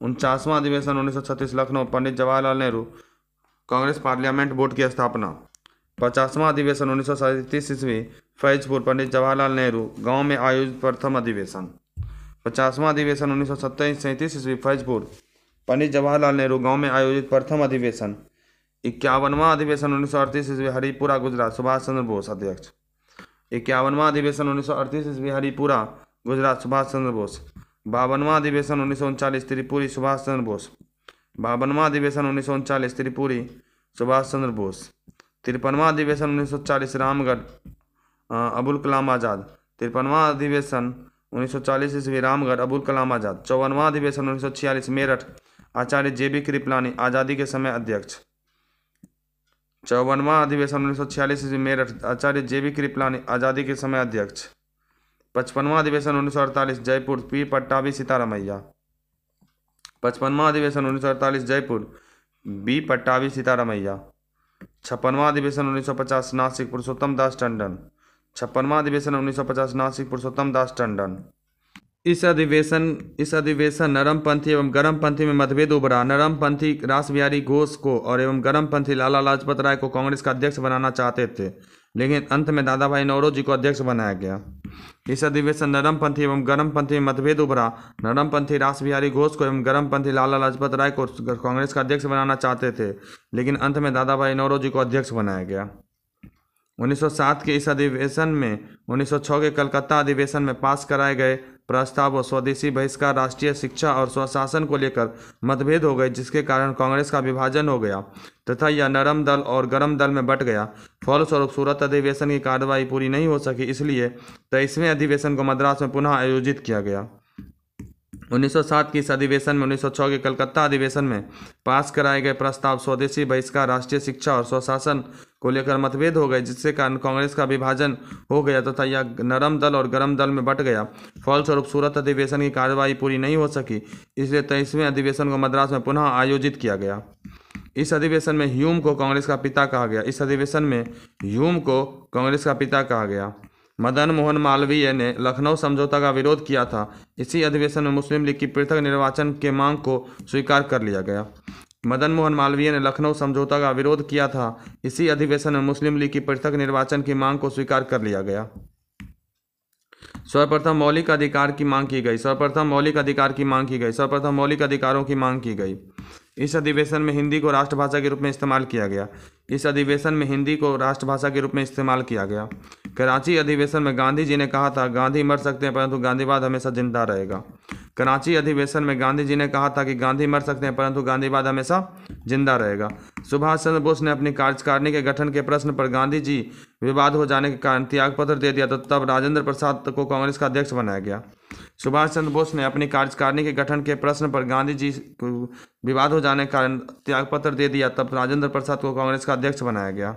उनचासवां अधिवेशन 1936 Lucknow Pandit Jawaharlal Nehru Congress parliament board की स्थापना पचासवां अधिवेशन उन्नीस सौ ईस्वी फैजपुर पंडित जवाहरलाल नेहरू गांव में आयोजित प्रथम अधिवेशन पचासवां अधिवेशन उन्नीस सौ सत्ताईस सैंतीस ईस्वी फैजपुर पंडित जवाहरलाल नेहरू गांव में आयोजित प्रथम अधिवेशन इक्यावनवां अधिवेशन उन्नीस सौ अड़तीस ईस्वी हरिपुरा गुजरात सुभाष चंद्र बोस अध्यक्ष इक्यावनवां अधिवेशन उन्नीस सौ अड़तीस ईस्वी हरिपुरा गुजरात सुभाष चंद्र बोस बावनवा अधिवेशन उन्नीस सौ उनचालीस त्रिपुरी सुभाष चंद्र बोस बावनवा अधिवेशन उन्नीस सौ उनचालीस त्रिपुरी सुभाष चंद्र बोस तिरपनवा अधिवेशन उन्नीस सौ चालीस रामगढ़ अबुल कलाम आज़ाद तिरपनवा अधिवेशन उन्नीस सौ चालीस ईस्वी रामगढ़ अबुल कलाम आज़ाद चौवनवा अधिवेशन उन्नीस सौ छियालीस मेरठ आचार्य जे बी कृपलानी आज़ादी के समय अध्यक्ष चौवनवा अधिवेशन उन्नीस सौ छियालीस ईस्वी मेरठ आचार्य जे बी कृपलानी आज़ादी के समय अध्यक्ष पचपनवा अधिवेशन उन्नीस सौ अड़तालीस जयपुर पी पट्टावी सीतारामैया पचपनवा अधिवेशन उन्नीस सौ अड़तालीस जयपुर बी पट्टावी सीतारामैया छप्पनवा अधिवेशन उन्नीस सौ पचास नासिक पुरुषोत्तम दास टंडन छप्पनवा अधिवेशन उन्नीस सौ पचास नासिक पुरुषोत्तम दास टंडन इस अधिवेशन इस अधिवेशन नरम पंथी एवं पंथी में मतभेद उभरा नरम पंथी रास बिहारी घोष को और एवं पंथी लाला लाजपत राय को कांग्रेस का अध्यक्ष बनाना चाहते थे लेकिन अंत में दादा भाई नौरोज जी को अध्यक्ष बनाया गया इस अधिवेशन नरमपंथी एवं गर्मपंथी में मतभेद उभरा नरमपंथी रास बिहारी घोष को एवं पंथी लाला लाजपत राय को कांग्रेस का अध्यक्ष बनाना चाहते थे लेकिन अंत में दादा भाई नौरोज जी को अध्यक्ष बनाया गया 1907 के इस अधिवेशन में 1906 के कलकत्ता अधिवेशन में पास कराए गए प्रस्ताव और स्वदेशी बहिष्कार राष्ट्रीय शिक्षा और स्वशासन को लेकर मतभेद हो गए जिसके कारण कांग्रेस का विभाजन हो गया तथा यह नरम दल और गर्म दल में बट गया फलस्वरूप सूरत अधिवेशन की कार्रवाई पूरी नहीं हो सकी इसलिए तेईसवें अधिवेशन को मद्रास में पुनः आयोजित किया गया 1907 के इस अधिवेशन में 1906 के कलकत्ता अधिवेशन में पास कराए गए प्रस्ताव स्वदेशी बहिष्कार राष्ट्रीय शिक्षा और स्वशासन को लेकर मतभेद हो गए जिसके कारण कांग्रेस का विभाजन हो गया तथा तो यह नरम दल और गरम दल में बट गया फलस्वरूप सूरत अधिवेशन की कार्यवाही पूरी नहीं हो सकी इसलिए तेईसवें अधिवेशन को मद्रास में पुनः आयोजित किया गया इस अधिवेशन में ह्यूम को कांग्रेस का पिता कहा गया इस अधिवेशन में ह्यूम को कांग्रेस का पिता कहा गया मदन मोहन मालवीय ने लखनऊ समझौता का विरोध किया था इसी अधिवेशन में मुस्लिम लीग की पृथक निर्वाचन के मांग को स्वीकार कर लिया गया मदन मोहन मालवीय ने लखनऊ समझौता का विरोध किया था इसी अधिवेशन में मुस्लिम लीग की पृथक निर्वाचन की मांग को स्वीकार कर लिया गया सर्वप्रथम मौलिक अधिकार की मांग की गई सर्वप्रथम मौलिक अधिकार की मांग की गई सर्वप्रथम मौलिक अधिकारों की मांग की गई इस अधिवेशन में हिंदी को राष्ट्रभाषा के रूप में इस्तेमाल किया गया इस अधिवेशन में हिंदी को राष्ट्रभाषा के रूप में इस्तेमाल किया गया कराची अधिवेशन में गांधी जी ने कहा था गांधी मर सकते हैं परंतु गांधीवाद हमेशा जिंदा रहेगा कराची अधिवेशन में गांधी जी ने कहा था कि गांधी मर सकते हैं परंतु गांधीवाद हमेशा जिंदा रहेगा सुभाष चंद्र बोस ने अपनी कार्यकारिणी के गठन के प्रश्न पर गांधी जी विवाद हो जाने के कारण त्यागपत्र दे दिया तो तब राजेंद्र प्रसाद को कांग्रेस का अध्यक्ष बनाया गया सुभाष चंद्र बोस ने अपनी कार्यकारिणी के गठन के प्रश्न पर गांधी जी को विवाद हो जाने के कारण त्यागपत्र दे दिया तब राजेंद्र प्रसाद को कांग्रेस का अध्यक्ष बनाया गया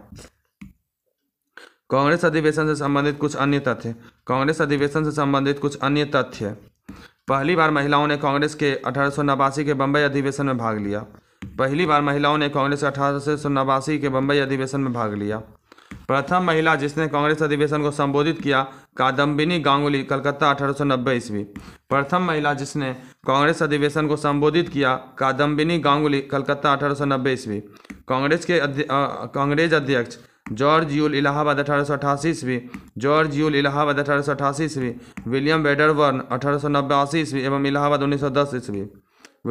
कांग्रेस अधिवेशन से संबंधित कुछ अन्य तथ्य कांग्रेस अधिवेशन से संबंधित कुछ अन्य तथ्य पहली बार महिलाओं ने कांग्रेस के अठारह के बम्बई अधिवेशन में भाग लिया पहली बार महिलाओं ने कांग्रेस अठारह के बम्बई अधिवेशन में भाग लिया प्रथम महिला जिसने कांग्रेस अधिवेशन को संबोधित किया कादम्बिनी गांगुली कलकत्ता अठारह सौ नब्बे ईस्वी प्रथम महिला जिसने कांग्रेस अधिवेशन को संबोधित किया कादम्बिनी गांगुली कलकत्ता अठारह सौ नब्बे ईस्वी कांग्रेस के कांग्रेस अध्यक्ष जॉर्ज यूल इलाहाबाद अठारह सौ अठासी ईस्वी जॉर्ज यूल इलाहाबाद अठारह सौ अठासी ईस्वी विलियम वेडरवर्न अठारह सौ अस्सी ईस्वी एवं इलाहाबाद उन्नीस सौ दस ईस्वी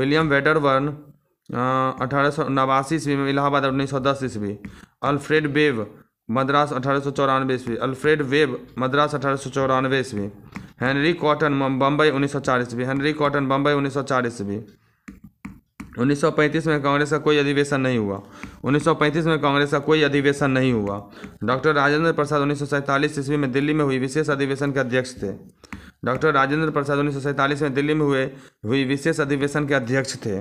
विलियम वेडरवर्न अठारह सौ नवासी ईस्वी में इलाहाबाद उन्नीस सौ दस ईस्वी अल्फ्रेड बेव मद्रास अठारह सौ चौरानवे ईस्वी अल्फ्रेड वेब मद्रास अठारह सौ चौरानवे ईस्वी हेनरी कॉटन बम्बई उन्नीस सौ चार ईस्वी हेनरी कॉटन बम्बई उन्नीस सौ चार ईस्वी 1935 में कांग्रेस का कोई अधिवेशन नहीं हुआ 1935 में कांग्रेस का कोई अधिवेशन नहीं हुआ डॉक्टर राजेंद्र प्रसाद उन्नीस ईस्वी में दिल्ली में हुई विशेष अधिवेशन के अध्यक्ष थे डॉक्टर राजेंद्र प्रसाद उन्नीस में दिल्ली में हुए हुई विशेष अधिवेशन के अध्यक्ष थे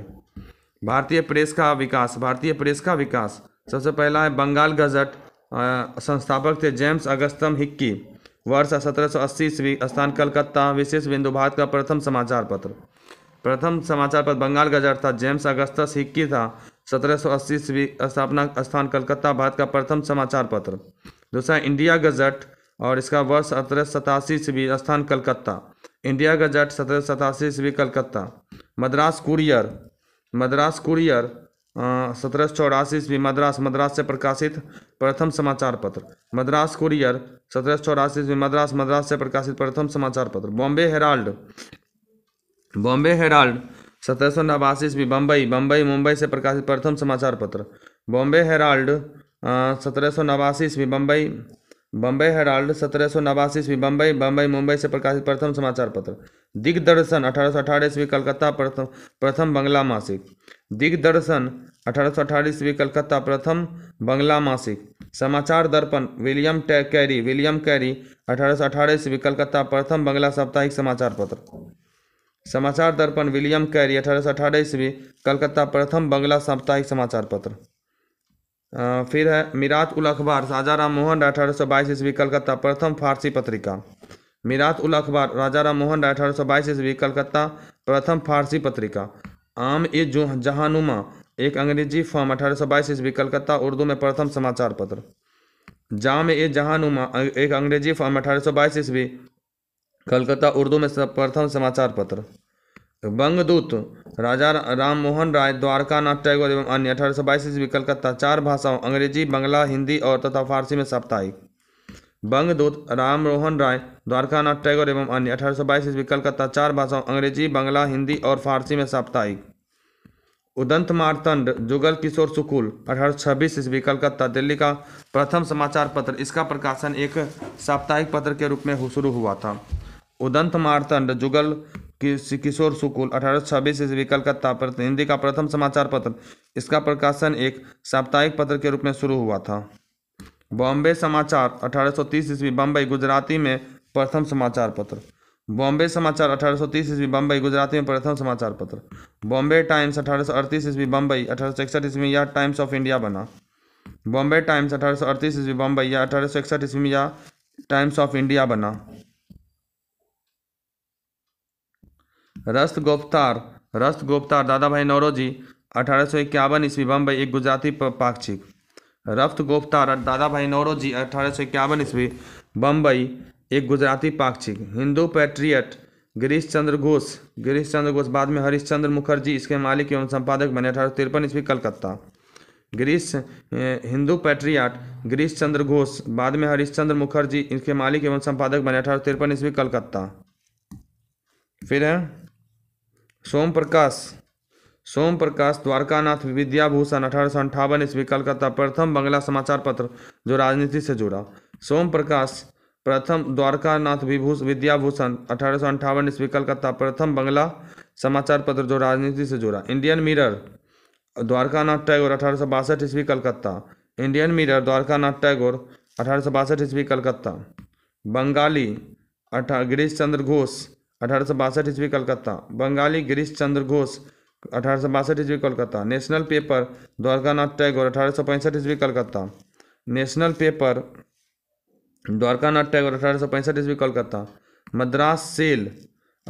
भारतीय प्रेस का विकास भारतीय प्रेस का विकास सबसे पहला है बंगाल गजट संस्थापक थे जेम्स अगस्तम हिक्की वर्ष 1780 ईस्वी स्थान कलकत्ता विशेष बिंदु भारत का प्रथम समाचार पत्र प्रथम समाचार पत्र बंगाल गजट था जेम्स अगस्तस हिक्की था 1780 ईस्वी स्थापना स्थान कलकत्ता भारत का प्रथम समाचार पत्र दूसरा इंडिया गजट और इसका वर्ष सत्रह सतासी ईस्वी स्थान कलकत्ता इंडिया गजट सत्रह सतासी ईस्वी कलकत्ता मद्रास कुरियर मद्रास कुरियर सत्रह सौ चौरासी ईस्वी मद्रास मद्रास से प्रकाशित प्रथम समाचार पत्र मद्रास कुरियर सत्रह सौ चौरासी ईस्वी मद्रास मद्रास से प्रकाशित प्रथम समाचार पत्र बॉम्बे हेराल्ड बॉम्बे हेराल्ड सत्रह सौ नवासी ईस्वी बम्बई बम्बई मुंबई से प्रकाशित प्रथम समाचार पत्र बॉम्बे हेराल्ड सत्रह सौ नवासी ईस्वी बम्बई बम्बई हेराल्ड सत्रह सौ नवासी ईस्वी बम्बई बम्बई मुंबई से प्रकाशित प्रथम समाचार पत्र दिग्दर्शन अठारह सौ अठारह ईस्वी कलकत्ता प्रथम प्रथम बंगला मासिक दिग्दर्शन अठारह सौ अठारह ईस्वी कलकत्ता प्रथम बंगला मासिक समाचार दर्पण विलियम कैरी विलियम कैरी अठारह सौ अठारह ईस्वी कलकत्ता प्रथम बंगला साप्ताहिक समाचार पत्र समाचार दर्पण विलियम कैरी अठारह सौ अठारह ईस्वी कलकत्ता प्रथम बंगला साप्ताहिक समाचार पत्र फिर है मिरात उल अखबार राजा राम मोहन राय अठारह सौ बाईस ईस्वी कलकत्ता प्रथम फारसी पत्रिका मिरात उल अखबार राजा राम मोहन राय अठारह सौ बाईस ईस्वी कलकत्ता प्रथम फारसी पत्रिका आम ए जो जहानुमा एक अंग्रेजी फॉर्म अठारह सौ बाईस ईस्वी कलकत्ता उर्दू में प्रथम समाचार पत्र जाम ए जहानुमा एक अंग्रेजी फॉर्म अठारह सौ बाईस ईस्वी कलकत्ता उर्दू में प्रथम समाचार पत्र बंगदूत राजा राम मोहन राय द्वारकानाथ टैगोर एवं अन्य अठारह सौ बाईस ईस्वी कलकत्ता चार भाषाओं अंग्रेजी बंगला हिंदी और तथा फारसी में साप्ताहिक बंगदूत राम मोहन राय द्वारकानाथ टैगोर एवं अन्य अठारह सौ बाईस ईस्वी कलकत्ता चार भाषाओं अंग्रेजी बंगला हिंदी और फारसी में साप्ताहिक उदंत मारतंड जुगल किशोर सुकुल अठारह सौ छब्बीस ईस्वी कलकत्ता दिल्ली का प्रथम समाचार पत्र इसका प्रकाशन एक साप्ताहिक पत्र के रूप में शुरू हुआ था उदंत मारतंड जुगल किशोर शुक्ल अठारह सौ छब्बीस ईस्वी कलकत्ता हिंदी का प्रथम समाचार पत्र इसका प्रकाशन एक साप्ताहिक पत्र के रूप में शुरू हुआ था बॉम्बे समाचार 1830 ईस्वी बम्बई गुजराती में प्रथम समाचार पत्र बॉम्बे समाचार 1830 ईस्वी बम्बई गुजराती में प्रथम समाचार पत्र बॉम्बे टाइम्स अठारह अड़तीस ईस्वी बम्बई अठारह ईस्वी या यह टाइम्स ऑफ इंडिया बना बॉम्बे टाइम्स अठारह अड़तीस ईस्वी बम्बई या अठारह ईस्वी या यह टाइम्स ऑफ इंडिया बना रस्त गोप्तार रस्त गोप्तार दादा भाई नौरोजी अठारह सौ इक्यावन ईस्वी बम्बई एक गुजराती पाक्षिक रफ्त गोफ्तार दादा भाई नौरोजी अठारह सौ इक्यावन ईस्वी बम्बई एक गुजराती पाक्षिक हिंदू पैट्रियट गिरीश चंद्र घोष गिरीश चंद्र घोष बाद में हरीश चंद्र मुखर्जी इसके मालिक एवं संपादक बने अठारह सौ तिरपन ईस्वी कलकत्ता गिरीश हिंदू पैट्रियाट गिरीश चंद्र घोष बाद में हरीश चंद्र मुखर्जी इनके मालिक एवं संपादक बने अठारह सौ तिरपन ईस्वी कलकत्ता फिर है सोम प्रकाश सोम प्रकाश द्वारकानाथ विद्याभूषण अठारह सौ अंठावन ईस्वी कलकत्ता प्रथम बंगला समाचार पत्र जो राजनीति से जुड़ा सोम प्रकाश प्रथम द्वारकानाथ विभूष विद्याभूषण अठारह सौ अंठावन ईस्वी कलकत्ता प्रथम बंगला समाचार पत्र जो राजनीति से जुड़ा इंडियन मिरर द्वारकानाथ टैगोर अठारह सौ बासठ ईस्वी कलकत्ता इंडियन मिरर द्वारकानाथ टैगोर अठारह सौ बासठ ईस्वी कलकत्ता बंगाली अठा गिरीश चंद्र घोष अठारह सौ बासठ ईस्वी कलकत्ता बंगाली गिरीश चंद्र घोष अठारह सौ बासठ ईस्वी कलकत्ता नेशनल पेपर द्वारकानाथ टैगोर अठारह सौ पैंसठ ईस्वी कलकत्ता नेशनल पेपर द्वारकानाथ टैगोर अठारह सौ पैंसठ ईस्वी कलकत्ता मद्रास सेल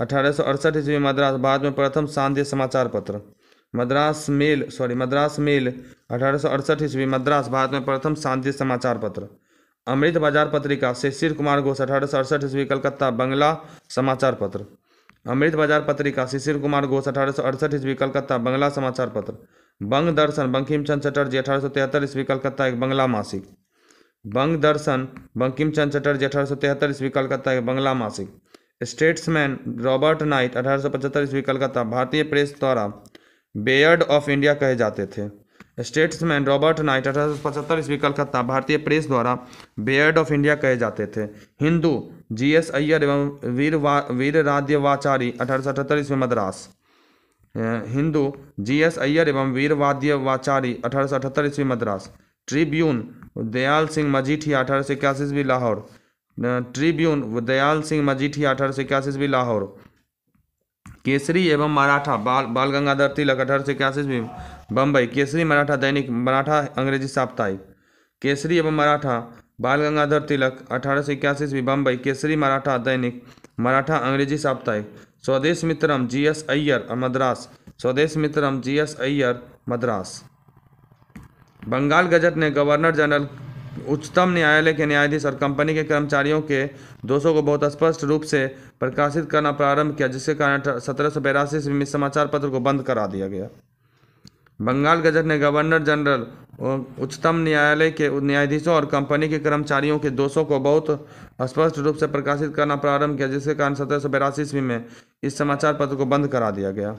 अठारह सौ अड़सठ ईस्वी मद्रास बाद में प्रथम सांध्य समाचार पत्र Madras mail sorry Madras mail अठारह सौ अड़सठ ईस्वी मद्रास भारत में प्रथम सांध्य समाचार पत्र अमृत बाजार पत्रिका शिशिर कुमार घोष अठारह सौ अड़सठ ईस्वी कलकत्ता बंगला समाचार पत्र अमृत बाजार पत्रिका शिशिर कुमार घोष अठारह सौ अड़सठ ईस्वी कलकत्ता बंगला समाचार पत्र बंग दर्शन बंकिम चंद चटर्जी अठारह सौ तिहत्तर ईस्वी कलकत्ता एक बंगला मासिक बंग दर्शन बंकिम चंद चटर्जी अठारह सौ तिहत्तर ईस्वी कलकत्ता एक बंगला मासिक स्टेट्समैन रॉबर्ट नाइट अठारह सौ पचहत्तर ईस्वी कलकत्ता भारतीय प्रेस द्वारा बेयर्ड ऑफ इंडिया कहे जाते थे स्टेट्समैन रॉबर्ट नाइट अठारह सौ पचहत्तर ईस्वी कलकत्ता भारतीय प्रेस द्वारा बेयर्ड ऑफ इंडिया कहे जाते थे हिंदू जी एस अय्यर एवं वीर वा वीर राज्यवाचारी अठारह सौ अठहत्तर ईस्वी मद्रास हिंदू जी एस अय्यर एवं वीर वाद्यवाचारी अठारह सौ अठहत्तर ईस्वी मद्रास ट्रिब्यून दयाल सिंह मजीठिया अठारह सौ इक्यासी ईस्वी लाहौर ट्रिब्यून दयाल सिंह मजीठिया अठारह सौ इक्यासी ईस्वी लाहौर केसरी एवं मराठा बाल बाल गंगाधर तिलक अठारह सौ इक्यासी में बम्बई केसरी मराठा दैनिक मराठा अंग्रेजी साप्ताहिक केसरी एवं मराठा बाल गंगाधर तिलक अठारह सौ इक्यासी ईस्वी बम्बई केसरी मराठा दैनिक मराठा अंग्रेजी साप्ताहिक Swadesh Mitram G S Iyer Madras Swadesh Mitram G S Iyer Madras Bengal gazette ने गवर्नर जनरल उच्चतम न्यायालय के न्यायाधीश और कंपनी के कर्मचारियों के दोषों को बहुत स्पष्ट रूप से प्रकाशित करना प्रारंभ किया जिसके कारण सत्रह सौ बयासी ईस्वी में समाचार पत्र को बंद करा दिया गया बंगाल गजट ने गवर्नर जनरल उच्चतम न्यायालय के न्यायाधीशों और कंपनी के कर्मचारियों के दोषों को बहुत स्पष्ट रूप से प्रकाशित करना प्रारंभ किया जिसके कारण सत्रह सौ बयासी ईस्वी में इस समाचार पत्र को बंद करा दिया गया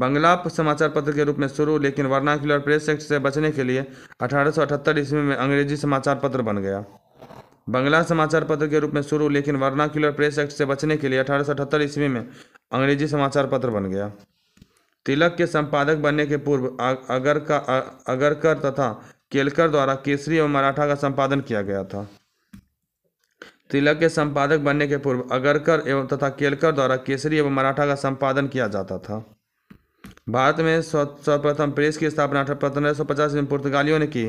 बंगला समाचार पत्र के रूप में शुरू लेकिन वर्नाक्यूलर प्रेस एक्ट से बचने के लिए अठारह ईस्वी में अंग्रेजी समाचार पत्र बन गया बंगला समाचार पत्र के रूप में शुरू लेकिन वर्नाक्यूलर प्रेस एक्ट से बचने के लिए अठारह ईस्वी में अंग्रेजी समाचार पत्र बन गया तिलक के संपादक बनने के पूर्व अगर का अगरकर तथा केलकर द्वारा केसरी एवं मराठा का संपादन किया गया था तिलक के संपादक बनने के पूर्व अगरकर एवं तथा केलकर द्वारा केसरी एवं मराठा का संपादन किया जाता था भारत में सर्वप्रथम प्रेस की स्थापना पंद्रह सौ पचास में पुर्तगालियों ने की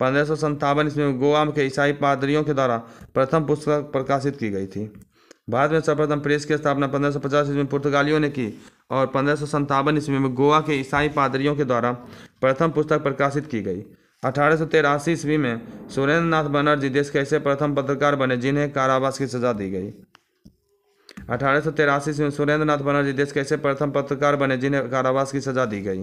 पंद्रह सौ संतावन ईस्वी में गोवा के ईसाई पादरियों के द्वारा प्रथम पुस्तक प्रकाशित की गई थी भारत में सर्वप्रथम प्रेस की स्थापना पंद्रह सौ पचास ईस्वी में पुर्तगालियों ने की और पंद्रह सौ संतावन ईस्वी में गोवा के ईसाई पादरियों के द्वारा प्रथम पुस्तक प्रकाशित की गई अठारह सौ तिरासी ईस्वी में सुरेंद्र नाथ बनर्जी देश के ऐसे प्रथम पत्रकार बने जिन्हें कारावास की सजा दी गई अठारह सौ तिरासी में सुरेंद्र नाथ बनर्जी देश के ऐसे प्रथम पत्रकार बने जिन्हें कारावास की सजा दी गई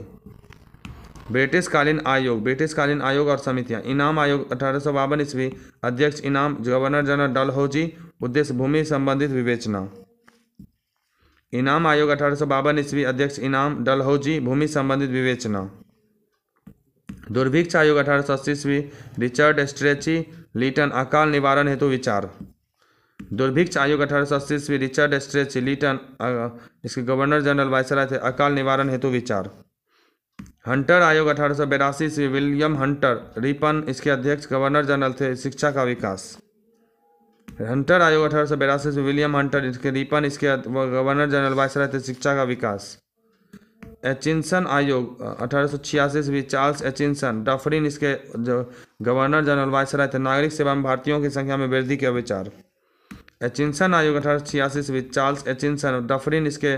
ब्रिटिश कालीन आयोग ब्रिटिश कालीन आयोग और समितियां इनाम आयोग अठारह सौ बावन ईस्वी अध्यक्ष इनाम गवर्नर जनरल डलहौजी उद्देश्य भूमि संबंधित विवेचना इनाम आयोग अठारह सौ बावन ईस्वी अध्यक्ष इनाम डलहौजी भूमि संबंधित विवेचना दुर्भिक्ष आयोग अठारह सौ अस्सी ईस्वी रिचर्ड स्ट्रेची लिटन अकाल निवारण हेतु विचार दुर्भिक्ष आयोग अठारह सौ अस्सी ईस्वी रिचर्ड स्ट्रेच लिटन इसके गवर्नर जनरल वायसराय थे अकाल निवारण हेतु विचार हंटर आयोग अठारह सौ बेरासी ईस्वी विलियम हंटर रिपन इसके अध्यक्ष गवर्नर जनरल थे शिक्षा का विकास हंटर आयोग अठारह सौ बेरासी ईस्वी विलियम हंटर इसके रिपन इसके गवर्नर जनरल वायसराय थे शिक्षा का विकास एचिनसन आयोग अठारह सौ छियासी ईस्वी चार्ल्स एचिनसन डफरिन इसके गवर्नर जनरल वायसराय थे नागरिक सेवा में भारतीयों की संख्या में वृद्धि के विचार एचिनसन आयोग अठारह छियासी ईस्वी चार्ल्स एचिनसन और डफरिन इसके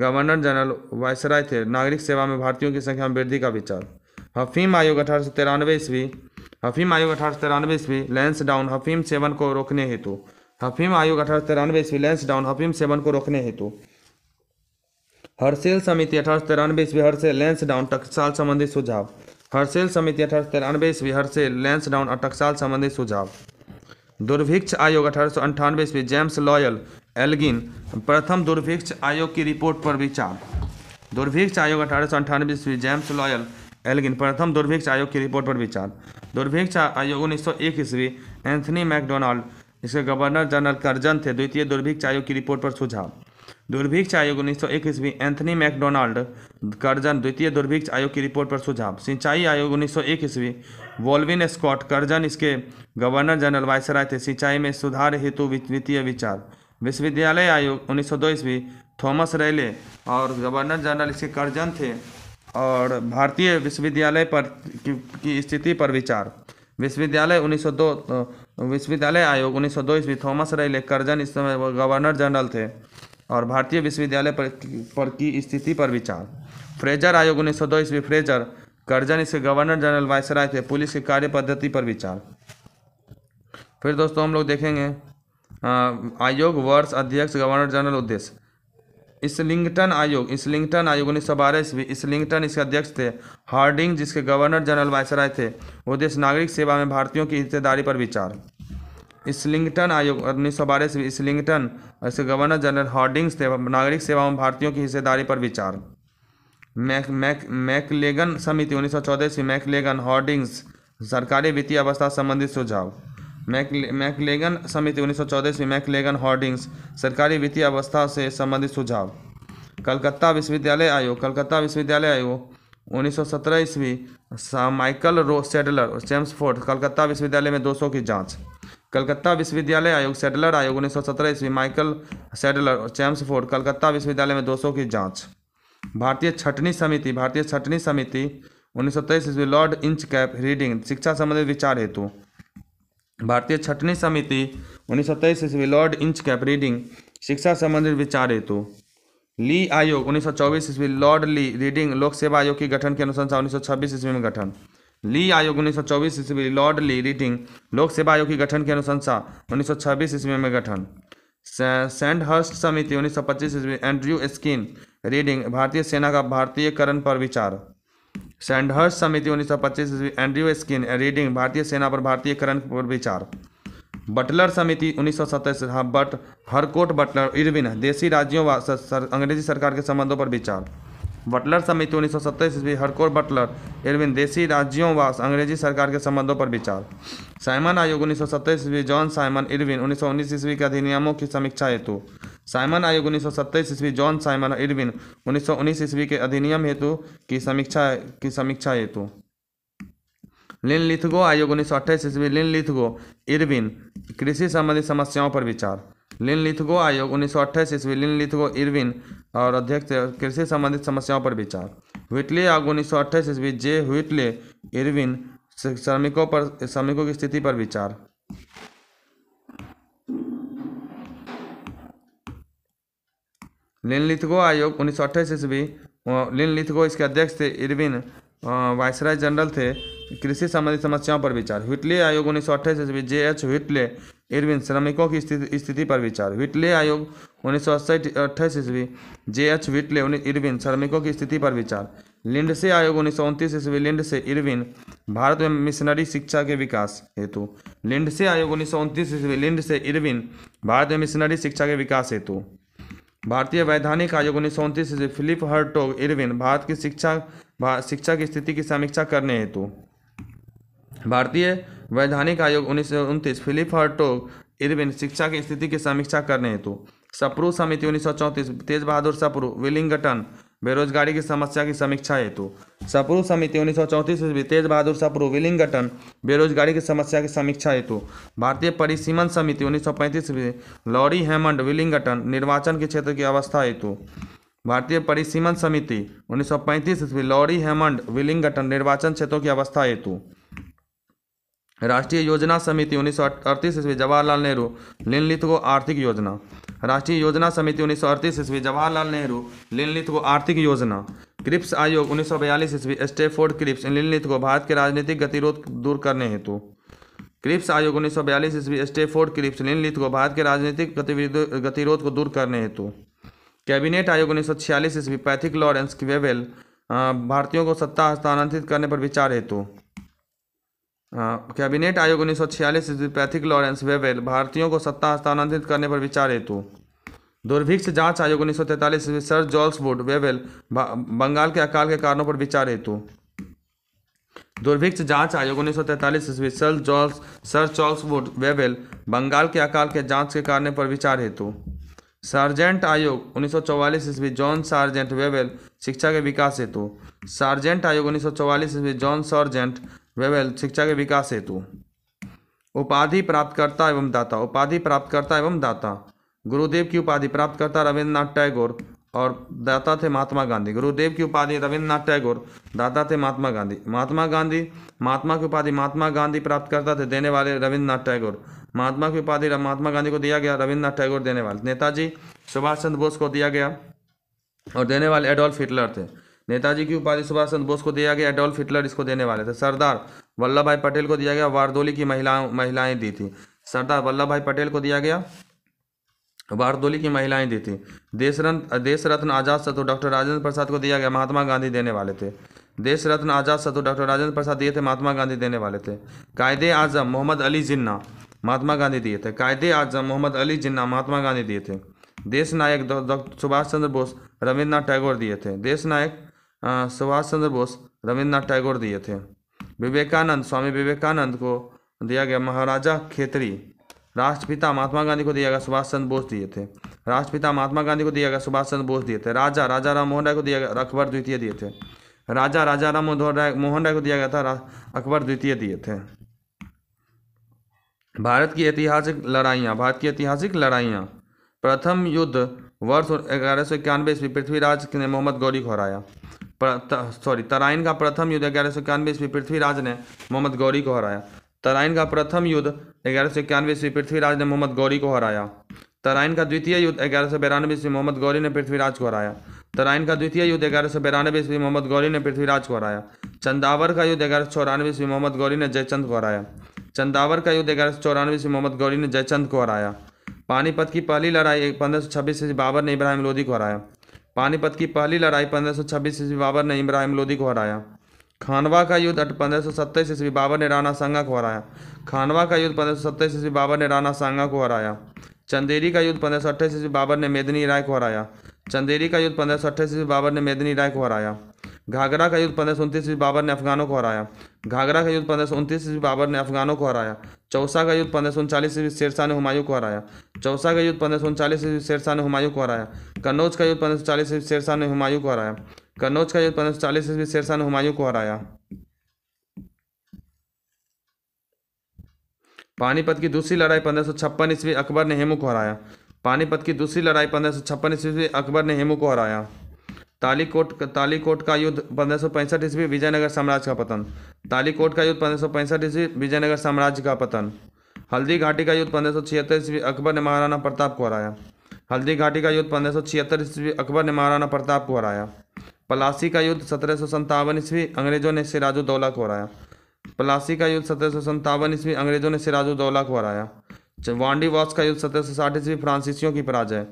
गवर्नर जनरल वायसराय थे नागरिक सेवा में भारतीयों की संख्या में वृद्धि का विचार हफीम आयोग अठारह सौ तिरानवे ईस्वी हफीम आयोग अठारह सौ तिरानवे ईस्वी लेंस डाउन हफीम सेवन को रोकने हेतु हफीम आयोग अठारह सौ तिरानवे ईस्वी लेंस डाउन हफीम सेवन को रोकने हेतु हर्सेल समिति अठारह सौ तिरानवे ईस्वी हर्से लेंस डाउन टकसाल संबंधी सुझाव हर्सेल समिति अठारह सौ तिरानवे ईस्वी हर्से लेंस डाउन और टकसाल संबंधी सुझाव दुर्भिक्ष आयोग अठारह सौ ईस्वी जेम्स लॉयल एल्गिन प्रथम दुर्भिक्ष आयोग की रिपोर्ट पर विचार दुर्भिक्ष आयोग अठारह ईस्वी जेम्स लॉयल एल्गिन प्रथम दुर्भिक्ष आयोग की रिपोर्ट पर विचार दुर्भिक्ष आयोग उन्नीस सौ एक ईस्वी एंथनी मैकडोनाल्ड इसके गवर्नर जनरल कर्जन थे द्वितीय दुर्भिक्ष आयोग की रिपोर्ट पर सुझाव दुर्भिक्ष आयोग उन्नीस सौ एक ईस्वी एंथनी मैकडोनाल्ड कर्जन द्वितीय दुर्भिक्ष आयोग की रिपोर्ट पर सुझाव सिंचाई आयोग उन्नीस सौ एक ईस्वी वॉल्विन स्कॉट कर्जन इसके गवर्नर जनरल वायसराय थे सिंचाई में सुधार हेतु वित्तीय विचार विश्वविद्यालय आयोग उन्नीस सौ दो ईस्वी थॉमस रैले और गवर्नर जनरल इसके कर्जन थे और भारतीय विश्वविद्यालय पर की, स्थिति पर विचार विश्वविद्यालय 1902 विश्वविद्यालय आयोग 1902 ईस्वी थॉमस रैले कर्जन इस समय गवर्नर जनरल थे और भारतीय विश्वविद्यालय पर पर की स्थिति पर विचार फ्रेजर आयोग 1902 ईस्वी फ्रेजर करजन इसके गवर्नर जनरल वायसराय थे पुलिस की कार्य पद्धति पर विचार फिर दोस्तों हम लोग देखेंगे आयोग वर्ष अध्यक्ष गवर्नर जनरल उद्देश्य इसलिंगटन आयोग इसलिंगटन आयोग उन्नीस सौ बारह ईस्वी इसलिंगटन इसके अध्यक्ष थे हार्डिंग जिसके गवर्नर जनरल वायसराय थे उद्देश्य नागरिक सेवा में भारतीयों की हिस्सेदारी पर विचार इसलिंगटन आयोग उन्नीस सौ बारह ईस्वी इसलिंगटन इसके गवर्नर जनरल हार्डिंग्स थे नागरिक सेवा में भारतीयों की हिस्सेदारी पर विचार मैक मैक मैकलेगन समिति उन्नीस सौ चौदह मैकलेगन हॉर्डिंग्स सरकारी वित्तीय अवस्था संबंधित सुझाव मैक मैकलेगन समिति उन्नीस सौ चौदह मैकलेगन हॉर्डिंग्स सरकारी वित्तीय अवस्था से संबंधित सुझाव कलकत्ता विश्वविद्यालय आयोग कलकत्ता विश्वविद्यालय आयोग उन्नीस सौ सत्रह ईस्वी माइकल रो सेडलर जेम्स कलकत्ता विश्वविद्यालय में दोषों की जांच कलकत्ता विश्वविद्यालय आयोग सेडलर आयोग उन्नीस सौ सत्रह ईस्वी Michael Sadler James Ford Calcutta विश्वविद्यालय में दोषों की जांच भारतीय छठनी समिति भारतीय छठनी समिति उन्नीस सौ तेईस ईस्वी लॉर्ड इंच कैप रीडिंग शिक्षा संबंधित विचार हेतु भारतीय छठनी समिति उन्नीस सौ तेईस ईस्वी लॉर्ड इंच कैप रीडिंग शिक्षा संबंधित विचार हेतु ली आयोग उन्नीस सौ चौबीस ईस्वी लॉर्ड ली रीडिंग लोक सेवा आयोग की गठन की अनुशंसा उन्नीस सौ छब्बीस ईस्वी में गठन ली आयोग उन्नीस सौ चौबीस ईस्वी लॉर्ड ली रीडिंग लोक सेवा आयोग की गठन की अनुशंसा उन्नीस सौ छब्बीस ईस्वी में गठन सैंडहर्स्ट समिति उन्नीस सौ पच्चीस ईस्वी एंड्रयू स्किन रीडिंग भारतीय सेना का भारतीयकरण पर विचार सैंडहर्स समिति 1925 ईस्वी एंड्रयू स्किन रीडिंग भारतीय सेना पर भारतीयकरण पर विचार बटलर समिति उन्नीस सौ सत्ताईस हाँ, बट हरकोट बटलर इरविन देशी राज्यों व सर, अंग्रेजी सरकार के संबंधों पर विचार बटलर समिति उन्नीस सौ सत्ताईस ईस्वी हरकोट बटलर इरविन देशी राज्यों व अंग्रेजी सरकार के संबंधों पर विचार साइमन आयोग उन्नीस सौ सत्ताईस ईस्वी जॉन साइमन इरविन उन्नीस सौ उन्नीस ईस्वी के अधिनियमों की समीक्षा हेतु साइमन आयोग उन्नीस सौ सत्ताईस ईस्वी जॉन साइमन इरविन उन्नीस सौ उन्नीस ईस्वी के अधिनियम हेतु की समीक्षा की समीक्षा हेतु लिन लिथगो आयोग उन्नीस सौ अट्ठाईस ईस्वी लिन लिथगो इरविन कृषि संबंधी समस्याओं पर विचार लिन लिथगो आयोग उन्नीस सौ अट्ठाईस ईस्वी लिन लिथगो इरविन और अध्यक्ष कृषि संबंधित समस्याओं पर विचार व्हिटले आयोग उन्नीस सौ अट्ठाईस ईस्वी जे व्हिटले इरविन श्रमिकों पर श्रमिकों की स्थिति पर विचार लिन लिथगो आयोग उन्नीस सौ अट्ठाईस ईस्वी लिन लिथगो इसके अध्यक्ष थे इरविन वायसराय जनरल थे कृषि संबंधी समस्याओं पर विचार हिटले आयोग उन्नीस सौ अट्ठाईस ईस्वी जे एच हिटले इरविन श्रमिकों की स्थिति पर विचार हिटले आयोग उन्नीस सौ अट्ठाईस ईस्वी जे एच हिटले इरविन श्रमिकों की स्थिति पर विचार लिंडसे आयोग उन्नीस सौ उनतीस ईस्वी लिंडसे इरविन भारत में मिशनरी शिक्षा के विकास हेतु लिंडसे आयोग उन्नीस सौ उनतीस ईस्वी लिंडसे इरविन भारत में मिशनरी शिक्षा के विकास हेतु भारतीय वैधानिक आयोग उन्नीस सौ उनतीस से फिलिप हर्टोग इरविन भारत की शिक्षा शिक्षा की स्थिति की समीक्षा करने हेतु भारतीय वैधानिक आयोग उन्नीस सौ उनतीस फिलिप हर्टोग इरविन शिक्षा की स्थिति की समीक्षा करने हेतु सप्रू समिति उन्नीस सौ चौंतीस तेज बहादुर सप्रू विलिंगटन बेरोजगारी की समस्या की समीक्षा हेतु सप्रू समिति उन्नीस सौ चौंतीस ईस्वी तेज बहादुर सप्रू गठन बेरोजगारी की समस्या की समीक्षा हेतु भारतीय परिसीमन समिति उन्नीस सौ पैंतीस ईस्वी लॉरी हेमंड गठन निर्वाचन के क्षेत्र की अवस्था हेतु भारतीय परिसीमन समिति उन्नीस सौ पैंतीस ईस्वी लॉरी हेमंड विलिंग गठन निर्वाचन क्षेत्रों की अवस्था हेतु राष्ट्रीय योजना समिति उन्नीस सौ अड़तीस ईस्वी जवाहरलाल नेहरू लिनलित को आर्थिक योजना राष्ट्रीय योजना समिति उन्नीस सौ अड़तीस ईस्वी जवाहरलाल नेहरू लिनलित को आर्थिक योजना क्रिप्स आयोग उन्नीस सौ बयालीस ईस्वी स्टेफोर्ड क्रिप्स लिनलित को भारत के राजनीतिक गतिरोध दूर करने हेतु क्रिप्स आयोग उन्नीस सौ बयालीस ईस्वी स्टेफोर्ड क्रिप्स लिनलित को भारत के राजनीतिक गतिरोध को दूर करने हेतु कैबिनेट आयोग उन्नीस सौ छियालीस ईस्वी पैथिक लॉरेंस वेवेल भारतीयों को सत्ता हस्तांतरित करने पर विचार हेतु हाँ, कैबिनेट आयोग उन्नीस सौ छियालीस पैथिक लॉरेंस वेवेल भारतीयों को सत्ता स्थानांतरित करने पर विचार हेतु दुर्भिक्ष जांच आयोग उन्नीस सौ तैंतालीस सर जॉल्स वेवेल बंगाल के अकाल के कारणों पर विचार हेतु दुर्भिक्ष जांच आयोग उन्नीस सौ तैंतालीस ईस्वी सर जॉल्स सर चार्ल्स वेवेल बंगाल के अकाल के जांच के कारण पर विचार हेतु सार्जेंट आयोग उन्नीस सौ चौवालीस ईस्वी जॉन सार्जेंट वेवेल शिक्षा के विकास हेतु सार्जेंट आयोग उन्नीस सौ चौवालीस ईस्वी जॉन सार्जेंट वेवेल शिक्षा के विकास हेतु उपाधि प्राप्तकर्ता एवं दाता उपाधि प्राप्तकर्ता एवं दाता गुरुदेव की उपाधि प्राप्तकर्ता रविन्द्रनाथ टैगोर और दाता थे महात्मा गांधी गुरुदेव की उपाधि रविन्द्रनाथ टैगोर दाता थे महात्मा गांधी महात्मा गांधी महात्मा की उपाधि महात्मा गांधी प्राप्तकर्ता थे देने वाले रविन्द्रनाथ टैगोर महात्मा की उपाधि महात्मा गांधी को दिया गया रविन्द्रनाथ टैगोर देने वाले नेताजी सुभाष चंद्र बोस को दिया गया और देने वाले एडोल्फ हिटलर थे नेताजी की उपाधि सुभाष चंद्र बोस को दिया गया एडोल्फ हिटलर इसको देने वाले थे सरदार वल्लभ भाई पटेल को दिया गया वारदोली की महिलाओं महिलाएं दी थी सरदार वल्लभ भाई पटेल को दिया गया वारदोली की महिलाएं दी थी देश रत्न देश रत्न आजाद सतु डॉक्टर राजेंद्र प्रसाद को दिया गया महात्मा गांधी देने वाले थे देश रत्न आजाद सतु डॉक्टर राजेंद्र प्रसाद दिए थे महात्मा गांधी देने वाले थे कायदे आजम मोहम्मद अली जिन्ना महात्मा गांधी दिए थे कायदे आजम मोहम्मद अली जिन्ना महात्मा गांधी दिए थे देश नायक सुभाष चंद्र बोस रविन्द्रनाथ टैगोर दिए थे देश नायक सुभाष चंद्र बोस रविन्द्रनाथ टैगोर दिए थे विवेकानंद स्वामी विवेकानंद को दिया गया महाराजा खेतरी राष्ट्रपिता महात्मा गांधी को दिया गया सुभाष चंद्र बोस दिए थे राष्ट्रपिता महात्मा गांधी को दिया गया सुभाष चंद्र बोस दिए थे राजा राजा राम मोहन राय को दिया गया अकबर द्वितीय दिए थे राजा राजा राम राय मोहन राय को दिया गया था अकबर द्वितीय दिए थे भारत की ऐतिहासिक लड़ाइयाँ भारत की ऐतिहासिक लड़ाइयाँ प्रथम युद्ध वर्ष ग्यारह सौ इक्यानवे ईस्वी पृथ्वीराज ने मोहम्मद गौरी को हराया सॉरी तराइन का प्रथम युद्ध ग्यारह सौ इक्यानवे ईस्वी पृथ्वीराज ने मोहम्मद गौरी को हराया तराइन का प्रथम युद्ध ग्यारह सौ इक्यानवे ईस्वी पृथ्वीराज ने मोहम्मद गौरी को हराया तराइन का द्वितीय युद्ध ग्यारह सौ बिरानवे ईस्वी मोहम्मद गौरी ने पृथ्वीराज को हराया तराइन का द्वितीय युद्ध ग्यारह सौ बिरानवे ईस्वी मोहम्मद गौरी ने पृथ्वीराज को हराया चंदावर का युद्ध ग्यारह सौ चौरानवे ईस्वी मोहम्मद गौरी ने जयचंद को हराया चंदावर का युद्ध ग्यारह सौ चौरानवे ईस्वी मोहम्मद गौरी ने जयचंद को हराया पानीपत की पहली लड़ाई पंद्रह सौ छब्बीस ईस्वी बाबर ने इब्राहिम लोधी को हराया पानीपत की पहली लड़ाई 1526 ईस्वी बाबर ने इब्राहिम लोदी को हराया खानवा का युद्ध पंद्रह सौ सत्ताईस ईस्वी बाबर ने राणा सांगा को हराया खानवा का युद्ध पंद्रह सौ सत्ताईस ईस्वी बाबर ने राणा सांगा को हराया चंदेरी का युद्ध पंद्रह सौ अट्ठाईस ईस्वी बाबर ने मेदनी राय को हराया चंदेरी का युद्ध पंद्रह सौ अट्ठाईस ईस्वी बाबर ने मेदनी राय को हराया घाघरा का युद्ध पंद्रह सौ उनतीस ईस्वी बाबर ने अफगानों को हराया घाघरा का युद्ध पंद्रह सौ उनतीस ईस्वी बाबर ने अफगानों को हराया चौसा का युद्ध पंद्रह सौ उनचालीस ईस्वी शेरशाह ने हुमायूं को हराया चौसा का युद्ध पंद्रह सौ उनचालीस ईस्वी शेरशाह ने हुमायूं को हराया कन्नौज का युद्ध पंद्रह सौ चालीस ईस्वी शेरशाह ने हुमायूं को हराया कन्नौज का युद्ध पंद्रह सौ चालीस ईस्वी शेरशाह ने हुमायूं को हराया पानीपत की दूसरी लड़ाई पंद्रह सौ छप्पन ईस्वी अकबर ने हेमू को हराया पानीपत की दूसरी लड़ाई पंद्रह सौ छप्पन ईस्वी अकबर ने हेमू को हराया तालीकोट तालीकोट का युद्ध पंद्रह सौ पैंसठ ईस्वी विजयनगर साम्राज्य का पतन तालीकोट का युद्ध पंद्रह सौ पैंसठ ईस्वी विजयनगर साम्राज्य का पतन हल्दी घाटी का युद्ध पंद्रह सौ छिहत्तर ईस्वी अकबर ने महाराणा प्रताप को हराया हल्दी घाटी का युद्ध पंद्रह सौ छिहत्तर ईस्वी अकबर ने महाराणा प्रताप को हराया पलासी का युद्ध सत्रह सौ सत्तावन ईस्वी अंग्रेजों ने सिराजुद्दौला को हराया पलासी का युद्ध सत्रह सौ संतावन ईस्वी अंग्रेजों ने सिराजुद्दौला को हराया वांडी वॉस का युद्ध सत्रह सौ साठ ईस्वी फ्रांसीसियों की पराजय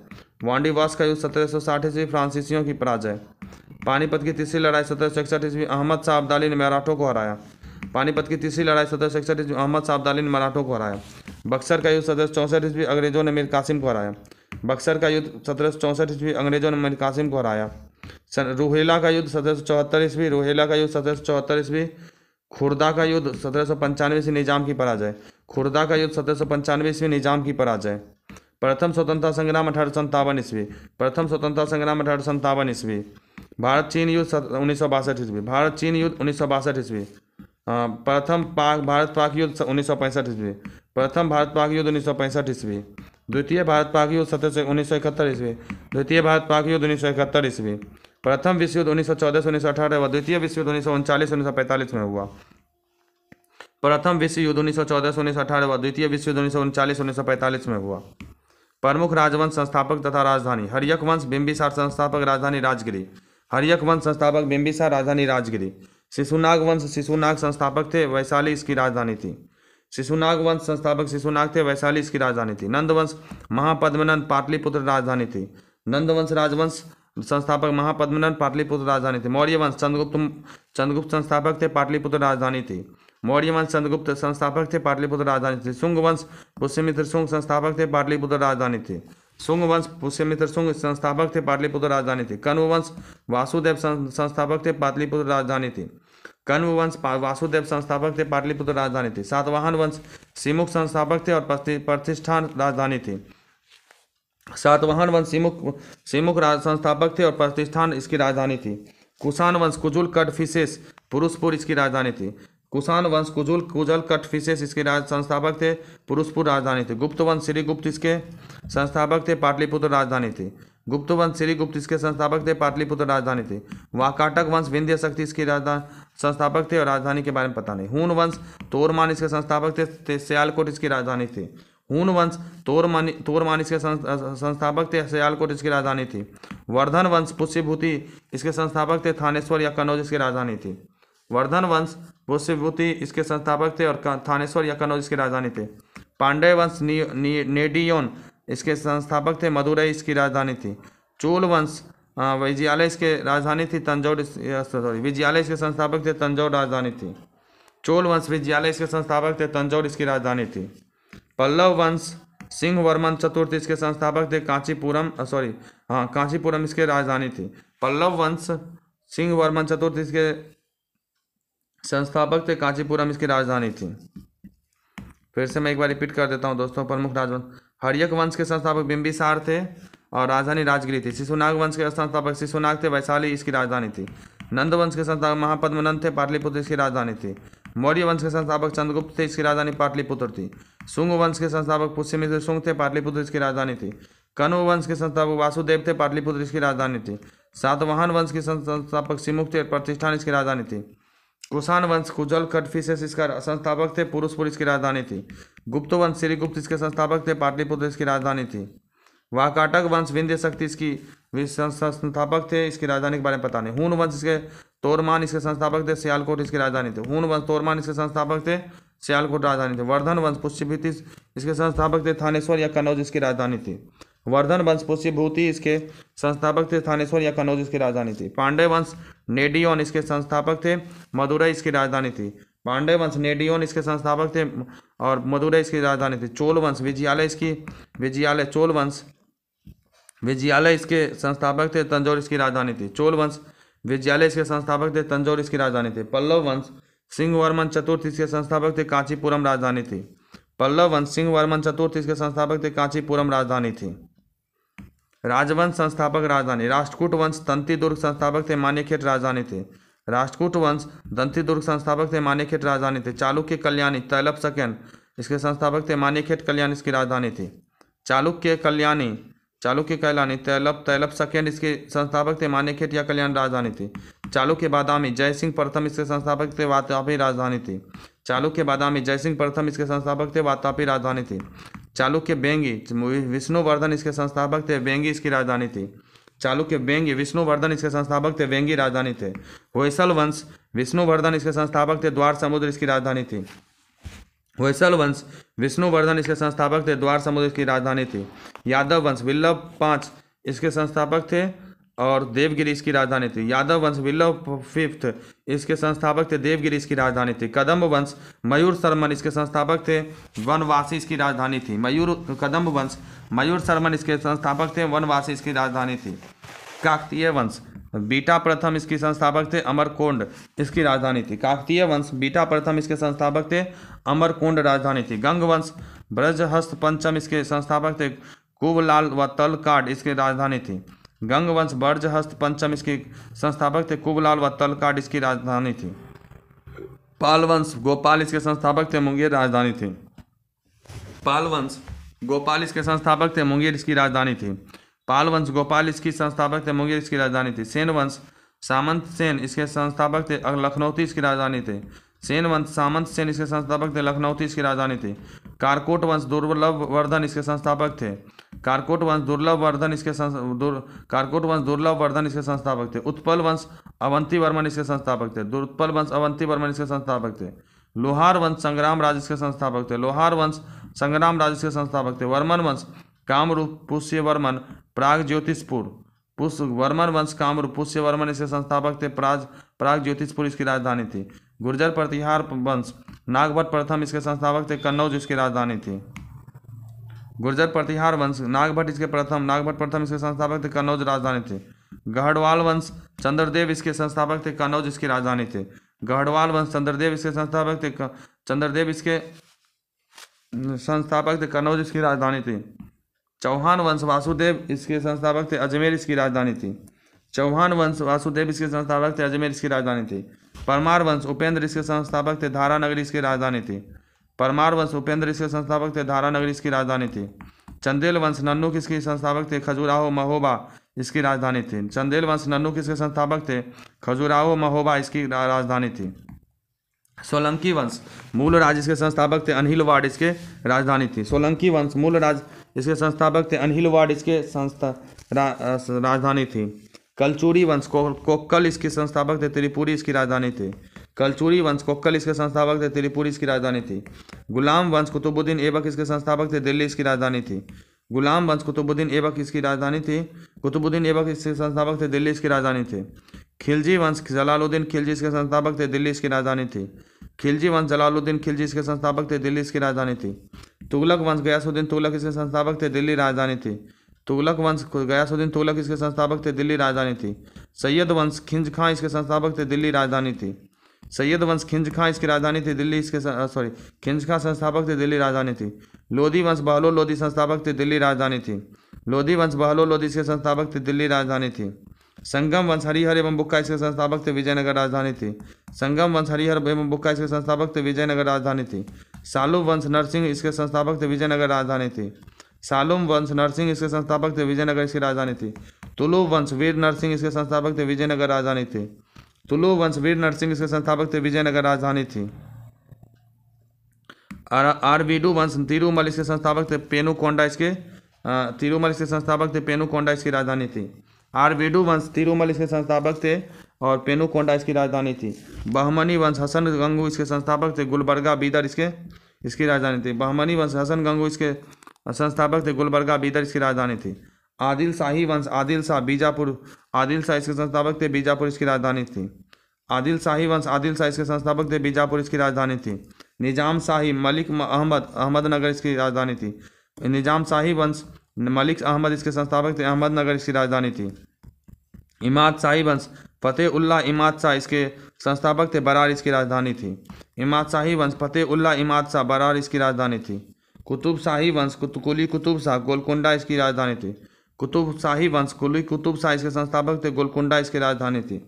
वांडी वॉस का युद्ध सत्रह सौ साठ ईस्वी फ्रांसीसियों की पराजय पानीपत की तीसरी लड़ाई सत्रह सौ इकसठ ईस्वी अहमद शाह अब्दाली ने मराठों को हराया पानीपत की तीसरी लड़ाई सत्रह सौ इकसठ ईस्वी अहमद शाह अब्दाली ने मराठों को हराया बक्सर का युद्ध सत्रह सौ चौंसठ ईस्वी अंग्रेजों ने मीर कासिम को हराया बक्सर का युद्ध सत्रह सौ चौंसठ ईस्वी अंग्रेजों ने मीर कासिम को हराया रोहेला का युद्ध सत्रह सौ चौहत्तर ईस्वी रोहेला का युद्ध सत्रह सौ चौहत्तर ईस्वी खुर्दा का युद्ध सत्रह सौ पंचानवे से निजाम की पराजय खुर्दा का युद्ध सत्रह सौ पंचानवे ईस्वी निजाम की पराजय प्रथम स्वतंत्रता संग्राम अठारह सौ संतावन ईस्वी प्रथम स्वतंत्रता संग्राम अठारह सौ संतावन ईस्वी भारत चीन युद्ध उन्नीस सौ बासठ ईस्वी भारत चीन युद्ध उन्नीस सौ बासठ ईस्वी प्रथम पाक भारत पाक युद्ध उन्नीस सौ पैंसठ ईस्वी प्रथम भारत पाक युद्ध उन्नीस सौ पैंसठ ईस्वी द्वितीय भारत पाक युद्ध सत्रह सौ उन्नीस सौ इकहत्तर ईस्वी द्वितीय भारत पाक युद्ध उन्नीस सौ इकहत्तर ईस्वी प्रथम विश्व युद्ध उन्नीस सौ चौदह से उन्नीस सौ अठारह व द्वितीय विश्व युद्ध उन्नीस सौ उनचालीस से उन्नीस सौ पैंतालीस में हुआ प्रथम विश्व युद्ध उन्नीस सौ चौदह से उन्नीस सौ अठारह व द्वितीय विश्व युद्ध उन्नीस सौ उनचालीस उन्नीस सौ पैंतालीस में हुआ प्रमुख राजवंश संस्थापक तथा राजधानी हरियक वंश बिंबिसार संस्थापक राजधानी राजगिरी हरियक वंश संस्थापक बिंबिसार राजधानी राजगिरी शिशुनाग वंश शिशुनाग संस्थापक थे वैशाली इसकी राजधानी थी शिशुनाग वंश संस्थापक शिशुनाग थे वैशाली इसकी राजधानी थी नंदवंश महापद्मनंद पाटलिपुत्र राजधानी थी नंदवंश राजवंश संस्थापक महापद्मनंद पाटलिपुत्र राजधानी थे मौर्य वंश चंद्रगुप्त चंद्रगुप्त संस्थापक थे पाटलिपुत्र राजधानी थे मौर्य वंश चंद्रगुप्त संस्थापक थे पाटलिपुत्र राजधानी थे शुंग वंश पुष्यमित्र शुंग संस्थापक थे पाटलिपुत्र राजधानी थे शुंग वंश पुष्यमित्र शुंग संस्थापक थे पाटलिपुत्र राजधानी थे कण्व वंश वासुदेव संस्थापक थे पाटलिपुत्र राजधानी थे कण्व वंश वासुदेव संस्थापक थे पाटलिपुत्र राजधानी थे सातवाहन वंश सिमुख संस्थापक थे और प्रतिष्ठान राजधानी थे सातवाहन वंश सिमुख सिमुख राज संस्थापक थे और प्रतिष्ठान इसकी राजधानी थी कुषाण वंश कुजुल कटफिसेस पुरुषपुर इसकी राजधानी थी कुषाण वंश कुजुल कुजल कटफिसेस इसके राज संस्थापक थे पुरुषपुर राजधानी थी गुप्त वंश श्रीगुप्त इसके संस्थापक थे पाटलिपुत्र राजधानी थी गुप्त वंश श्रीगुप्त इसके संस्थापक थे पाटलिपुत्र राजधानी थी वाकाटक वंश विंध्य शक्ति इसकी राजधानी संस्थापक थे और राजधानी के बारे में पता नहीं हून वंश तोरमान इसके संस्थापक थे, सयालकोट इसकी राजधानी थी हुन वंश तोरमानी तोरमानी इसके संस्थापक थे सयालकोट इसकी राजधानी थी वर्धन वंश पुष्यभूति इसके संस्थापक थे थानेश्वर या कन्नौज इसकी राजधानी थी वर्धन वंश पुष्यभूति इसके संस्थापक थे और थानेश्वर या कन्नौज इसकी राजधानी थे पांडे वंश नेडियोन इसके संस्थापक थे मदुरई इसकी राजधानी थी चोल वंश विजयालय इसके राजधानी थी तंजौर सॉरी विजयालय इसके संस्थापक थे तंजौर राजधानी थी चोल वंश विजयालय इसके संस्थापक थे तंजौर इसकी राजधानी थी पल्लव वंश सिंह वर्मन चतुर्थ इसके संस्थापक थे कांचीपुरम सॉरी हाँ कांचीपुरम इसके राजधानी थी पल्लव वंश सिंह वर्मन चतुर्थ इसके संस्थापक थे कांचीपुरम इसकी राजधानी थी फिर से मैं एक बार रिपीट कर देता हूँ दोस्तों प्रमुख राजवंश हरियक वंश के संस्थापक बिंबिसार थे और राजधानी राजगिरी थी शिशुनाग वंश के संस्थापक शिशुनाग थे वैशाली इसकी राजधानी थी नंद वंश के संस्थापक महापद्मनंद थे पाटलिपुत्र इसकी राजधानी थी मौर्य वंश के संस्थापक चंद्रगुप्त थे इसकी राजधानी पाटलिपुत्र थी शुंग वंश के संस्थापक पुष्यमित्र शुंग थे पाटलिपुत्र इसकी राजधानी थी कनु वंश के संस्थापक वासुदेव थे पाटलिपुत्र इसकी राजधानी थी सातवाहन वंश के संस्थापक सिमुख थे प्रतिष्ठान इसकी राजधानी थी कुषाण वंश कुजल खटफिशेस इसका संस्थापक थे पुरुषपुर इसकी राजधानी थी गुप्त वंश श्रीगुप्त इसके संस्थापक थे पाटलिपुत्र इसकी राजधानी थी वाकाटक वंश विंध्य शक्ति इसकी संस्थापक थे इसकी राजधानी के बारे में पता नहीं हून वंश इसके तोरमान इसके संस्थापक थे सियालकोट इसकी राजधानी थे हुन वंश तोरमान इसके संस्थापक थे सियालकोट राजधानी थे वर्धन वंश पुष्यभूति इसके संस्थापक थे थानेश्वर या कन्नौज इसकी राजधानी थी वर्धन वंश पुष्यभूति इसके संस्थापक थे थानेश्वर या कन्नौज इसकी राजधानी थी पांडे वंश नेडियोन इसके संस्थापक थे मदुरई इसकी राजधानी थी पांडे वंश नेडियोन इसके संस्थापक थे और मदुरई इसकी राजधानी थी चोल वंश विजयालय इसकी विजयालय चोल वंश विजयालय इसके संस्थापक थे तंजौर इसकी राजधानी थी चोल वंश विद्यालय इसके संस्थापक थे तंजौर इसकी राजधानी थे पल्लव वंश सिंह वर्मन चतुर्थ इसके संस्थापक थे कांचीपुरम राजधानी थी पल्लव वंश सिंह वर्मन चतुर्थ इसके संस्थापक थे कांचीपुरम राजधानी थी राजवंश संस्थापक राजधानी राष्ट्रकूट वंश तंती दुर्ग संस्थापक थे मान्यखेट राजधानी थे राष्ट्रकूट वंश दंती दुर्ग संस्थापक थे मान्यखेट राजधानी थे चालुक्य कल्याणी तैलब सकेंड इसके संस्थापक थे मान्यखेट कल्याण इसकी राजधानी थी चालुक्य कल्याणी चालुक्य कहलाने तैलब तैलब सेकेंड इसके संस्थापक थे मानेखेट या कल्याण राजधानी थे चालुक्य बादामी जय सिंह प्रथम इसके संस्थापक थे वातापी राजधानी थे चालुक्य बादामी जय सिंह प्रथम इसके संस्थापक थे वातापी राजधानी थे चालुक्य बेंगी विष्णुवर्धन इसके संस्थापक थे बेंगी इसकी राजधानी थी चालुक्य बेंगी विष्णुवर्धन इसके संस्थापक थे बेंगी राजधानी थे होयसल वंश विष्णुवर्धन इसके संस्थापक थे द्वार समुद्र इसकी राजधानी थी होयसल वंश विष्णुवर्धन इसके संस्थापक थे द्वार समुद्र इसकी राजधानी थी यादव वंश विल्लभ पाँच इसके संस्थापक थे और देवगिरी इसकी राजधानी थी यादव वंश विल्लभ फिफ्थ इसके संस्थापक थे देवगिरी इसकी राजधानी थी कदम्ब वंश मयूर सरमन इसके संस्थापक थे वनवासी इसकी राजधानी थी मयूर कदम्ब वंश मयूर सरमन इसके संस्थापक थे वनवासी इसकी राजधानी थी काकतीय वंश बीटा प्रथम इसके संस्थापक थे अमरकोंड इसकी राजधानी थी काकतीय वंश बीटा प्रथम इसके संस्थापक थे अमरकोंड राजधानी थी गंग वंश ब्रजहस्त पंचम इसके संस्थापक थे कुबलाल व तलकाड इसकी राजधानी थी गंग वंश ब्रजहस्त पंचम इसके संस्थापक थे कुबलाल व तलकाड इसकी राजधानी थी पालवंश गोपाल इसके संस्थापक थे मुंगेर राजधानी थी पालवंश गोपाल इसके संस्थापक थे मुंगेर इसकी राजधानी थी पाल वंश गोपाल इसकी संस्थापक थे मुंगेर इसकी राजधानी थी सेन वंश सामंत सेन इसके संस्थापक थे लखनौती इसकी राजधानी थे सेन वंश सामंत सेन इसके संस्थापक थे लखनौती इसकी राजधानी थे कारकोट वंश दुर्लभ वर्धन इसके संस्थापक थे कारकोट वंश दुर्लभ वर्धन इसके कारकोट वंश दुर्लभ वर्धन इसके संस्थापक थे उत्पल वंश अवंती वर्मन इसके संस्थापक थे उत्पल वंश अवंती वर्मन इसके संस्थापक थे लोहार वंश संग्राम राज इसके संस्थापक थे लोहार वंश संग्राम राज इसके संस्थापक थे वर्मन वंश कामरूप पुष्य वर्मन प्राग ज्योतिषपुर पुष्य वर्मन वंश और पुष्य वर्मन इसके संस्थापक थे प्राग प्राग ज्योतिषपुर इसकी राजधानी थी गुर्जर प्रतिहार वंश नागभट प्रथम इसके संस्थापक थे कन्नौज इसकी राजधानी थी गुर्जर प्रतिहार वंश नागभट इसके प्रथम नागभट प्रथम इसके संस्थापक थे कन्नौज राजधानी थे गढ़वाल वंश चंद्रदेव इसके संस्थापक थे कन्नौज इसकी राजधानी थे गढ़वाल वंश चंद्रदेव इसके संस्थापक थे चंद्रदेव इसके संस्थापक थे कन्नौज इसकी राजधानी थी चौहान वंश वासुदेव इसके संस्थापक थे अजमेर इसकी राजधानी थी चौहान वंश वासुदेव इसके संस्थापक थे अजमेर इसकी राजधानी थी परमार वंश उपेंद्र इसके संस्थापक थे धारा इसकी राजधानी थी परमार वंश उपेंद्र इसके संस्थापक थे धारा इसकी राजधानी थी चंदेल वंश नन्नू किसके संस्थापक थे खजुराहो महोबा इसकी राजधानी थी चंदेल वंश नन्नू किसके संस्थापक थे खजुराहो महोबा इसकी राजधानी थी सोलंकी वंश मूल राज इसके संस्थापक थे अनिल वार्ड इसके राजधानी थी सोलंकी वंश मूल राज इसके संस्थापक थे अनहिलवाड़ इसके संस्था रा, राजधानी थी कलचूरी वंश को कोक्कल इसके संस्थापक थे त्रिपुरी इसकी राजधानी थी कलचूरी वंश कोक्कल इसके संस्थापक थे त्रिपुरी इसकी राजधानी थी गुलाम वंश कुतुबुद्दीन ऐबक इसके संस्थापक थे दिल्ली इसकी राजधानी थी गुलाम वंश कुतुबुद्दीन ऐबक इसकी राजधानी थी कुतुबुद्दीन ऐबक इसके संस्थापक थे दिल्ली इसकी राजधानी थी खिलजी वंश जलालुद्दीन खिलजी इसके संस्थापक थे दिल्ली इसकी राजधानी थी खिलजी वंश जलालुद्दीन खिलजी इसके संस्थापक थे दिल्ली इसकी राजधानी थी तुगलक वंश गयासुद्दीन तुगलक इसके संस्थापक थे दिल्ली राजधानी थी तुगलक वंश गयासुद्दीन तुगलक इसके संस्थापक थे दिल्ली राजधानी थी सैयद वंश खिंज खां इसके संस्थापक थे दिल्ली राजधानी थी सैयद वंश खिंज खां इसकी राजधानी थी दिल्ली इसके सॉरी खिंज खां संस्थापक थे दिल्ली राजधानी थी लोधी वंश बहलो लोधी संस्थापक थे दिल्ली राजधानी थी लोधी वंश बहलो लोधी इसके संस्थापक थे दिल्ली राजधानी थी संगम वंश हरिहर एवं बुक्का इसके संस्थापक थे विजयनगर राजधानी थी संगम वंश हरिहर एवं बुक्का इसके संस्थापक थे विजयनगर राजधानी थी सालुम वंश नरसिंह इसके संस्थापक थे विजयनगर राजधानी थी सालुम वंश नरसिंह इसके संस्थापक थे विजयनगर इसकी राजधानी थी तुलु वंश वीर नरसिंह इसके संस्थापक थे विजयनगर राजधानी थी तुलु वंश वीर नरसिंह इसके संस्थापक थे विजयनगर राजधानी थी आरबीडू वंश तिरुमल इसके संस्थापक थे पेनुकोंडा इसके तिरुमल इसके संस्थापक थे पेनुकोंडा इसकी राजधानी थी आरवेडू वंश तिरुमल इसके संस्थापक थे और पेनुकोंडा इसकी राजधानी थी बहमनी वंश हसन गंगू इसके संस्थापक थे गुलबर्गा बीदर इसके इसकी राजधानी थी बहमनी वंश हसन गंगू इसके संस्थापक थे गुलबर्गा बीदर इसकी राजधानी थी आदिल शाही वंश आदिल शाह बीजापुर आदिल शाह इसके संस्थापक थे बीजापुर इसकी राजधानी थी आदिल शाही वंश आदिल शाह इसके संस्थापक थे बीजापुर इसकी राजधानी थी निजाम शाही मलिक अहमद अहमदनगर इसकी राजधानी थी निजाम शाही वंश मलिक अहमद इसके संस्थापक थे अहमदनगर इसकी राजधानी थी इमाद शाही वंश फतेह उल्ला इमाद शाह इसके संस्थापक थे बरार इसकी राजधानी थी इमाद शाही वंश फतेह उल्ला इमाद शाह बरार इसकी राजधानी थी कुतुब शाही वंश कुली कुतुब शाह गोलकुंडा इसकी राजधानी थी कुतुब शाही वंश कुली कुतुब शाह इसके संस्थापक थे गोलकुंडा इसकी राजधानी थी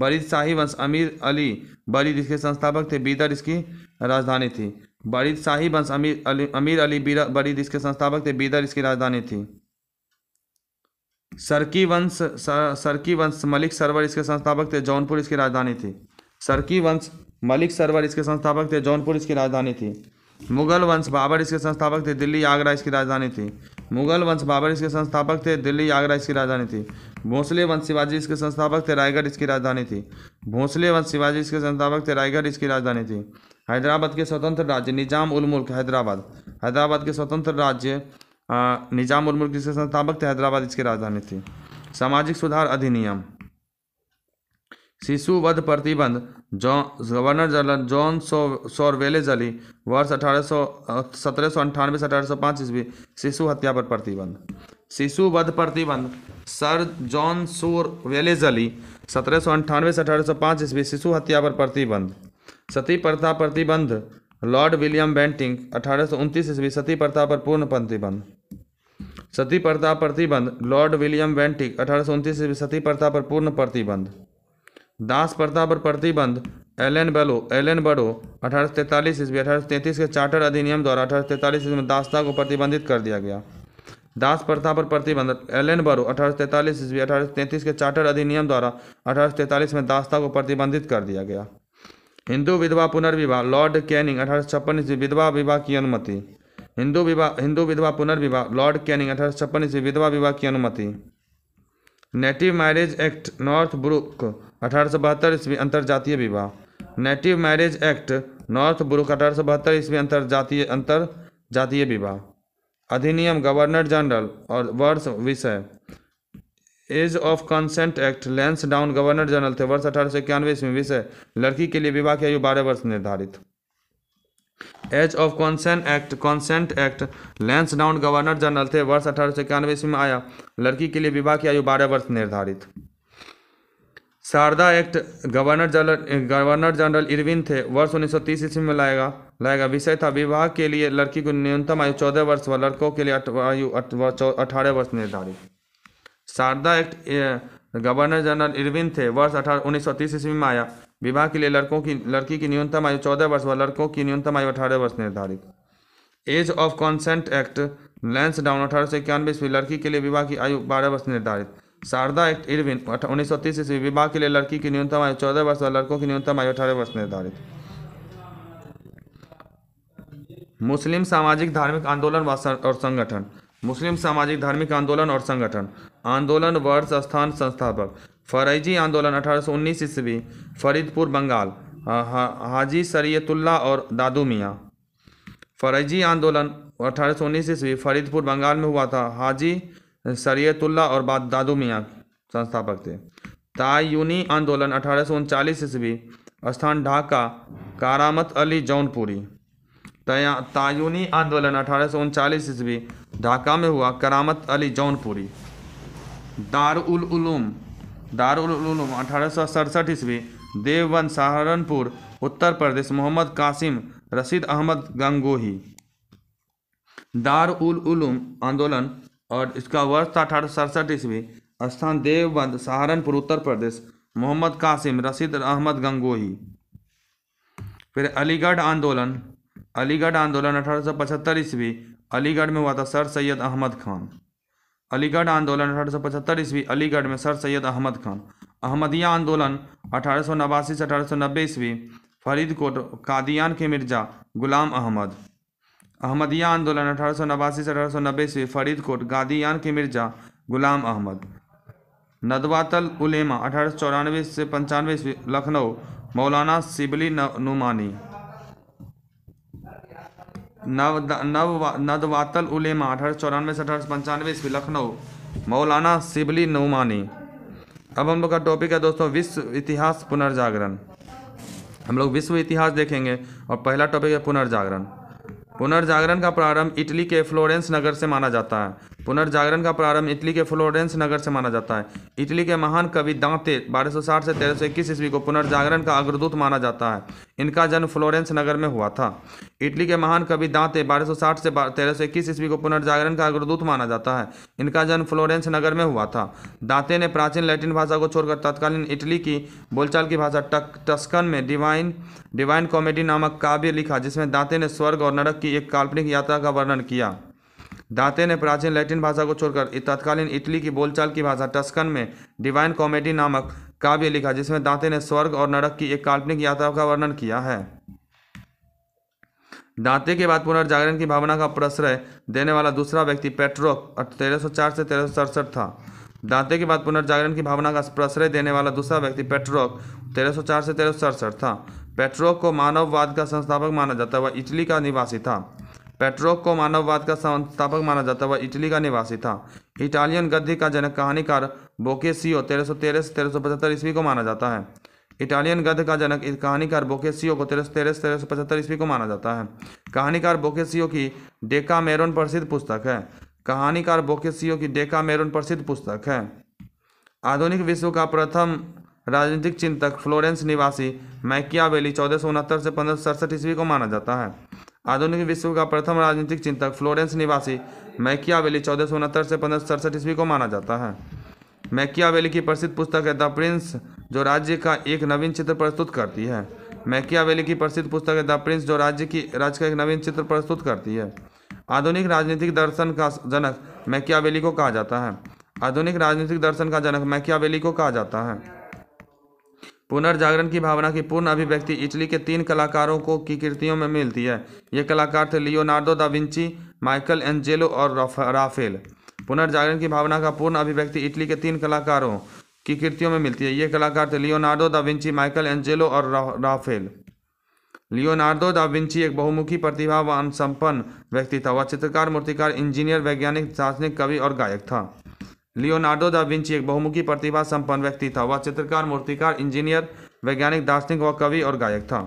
बरीद शाही वंश अमीर अली बरीद इसके संस्थापक थे बीदर इसकी राजधानी थी बरीद शाही वंश अमीर अली अमीर अली बीरा बरीद इसके संस्थापक थे बीदर इसकी राजधानी थी सरकी वंश सरकी वंश मलिक सरवर इसके संस्थापक थे जौनपुर इसकी राजधानी थी सरकी वंश मलिक सरवर इसके संस्थापक थे जौनपुर इसकी राजधानी थी मुगल वंश बाबर इसके संस्थापक थे दिल्ली आगरा इसकी राजधानी थी मुगल वंश बाबर इसके संस्थापक थे दिल्ली आगरा इसकी राजधानी थी भोंसले वंश शिवाजी इसके संस्थापक थे रायगढ़ इसकी राजधानी थी भोंसले वंश शिवाजी इसके संस्थापक थे रायगढ़ इसकी राजधानी थी हैदराबाद के स्वतंत्र राज्य निजाम उल मुल्क हैदराबाद हैदराबाद के स्वतंत्र राज्य निजाम उल मुल्क जिसके संस्थापक थे हैदराबाद इसकी राजधानी थी सामाजिक सुधार अधिनियम शिशु वध प्रतिबंध जॉन गवर्नर जनरल जॉन सो सोरवेले जली वर्ष अठारह सौ सत्रह सौ अंठानवे से अठारह सौ पाँच ईस्वी शिशु हत्या पर प्रतिबंध शिशु वध प्रतिबंध सर जॉन सोरवेले जली सत्रह सौ अंठानवे से अठारह सौ पाँच ईस्वी शिशु हत्या पर प्रतिबंध सती प्रथा प्रतिबंध लॉर्ड विलियम बेंटिंग अठारह ईस्वी सती प्रथा पर पूर्ण प्रतिबंध सती प्रथा प्रतिबंध लॉर्ड विलियम बेंटिंग अठारह ईस्वी सती प्रथा पर पूर्ण प्रतिबंध दास प्रथा पर प्रतिबंध एलन बेलो एलन बड़ो अठारह सौ तैंतालीस ईस्वी अठारह सौ तैंतीस के चार्टर अधिनियम द्वारा अठारह सौ तैंतालीस ईस्वी में दासता को प्रतिबंधित कर दिया गया दास प्रथा पर प्रतिबंध एलन बरो अठारह सौ तैंतालीस ईस्वी अठारह सौ तैंतीस के चार्टर अधिनियम द्वारा अठारह सौ तैंतालीस में दास्ता को प्रतिबंधित कर दिया गया हिंदू विधवा पुनर्विवाह लॉर्ड कैनिंग अठारह सौ छप्पन ईस्वी विधवा विवाह की अनुमति हिंदू विवाह हिंदू विधवा पुनर्विवाह लॉर्ड कैनिंग अठारह सौ छप्पन ईस्वी विधवा विवाह की अनुमति native marriage act Northbrook अठारह सौ बहत्तर ईस्वी अंतर्जातीय विवाह native marriage act Northbrook अठारह सौ बहत्तर ईस्वी अंतर्जातीय जातीय विवाह अधिनियम गवर्नर जनरल और वर्ष विषय age of consent act Lansdowne governor general थे वर्ष अठारह सौ इक्यानवे ईस्वी विषय लड़की के लिए विवाह की आयु बारह वर्ष निर्धारित age of consent act consent act Lansdowne governor general थे वर्ष अठारह सौ इक्यानवे ईस्वी में आया लड़की के लिए विवाह की आयु बारह वर्ष निर्धारित Sarda act governor general governor general Irwin थे वर्ष उन्नीस सौ तीस ईस्वी में लाएगा लाएगा विषय था विवाह के लिए लड़की को न्यूनतम आयु चौदह वर्ष व लड़कों के लिए आयु अठारह वर्ष निर्धारित Sarda act governor general Irwin थे वर्ष अठारह उन्नीस सौ ईस्वी में आया विवाह के लिए लड़कों की लड़की की न्यूनतम आयु चौदह वर्ष व लड़कों की न्यूनतम आयु अठारह वर्ष निर्धारित age of consent act Lansdowne अठारह सौ इक्यानवे ईस्वी लड़की के लिए विवाह की आयु बारह वर्ष निर्धारित शारदा एक्ट इरविन उन्नीस सौ तीस ईस्वी विवाह के लिए लड़की की न्यूनतम आयु चौदह वर्ष व लड़कों की न्यूनतम आयु अठारह वर्ष निर्धारित मुस्लिम सामाजिक धार्मिक आंदोलन और संगठन मुस्लिम सामाजिक धार्मिक आंदोलन और संगठन आंदोलन वर्ष स्थान संस्थापक फरैजी आंदोलन अठारह सौ उन्नीस ईस्वी फरीदपुर बंगाल हाजी सरयतुल्ला और दादू मियाँ फरैजी आंदोलन अठारह सौ उन्नीस ईस्वी फरीदपुर बंगाल में हुआ था हाजी सरयतुल्ला और दादू मियाँ संस्थापक थे तायूनी आंदोलन अठारह सौ उनचालीस ईस्वी स्थान ढाका कारामत अली जौनपुरी तयूनी तायुनी आंदोलन अठारह सौ उनचालीस ईस्वी ढाका में हुआ करामत अली जौनपुरी दारुल उलूम दारुल उलूम अठारह सौ सड़सठ ईस्वी देवबंद सहारनपुर उत्तर प्रदेश मोहम्मद कासिम रशीद अहमद गंगोही दारुल उलूम आंदोलन और इसका वर्ष था अठारह सौ सड़सठ ईस्वी स्थान देवबंद सहारनपुर उत्तर प्रदेश मोहम्मद कासिम रशीद अहमद गंगोही फिर अलीगढ़ आंदोलन अलीगढ़ आंदोलन अठारह सौ पचहत्तर ईस्वी अलीगढ़ में हुआ था सर सैयद अहमद खान अलीगढ़ आंदोलन अठारह सौ पचहत्तर ईस्वी अलीगढ़ में सर सैयद अहमद खान अहमदिया आंदोलन अठारह सौ नवासी से अठारह सौ नब्बे ईस्वी फरीदकोट कादियान के मिर्जा गुलाम अहमद अहमदिया आंदोलन अठारह सौ नवासी से अठारह सौ नब्बे ईस्वी फरीदकोट गादियान के मिर्जा गुलाम अहमद नदवातल उलेमा अठारह सौ चौरानवे से पंचानवे ईस्वी लखनऊ मौलाना सिबली नुमानी नव नव नदवातल उलेमा अठारह चौरानवे से अठारह पंचानवे ईस्वी लखनऊ मौलाना सिबली नुमानी अब हम लोग का टॉपिक है दोस्तों विश्व इतिहास पुनर्जागरण हम लोग विश्व इतिहास देखेंगे और पहला टॉपिक है पुनर्जागरण पुनर्जागरण का प्रारंभ इटली के फ्लोरेंस नगर से माना जाता है पुनर्जागरण का प्रारंभ इटली के फ्लोरेंस नगर से माना जाता है इटली के महान कवि दांते 1260 से 1321 ईस्वी को पुनर्जागरण का अग्रदूत माना जाता है इनका जन्म फ्लोरेंस नगर में हुआ था इटली के महान कवि दांते 1260 से 1321 ईस्वी को पुनर्जागरण का अग्रदूत माना जाता है इनका जन्म फ्लोरेंस नगर में हुआ था दांते ने प्राचीन लैटिन भाषा को छोड़कर तत्कालीन इटली की बोलचाल की भाषा टक टस्कन में डिवाइन डिवाइन कॉमेडी नामक काव्य लिखा जिसमें दांते ने स्वर्ग और नरक की एक काल्पनिक यात्रा का वर्णन किया दांते ने प्राचीन लैटिन भाषा को छोड़कर तत्कालीन इटली की बोलचाल की भाषा टस्कन में डिवाइन कॉमेडी नामक काव्य लिखा जिसमें दांते ने स्वर्ग और नरक की एक काल्पनिक यात्रा का वर्णन किया है दांते के बाद पुनर्जागरण की भावना का प्रश्रय देने वाला दूसरा व्यक्ति पेट्रोक तेरह सौ चार से तेरह सौ सड़सठ था दांते के बाद पुनर्जागरण की भावना का प्रश्रय देने वाला दूसरा व्यक्ति पेट्रोक तेरह सौ चार से तेरह सौ सड़सठ था पेट्रोक को मानववाद का संस्थापक माना जाता हुआ इटली का निवासी था पेट्रोक को मानववाद का संस्थापक माना जाता हुआ इटली का निवासी था इटालियन गद्दी का जनक कहानीकार बोकेसियो तेरह सौ तेरह से तेरह सौ पचहत्तर ईस्वी को माना जाता है इटालियन गद्य का जनक इस कहानीकार बोकेसियो को तेरह तेरह तेरह सौ पचहत्तर ईस्वी को माना जाता है कहानीकार बोकेसियो की डेका मेरोन प्रसिद्ध पुस्तक है कहानीकार बोकेसियो की डेका मेरोन प्रसिद्ध पुस्तक है आधुनिक विश्व का प्रथम राजनीतिक चिंतक फ्लोरेंस निवासी मैकियावेली चौदह सौ उनहत्तर से पंद्रह सड़सठ ईस्वी को माना जाता है आधुनिक विश्व का प्रथम राजनीतिक चिंतक फ्लोरेंस निवासी मैकियावेली चौदह सौ उनहत्तर से पंद्रह सड़सठ ईस्वी को माना जाता है मैकियावेली की प्रसिद्ध पुस्तक है द प्रिंस जो राज्य का एक नवीन चित्र प्रस्तुत करती है मैकियावेली की प्रसिद्ध पुस्तक है द प्रिंस जो राज्य की राज्य का एक नवीन चित्र प्रस्तुत करती है आधुनिक राजनीतिक दर्शन का जनक मैकियावेली को कहा जाता है आधुनिक राजनीतिक दर्शन का जनक मैकियावेली को कहा जाता है पुनर्जागरण की भावना की पूर्ण अभिव्यक्ति इटली के तीन कलाकारों को की कृतियों में मिलती है ये कलाकार थे Leonardo da Vinci Michelangelo और राफेल पुनर्जागरण की भावना का पूर्ण अभिव्यक्ति इटली के तीन कलाकारों की कृतियों में मिलती है ये कलाकार थे Leonardo da Vinci Michelangelo और राफेल लियोनार्डो दा विंची एक बहुमुखी प्रतिभा व संपन्न व्यक्ति था वह चित्रकार मूर्तिकार इंजीनियर वैज्ञानिक दार्शनिक कवि और गायक था लियोनार्डो दा विंची एक बहुमुखी प्रतिभा संपन्न व्यक्ति था वह चित्रकार मूर्तिकार इंजीनियर वैज्ञानिक दार्शनिक व कवि और गायक था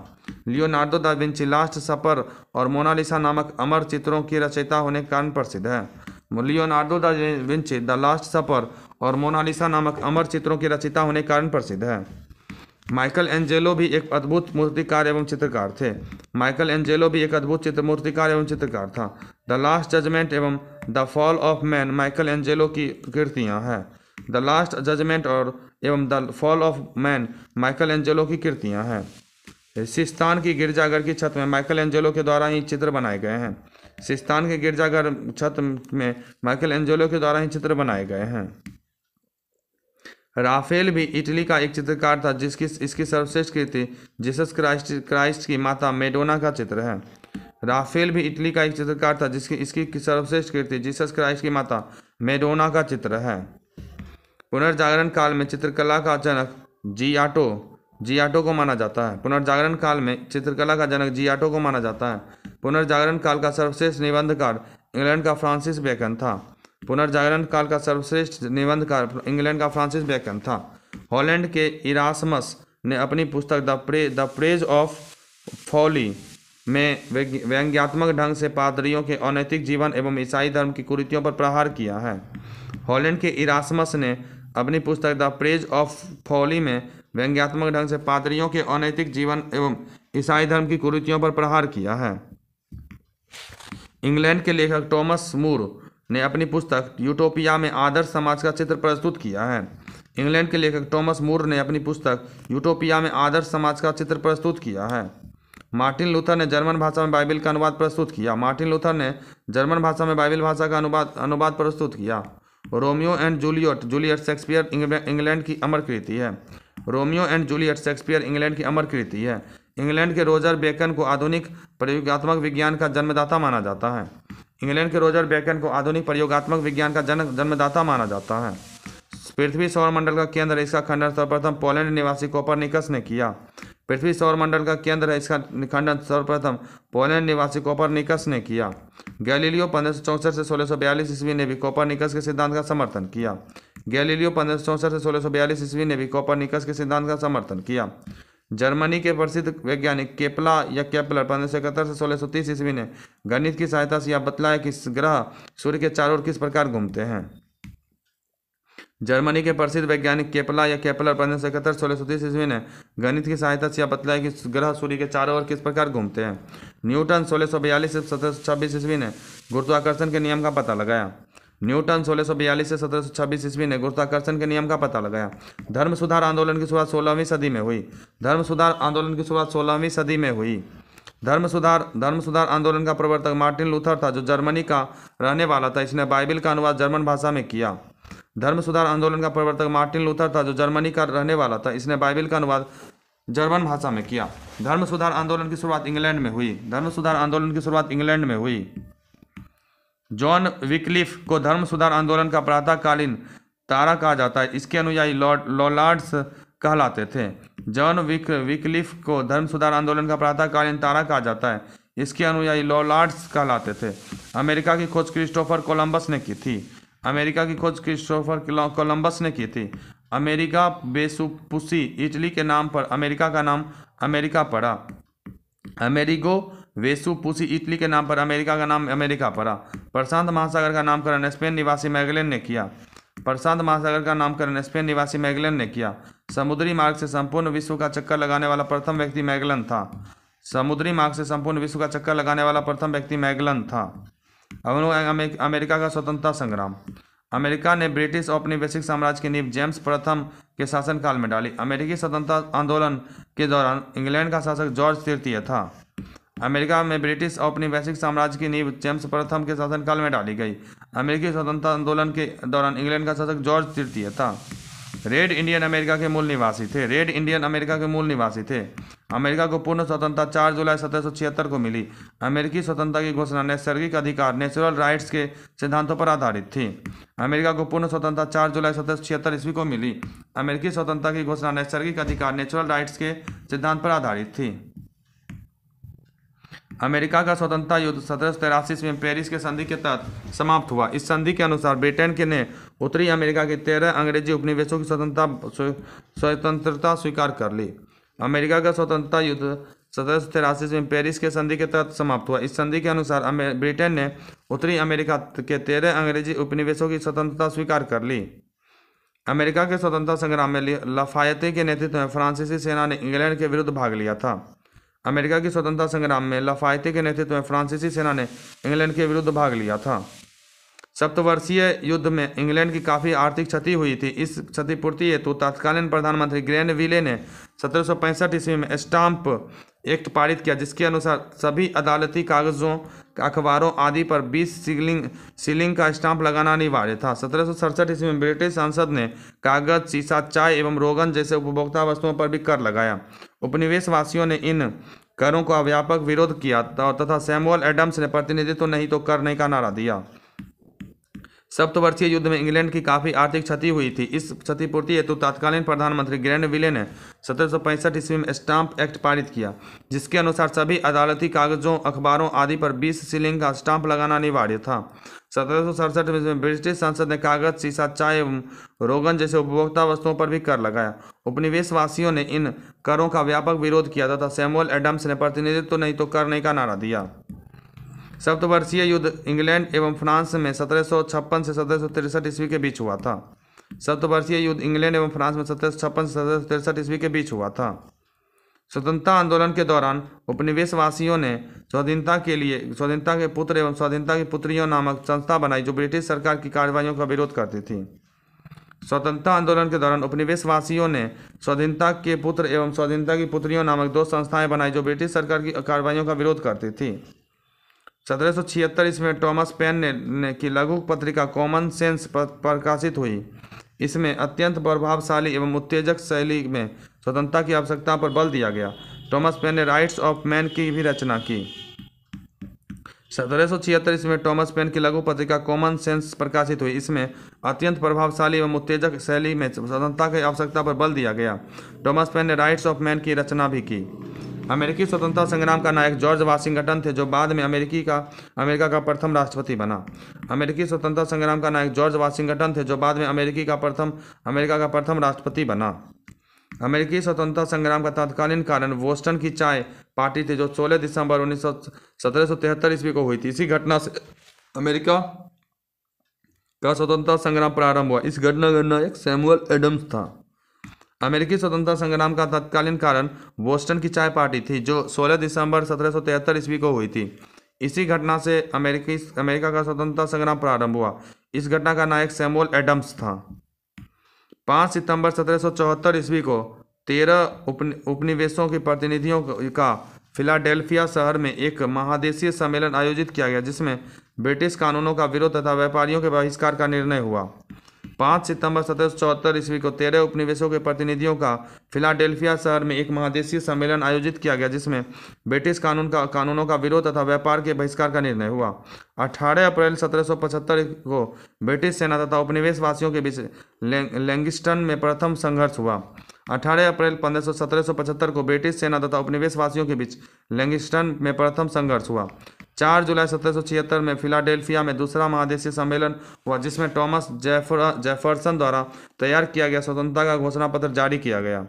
Leonardo da Vinci last supper और मोनालिसा नामक अमर चित्रों की रचयिता होने के कारण प्रसिद्ध है Leonardo da Vinci the last supper और मोनालिसा नामक अमर चित्रों की रचिता होने के कारण प्रसिद्ध है माइकल एंजेलो भी एक अद्भुत मूर्तिकार एवं चित्रकार थे माइकल एंजेलो भी एक अद्भुत चित्र मूर्तिकार एवं चित्रकार था द लास्ट जजमेंट एवं the fall of man Michelangelo की कृतियाँ हैं द लास्ट जजमेंट और एवं the fall of man Michelangelo की कृतियाँ हैं सिस्तान की गिरजाघर की छत में माइकल एंजेलो के द्वारा ही चित्र बनाए गए हैं सिस्तान के गिरजाघर छत में माइकल एंजोलो के द्वारा ही चित्र बनाए गए हैं राफेल भी इटली का एक चित्रकार था जिसकी इसकी सर्वश्रेष्ठ कृति जीसस क्राइस्ट क्राइस्ट की माता मेडोना का चित्र है राफेल भी इटली का एक चित्रकार था जिसकी इसकी सर्वश्रेष्ठ कृति जीसस क्राइस्ट की माता मेडोना का चित्र है पुनर्जागरण काल में चित्रकला का जनक जियाटो जियाटो को माना जाता है पुनर्जागरण काल में चित्रकला का जनक जियाटो को माना जाता है पुनर्जागरण काल का सर्वश्रेष्ठ निबंधकार इंग्लैंड का फ्रांसिस बेकन था पुनर्जागरण काल का सर्वश्रेष्ठ निबंधकार इंग्लैंड का फ्रांसिस बेकन था हॉलैंड के इरासमस ने अपनी पुस्तक द प्रे द प्रेज ऑफ फॉली में व्यंग्यात्मक ढंग से पादरियों के अनैतिक जीवन एवं ईसाई धर्म की कुरीतियों पर प्रहार किया है हॉलैंड के इरासमस ने अपनी पुस्तक द प्रेज ऑफ फॉली में व्यंग्यात्मक ढंग से पादरियों के अनैतिक जीवन एवं ईसाई धर्म की कुरीतियों पर प्रहार किया है इंग्लैंड के लेखक टॉमस मूर ने अपनी पुस्तक यूटोपिया में आदर्श समाज का चित्र प्रस्तुत किया है इंग्लैंड के लेखक टॉमस मूर ने अपनी पुस्तक यूटोपिया में आदर्श समाज का चित्र प्रस्तुत किया है मार्टिन लूथर ने जर्मन भाषा में बाइबिल का अनुवाद प्रस्तुत किया मार्टिन लूथर ने जर्मन भाषा में बाइबिल भाषा का अनुवाद अनुवाद प्रस्तुत किया Romeo and Juliet Juliet Shakespeare England की अमर कृति है Romeo and Juliet Shakespeare England की अमर कृति है इंग्लैंड के रोजर बेकन को आधुनिक प्रयोगात्मक विज्ञान का जन्मदाता माना जाता है इंग्लैंड के रोजर बेकन को आधुनिक प्रयोगात्मक विज्ञान का जन जन्मदाता माना जाता है पृथ्वी सौरमंडल का केंद्र इसका खंडन सर्वप्रथम पोलैंड निवासी कोपरनिकस ने किया पृथ्वी सौरमंडल का केंद्र है इसका खंडन सर्वप्रथम पोलैंड निवासी कोपरनिकस ने किया गैलीलियो पंद्रह से सोलह ईस्वी ने भी कोपरनिकस के सिद्धांत का समर्थन किया गैलीलियो पंद्रह से सोलह ईस्वी ने भी कोपरनिकस के सिद्धांत का समर्थन किया जर्मनी के प्रसिद्ध वैज्ञानिक केपला या केपलर पंद्रह सौ इकहत्तर से सोलह सौ तीस ईस्वी ने गणित की सहायता से यह बतलाया कि ग्रह सूर्य के चारों ओर किस प्रकार घूमते हैं जर्मनी के प्रसिद्ध वैज्ञानिक केपला या केपलर पंद्रह सौ इकहत्तर सोलह सौ तीस ईस्वी ने गणित की सहायता से यह बतलाया कि ग्रह सूर्य के चारों ओर किस प्रकार घूमते हैं न्यूटन सोलह सौ बयालीस से सत्रह सौ छब्बीस ईस्वी ने गुरुत्वाकर्षण के नियम का पता लगाया न्यूटन सोलह सौ बयालीस से सत्रह सौ छब्बीस ईस्वी ने गुरुत्वाकर्षण के नियम का पता लगाया धर्म सुधार आंदोलन की शुरुआत सोलहवीं सदी में हुई धर्म सुधार आंदोलन की शुरुआत सोलहवीं सदी में हुई धर्म सुधार धर्म सुधार आंदोलन का प्रवर्तक मार्टिन लूथर था जो जर्मनी का रहने वाला था इसने बाइबिल का अनुवाद जर्मन भाषा में किया धर्म सुधार आंदोलन का प्रवर्तक मार्टिन लूथर था जो जर्मनी का रहने वाला था इसने बाइबिल का अनुवाद जर्मन भाषा में किया धर्म सुधार आंदोलन की शुरुआत इंग्लैंड में हुई धर्म सुधार आंदोलन की शुरुआत इंग्लैंड में हुई जॉन विकलिफ को धर्म सुधार आंदोलन का प्रातःकालीन तारा कहा जाता है इसके अनुयायी लॉलार्ड्स कहलाते थे जॉन विक विकलिफ को धर्म सुधार आंदोलन का प्रातःकालीन तारा कहा जाता है इसके अनुयायी लॉलार्ड्स कहलाते थे अमेरिका की खोज क्रिस्टोफर कोलंबस ने की थी अमेरिका की खोज क्रिस्टोफर कोलंबस ने की थी अमेरिका बेसुपुसी इटली के नाम पर अमेरिका का नाम अमेरिका पड़ा अमेरिगो पुसी इटली के नाम पर अमेरिका का नाम अमेरिका पड़ा प्रशांत महासागर का नामकरण स्पेन निवासी मैगलेन ने किया प्रशांत महासागर का नामकरण स्पेन निवासी मैगलेन ने किया समुद्री मार्ग से संपूर्ण विश्व का चक्कर लगाने वाला प्रथम व्यक्ति मैगलन था समुद्री मार्ग से संपूर्ण विश्व का चक्कर लगाने वाला प्रथम व्यक्ति मैगलन था अवनो अमेरिका का स्वतंत्रता संग्राम अमेरिका ने ब्रिटिश औपनिवेशिक साम्राज्य की नींव जेम्स प्रथम के शासनकाल में डाली अमेरिकी स्वतंत्रता आंदोलन के दौरान इंग्लैंड का शासक जॉर्ज तृतीय था अमेरिका में ब्रिटिश औपनिवेशिक साम्राज्य की नींव जेम्स प्रथम के शासनकाल में डाली गई अमेरिकी स्वतंत्रता आंदोलन के दौरान इंग्लैंड का शासक जॉर्ज तृतीय था रेड इंडियन अमेरिका के मूल निवासी थे रेड इंडियन अमेरिका के मूल निवासी थे अमेरिका को पूर्ण स्वतंत्रता 4 जुलाई सत्रह को मिली अमेरिकी स्वतंत्रता की घोषणा नैसर्गिक अधिकार नेचुरल राइट्स के सिद्धांतों पर आधारित थी अमेरिका को पूर्ण स्वतंत्रता 4 जुलाई सत्रह ईस्वी को मिली अमेरिकी स्वतंत्रता की घोषणा नैसर्गिक अधिकार नेचुरल राइट्स के सिद्धांत पर आधारित थी अमेरिका का स्वतंत्रता युद्ध सत्रह सौ में पेरिस के संधि के तहत समाप्त हुआ इस संधि के अनुसार ब्रिटेन के ने उत्तरी अमेरिका के तेरह अंग्रेजी उपनिवेशों की स्वतंत्रता स्वतंत्रता स्वीकार कर ली अमेरिका का स्वतंत्रता युद्ध सत्रह सौ में पेरिस के संधि के तहत समाप्त हुआ इस संधि के अनुसार ब्रिटेन ने उत्तरी अमेरिका के तेरह अंग्रेजी उपनिवेशों की स्वतंत्रता स्वीकार कर ली अमेरिका के स्वतंत्रता संग्राम में लफायते के नेतृत्व में फ्रांसीसी सेना ने इंग्लैंड के विरुद्ध भाग लिया था अमेरिका की स्वतंत्रता संग्राम में लफायते के नेतृत्व में फ्रांसीसी सेना ने इंग्लैंड के विरुद्ध भाग लिया था सप्तवर्षीय युद्ध में इंग्लैंड की काफ़ी आर्थिक क्षति हुई थी इस क्षतिपूर्ति हेतु तत्कालीन प्रधानमंत्री ग्रैंड विले ने सत्रह ईस्वी में स्टाम्प एक्ट पारित किया जिसके अनुसार सभी अदालती कागजों अखबारों आदि पर 20 सीलिंग सीलिंग का स्टाम्प लगाना अनिवार्य था सत्रह ईस्वी में ब्रिटिश संसद ने कागज शीशा चाय एवं रोगन जैसे उपभोक्ता वस्तुओं पर भी कर लगाया उपनिवेशवासियों ने इन करों का व्यापक विरोध किया तथा सैमुअल एडम्स ने प्रतिनिधित्व नहीं तो कर नहीं का नारा दिया सप्तवर्षीय युद्ध में इंग्लैंड की काफी आर्थिक क्षति हुई थी इस क्षतिपूर्ति हेतु तत्कालीन प्रधानमंत्री ग्रैंड विले ने सत्रह ईस्वी में स्टाम्प एक्ट पारित किया जिसके अनुसार सभी अदालती कागजों अखबारों आदि पर 20 सीलिंग का स्टाम्प लगाना अनिवार्य था सत्रह में ब्रिटिश संसद ने कागज शीशा चाय एवं रोगन जैसे उपभोक्ता वस्तुओं पर भी कर लगाया उपनिवेशवासियों ने इन करों का व्यापक विरोध किया तथा सैमुअल एडम्स ने प्रतिनिधित्व तो नहीं तो करने का नारा दिया सप्तवर्षीय युद्ध इंग्लैंड एवं फ्रांस में सत्रह से सत्रह ईस्वी के बीच हुआ था सप्तवर्षीय युद्ध इंग्लैंड एवं फ्रांस में सत्रह से सत्रह ईस्वी के बीच हुआ था स्वतंत्रता आंदोलन के दौरान उपनिवेशवासियों ने स्वाधीनता के लिए स्वाधीनता के पुत्र एवं स्वाधीनता की पुत्रियों नामक संस्था बनाई जो ब्रिटिश सरकार की कार्रवाइयों का विरोध करती थी स्वतंत्रता आंदोलन के दौरान उपनिवेशवासियों ने स्वाधीनता के पुत्र एवं स्वाधीनता की पुत्रियों नामक दो संस्थाएं बनाई जो ब्रिटिश सरकार की कार्रवाइयों का विरोध करती थी सत्रह ईस्वी में टॉमस पेन ने, ने की लघु पत्रिका कॉमन सेंस पर, प्रकाशित हुई इसमें अत्यंत प्रभावशाली एवं उत्तेजक शैली में स्वतंत्रता की आवश्यकता पर बल दिया गया टॉमस पेन ने राइट्स ऑफ मैन की भी रचना की सत्रह ईस्वी में टॉमस पेन की लघु पत्रिका कॉमन सेंस प्रकाशित हुई इसमें अत्यंत प्रभावशाली एवं उत्तेजक शैली में स्वतंत्रता की आवश्यकता पर बल दिया गया टॉमस पेन ने राइट्स ऑफ मैन की रचना भी की अमेरिकी स्वतंत्रता संग्राम का नायक जॉर्ज वाशिंगटन थे जो बाद में अमेरिकी का अमेरिका का प्रथम राष्ट्रपति बना अमेरिकी स्वतंत्रता संग्राम का नायक जॉर्ज वाशिंगटन थे जो बाद में अमेरिकी का प्रथम अमेरिका का प्रथम राष्ट्रपति बना अमेरिकी स्वतंत्रता संग्राम का तत्कालीन कारण बोस्टन की चाय पार्टी थी जो 16 दिसंबर उन्नीस सौ ईस्वी को हुई थी इसी घटना से अमेरिका का स्वतंत्रता संग्राम प्रारंभ हुआ इस घटना का नायक सैमुअल एडम्स था अमेरिकी स्वतंत्रता संग्राम का तत्कालीन कारण बोस्टन की चाय पार्टी थी जो 16 दिसंबर सत्रह ईस्वी को हुई थी इसी घटना से अमेरिकी अमेरिका का स्वतंत्रता संग्राम प्रारंभ हुआ इस घटना का नायक सैमुअल एडम्स था 5 सितंबर सत्रह ईस्वी को तेरह उपनिवेशों के प्रतिनिधियों का फिलाडेल्फिया शहर में एक महादेशीय सम्मेलन आयोजित किया गया जिसमें ब्रिटिश कानूनों का विरोध तथा व्यापारियों के बहिष्कार का निर्णय हुआ पाँच सितंबर सत्रह सौ चौहत्तर ईस्वी को तेरह उपनिवेशों के प्रतिनिधियों का फिलाडेल्फिया शहर में एक महादेशीय सम्मेलन आयोजित किया गया जिसमें ब्रिटिश कानून का कानूनों का विरोध तथा व्यापार के बहिष्कार का निर्णय हुआ 18 अप्रैल सत्रह को ब्रिटिश सेना तथा उपनिवेशवासियों के बीच लैंगिस्टन में प्रथम संघर्ष हुआ 18 अप्रैल पंद्रह सौ को ब्रिटिश सेना तथा उपनिवेशवासियों के बीच लैंगिस्टन में प्रथम संघर्ष हुआ चार जुलाई सत्रह में फिलाडेल्फिया में दूसरा महादेशीय सम्मेलन हुआ जिसमें टॉमस जेफर जेफरसन द्वारा तैयार किया गया स्वतंत्रता का घोषणा पत्र जारी किया गया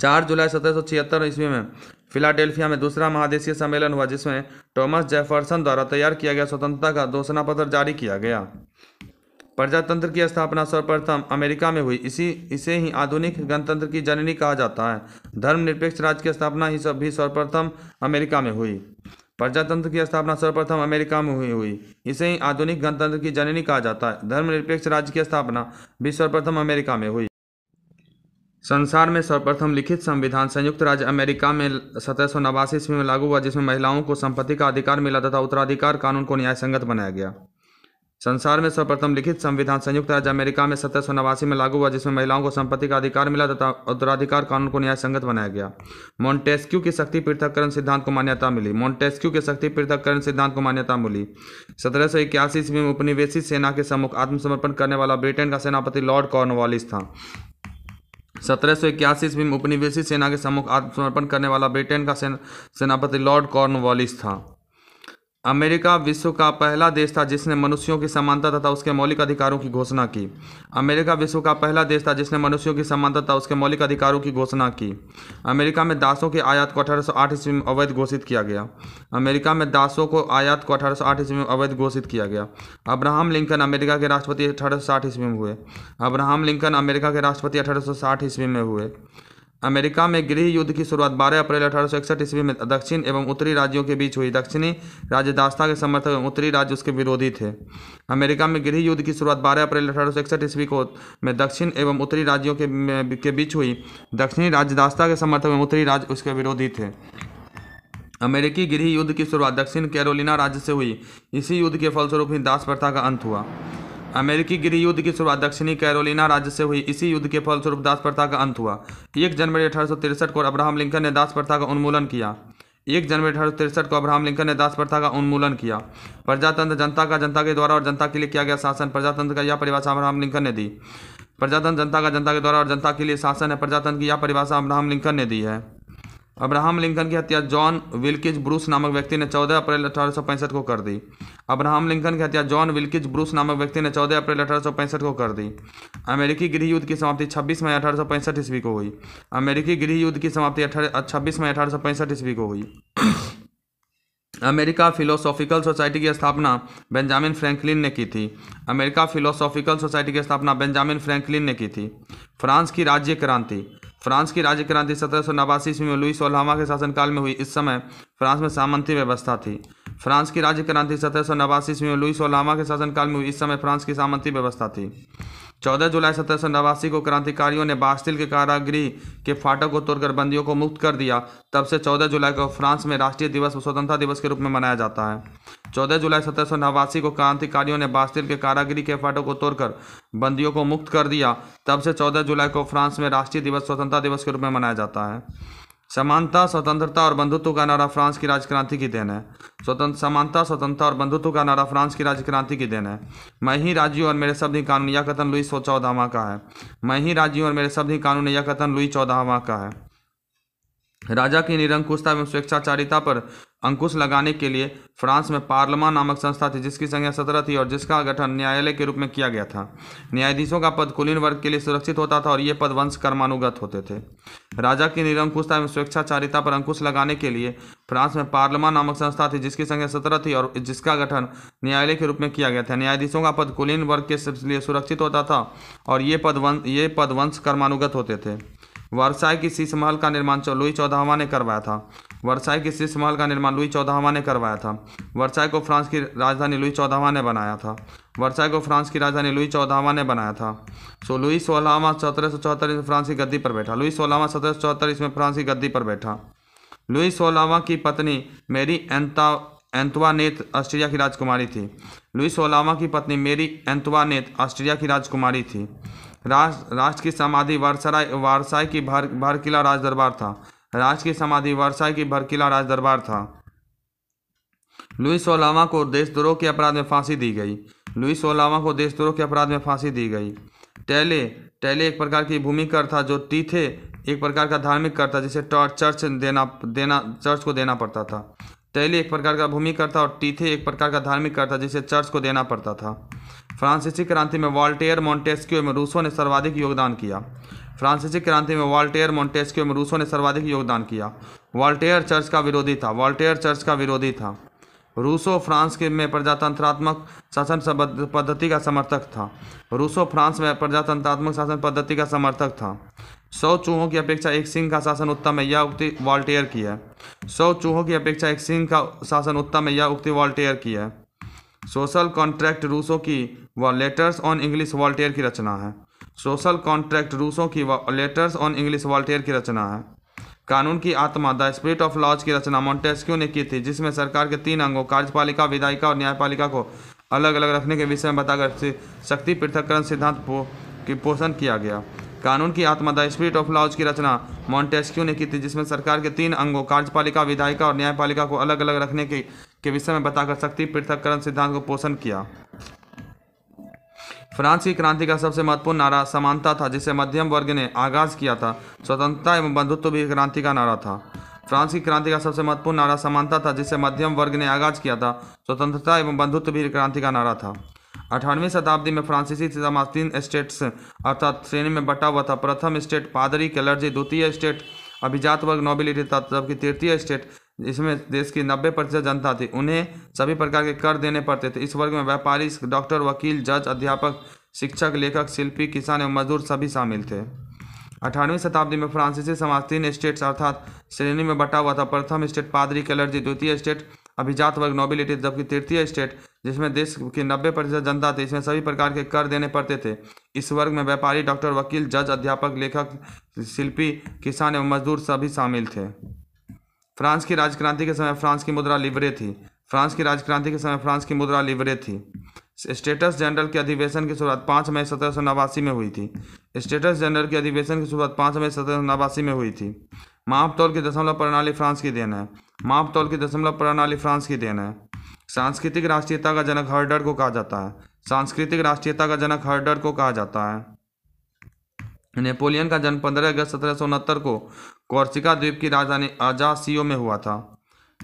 चार जुलाई सत्रह ईस्वी में फिलाडेल्फिया में दूसरा महादेशीय सम्मेलन हुआ जिसमें टॉमस जेफरसन द्वारा तैयार किया गया स्वतंत्रता का घोषणा पत्र जारी किया गया प्रजातंत्र की स्थापना सर्वप्रथम अमेरिका में हुई इसी इसे ही आधुनिक गणतंत्र की जननी कहा जाता है धर्मनिरपेक्ष राज्य की स्थापना ही सब भी सर्वप्रथम अमेरिका में हुई प्रजातंत्र की स्थापना सर्वप्रथम अमेरिका में हुई हुई इसे ही आधुनिक गणतंत्र की जननी कहा जाता है धर्मनिरपेक्ष राज्य की स्थापना भी सर्वप्रथम अमेरिका में हुई संसार में सर्वप्रथम लिखित संविधान संयुक्त राज्य अमेरिका में सत्रह सौ नवासी ईस्वी में लागू हुआ जिसमें महिलाओं को संपत्ति का अधिकार मिला तथा उत्तराधिकार कानून को न्याय संगत बनाया गया संसार में सर्वप्रथम लिखित संविधान संयुक्त राज्य अमेरिका में सत्रह सौ नवासी में लागू हुआ जिसमें महिलाओं को संपत्ति का अधिकार मिला तथा उत्तराधिकार कानून को न्याय संगत बनाया गया मॉन्टेस्क्यू के शक्ति पृथककरण सिद्धांत को मान्यता मिली मॉन्टेस्क्यू के शक्ति पृथककरण सिद्धांत को मान्यता मिली सत्रह सौ इक्यासी ईस्वी में उपनिवेशित सेना के सम्मुख आत्मसमर्पण करने वाला ब्रिटेन का सेनापति लॉर्ड कॉर्नवालिस था सत्रह सौ इक्यासी ईस्वी में उपनिवेशित सेना के सम्मुख आत्मसमर्पण करने वाला ब्रिटेन का सेनापति लॉर्ड कॉर्नवालिस था अमेरिका विश्व का पहला देश था जिसने मनुष्यों की समानता तथा उसके मौलिक अधिकारों की घोषणा की अमेरिका विश्व का पहला देश था जिसने मनुष्यों की समानता तथा उसके मौलिक अधिकारों की घोषणा की अमेरिका में दासों के आयात को अठारह सौ आठ ईस्वी में अवैध घोषित किया गया अमेरिका में दासों को आयात को अठारह सौ आठ ईस्वी में अवैध घोषित किया गया अब्राहम लिंकन अमेरिका के राष्ट्रपति अठारह सौ साठ ईस्वी में हुए अब्राहम लिंकन अमेरिका के राष्ट्रपति अठारह सौ साठ ईस्वी में हुए अमेरिका में गृह युद्ध की शुरुआत 12 अप्रैल अठारह सौ ईस्वी में दक्षिण एवं उत्तरी राज्यों के बीच हुई दक्षिणी राज्य दास्ता के समर्थक एवं उत्तरी राज्य उसके विरोधी थे अमेरिका में गृह युद्ध की शुरुआत 12 अप्रैल अठारह सौ ईस्वी को में दक्षिण एवं उत्तरी राज्यों के के बीच हुई दक्षिणी राज्य दास्ता के समर्थक एवं उत्तरी राज्य उसके विरोधी थे अमेरिकी गृह युद्ध की शुरुआत दक्षिण कैरोलिना राज्य से हुई इसी युद्ध के फलस्वरूप ही दास प्रथा का अंत हुआ अमेरिकी गिरी युद्ध की शुरुआत दक्षिणी कैरोलिना राज्य से हुई इसी युद्ध के फलस्वरूप दास प्रथा का अंत हुआ एक जनवरी अठारह को अब्राहम लिंकन ने दास प्रथा का उन्मूलन किया एक जनवरी अठारह को अब्राहम लिंकन ने दास प्रथा का उन्मूलन किया प्रजातंत्र जनता का जनता के द्वारा और जनता के लिए किया गया शासन प्रजातंत्र का यह परिभाषा अब्राहम लिंकन ने दी प्रजातंत्र जनता का जनता के द्वारा और जनता के लिए शासन है प्रजातंत्र की यह परिभाषा अब्राहम लिंकन ने दी है अब्राहम लिंकन की हत्या जॉन विल्किज ब्रूस नामक व्यक्ति ने 14 अप्रैल अठारह को कर दी अब्राहम लिंकन की हत्या जॉन विल्किज ब्रूस नामक व्यक्ति ने 14 अप्रैल अठारह को कर दी अमेरिकी गृह युद्ध की समाप्ति 26 मई अठारह ईस्वी को हुई अमेरिकी गृह युद्ध की समाप्ति छब्बीस मई अठारह ईस्वी को हुई अमेरिका फिलोसॉफिकल सोसाइटी की स्थापना बेंजामिन फ्रैंकलिन ने की थी अमेरिका फिलोसॉफिकल सोसाइटी की स्थापना बेंजामिन फ्रैंकलिन ने की थी फ्रांस की राज्य क्रांति फ्रांस की राज्य क्रांति सत्रह सौ नवासी ईस्वी में लुई सोलहवा के शासनकाल में हुई इस समय फ्रांस में सामंती व्यवस्था थी फ्रांस की राज्य क्रांति सत्रह सौ नवासी ईस्वी में लुई सोलहवा के शासनकाल में हुई इस समय फ्रांस की सामंती व्यवस्था थी चौदह जुलाई सत्रह सौ नवासी को क्रांतिकारियों ने बास्तिल के कारागृह के फाटक को तोड़कर बंदियों को मुक्त कर दिया तब से चौदह जुलाई को फ्रांस में राष्ट्रीय दिवस स्वतंत्रता दिवस के रूप में मनाया जाता है चौदह जुलाई सत्रह सौ नवासी को क्रांतिकारियों ने बास्तिल के कारागृह के फाटक को तोड़कर बंदियों को मुक्त कर दिया तब से चौदह जुलाई को फ्रांस में राष्ट्रीय दिवस स्वतंत्रता दिवस के रूप में मनाया जाता है समानता स्वतंत्रता और बंधुत्व का नारा फ्रांस की राजक्रांति की देन है स्वतंत्र समानता स्वतंत्रता और बंधुत्व का नारा फ्रांस की राज्य क्रांति की देन है मैं ही राजी और मेरे शब्द कानून यह कथन लुई सौ चौदहवा का है मैं ही राजी और मेरे शब्द कानून यह कथन लुई चौदहवा का है राजा की निरंकुशता एवं स्वेच्छाचारिता पर अंकुश लगाने के लिए फ्रांस में पार्लमा नामक संस्था थी जिसकी संख्या सत्रह थी और जिसका गठन न्यायालय के रूप में किया गया था न्यायाधीशों का पद कुलीन वर्ग के लिए सुरक्षित होता था और ये पद वंश कर्मानुगत होते थे राजा की निरंकुशता एवं स्वेच्छाचारिता पर अंकुश लगाने के लिए फ्रांस में पार्लमा नामक संस्था थी जिसकी संख्या सत्रह थी और जिसका गठन न्यायालय के रूप में किया गया था न्यायाधीशों का पद कुलीन वर्ग के लिए सुरक्षित होता था और ये पद वंश ये पद वंश कर्मानुगत होते थे वर्षाई की शीश महल का निर्माण लुई चौदहवा ने करवाया था वर्षाई की शीश महल का निर्माण लुई चौदहवा ने करवाया था वर्षाई को फ्रांस की राजधानी लुई चौदहवा ने बनाया था वर्षाई को फ्रांस की राजधानी लुई चौदहवा ने बनाया था सो लुई सोलहवा सत्रह सौ चौहत्तर ईस्वी फ्रांस की गद्दी पर बैठा लुई सोलहवा सत्रह सौ चौहत्तर इसमें फ्रांस की गद्दी पर बैठा लुई सोलहवा की पत्नी मेरी एंता एंतवानेत ऑस्ट्रिया की राजकुमारी थी लुई सोलामा की पत्नी मेरी एंतवानेत ऑस्ट्रिया की राजकुमारी थी राष्ट्र राष्ट्र की समाधि वारसराय वारसाई की भर भरकिला राज दरबार था राष्ट्र की समाधि वारसाई की भरकिला राज दरबार था लुई सोलावा को देशद्रोह के अपराध में फांसी दी गई लुई सोलावा को देशद्रोह के अपराध में फांसी दी गई टैले टैले एक प्रकार की भूमि कर था जो टीथे एक प्रकार का धार्मिक कर था जिसे चर्च देना देना चर्च को देना पड़ता था टैले एक प्रकार का भूमि कर था और टीथे एक प्रकार का धार्मिक कर था जिसे चर्च को देना पड़ता था फ्रांसीसी क्रांति में वाल्टेयर मोन्टेस्क्यू एवं रूसो ने सर्वाधिक योगदान किया फ्रांसीसी क्रांति में वॉल्टेयर मोन्टेस्क्यू एवं रूसो ने सर्वाधिक योगदान किया वाल्टेयर चर्च का विरोधी था वाल्टेयर चर्च का विरोधी था रूसो फ्रांस के में प्रजातंत्रात्मक शासन पद्धति का समर्थक था रूसो फ्रांस में प्रजातंत्रात्मक शासन पद्धति का समर्थक था सौ चूहों की अपेक्षा एक सिंह का शासन उत्तम है यह उक्ति वाल्टेयर की है सौ चूहों की अपेक्षा एक सिंह का शासन उत्तम है यह उक्ति वाल्टेयर की है सोशल कॉन्ट्रैक्ट रूसो की व लेटर्स ऑन इंग्लिश वॉल्टेयर की रचना है सोशल कॉन्ट्रैक्ट रूसो की व लेटर्स ऑन इंग्लिश वॉल्टेयर की रचना है कानून की आत्मा द स्पिरिट ऑफ लॉज की रचना मॉन्टेस्क्यू ने की थी जिसमें सरकार के तीन अंगों कार्यपालिका विधायिका और न्यायपालिका को अलग अलग रखने के विषय में बताकर शक्ति पृथककरण सिद्धांत पो, की पोषण किया गया कानून की आत्मा द स्पिरिट ऑफ लॉज की रचना मॉन्टेस्क्यू ने की थी जिसमें सरकार के तीन अंगों कार्यपालिका विधायिका और न्यायपालिका को अलग अलग रखने की के विषय में बताकर शक्ति पृथककरण सिद्धांत को पोषण किया फ्रांस की क्रांति का सबसे महत्वपूर्ण नारा समानता था जिसे मध्यम वर्ग ने आगाज किया था स्वतंत्रता एवं बंधुत्व भी क्रांति का नारा था फ्रांस की क्रांति का सबसे महत्वपूर्ण नारा समानता था जिसे मध्यम वर्ग ने आगाज किया था स्वतंत्रता एवं बंधुत्व भी क्रांति का नारा था अठारहवीं शताब्दी में फ्रांसीसी समाज तीन स्टेट्स अर्थात श्रेणी में बटा हुआ था प्रथम स्टेट पादरी कैलर्जी द्वितीय स्टेट अभिजात वर्ग नॉबिलिटी था जबकि तृतीय स्टेट इसमें देश की नब्बे प्रतिशत जनता थी उन्हें सभी प्रकार के कर देने पड़ते थे इस वर्ग में व्यापारी डॉक्टर वकील जज अध्यापक शिक्षक लेखक शिल्पी किसान एवं मजदूर सभी शामिल थे अठारहवीं शताब्दी में फ्रांसीसी समाज तीन स्टेट्स अर्थात श्रेणी में बटा हुआ था प्रथम स्टेट पादरी कैलर्जी द्वितीय स्टेट अभिजात वर्ग नोबिलिटी जबकि तृतीय स्टेट जिसमें देश की नब्बे प्रतिशत जनता थी इसमें सभी प्रकार के कर देने पड़ते थे इस वर्ग में व्यापारी डॉक्टर वकील जज अध्यापक लेखक शिल्पी किसान एवं मजदूर सभी शामिल थे फ्रांस की राजक्रांति के समय फ्रांस की मुद्रा लिवरे थी फ्रांस की राजक्रांति के समय फ्रांस की मुद्रा लिवरे थी स्टेटस जनरल के अधिवेशन की शुरुआत पाँच मई सत्रह सौ नवासी में हुई थी स्टेटस जनरल के अधिवेशन की शुरुआत पाँच मई सत्रह सौ नवासी में हुई थी माप तौल की दशमलव प्रणाली फ्रांस की देन है माप तौल की दशमलव प्रणाली फ्रांस की देन है सांस्कृतिक राष्ट्रीयता का जनक हर्डर को कहा जाता है सांस्कृतिक राष्ट्रीयता का जनक हर्डर को कहा जाता है नेपोलियन का जन्म पंद्रह अगस्त सत्रह सौ उनहत्तर को कोर्सिका द्वीप की राजधानी अजासियो में हुआ था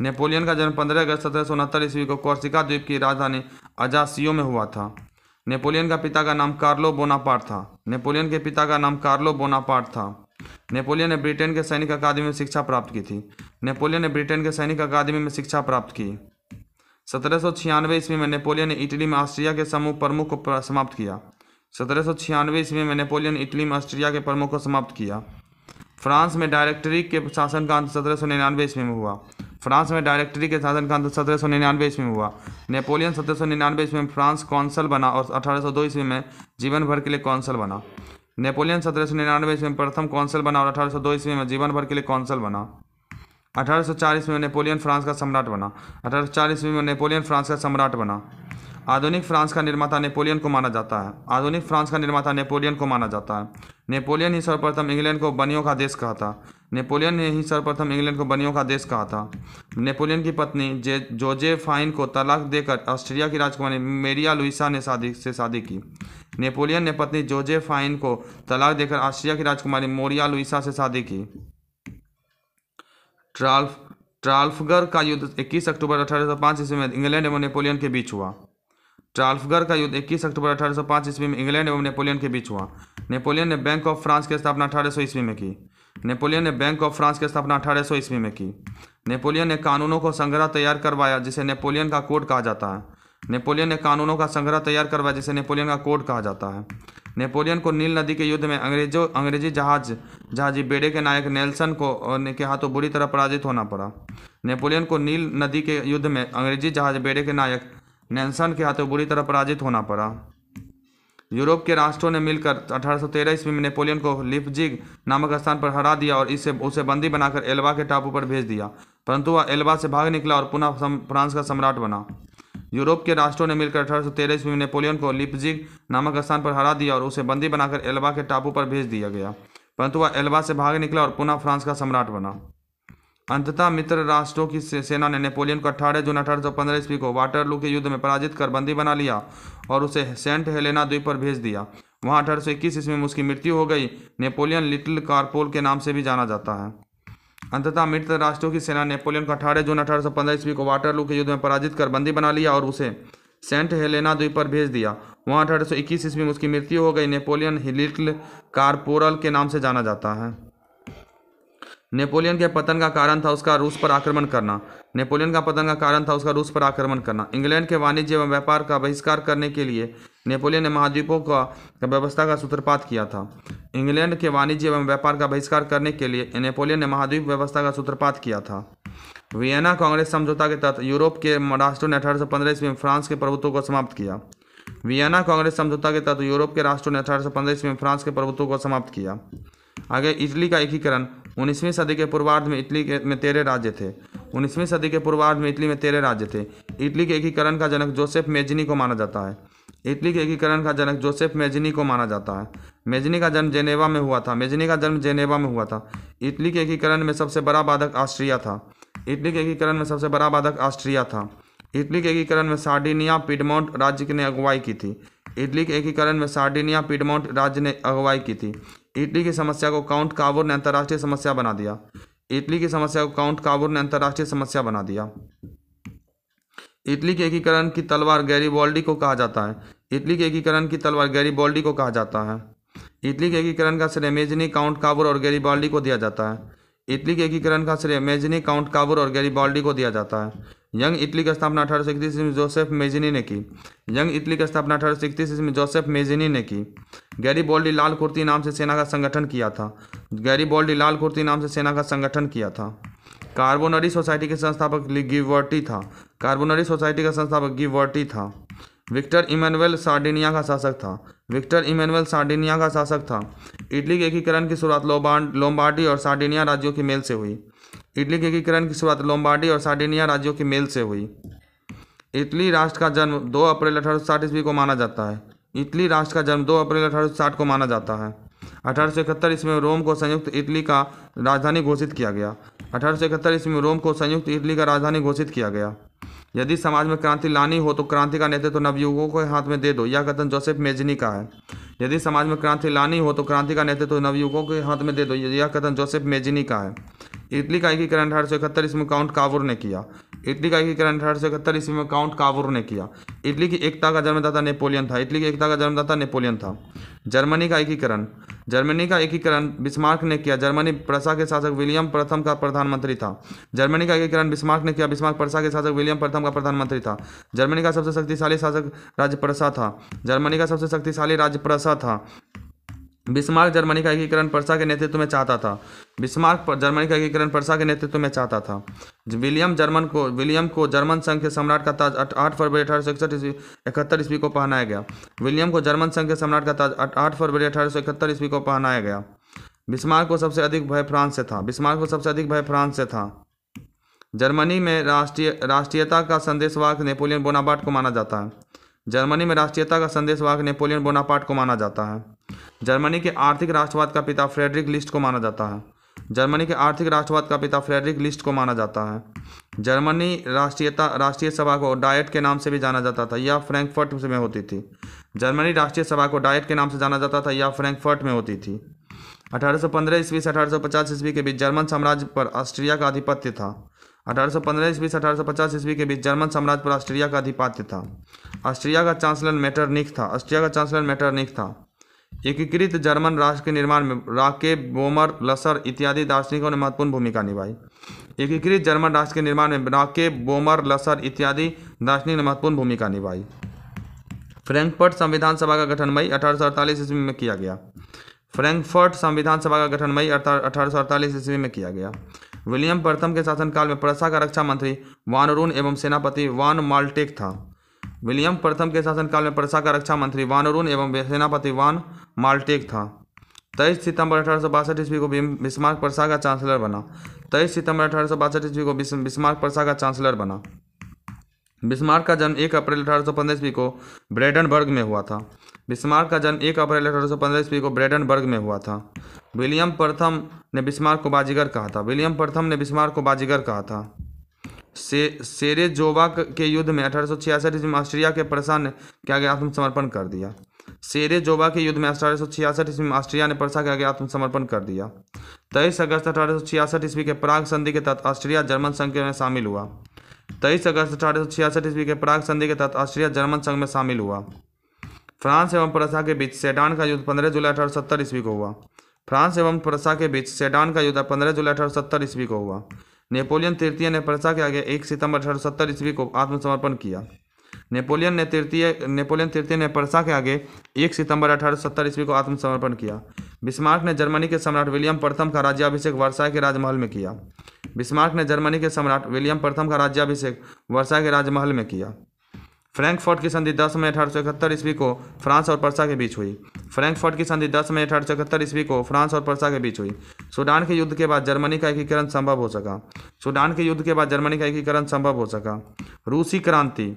नेपोलियन का जन्म 15 अगस्त सत्रह सौ उनहत्तर ईस्वी को कोर्सिका द्वीप की राजधानी अजासियो में हुआ था नेपोलियन का पिता का नाम कार्लो बोनापार्ट था नेपोलियन के पिता का नाम कार्लो बोनापार्ट था नेपोलियन ने ब्रिटेन के सैनिक अकादमी में शिक्षा प्राप्त की थी नेपोलियन ने ब्रिटेन के सैनिक अकादमी में शिक्षा प्राप्त की सत्रह सौ छियानवे ईस्वी में नेपोलियन ने इटली में ऑस्ट्रिया के समूह प्रमुख को समाप्त किया सत्रह सौ छियानवे ईस्वी में नेपोलियन इटली में ऑस्ट्रिया के प्रमुख को समाप्त किया फ्रांस में डायरेक्टरी के शासन का अंत सत्रह सौ निन्यानवे ईस्वी में हुआ फ्रांस में डायरेक्टरी के शासन का अंत सत्रह सौ निन्यानवे ईस्वी में हुआ नेपोलियन सत्रह सौ निन्यानवे ईस्वी में फ्रांस कौंसल बना और अठारह सौ दो ईस्वी में जीवन भर के लिए कौंसल बना नेपोलियन सत्रह सौ निन्यानवे ईस्वी में प्रथम कौंसल बना और अठारह सौ दो ईस्वी में जीवन भर के लिए कौंसल बना अठारह सौ चार ईस्वी में नेपोलियन फ्रांस का सम्राट बना अठारह सौ चार ईस्वी में नेपोलियन फ्रांस का सम्राट बना आधुनिक फ्रांस का निर्माता नेपोलियन को माना जाता है आधुनिक फ्रांस का निर्माता नेपोलियन को माना जाता है नेपोलियन ही सर्वप्रथम इंग्लैंड को बनियों का देश कहा था नेपोलियन ने ही सर्वप्रथम इंग्लैंड को बनियों का देश कहा था नेपोलियन की पत्नी जे जोजे फाइन को तलाक देकर ऑस्ट्रिया की राजकुमारी मेरिया लुइसा ने शादी से शादी की नेपोलियन ने पत्नी जोजे फाइन को तलाक देकर ऑस्ट्रिया की राजकुमारी मोरिया लुइसा से शादी की ट्राल्फ ट्राल्फगर का युद्ध 21 अक्टूबर अठारह ईस्वी में इंग्लैंड एवं नेपोलियन के बीच हुआ ट्राल्फगर का युद्ध 21 अक्टूबर 1805 ईस्वी में इंग्लैंड एवं नेपोलियन के बीच हुआ नेपोलियन ने बैंक ऑफ फ्रांस की स्थापना सौ ईस्वी में की नेपोलियन ने बैंक ऑफ फ्रांस की स्थापना सौ ईस्वी में की नेपोलियन ने कानूनों को संग्रह तैयार करवाया जिसे नेपोलियन का कोड कहा जाता है नेपोलियन ने कानूनों का संग्रह तैयार करवाया जिसे नेपोलियन का कोड कहा जाता है नेपोलियन को नील नदी के युद्ध में अंग्रेजों अंग्रेजी जहाज जहाजी बेड़े के नायक नेल्सन को के हाथों बुरी तरह पराजित होना पड़ा नेपोलियन को नील नदी के युद्ध में अंग्रेजी जहाज बेड़े के नायक नैनसन के हाथों बुरी तरह पराजित होना पड़ा यूरोप के राष्ट्रों ने मिलकर 1813 ईस्वी में नेपोलियन को लिपजिग नामक स्थान पर हरा दिया और इसे उसे बंदी बनाकर एल्बा के टापू पर भेज दिया परंतु वह एल्बा से भाग निकला और पुनः फ्रांस का सम्राट बना यूरोप के राष्ट्रों ने मिलकर अठारह सौ तेरह ईस्वी में नेपोलियन को लिपजिग नामक स्थान पर हरा दिया और उसे बंदी बनाकर एल्बा के टापू पर भेज दिया गया परंतु वह एल्बा से भाग निकला और पुनः फ्रांस का सम्राट बना अंततः मित्र राष्ट्रों की सेना ने नेपोलियन को अठारह जून अठारह सौ पंद्रह ईस्वी को वाटरलू के युद्ध में पराजित कर बंदी बना लिया और उसे सेंट हेलेना द्वीप पर भेज दिया वहाँ अठारह सौ इक्कीस ईस्वी में उसकी मृत्यु हो गई नेपोलियन लिटिल कारपोल के नाम से भी जाना जाता है अंततः मित्र राष्ट्रों की सेना नेपोलियन को अठारह जून अठारह सौ पंद्रह ईस्वी को वाटरलू के युद्ध में पराजित कर बंदी बना लिया और उसे सेंट हेलेना द्वीप पर भेज दिया वहाँ अठारह सौ इक्कीस ईस्वी में उसकी मृत्यु हो गई नेपोलियन लिटिल कारपोरल के नाम से जाना जाता है नेपोलियन के पतन का कारण था उसका रूस पर आक्रमण करना नेपोलियन का पतन का कारण था उसका रूस पर आक्रमण करना इंग्लैंड के वाणिज्य एवं व्यापार का बहिष्कार करने के लिए नेपोलियन ने महाद्वीपों का व्यवस्था का सूत्रपात किया था इंग्लैंड के वाणिज्य एवं व्यापार का बहिष्कार करने के लिए नेपोलियन ने महाद्वीप व्यवस्था का सूत्रपात किया था वियना कांग्रेस समझौता के तहत यूरोप के राष्ट्रों ने अठारह सौ पंद्रह ईस्वी में फ्रांस के प्रभुत्व को समाप्त किया वियना कांग्रेस समझौता के तहत यूरोप के राष्ट्रों ने अठारह सौ पंद्रह ईस्वी में फ्रांस के प्रभुत्व को समाप्त किया आगे इटली का एकीकरण उन्नीसवीं सदी के पूर्वार्ध में इटली के में तेरह राज्य थे उन्नीसवीं सदी के पूर्वार्ध में इटली में तेरह राज्य थे इटली के एकीकरण का जनक जोसेफ मेजनी को माना जाता है इटली के एकीकरण का जनक जोसेफ मेजनी को माना जाता है मेजनी का जन्म जेनेवा में हुआ था मेजनी का जन्म जेनेवा में हुआ था इटली के एकीकरण में सबसे बड़ा बाधक ऑस्ट्रिया था इटली के एकीकरण में सबसे बड़ा बाधक ऑस्ट्रिया था इटली के एकीकरण में सार्डिनिया पिडमाउंट राज्य ने अगुवाई की थी इटली के एकीकरण में सार्डिनिया पिडमाउंट राज्य ने अगुवाई की थी इटली की समस्या को काउंट काबुर ने अंतर्राष्ट्रीय समस्या बना दिया इटली की समस्या को काउंट काबुर ने अंतर्राष्ट्रीय समस्या बना दिया इटली के एकीकरण की तलवार गैरीबॉल्डी को कहा जाता है इटली के एकीकरण की तलवार गैरीबॉल्डी को कहा जाता है इटली के एकीकरण का श्रेय मेजनी काउंट काबुर और गैरीबॉल्डी को दिया जाता है इटली के एकीकरण का श्रेय मेजनी काउंट काबुर और गैरीबाल्डी को दिया जाता है यंग इटली की स्थापना अठारह सौ इकतीस में जोसेफ मेजिनी ने की यंग इटली की स्थापना अठारह सौ इकतीस में जोसेफ मेजिनी ने की गैरी बॉल्डी लाल कुर्ती नाम से सेना का संगठन किया था गैरी बॉल्डी लाल कुर्ती नाम से सेना का संगठन किया था कार्बोनरी सोसाइटी के संस्थापक गिवर्टी था कार्बोनरी सोसाइटी का संस्थापक गिवर्टी था विक्टर इमानुएल सार्डिनिया का शासक था विक्टर इमेनुअल सार्डिनिया का शासक था इटली के एकीकरण की शुरुआत लोम्बार्डी और सार्डिनिया राज्यों के मेल से हुई इटली के एकीकरण की शुरुआत लोम्बार्डी और सार्डिनिया राज्यों के मेल से हुई इटली राष्ट्र का जन्म 2 अप्रैल अठारह ईस्वी को माना जाता है इटली राष्ट्र का जन्म 2 अप्रैल अठारह सौ को माना जाता है अठारह सौ इकहत्तर ईस्वी में रोम को संयुक्त इटली का राजधानी घोषित किया गया अठारह सौ इकहत्तर ईस्वी में रोम को संयुक्त इटली का राजधानी घोषित किया गया यदि समाज में क्रांति लानी हो तो क्रांति का नेतृत्व तो नवयुवकों के हाथ में दे दो यह कथन जोसेफ मेजनी का है यदि समाज में क्रांति लानी हो तो क्रांति का नेतृत्व तो नवयुवकों के हाथ में दे दो यह कथन जोसेफ मेजनी का है इटली का एकीकरण अठारह सौ इकहत्तर ईस्वी में काउंट कावुर ने किया इटली का एकीकरण अठारह सौ इकहत्तर ईस्वी में काउंट कावुर ने किया इटली की एकता का जन्मदाता नेपोलियन था इटली की एकता का जन्मदाता नेपोलियन था जर्मनी का एकीकरण जर्मनी का एकीकरण बिस्मार्क ने किया जर्मनी प्रसा के शासक विलियम प्रथम का प्रधानमंत्री था जर्मनी का एकीकरण बिस्मार्क ने किया बिस्मार्क प्रसा के शासक विलियम प्रथम का प्रधानमंत्री था जर्मनी का सबसे शक्तिशाली शासक राज्य प्रसा था जर्मनी का सबसे शक्तिशाली राज्य प्रसा था बिस्मार्क जर्मनी का एकीकरण परसा के नेतृत्व में चाहता था बिस्मार्क जर्मनी का एकीकरण परसा के नेतृत्व में चाहता था विलियम जर्मन को विलियम को जर्मन संघ के सम्राट का ताज आठ फरवरी अठारह सौ इकसठ ईस्वी इकहत्तर ईस्वी को पहनाया गया विलियम को जर्मन संघ के सम्राट का ताज आठ फरवरी अठारह सौ इकहत्तर ईस्वी को पहनाया गया बिस्मार्क को सबसे अधिक भय फ्रांस से था बिस्मार्क को सबसे अधिक भय फ्रांस से था जर्मनी में राष्ट्रीय राष्ट्रीयता का संदेशवाहक नेपोलियन बोनाबाट को माना जाता है जर्मनी में राष्ट्रीयता का संदेशवाहक नेपोलियन बोनापार्ट को माना जाता है जर्मनी के आर्थिक राष्ट्रवाद का पिता फ्रेडरिक लिस्ट को माना जाता है जर्मनी के आर्थिक राष्ट्रवाद का पिता फ्रेडरिक लिस्ट को माना जाता है जर्मनी राष्ट्रीयता राष्ट्रीय सभा को डायट के नाम से भी जाना जाता था यह फ्रैंकफर्ट में होती थी जर्मनी राष्ट्रीय सभा को डायट के नाम से जाना जाता था यह फ्रैंकफर्ट में होती थी 1815 ईस्वी से पचास ईस्वी के बीच जर्मन साम्राज्य पर ऑस्ट्रिया का आधिपत्य था अठारह ईस्वी से अठारह ईस्वी के बीच जर्मन साम्राज्य पर ऑस्ट्रिया का अधिपत्य था ऑस्ट्रिया का चांसलर मेटरनिक था ऑस्ट्रिया का चांसलर मेटरनिक था एकीकृत जर्मन राष्ट्र के निर्माण में राके बोमर लसर इत्यादि दार्शनिकों ने महत्वपूर्ण भूमिका निभाई एकीकृत जर्मन राष्ट्र के निर्माण में राके बोमर लसर इत्यादि दार्शनिक ने महत्वपूर्ण भूमिका निभाई फ्रैंकफर्ट संविधान सभा का गठन मई अठारह ईस्वी में किया गया फ्रैंकफर्ट संविधान सभा का गठन मई अठारह ईस्वी में किया गया विलियम प्रथम के शासनकाल में प्रसा का रक्षा मंत्री वानरून एवं सेनापति वान माल्टेक था विलियम प्रथम के शासनकाल में प्रसा का रक्षा मंत्री वानरून एवं सेनापति वान माल्टेक था तेईस सितंबर अठारह सौ बासठ ईस्वी को बिस्मार्क प्रसा का चांसलर बना तेईस सितंबर अठारह सौ बासठ ईस्वी को बिस्मार्क प्रसा का चांसलर बना बिस्मार्क का जन्म एक अप्रैल अठारह सौ पंद्रह ईस्वी को ब्रेडनबर्ग में हुआ था बिस्मार्क का जन्म एक अप्रैल अठारह सौ पंद्रह ईस्वी को ब्रेडनबर्ग में हुआ था विलियम प्रथम ने बिस्मार्क को बाजीगर कहा था विलियम प्रथम ने बिस्मार्क को बाजीगर कहा था से सेरेजोवा के युद्ध में अठारह सौ छियासठ ईस्वी में ऑस्ट्रिया के प्रसा ने क्या गया आत्मसमर्पण कर दिया सेरेजोवा के युद्ध में अठारह सौ छियासठ ईस्वी में ऑस्ट्रिया ने प्रसा के आगे आत्मसमर्पण कर दिया तेईस अगस्त अठारह सौ छियासठ ईस्वी के प्राग संधि के तहत ऑस्ट्रिया जर्मन संघ में शामिल हुआ तेईस अगस्त अठारह सौ छियासठ ईस्वी के प्राग संधि के तहत ऑस्ट्रिया जर्मन संघ में शामिल हुआ फ्रांस एवं प्रसा के बीच सेडान का युद्ध पंद्रह जुलाई अठारह सत्तर ईस्वी को हुआ फ्रांस एवं प्रसा के बीच सेडान का युद्ध पंद्रह जुलाई अठारह सत्तर ईस्वी को हुआ नेपोलियन तृतीय ने प्रसा के आगे एक सितंबर अठारह सत्तर ईस्वी को आत्मसमर्पण किया नेपोलियन ने तृतीय नेपोलियन तृतीय ने प्रसा के आगे एक सितंबर अठारह सत्तर ईस्वी को आत्मसमर्पण किया बिस्मार्क ने जर्मनी के सम्राट विलियम प्रथम का राज्याभिषेक वर्षा के राजमहल में किया बिस्मार्क ने जर्मनी के सम्राट विलियम प्रथम का राज्याभिषेक वर्षा के राजमहल में किया फ्रैंकफर्ट की संधि 10 मई अठारह सौ इकहत्तर ईस्वी को फ्रांस और पर्सा के बीच हुई फ्रैंकफर्ट की संधि 10 मई अठारह सौ इकहत्तर ईस्वी को फ्रांस और पर्सा के बीच हुई सूडान के युद्ध के बाद जर्मनी का एकीकरण संभव हो सका सूडान के युद्ध के बाद जर्मनी का एकीकरण संभव हो सका रूसी क्रांति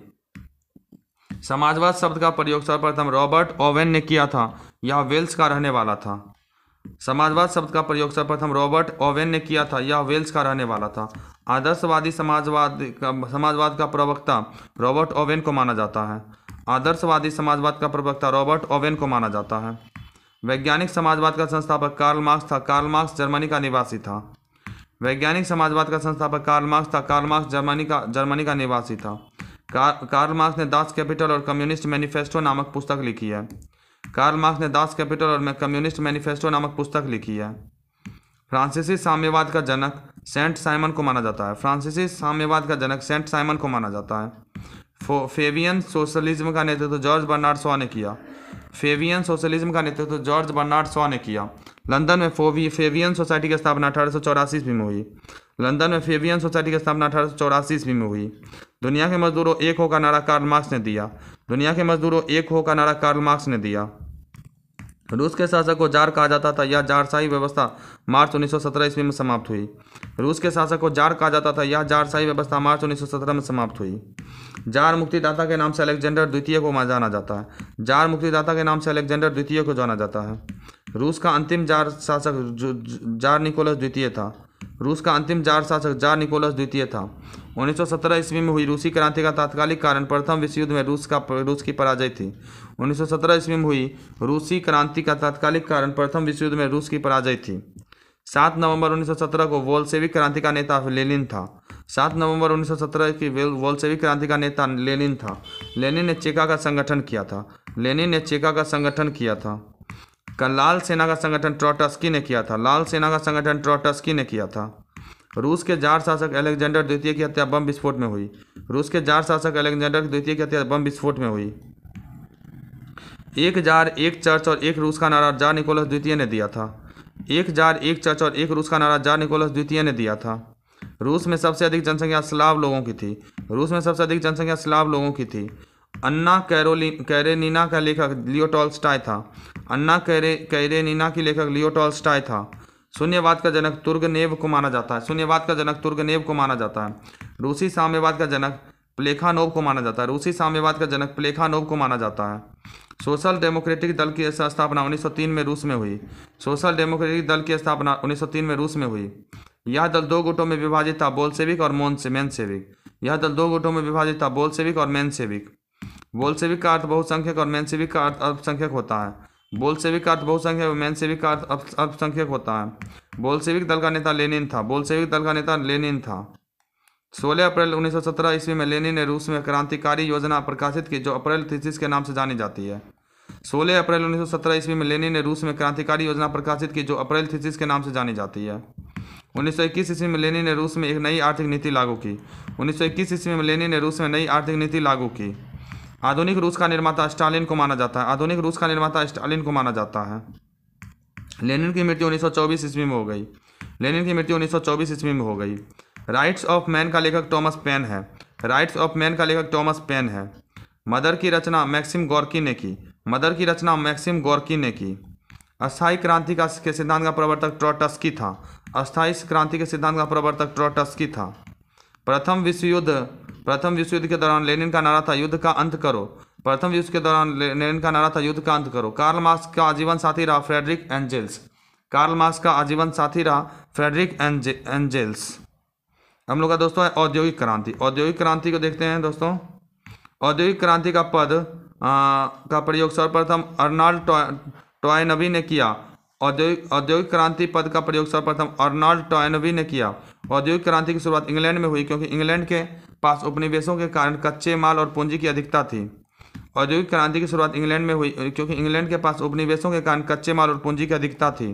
समाजवाद शब्द का प्रयोग सर्वप्रथम रॉबर्ट ओवेन ने किया था यह वेल्स का रहने वाला था समाजवाद शब्द का प्रयोग सर्वप्रथम रॉबर्ट ओवेन ने किया था यह वेल्स का रहने वाला था आदर्शवादी समाजवाद का समाजवाद का प्रवक्ता रॉबर्ट ओवेन को माना जाता है आदर्शवादी समाजवाद का प्रवक्ता रॉबर्ट ओवेन को माना जाता है वैज्ञानिक समाजवाद का संस्थापक कार्ल मार्क्स था कार्ल मार्क्स जर्मनी का निवासी था वैज्ञानिक समाजवाद का संस्थापक कार्ल मार्क्स था कार्ल मार्क्स जर्मनी का जर्मनी का निवासी था कार्ल मार्क्स ने दास कैपिटल और कम्युनिस्ट मैनिफेस्टो नामक पुस्तक लिखी है कार्ल मार्क्स ने दास कैपिटल और कम्युनिस्ट मैनिफेस्टो नामक पुस्तक लिखी है फ्रांसीसी साम्यवाद का जनक सेंट साइमन को माना जाता है फ्रांसीसी साम्यवाद का जनक सेंट साइमन को माना जाता है फेवियन सोशलिज्म का नेतृत्व जॉर्ज बर्नार्ड शॉ ने किया फेवियन सोशलिज्म का नेतृत्व जॉर्ज बर्नार्ड शॉ ने किया लंदन में फोवी फेवियन सोसाइटी की स्थापना अठारह सौ ईस्वी में हुई लंदन में फेवियन सोसाइटी की स्थापना अठारह सौ चौरासी ईस्वी में हुई दुनिया के मजदूरों एक होकर नारा कार्ल मार्क्स ने दिया दुनिया के मजदूरों एक हो का नारा कार्ल मार्क्स ने दिया रूस के शासक को जार कहा जाता था यह जारशाही व्यवस्था मार्च 1917 ईस्वी में समाप्त हुई रूस के शासक को जार कहा जाता था यह जारशाही व्यवस्था मार्च 1917 में समाप्त हुई जार मुक्तिदाता के नाम से अलेक्जेंडर द्वितीय को जाना जाता है जार मुक्तिदाता के नाम से अलेक्जेंडर द्वितीय को जाना जाता है रूस का अंतिम जार शासक जार निकोलस द्वितीय था रूस का अंतिम जार शासक जार निकोलस द्वितीय था 1917 ईस्वी में हुई रूसी क्रांति का तात्कालिक कारण प्रथम विश्व युद्ध में रूस का रूस की पराजय थी 1917 ईस्वी में हुई रूसी क्रांति का तात्कालिक कारण प्रथम विश्व युद्ध में रूस की पराजय थी सात नवंबर 1917 को वोल्सेविक क्रांति का नेता लेनिन था सात नवंबर 1917 की वोल्सेविक क्रांति का नेता लेनिन था लेनिन ने चेका का संगठन किया था लेनिन ने चेका का संगठन किया था लाल सेना का संगठन ट्रॉटस्की ने किया था लाल सेना का संगठन ट्रॉटस्की ने किया था रूस के जार शासक अलेक्जेंडर द्वितीय की हत्या बम विस्फोट में हुई रूस के जार शासक अलेक्जेंडर द्वितीय की हत्या बम विस्फोट में हुई एक जार एक चर्च और एक रूस का नारा जार निकोलस द्वितीय ने दिया था एक जार एक चर्च और एक रूस का नारा जार निकोलस द्वितीय ने दिया था रूस में सबसे अधिक जनसंख्या स्लाव लोगों की थी रूस में सबसे अधिक जनसंख्या स्लाव लोगों की थी अन्ना कैरोली कैरेनिना का लेखक लियो स्टाई था अन्ना कैरे कैरेनिना की लेखक लियो स्टाई था शून्यवाद का जनक तुर्गनेव को माना जाता है शून्यवाद का जनक तुर्गनेव को माना जाता है रूसी साम्यवाद का जनक प्लेखानोव को माना जाता है रूसी साम्यवाद का जनक प्लेखानोव को माना जाता है सोशल डेमोक्रेटिक दल की स्थापना 1903 में रूस में हुई सोशल डेमोक्रेटिक दल की स्थापना 1903 में रूस में हुई यह दल दो गुटों में विभाजित था बोलसेविक और मोन से मैन सेविक यह दल दो गुटों में विभाजित था बोलसेविक और मैन सेविक बोलसेविक का अर्थ बहुसंख्यक और मैन सेविक का अर्थ अल्पसंख्यक होता है बोल सेविक का अर्थ तो बहुसंख्यक मैन सेविक का अर्थ अल्पसंख्यक होता है बोल सेविक दल का नेता लेनिन था बोल सेविक दल का नेता लेनिन था 16 अप्रैल 1917 ईस्वी में लेनिन ने रूस में क्रांतिकारी योजना प्रकाशित की जो अप्रैल थीसिस के नाम से जानी जाती है 16 अप्रैल 1917 ईस्वी में लेनिन ने रूस में क्रांतिकारी योजना प्रकाशित की जो अप्रैल थीसिस के नाम से जानी जाती है 1921 ईस्वी में लेनिन ने रूस में एक नई आर्थिक नीति लागू की 1921 ईस्वी में लेनिन ने रूस में नई आर्थिक नीति लागू की आधुनिक रूस का निर्माता स्टालिन को माना जाता है आधुनिक रूस का निर्माता स्टालिन को माना जाता है लेनिन की मृत्यु 1924 ईस्वी में हो गई लेनिन की मृत्यु 1924 ईस्वी में हो गई राइट्स ऑफ मैन का लेखक टॉमस पेन है राइट्स ऑफ मैन का लेखक टॉमस पेन है मदर की रचना मैक्सिम गौरकी ने की मदर की रचना मैक्सिम गौरकी ने की अस्थायी क्रांति का के सिद्धांत का प्रवर्तक ट्रॉटस्की था अस्थायी क्रांति के सिद्धांत का प्रवर्तक ट्रॉटस्की था प्रथम विश्व युद्ध प्रथम विश्व युद्ध के दौरान लेनिन का नारा था युद्ध का अंत करो प्रथम विश्व के दौरान लेनिन का नारा था युद्ध का अंत करो कार्ल मार्क्स का आजीवन साथी रहा फ्रेडरिक एंजेल्स कार्ल मार्क्स का आजीवन साथी रहा फ्रेडरिक एंजेल्स हम लोग का दोस्तों है औद्योगिक क्रांति औद्योगिक क्रांति को देखते हैं दोस्तों औद्योगिक क्रांति का पद आ, का प्रयोग सर्वप्रथम अर्नाल्ड टॉयनबी ने किया औद्योगिक औद्योगिक क्रांति पद का प्रयोग सर्वप्रथम अर्नाल्ड टॉयनवी ने किया औद्योगिक क्रांति की शुरुआत इंग्लैंड में हुई क्योंकि इंग्लैंड के पास उपनिवेशों के कारण कच्चे माल और पूंजी की अधिकता थी औद्योगिक क्रांति की शुरुआत इंग्लैंड में हुई क्योंकि इंग्लैंड के पास उपनिवेशों के कारण कच्चे माल और पूंजी की अधिकता थी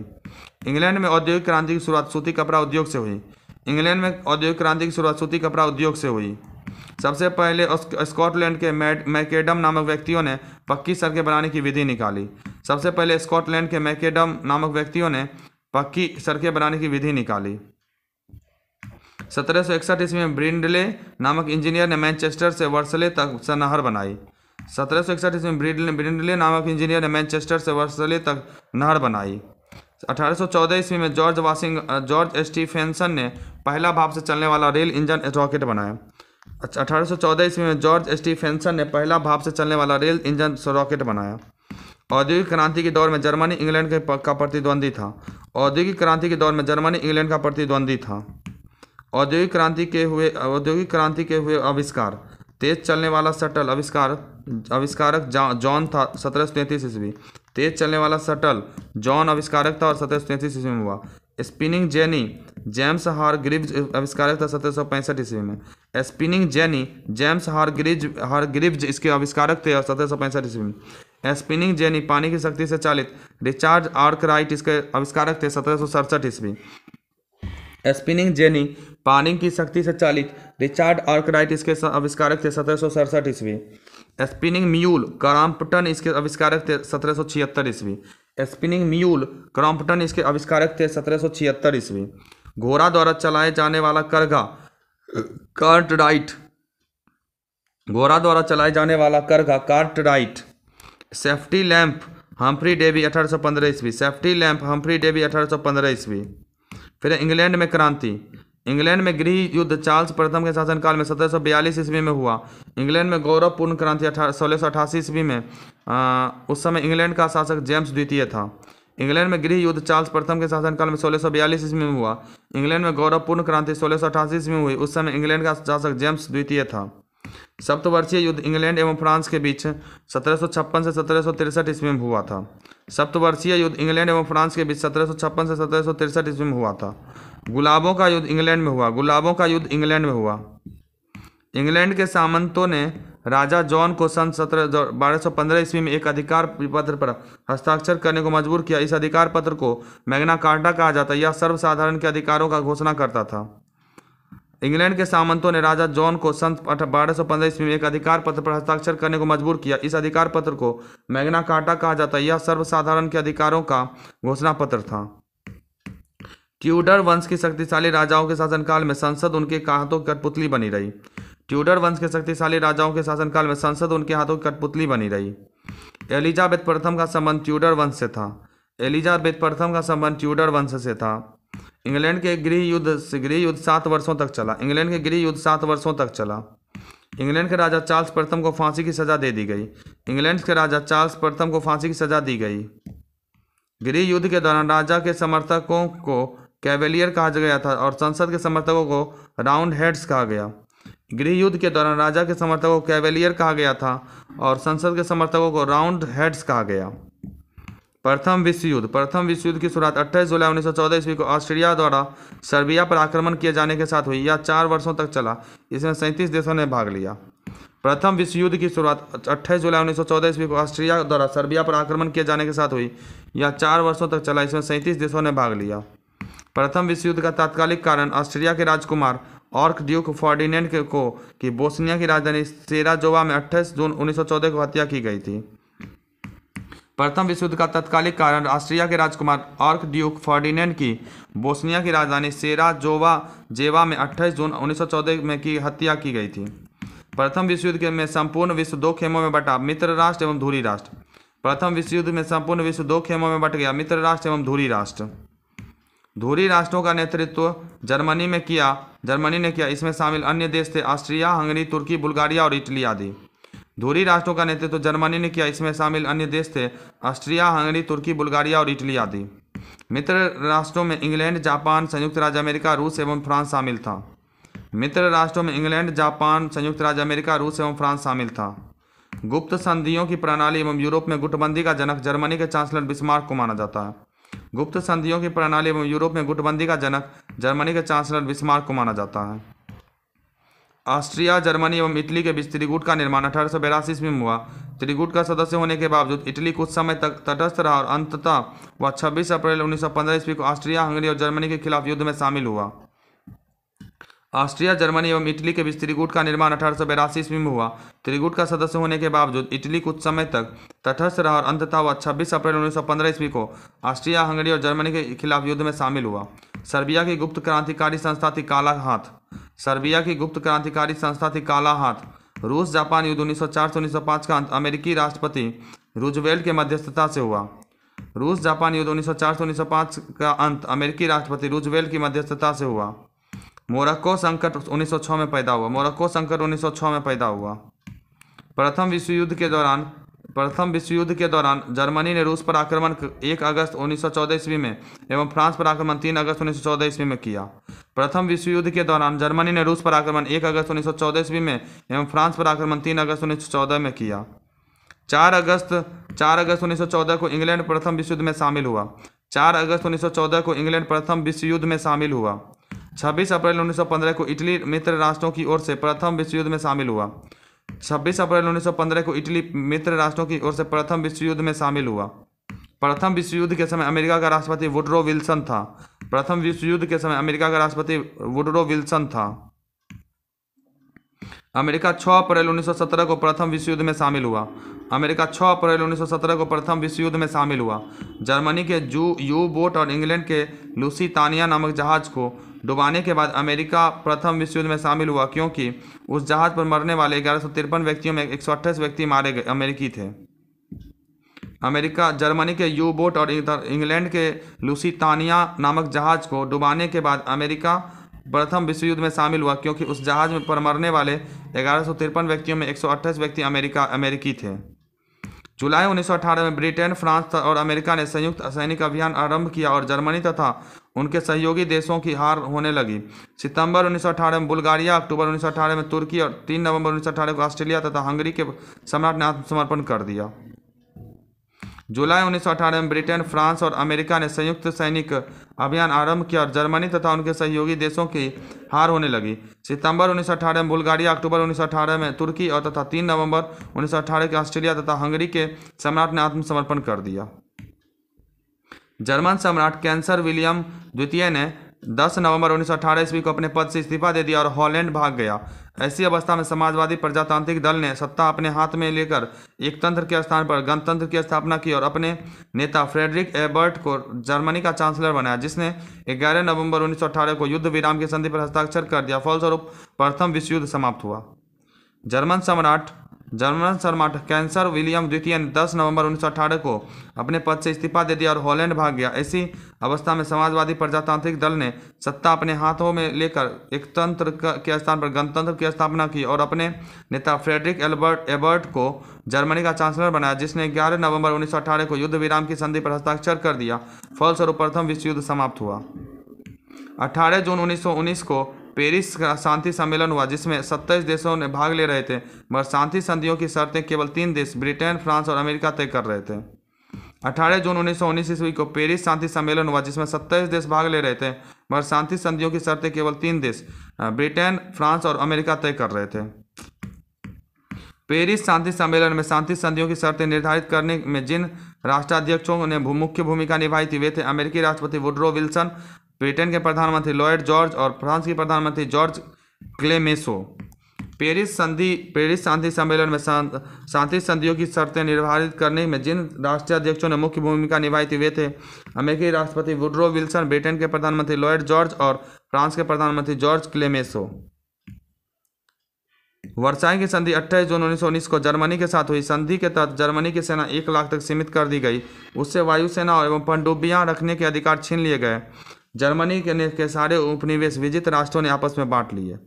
इंग्लैंड में औद्योगिक क्रांति की शुरुआत सूती कपड़ा उद्योग से हुई इंग्लैंड में औद्योगिक क्रांति की शुरुआत सूती कपड़ा उद्योग से हुई सबसे पहले स्कॉटलैंड के मैकेडम नामक व्यक्तियों ने पक्की सड़कें बनाने की विधि निकाली सबसे पहले स्कॉटलैंड के मैकेडम नामक व्यक्तियों ने पक्की सड़कें बनाने की विधि निकाली सत्रह सौ इकसठ ईस्वी में ब्रिंडले नामक इंजीनियर ने मैनचेस्टर से वर्सले तक नहर बनाई सत्रह सौ इकसठ ईस्वी में ब्रिंडले नामक इंजीनियर ने मैनचेस्टर से वर्सले तक नहर बनाई 1814 ईस्वी में जॉर्ज वाशिंग जॉर्ज स्टीफेंसन ने पहला भाप से चलने वाला रेल इंजन रॉकेट बनाया अच्छा, अठारह ईस्वी में जॉर्ज स्टीफेंसन ने पहला भाप से चलने वाला रेल इंजन रॉकेट बनाया औद्योगिक क्रांति के दौर में जर्मनी इंग्लैंड के का प्रतिद्वंदी था औद्योगिक क्रांति के दौर में जर्मनी इंग्लैंड का प्रतिद्वंदी था औद्योगिक क्रांति के हुए औद्योगिक क्रांति के हुए आविष्कार तेज चलने वाला शटल आविष्कार आविष्कारक जॉन था सत्रह सौ तैंतीस ईस्वी तेज चलने वाला शटल जॉन आविष्कारक था और सत्रह सौ तैंतीस ईस्वी में हुआ स्पिनिंग जेनी जेम्स हार ग्रिव आविष्कार था सत्रह सौ पैंसठ ईस्वी में स्पिनिंग जेनी जेम्स हार हारग्रीव इसके आविष्कारक थे सत्रह सौ पैंसठ ईस्वी में स्पिनिंग जेनी पानी की शक्ति से चालित रिचार्ज आर्कराइट इसके आविष्कारक थे सत्रह सौ सड़सठ ईस्वी स्पिनिंग जेनी पानी की शक्ति से चालित रिचार्ड आर्कराइट इसके आविष्कारक थे सत्रह सौ सड़सठ ईस्वी स्पिनिंग म्यूल कराम्पटन इसके आविष्कारक थे सत्रह सौ छिहत्तर ईस्वी स्पिनिंग म्यूल क्रॉम्पटन इसके आविष्कारक थे सत्रह सौ छिहत्तर ईस्वी घोड़ा द्वारा चलाए जाने वाला करघा कार्टराइट घोड़ा द्वारा चलाए जाने वाला करघा Cartwright safety lamp Humphry Davy अठारह सौ पंद्रह ईस्वी सेफ्टी लैंप हम्फ्री डेवी अठारह सौ पंद्रह ईस्वी फिर इंग्लैंड में क्रांति इंग्लैंड में गृह युद्ध चार्ल्स प्रथम के शासनकाल में सत्रह सौ बयालीस ईस्वी में हुआ इंग्लैंड में गौरवपूर्ण क्रांति सोलह सौ अठासी ईस्वी में आ, उस समय इंग्लैंड का शासक जेम्स द्वितीय था इंग्लैंड में गृह युद्ध चार्ल्स प्रथम के शासनकाल में सोलह सौ बयालीस ईस्वी में हुआ इंग्लैंड में गौरवपूर्ण क्रांति सोलह सौ अठासी ईस्वी में हुई उस समय इंग्लैंड का शासक जेम्स द्वितीय था सप्तवर्षीय युद्ध इंग्लैंड एवं फ्रांस के बीच सत्रह से सत्रह ईस्वी में हुआ था सप्तवर्षीय युद्ध इंग्लैंड एवं फ्रांस के बीच सत्रह से सत्रह ईस्वी में हुआ था गुलाबों का युद्ध इंग्लैंड में हुआ गुलाबों का युद्ध इंग्लैंड में हुआ इंग्लैंड के सामंतों ने राजा जॉन को सन सत्रह बारह सौ पंद्रह ईस्वी में एक अधिकार पत्र पर हस्ताक्षर करने को मजबूर किया इस अधिकार पत्र को मैग्ना कार्टा कहा जाता है यह सर्वसाधारण के अधिकारों का घोषणा करता था इंग्लैंड के सामंतों ने राजा जॉन को सन बारह सौ पंद्रह ईस्वी में एक अधिकार पत्र पर हस्ताक्षर करने को मजबूर किया इस अधिकार पत्र को मैग्ना कार्टा कहा जाता है यह सर्वसाधारण के अधिकारों का घोषणा पत्र था ट्यूडर वंश के शक्तिशाली राजाओं के शासनकाल में संसद उनके हाथों की कठपुतली बनी रही ट्यूडर वंश के शक्तिशाली राजाओं के शासनकाल में संसद उनके हाथों की कठपुतली बनी रही एलिजाबेथ प्रथम का संबंध ट्यूडर वंश से था एलिजाबेथ प्रथम का संबंध ट्यूडर वंश से था इंग्लैंड के गृह युद्ध गृह युद्ध सात वर्षों तक चला इंग्लैंड के गृह युद्ध सात वर्षों तक चला इंग्लैंड के राजा चार्ल्स प्रथम को फांसी की सजा दे दी गई इंग्लैंड के राजा चार्ल्स प्रथम को फांसी की सजा दी गई गृह युद्ध के दौरान राजा के समर्थकों को कैवेलियर कहा गया था और संसद के समर्थकों को राउंड हेड्स कहा गया गृह युद्ध के दौरान राजा के समर्थकों को कैवेलियर कहा गया था और संसद के समर्थकों को राउंड हेड्स कहा गया प्रथम विश्व युद्ध प्रथम विश्व युद्ध की शुरुआत 28 जुलाई उन्नीस सौ चौदह ईस्वी को ऑस्ट्रेलिया द्वारा सर्बिया पर आक्रमण किए जाने के साथ हुई यह चार वर्षों तक चला इसमें सैंतीस देशों ने भाग लिया प्रथम विश्व युद्ध की शुरुआत 28 जुलाई उन्नीस सौ चौदह ईस्वी को ऑस्ट्रेलिया द्वारा सर्बिया पर आक्रमण किए जाने के साथ हुई यह चार वर्षों तक चला इसमें सैंतीस देशों ने भाग लिया प्रथम विश्व युद्ध का तात्कालिक कारण ऑस्ट्रिया के राजकुमार ऑर्क ड्यूक फॉर्डिनेंट को कि बोस्निया की राजधानी सेराजोवा में 28 जून 1914 को हत्या की गई थी प्रथम विश्व युद्ध का तत्कालिक कारण ऑस्ट्रिया के राजकुमार ऑर्क ड्यूक फॉर्डिनेंट की बोस्निया की राजधानी सेराजोवा जेवा में 28 जून 1914 में की हत्या की गई थी प्रथम विश्व युद्ध में संपूर्ण विश्व दो खेमों में बटा मित्र राष्ट्र एवं धूरी राष्ट्र प्रथम विश्व युद्ध में संपूर्ण विश्व दो खेमों में बट गया मित्र राष्ट्र एवं धूरी राष्ट्र धूरी राष्ट्रों का नेतृत्व जर्मनी में किया जर्मनी ने किया इसमें शामिल अन्य देश थे ऑस्ट्रिया हंगरी तुर्की बुल्गारिया और इटली आदि धूरी राष्ट्रों का नेतृत्व जर्मनी ने किया इसमें शामिल अन्य देश थे ऑस्ट्रिया हंगरी तुर्की बुल्गारिया और इटली आदि मित्र राष्ट्रों में इंग्लैंड जापान संयुक्त राज्य अमेरिका रूस एवं फ्रांस शामिल था मित्र राष्ट्रों में इंग्लैंड जापान संयुक्त राज्य अमेरिका रूस एवं फ्रांस शामिल था गुप्त संधियों की प्रणाली एवं यूरोप में गुटबंदी का जनक जर्मनी के चांसलर बिस्मार्क को माना जाता है गुप्त संधियों की प्रणाली एवं यूरोप में गुटबंदी का जनक जर्मनी के चांसलर बिस्मार्क को माना जाता है ऑस्ट्रिया जर्मनी एवं इटली के बीच त्रिगुट का निर्माण अठारह सौ बयासी ईस्वी में हुआ त्रिगुट का सदस्य होने के बावजूद इटली कुछ समय तक तटस्थ रहा और अंततः वह 26 अप्रैल 1915 ईस्वी को ऑस्ट्रिया हंगरी और जर्मनी के खिलाफ युद्ध में शामिल हुआ ऑस्ट्रिया जर्मनी एवं इटली के बीच त्रिगुट का निर्माण अठारह सौ बयासी ईस्वी में हुआ त्रिगुट का सदस्य होने के बावजूद इटली कुछ समय तक तटस्थ रहा और अंततः वह छब्बीस अप्रैल उन्नीस सौ पंद्रह ईस्वी को ऑस्ट्रिया हंगरी और जर्मनी के खिलाफ युद्ध में शामिल हुआ सर्बिया की गुप्त क्रांतिकारी संस्था थी काला हाथ सर्बिया की गुप्त क्रांतिकारी संस्था थी काला हाथ रूस जापान युद्ध उन्नीस सौ चार से उन्नीस सौ पाँच का अंत अमेरिकी राष्ट्रपति रूजवेल्ट के मध्यस्थता से हुआ रूस जापान युद्ध उन्नीस सौ चार से उन्नीस सौ पाँच का अंत अमेरिकी राष्ट्रपति रूजवेल्ट की मध्यस्थता से हुआ मोरक्को संकट 1906 में पैदा हुआ मोरक्को संकट 1906 में पैदा हुआ प्रथम विश्व युद्ध के दौरान प्रथम विश्व युद्ध के दौरान जर्मनी ने रूस पर आक्रमण एक अगस्त 1914 ईस्वी में एवं फ्रांस पर आक्रमण तीन अगस्त 1914 ईस्वी में किया प्रथम विश्व युद्ध के दौरान जर्मनी ने रूस पर आक्रमण एक अगस्त 1914 ईस्वी में एवं फ्रांस पर आक्रमण तीन अगस्त 1914 में किया चार अगस्त चार अगस्त 1914 को इंग्लैंड प्रथम विश्व युद्ध में शामिल हुआ चार अगस्त उन्नीस को इंग्लैंड प्रथम विश्व युद्ध में शामिल हुआ छब्बीस अप्रैल उन्नीस को इटली मित्र राष्ट्रों की ओर से प्रथम विश्व युद्ध में शामिल हुआ छब्बीस अप्रैल उन्नीस को इटली मित्र राष्ट्रों की ओर से प्रथम विश्व युद्ध में शामिल हुआ प्रथम विश्व युद्ध के समय अमेरिका का राष्ट्रपति वुडरो विल्सन था प्रथम विश्व युद्ध के समय अमेरिका का राष्ट्रपति वुडरो विल्सन था अमेरिका 6 अप्रैल 1917 को प्रथम विश्व युद्ध में शामिल हुआ अमेरिका 6 अप्रैल 1917 को प्रथम विश्व युद्ध में शामिल हुआ जर्मनी के जू यू बोट और इंग्लैंड के लूसी तानिया नामक जहाज को डुबाने के बाद अमेरिका प्रथम विश्व युद्ध में शामिल हुआ क्योंकि उस जहाज़ पर मरने वाले ग्यारह व्यक्तियों में एक व्यक्ति मारे गए अमेरिकी थे अमेरिका जर्मनी के यू बोट और इंग्लैंड के लुसीतानिया नामक जहाज़ को डुबाने के बाद अमेरिका प्रथम विश्व युद्ध में शामिल हुआ क्योंकि उस जहाज़ में पर मरने वाले ग्यारह व्यक्तियों में एक व्यक्ति अमेरिका अमेरिकी थे जुलाई 1918 में ब्रिटेन फ्रांस और अमेरिका ने संयुक्त सैनिक अभियान आरंभ किया और जर्मनी तथा उनके सहयोगी देशों की हार होने लगी सितंबर उन्नीस में बुल्गारिया अक्टूबर उन्नीस में तुर्की और 3 नवंबर उन्नीस को ऑस्ट्रेलिया तथा हंगरी के सम्राट ने आत्मसमर्पण कर दिया जुलाई उन्नीस में ब्रिटेन फ्रांस और अमेरिका ने संयुक्त सैनिक अभियान आरंभ किया और जर्मनी तथा उनके सहयोगी देशों की हार होने लगी सितंबर उन्नीस में बुल्गारिया अक्टूबर उन्नीस में तुर्की और तथा 3 नवंबर उन्नीस के ऑस्ट्रेलिया तथा हंगरी के सम्राट ने आत्मसमर्पण कर दिया जर्मन सम्राट कैंसर विलियम द्वितीय ने 10 नवंबर उन्नीस ईस्वी को अपने पद से इस्तीफा दे दिया और हॉलैंड भाग गया ऐसी अवस्था में समाजवादी प्रजातांत्रिक दल ने सत्ता अपने हाथ में लेकर एक तंत्र के स्थान पर गणतंत्र की स्थापना की और अपने नेता फ्रेडरिक एबर्ट को जर्मनी का चांसलर बनाया जिसने 11 नवंबर उन्नीस को युद्ध विराम की संधि पर हस्ताक्षर कर दिया फलस्वरूप प्रथम विश्व युद्ध समाप्त हुआ जर्मन सम्राट जर्मन शर्मा कैंसर विलियम द्वितीय ने 10 नवंबर उन्नीस को अपने पद से इस्तीफा दे दिया और हॉलैंड भाग गया ऐसी अवस्था में समाजवादी प्रजातांत्रिक दल ने सत्ता अपने हाथों में लेकर एक तंत्र के स्थान पर गणतंत्र की स्थापना की और अपने नेता फ्रेडरिक एल्बर्ट एबर्ट को जर्मनी का चांसलर बनाया जिसने ग्यारह नवंबर उन्नीस को युद्ध विराम की संधि पर हस्ताक्षर कर दिया फलस्वरूप प्रथम विश्व युद्ध समाप्त हुआ अठारह जून उन्नीस को पेरिस का शांति सम्मेलन हुआ जिसमें सत्ताईस देशों ने भाग ले रहे थे मगर शांति संधियों की शर्तें केवल तीन देश ब्रिटेन फ्रांस और अमेरिका तय कर रहे थे 18 जून उन्नीस सौ उन्नीस ईस्वी को पेरिस शांति सम्मेलन हुआ जिसमें सत्ताईस देश भाग ले रहे थे मगर शांति संधियों की शर्तें केवल तीन देश ब्रिटेन फ्रांस और अमेरिका तय कर रहे थे पेरिस शांति सम्मेलन में शांति संधियों की शर्तें निर्धारित करने में जिन राष्ट्राध्यक्षों ने मुख्य भूमिका निभाई थी वे थे अमेरिकी राष्ट्रपति वुड्रो विल्सन ब्रिटेन के प्रधानमंत्री लॉयड जॉर्ज और फ्रांस के प्रधानमंत्री जॉर्ज क्लेमेसो पेरिस संधि पेरिस शांति सम्मेलन में शांति संधियों की शर्तें निर्धारित करने में जिन राष्ट्रीय अध्यक्षों ने मुख्य भूमिका निभाई थी वे थे अमेरिकी राष्ट्रपति वुड्रो विल्सन ब्रिटेन के प्रधानमंत्री लॉयड जॉर्ज और फ्रांस के प्रधानमंत्री जॉर्ज क्लेमेसो वर्षाई की संधि 28 जून उन्नीस को जर्मनी के साथ हुई संधि के तहत जर्मनी की सेना एक लाख तक सीमित कर दी गई उससे वायुसेना एवं पंडुबियां रखने के अधिकार छीन लिए गए जर्मनी के, के सारे उपनिवेश विजित राष्ट्रों ने आपस में बांट लिए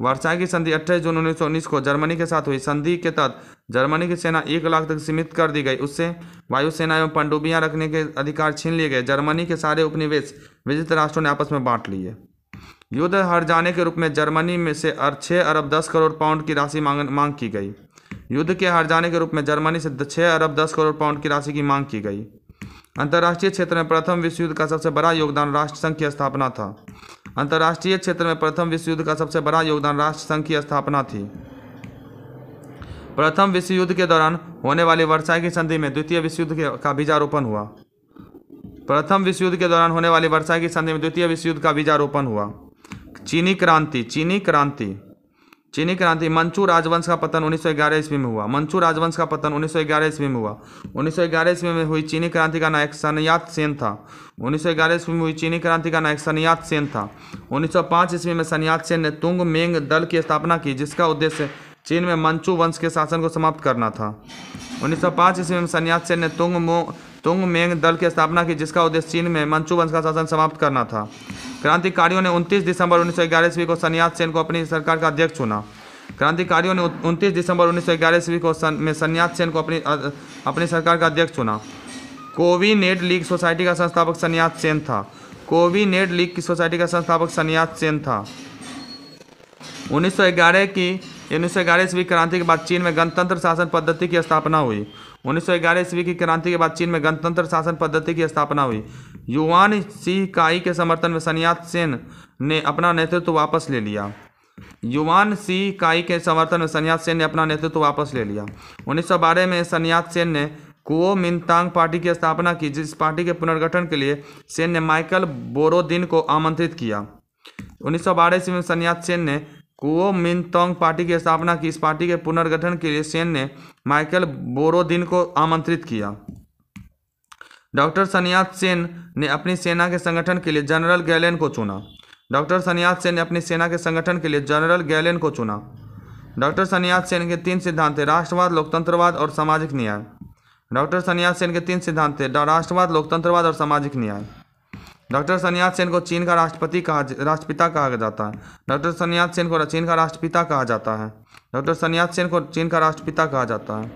वर्षा की संधि अट्ठाईस जून उन्नीस सौ उन्नीस को जर्मनी के साथ हुई संधि के तहत जर्मनी की सेना एक लाख तक सीमित कर दी गई उससे वायुसेना एवं पंडुबियां रखने के अधिकार छीन लिए गए जर्मनी के सारे उपनिवेश विजित राष्ट्रों ने आपस में बांट लिए युद्ध हर जाने के रूप में जर्मनी में से छः अरब दस करोड़ पाउंड की राशि मांग मांग की गई युद्ध के हर जाने के रूप में जर्मनी से छः अरब दस करोड़ पाउंड की राशि की मांग की गई अंतर्राष्ट्रीय क्षेत्र में प्रथम विश्व युद्ध का सबसे बड़ा योगदान राष्ट्र संघ की स्थापना था अंतर्राष्ट्रीय क्षेत्र में प्रथम विश्व युद्ध का सबसे बड़ा योगदान राष्ट्र संघ की स्थापना थी प्रथम विश्व युद्ध के दौरान होने वाली वर्षा की संधि में द्वितीय विश्व युद्ध का बीजारोपण हुआ प्रथम विश्व युद्ध के दौरान होने वाली वर्षा की संधि में द्वितीय विश्व युद्ध का बीजारोपण हुआ चीनी क्रांति चीनी क्रांति चीनी क्रांति मंचू राजवंश का पतन 1911 ईस्वी में हुआ मंचू राजवंश का पतन 1911 ईस्वी में हुआ 1911 ईस्वी में हुई चीनी क्रांति का नायक सनयात सेन था 1911 ईस्वी में हुई चीनी क्रांति का नायक सनयात सेन था 1905 ईस्वी में सनयात सेन ने तुंग मेंग दल की स्थापना की जिसका उद्देश्य चीन में मंचू वंश के शासन को समाप्त करना था पाँच ईस्वी में सन्यात सेन ने तुंग तुंग मेंग दल की स्थापना की जिसका उद्देश्य चीन में मंचू वंश का शासन समाप्त करना था क्रांतिकारियों ने 29 दिसंबर 1911 ईस्वी को सन्यास सेन को अपनी सरकार का अध्यक्ष चुना क्रांतिकारियों ने 29 दिसंबर 1911 ईस्वी को सन, में सन्यास सेन को अपनी अपनी सरकार का अध्यक्ष चुना कोवी नेट लीग सोसाइटी का संस्थापक सन्यास सेन था कोवी नेट लीग की सोसाइटी का संस्थापक सन्यास सेन था 1911 की 1911 ईस्वी क्रांति के बाद चीन में गणतंत्र शासन पद्धति की स्थापना हुई उन्नीस सौ ग्यारह ईस्वी की क्रांति के बाद चीन में गणतंत्र शासन पद्धति की स्थापना हुई युवान सी काई के समर्थन में सनियात सेन ने अपना नेतृत्व वापस ले लिया युवान सी काई के समर्थन में सन्यात सेन ने अपना नेतृत्व वापस ले लिया बारह में सन्यात सेन ने कुओ मिनतांग पार्टी की स्थापना की जिस पार्टी के पुनर्गठन के लिए सेन ने माइकल बोरोदिन को आमंत्रित किया उन्नीस सौ बारह ईस्वी में सन्यात सेन ने कुओ मिनतोंग पार्टी की स्थापना की इस पार्टी के पुनर्गठन के लिए सेन ने माइकल बोरोदिन को आमंत्रित किया डॉक्टर सनियात सेन ने अपनी सेना के संगठन के लिए जनरल गैलेन को चुना डॉक्टर सनियात सेन ने अपनी सेना के संगठन के लिए जनरल गैलेन को चुना डॉक्टर सनियात सेन के तीन सिद्धांत थे राष्ट्रवाद लोकतंत्रवाद और सामाजिक न्याय डॉक्टर सनियात सेन के तीन सिद्धांत थे राष्ट्रवाद लोकतंत्रवाद और सामाजिक न्याय डॉक्टर सन्यास सेन को चीन का राष्ट्रपति कहा राष्ट्रपिता कहा जाता है डॉक्टर सन्यास सेन को चीन का राष्ट्रपिता कहा जाता है डॉक्टर सन्यास सेन को चीन का राष्ट्रपिता कहा जाता है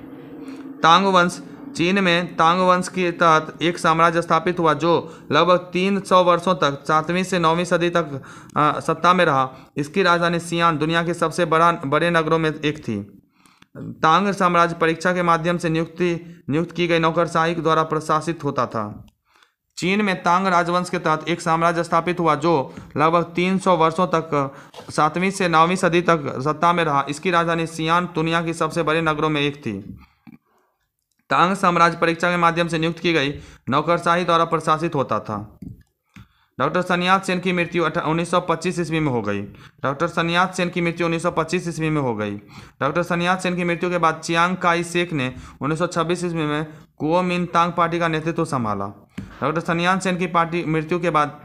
तांग वंश चीन में तांग वंश के तहत एक साम्राज्य स्थापित हुआ जो लगभग 300 वर्षों तक सातवीं से नौवीं सदी तक आ, सत्ता में रहा इसकी राजधानी सियान दुनिया के सबसे बड़ा बड़े नगरों में एक थी तांग साम्राज्य परीक्षा के माध्यम से नियुक्ति नियुक्त की गई नौकरशाही द्वारा प्रशासित होता था चीन में तांग राजवंश के तहत एक साम्राज्य स्थापित हुआ जो लगभग 300 वर्षों तक सातवीं से नौवीं सदी तक सत्ता में रहा इसकी राजधानी सियान दुनिया की सबसे बड़े नगरों में एक थी तांग साम्राज्य परीक्षा के माध्यम से नियुक्त की गई नौकरशाही द्वारा प्रशासित होता था डॉक्टर सन्यास सेन की मृत्यु उन्नीस सौ पच्चीस ईस्वी में हो गई डॉक्टर सन्यास सेन की मृत्यु उन्नीस सौ पच्चीस ईस्वी में हो गई डॉक्टर सन्यास सेन की मृत्यु के बाद चियांग काई शेख ने उन्नीस सौ छब्बीस ईस्वी में कुओ मिन तांग पार्टी का नेतृत्व संभाला डॉक्टर सनियान सेन की पार्टी मृत्यु के बाद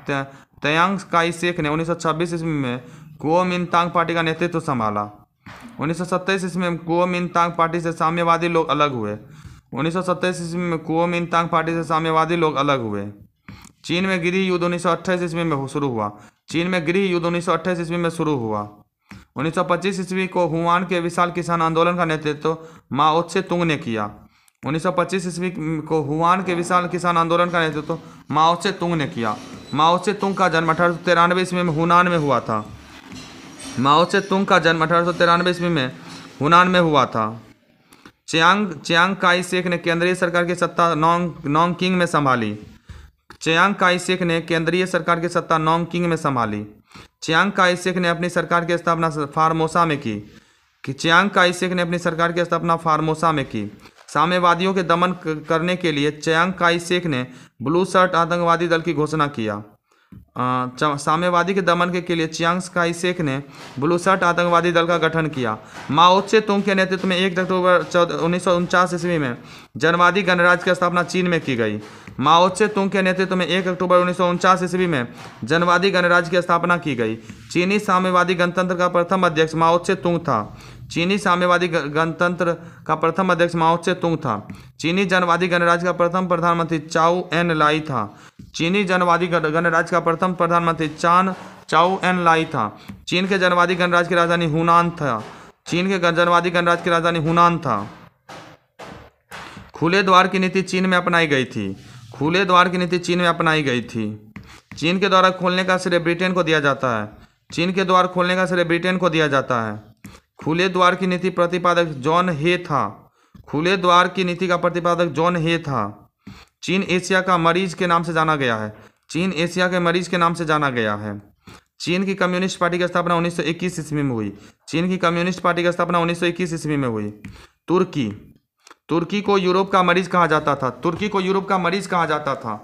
तयांग काई शेख ने 1926 ईस्वी में कुओ मिनतांग पार्टी का नेतृत्व संभाला 1927 ईस्वी में कुओ मिनतांग पार्टी से साम्यवादी लोग अलग हुए 1927 ईस्वी में कुओ मिनतांग पार्टी से साम्यवादी लोग अलग हुए चीन में गृह युद्ध उन्नीस ईस्वी में शुरू हुआ चीन में गृह युद्ध उन्नीस ईस्वी में शुरू हुआ 1925 ईस्वी को हुआन के विशाल किसान आंदोलन का नेतृत्व माओत्से तुंग ने किया उन्नीस सौ पच्चीस ईस्वी को हुआन के विशाल किसान आंदोलन का नेतृत्व तो माओसे तुंग ने किया माओसे तुंग का जन्म अठारह सौ तिरानवे ईस्वी में हुनान में हुआ था माओसे तुंग का जन्म अठारह सौ तिरानवे ईस्वी में हुनान में हुआ था चियांग चियांग काई शेख ने केंद्रीय सरकार की सत्ता नॉन्ग नॉन्ग किंग में संभाली चियांग काई शेख ने केंद्रीय सरकार की सत्ता नॉन्ग किंग में संभाली चियांग काई शेख ने अपनी सरकार की स्थापना फार्मोसा में की चियांग काई शेख ने अपनी सरकार की स्थापना फार्मोसा में की साम्यवादियों के दमन करने के लिए चयांग काई शेख ने ब्लू शर्ट आतंकवादी दल की घोषणा किया साम्यवादी के दमन के, के लिए चियांग काई शेख ने ब्लू शर्ट आतंकवादी दल का गठन किया माओत्से तुंग के नेतृत्व में एक अक्टूबर चौदह उन्नीस सौ ईस्वी में जनवादी गणराज्य की स्थापना चीन में की गई माओत्से तुंग के नेतृत्व में एक अक्टूबर उन्नीस सौ ईस्वी में जनवादी गणराज्य की स्थापना की गई चीनी साम्यवादी गणतंत्र का प्रथम अध्यक्ष माओत्से तुंग था चीनी साम्यवादी गणतंत्र का प्रथम अध्यक्ष माओसे तुंग था चीनी जनवादी गणराज्य का प्रथम प्रधानमंत्री चाउ एन लाई था चीनी जनवादी गणराज्य का प्रथम प्रधानमंत्री चान चाउ एन लाई था चीन के जनवादी गणराज्य की राजधानी हुनान था चीन के जनवादी गणराज्य की राजधानी हुनान था खुले द्वार की नीति चीन में अपनाई गई थी खुले द्वार की नीति चीन में अपनाई गई थी चीन के द्वारा खोलने का श्रेय ब्रिटेन को दिया जाता है चीन के द्वार खोलने का श्रेय ब्रिटेन को दिया जाता है खुले द्वार की नीति प्रतिपादक जॉन हे था खुले द्वार की नीति का प्रतिपादक जॉन हे था चीन एशिया का मरीज के नाम से जाना गया है चीन एशिया के मरीज के नाम से जाना गया है चीन की कम्युनिस्ट पार्टी की स्थापना 1921 ईस्वी में हुई चीन की कम्युनिस्ट पार्टी की स्थापना 1921 ईस्वी में हुई तुर्की तुर्की को यूरोप का मरीज कहा जाता था तुर्की को यूरोप का मरीज कहा जाता था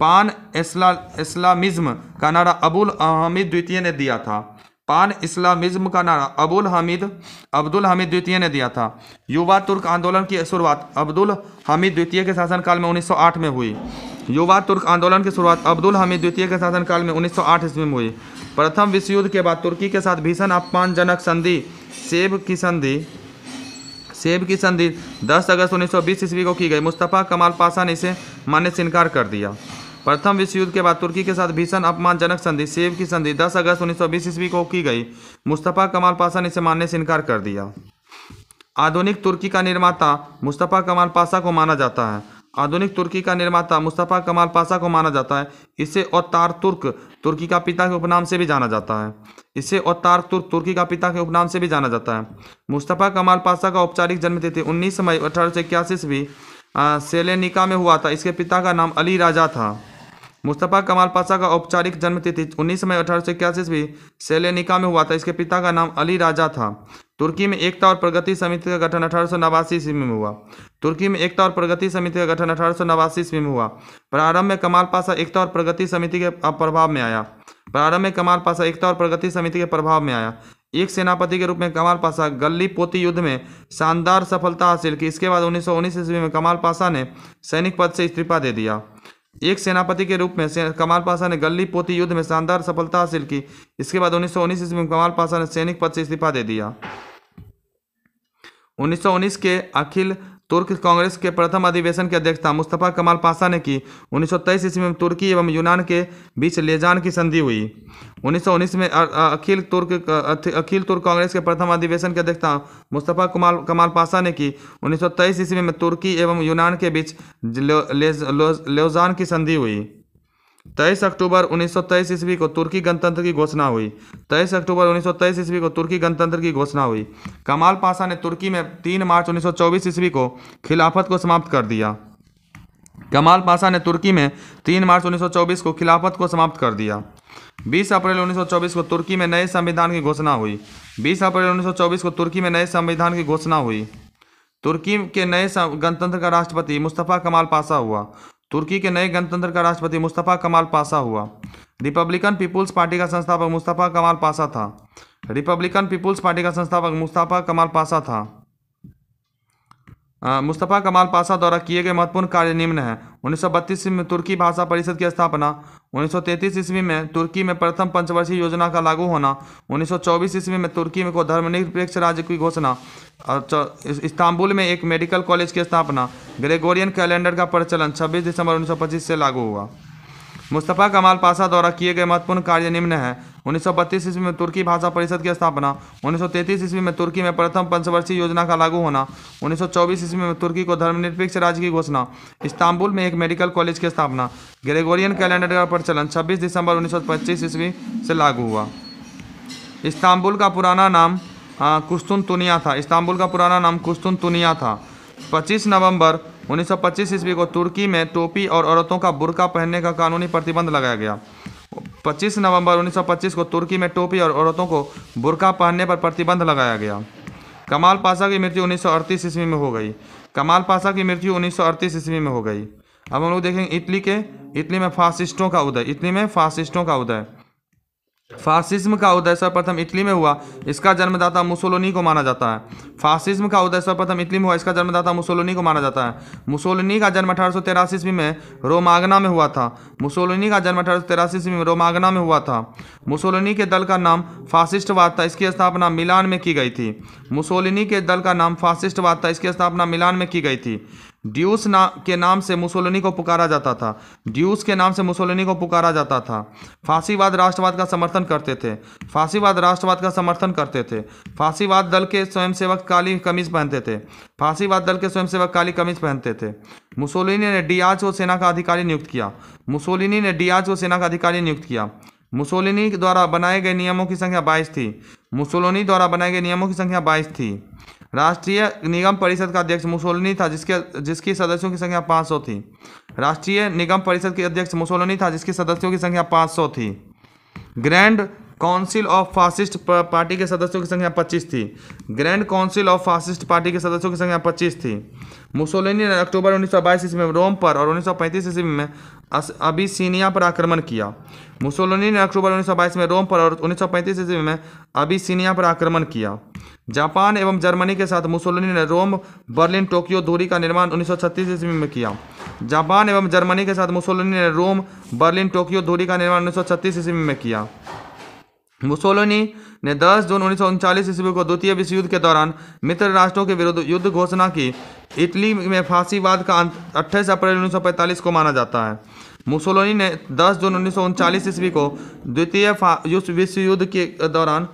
पान इस्ला इस्लामिज्म का नारा अबुल अहमद द्वितीय ने दिया था पान इस्लामिज्म का नारा अबुल हमीद अब्दुल हमीद द्वितीय ने दिया था युवा तुर्क आंदोलन की शुरुआत अब्दुल हमीद द्वितीय के शासनकाल में 1908 में हुई युवा तुर्क आंदोलन की शुरुआत अब्दुल हमीद द्वितीय के शासनकाल में 1908 ईस्वी में हुई प्रथम विश्व युद्ध के बाद तुर्की के साथ भीषण अपमानजनक संधि सेब की संधि सेब की संधि दस अगस्त उन्नीस ईस्वी को की गई मुस्तफ़ा कमाल पाशा ने इसे मान्य इनकार कर दिया प्रथम विश्व युद्ध के बाद तुर्की के साथ भीषण अपमानजनक संधि सेव की संधि 10 अगस्त 1920 ईस्वी को की गई मुस्तफ़ा कमाल पाशा ने इसे मानने से इनकार कर दिया आधुनिक तुर्की का निर्माता मुस्तफ़ा कमाल पाशा को माना जाता है आधुनिक तुर्की का निर्माता मुस्तफ़ा कमाल पाशा को माना जाता है इसे और तार तुर्क तुर्की का पिता के उपनाम से भी जाना जाता है इसे और तार तुर्क तुर्की का पिता के उपनाम से भी जाना जाता है मुस्तफ़ा कमाल पाशा का औपचारिक जन्मतिथि उन्नीस मई अठारह सौ इक्यासी ईस्वी सेलेनिका में हुआ था इसके पिता का नाम अली राजा था मुस्तफ़ा कमाल पाशा का औपचारिक जन्मतिथि उन्नीस मई अठारह सौ इक्यासी ईस्वी सेलेनिका में हुआ था इसके पिता का नाम अली राजा था तुर्की में एकता और प्रगति समिति का गठन अठारह सौ नवासी ईस्वी में हुआ तुर्की में एकता और प्रगति समिति का गठन अठारह सौ नवासी ईस्वी में हुआ प्रारंभ में कमाल पाशा एकता और प्रगति समिति के प्रभाव में आया प्रारंभ में कमाल पाशा एकता और प्रगति समिति के प्रभाव में आया एक सेनापति के रूप में कमाल पाशा गली पोती युद्ध में शानदार सफलता हासिल की इसके बाद उन्नीस सौ उन्नीस ईस्वी में कमाल पाशा ने सैनिक पद से इस्तीफा दे दिया एक सेनापति के रूप में कमाल पाशा ने गली पोती युद्ध में शानदार सफलता हासिल की इसके बाद उन्नीस सौ उन्नीस ईस्वी में कमाल पाशा ने सैनिक पद से इस्तीफा दे दिया 1919 के अखिल तुर्क कांग्रेस के प्रथम अधिवेशन की अध्यक्षता मुस्तफ़ा कमाल पाशा ने की 1923 ईस्वी में तुर्की एवं यूनान के बीच लेजान की संधि हुई 1919 में अखिल तुर्क अखिल तुर्क कांग्रेस के प्रथम अधिवेशन की अध्यक्षता मुस्तफ़ा कमाल कमाल पाशा ने की 1923 ईस्वी में तुर्की एवं यूनान के बीच लेजान की संधि हुई तेईस अक्टूबर उन्नीस सौ तेईस ईस्वी को तुर्की गणतंत्र की घोषणा हुई तेईस अक्टूबर उन्नीस ईस्वी को तुर्की गणतंत्र की घोषणा हुई कमाल पाशा ने तुर्की में तीन मार्च उन्नीस सौ चौबीस ईस्वी को खिलाफत को समाप्त कर दिया कमाल पाशा ने तुर्की में तीन मार्च 1924 को खिलाफत को समाप्त कर दिया 20 अप्रैल 1924 को तुर्की में नए संविधान की घोषणा हुई बीस अप्रैल उन्नीस को तुर्की में नए संविधान की घोषणा हुई तुर्की के नए गणतंत्र का राष्ट्रपति मुस्तफ़ा कमाल पाशा हुआ तुर्की के नए गणतंत्र का राष्ट्रपति मुस्तफ़ा कमाल पासा हुआ रिपब्लिकन पीपुल्स पार्टी का संस्थापक मुस्तफ़ा कमाल पासा था रिपब्लिकन पीपुल्स पार्टी का संस्थापक मुस्तफ़ा कमाल पासा था मुस्तफ़ा कमाल पासा द्वारा किए गए महत्वपूर्ण कार्य निम्न हैं उन्नीस में तुर्की भाषा परिषद की स्थापना 1933 ईस्वी में तुर्की में प्रथम पंचवर्षीय योजना का लागू होना 1924 ईस्वी में तुर्की में को धर्मनिरपेक्ष राज्य की घोषणा और इस्तांबुल में एक मेडिकल कॉलेज की स्थापना ग्रेगोरियन कैलेंडर का प्रचलन 26 दिसंबर 1925 से लागू हुआ मुस्तफ़ा कमाल पाशा द्वारा किए गए महत्वपूर्ण कार्य निम्न हैं उन्नीस सौ बत्तीस ईस्वी में तुर्की भाषा परिषद की स्थापना उन्नीस सौ ईस्वी में तुर्की में प्रथम पंचवर्षीय योजना का लागू होना उन्नीस सौ चौबीस ईस्वी में तुर्की को धर्मनिरपेक्ष राज्य की घोषणा इस्तांबुल में एक मेडिकल कॉलेज की स्थापना ग्रेगोरियन कैलेंडर का प्रचलन छब्बीस दिसंबर उन्नीस सौ पच्चीस ईस्वी से लागू हुआ इस्तांबुल का पुराना नाम कुस्तुन तुनिया था इस्तांबुल का पुराना नाम कुस्तुन तुनिया था 25 नवंबर 1925 ईस्वी को तुर्की में टोपी और औरतों का बुरका पहनने का कानूनी प्रतिबंध लगाया गया 25 नवंबर 1925 को तुर्की में टोपी और औरतों को बुरका पहनने पर प्रतिबंध लगाया गया कमाल पाशा की मृत्यु 1938 ईस्वी में हो गई कमाल पाशा की मृत्यु 1938 ईस्वी में हो गई अब हम लोग देखेंगे इटली के इटली में फासिस्टों का उदय इटली में फासिस्टों का उदय फासिज्म का उदय सर्वप्रथम इटली में हुआ इसका जन्मदाता मुसोलोनी को माना जाता है फासिज्म का उदय सर्वप्रथम इटली में हुआ इसका जन्मदाता मुसोलोनी को माना जाता है मुसोलोनी का जन्म अठारह सौ ईस्वी में रोमागना में हुआ था मुसोलोनी का जन्म अठारह सौ ईस्वी में रोमागना में हुआ था मुसोलोनी के दल का नाम फासिस्टवाद था इसकी स्थापना मिलान में की गई थी मुसोलिनी के दल का नाम फासिस्टवाद था इसकी स्थापना मिलान में की गई थी ड्यूस ना के नाम से मुसोलिनी को पुकारा जाता था ड्यूस के नाम से मुसोलिनी को पुकारा जाता था फांसीवाद राष्ट्रवाद का समर्थन करते थे फांसीवाद राष्ट्रवाद का समर्थन करते थे फांसीवाद दल के स्वयंसेवक काली कमीज पहनते थे फांसीवाद दल के स्वयंसेवक काली कमीज पहनते थे मुसोलिनी ने डियाज को सेना का अधिकारी नियुक्त किया मुसोलिनी ने डियाज को सेना का अधिकारी नियुक्त किया मुसोलिनी द्वारा बनाए गए नियमों की संख्या बाईस थी मुसोलिनी द्वारा बनाए गए नियमों की संख्या बाईस थी राष्ट्रीय निगम परिषद का अध्यक्ष मुसोलिनी था जिसके जिसकी सदस्यों की संख्या 500 थी राष्ट्रीय निगम परिषद के अध्यक्ष मुसोलिनी था जिसकी सदस्यों की संख्या 500 थी Grand Council of Fascist Party के सदस्यों की संख्या 25 थी Grand Council of Fascist Party के सदस्यों की संख्या 25 थी मुसोलिनी ने अक्टूबर उन्नीस सौ बाईस ईस्वी में रोम पर और उन्नीस सौ पैंतीस ईस्वी में अबिसीनिया पर आक्रमण किया मुसोलिनी ने अक्टूबर उन्नीस सौ बाईस में रोम पर और उन्नीस सौ पैंतीस ईस्वी में अबिसीनिया पर आक्रमण किया जापान एवं जर्मनी के साथ मुसोलिनी ने रोम बर्लिन टोक्यो दूरी का निर्माण 1936 ईस्वी में किया जापान एवं जर्मनी के साथ मुसोलिनी ने रोम बर्लिन टोक्यो दूरी का निर्माण 1936 ईस्वी में किया मुसोलिनी ने 10 जून उन्नीस ईस्वी को द्वितीय विश्व युद्ध के दौरान मित्र राष्ट्रों के विरुद्ध युद्ध घोषणा की इटली में फांसीवाद का अंत अट्ठाईस अप्रैल 1945 को माना जाता है मुसोलिनी ने 10 जून उन्नीस ईस्वी को द्वितीय विश्व युद्ध के दौरान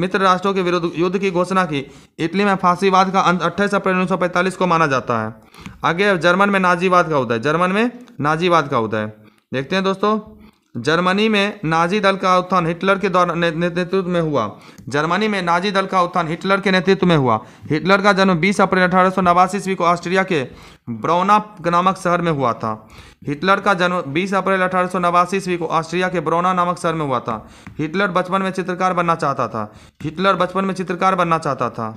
मित्र राष्ट्रों के विरुद्ध युद्ध की घोषणा की इटली में फांसीवाद का अंत अट्ठाईस अप्रैल उन्नीस को माना जाता है आगे जर्मन में नाजीवाद का उदय जर्मन में नाजीवाद का उदय देखते हैं दोस्तों जर्मनी में नाजी दल का उत्थान हिटलर के द्वारा नेतृत्व में हुआ जर्मनी में नाजी दल का उत्थान हिटलर के नेतृत्व में हुआ हिटलर का जन्म 20 अप्रैल अठारह सौ ईस्वी को ऑस्ट्रिया के ब्रोना नामक शहर में हुआ था हिटलर का जन्म 20 अप्रैल अठारह सौ ईस्वी को ऑस्ट्रिया के ब्रोना नामक शहर में हुआ था हिटलर बचपन में चित्रकार बनना चाहता था हिटलर बचपन में चित्रकार बनना चाहता था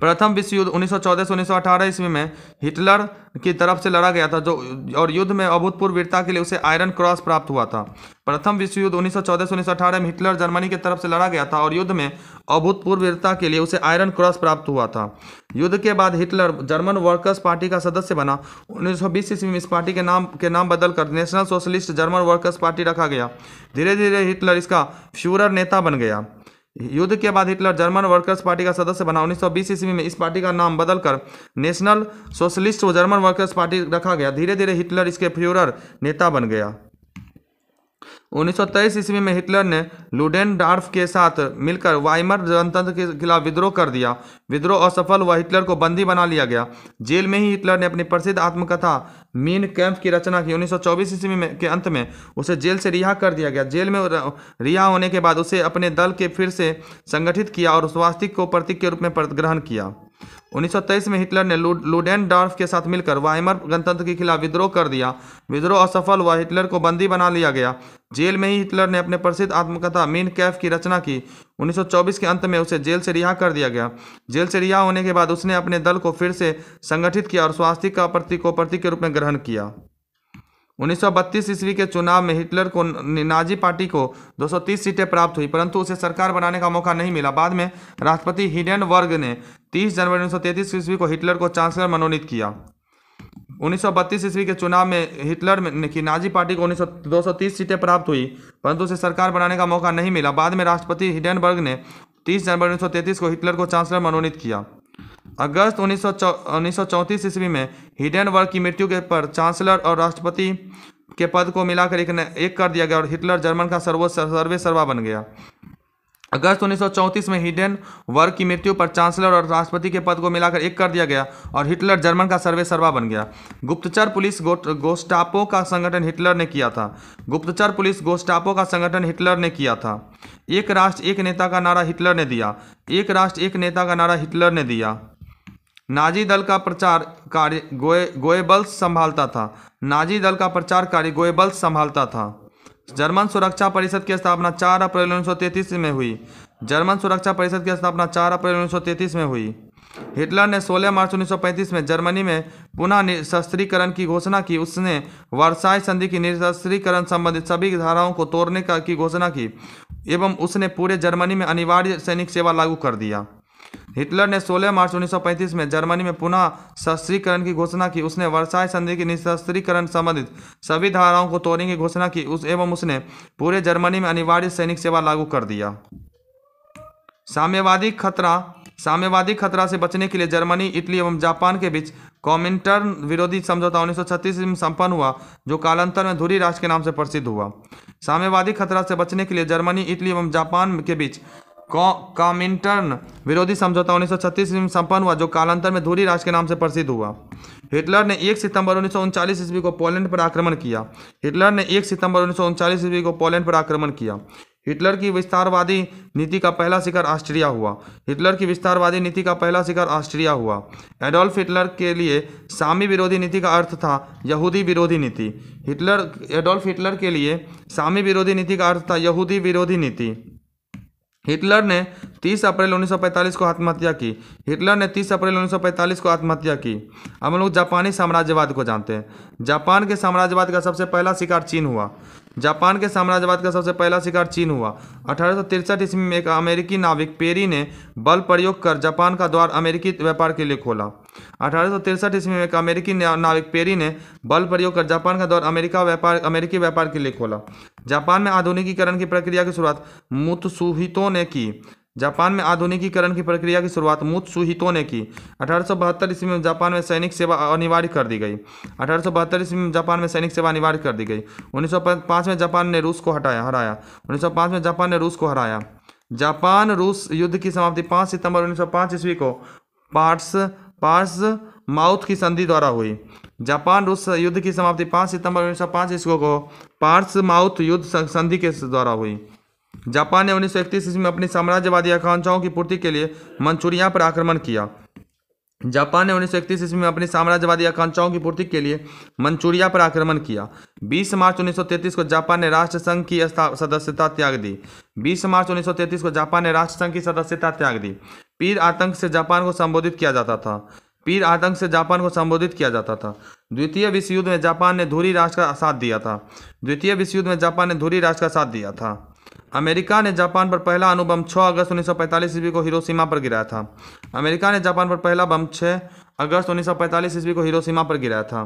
प्रथम विश्व युद्ध 1914 से 1918 ईस्वी में हिटलर की तरफ से लड़ा गया था जो और युद्ध में अभूतपूर्व वीरता के लिए उसे आयरन क्रॉस प्राप्त हुआ था प्रथम विश्व युद्ध 1914 से 1918 में हिटलर जर्मनी की तरफ से लड़ा गया था और युद्ध में अभूतपूर्व वीरता के लिए उसे आयरन क्रॉस प्राप्त हुआ था युद्ध के बाद हिटलर जर्मन वर्कर्स पार्टी का सदस्य बना 1920 ईस्वी में इस पार्टी के नाम के नाम बदलकर National Socialist German Workers Party रखा गया धीरे धीरे हिटलर इसका फ्यूरर नेता बन गया युद्ध के बाद हिटलर जर्मन वर्कर्स पार्टी का सदस्य बना 1920 ईस्वी में इस पार्टी का नाम बदलकर नेशनल सोशलिस्ट व जर्मन वर्कर्स पार्टी रखा गया धीरे धीरे हिटलर इसके फ्यूरर नेता बन गया 1923 ईस्वी में हिटलर ने डार्फ के साथ मिलकर वाइमर जनतंत्र के खिलाफ विद्रोह कर दिया विद्रोह असफल हुआ हिटलर को बंदी बना लिया गया जेल में ही हिटलर ने अपनी प्रसिद्ध आत्मकथा मीन कैंप की रचना की 1924 ईस्वी में के अंत में उसे जेल से रिहा कर दिया गया जेल में रिहा होने के बाद उसे अपने दल के फिर से संगठित किया और स्वास्थ्य को प्रतीक के रूप में ग्रहण किया 1923 में हिटलर ने लुडेनडॉर्फ के साथ मिलकर वाइमर गणतंत्र के खिलाफ विद्रोह कर दिया विद्रोह असफल हुआ हिटलर को बंदी बना लिया गया जेल में ही हिटलर ने अपने प्रसिद्ध आत्मकथा मीन कैफ की रचना की 1924 के अंत में उसे जेल से रिहा कर दिया गया जेल से रिहा होने के बाद उसने अपने दल को फिर से संगठित किया और स्वास्थ्य का प्रतीक प्रतीक के रूप में ग्रहण किया 1932 ईस्वी के चुनाव में हिटलर को नाजी पार्टी को 230 सीटें प्राप्त हुई परंतु उसे सरकार बनाने का मौका नहीं मिला बाद में राष्ट्रपति हिडनबर्ग ने 30 जनवरी 1933 ईस्वी को हिटलर को चांसलर मनोनीत किया 1932 ईस्वी के चुनाव में हिटलर ने की नाजी पार्टी को उन्नीस दो सीटें प्राप्त हुई परंतु उसे सरकार बनाने का मौका नहीं मिला बाद में राष्ट्रपति हिडनबर्ग ने तीस जनवरी उन्नीस को हिटलर को चांसलर मनोनीत किया अगस्त उन्नीस सौ ईस्वी में हिडनबर्ग की मृत्यु के पर चांसलर और राष्ट्रपति के पद को मिलाकर एक एक कर दिया गया और हिटलर जर्मन का सर्वोच्च सर्वे सर्वा बन गया अगस्त उन्नीस में हिडन वर्ग की मृत्यु पर चांसलर और राष्ट्रपति के पद को मिलाकर एक कर दिया गया और हिटलर जर्मन का सर्वे सर्वा बन गया गुप्तचर पुलिस गो, गोस्टापो का संगठन हिटलर ने किया था गुप्तचर पुलिस गोस्टापो का संगठन हिटलर ने किया था एक राष्ट्र एक नेता का नारा हिटलर ने दिया एक राष्ट्र एक नेता का नारा हिटलर ने दिया नाजी दल का प्रचार कार्य गोए गोएबल्स संभालता था नाजी दल का प्रचार कार्य गोएबल्स संभालता था जर्मन सुरक्षा परिषद की स्थापना 4 अप्रैल 1933 में हुई जर्मन सुरक्षा परिषद की स्थापना 4 अप्रैल 1933 में हुई हिटलर ने 16 मार्च 1935 में जर्मनी में पुनः निशस्त्रीकरण की घोषणा की उसने वर्षाई संधि की निशस्त्रीकरण संबंधित सभी धाराओं को तोड़ने का की घोषणा की एवं उसने पूरे जर्मनी में अनिवार्य सैनिक सेवा लागू कर दिया हिटलर ने 16 मार्च 1935 में जर्मनी में पुनः शस्त्रीकरण की घोषणा की उसने वर्षाई संधि की निशस्त्रीकरण संबंधित सभी धाराओं को तोड़ने की घोषणा की उस एवं उसने पूरे जर्मनी में अनिवार्य सैनिक सेवा लागू कर दिया साम्यवादी खतरा साम्यवादी खतरा से बचने के लिए जर्मनी इटली एवं जापान के बीच कॉमिंटर विरोधी समझौता 1936 में संपन्न हुआ जो कालांतर में धुरी राष्ट्र के नाम से प्रसिद्ध हुआ साम्यवादी खतरा से बचने के लिए जर्मनी इटली एवं जापान के बीच कॉमिंटर्न विरोधी समझौता 1936 में संपन्न हुआ जो कालांतर में धूरी राज के नाम से प्रसिद्ध हुआ हिटलर ने 1 सितंबर उन्नीस ईस्वी को पोलैंड पर आक्रमण किया हिटलर ने 1 सितंबर उन्नीस ईस्वी को पोलैंड पर आक्रमण किया हिटलर की विस्तारवादी नीति का पहला शिखर ऑस्ट्रिया हुआ हिटलर की विस्तारवादी नीति का पहला शिखर ऑस्ट्रिया हुआ एडोल्फ हिटलर के लिए सामी विरोधी नीति का अर्थ था यहूदी विरोधी नीति हिटलर एडोल्फ हिटलर के लिए सामी विरोधी नीति का अर्थ था यहूदी विरोधी नीति हिटलर ने 30 अप्रैल 1945 को आत्महत्या की हिटलर ने 30 अप्रैल 1945 को आत्महत्या की हम लोग जापानी साम्राज्यवाद को जानते हैं जापान के साम्राज्यवाद का सबसे पहला शिकार चीन हुआ जापान के साम्राज्यवाद का सबसे पहला शिकार चीन हुआ अठारह ईस्वी में एक अमेरिकी नाविक पेरी ने बल प्रयोग कर जापान का द्वार अमेरिकी व्यापार के लिए खोला अठारह ईस्वी में एक अमेरिकी नाविक पेरी ने बल प्रयोग कर जापान का द्वार अमेरिका व्यापार अमेरिकी व्यापार के लिए खोला जापान में आधुनिकीकरण की प्रक्रिया की शुरुआत मुतसुहितों ने की जापान में आधुनिकीकरण की प्रक्रिया की शुरुआत मुत्सुहितो ने की अठारह ईस्वी में जापान में सैनिक सेवा अनिवार्य कर दी गई अठारह ईस्वी में जापान में सैनिक सेवा अनिवार्य कर दी गई 1905 में जापान ने रूस को हटाया हराया 1905 में जापान ने रूस को हराया जापान रूस युद्ध की समाप्ति 5 सितंबर 1905 ईस्वी को पार्ट्स पार्स माउथ की संधि द्वारा हुई जापान रूस युद्ध की समाप्ति पाँच सितंबर उन्नीस ईस्वी को पार्स माउथ युद्ध संधि के द्वारा हुई जापान ने उन्नीस सौ ईस्वी में अपनी साम्राज्यवादी आकांक्षाओं की पूर्ति के लिए मंचूरिया पर आक्रमण किया जापान ने उन्नीस सौ इकतीस ईस्वी में अपनी साम्राज्यवादी आकांक्षाओं की पूर्ति के लिए मंचूरिया पर आक्रमण किया 20 मार्च 1933 को जापान ने राष्ट्र संघ की सदस्यता त्याग दी 20 मार्च 1933 को जापान ने राष्ट्र संघ की सदस्यता त्याग दी पीर आतंक से जापान को संबोधित किया जाता था पीर आतंक से जापान को संबोधित किया जाता था द्वितीय विश्व युद्ध में जापान ने धूरी राष्ट्र का साथ दिया था द्वितीय विश्व युद्ध में जापान ने धूरी राष्ट्र का साथ दिया था अमेरिका ने जापान पर पहला अनुबम 6 अगस्त 1945 ईस्वी को हिरोशिमा पर गिराया था अमेरिका ने जापान पर पहला बम 6 अगस्त 1945 ईस्वी को हिरोशिमा पर गिराया था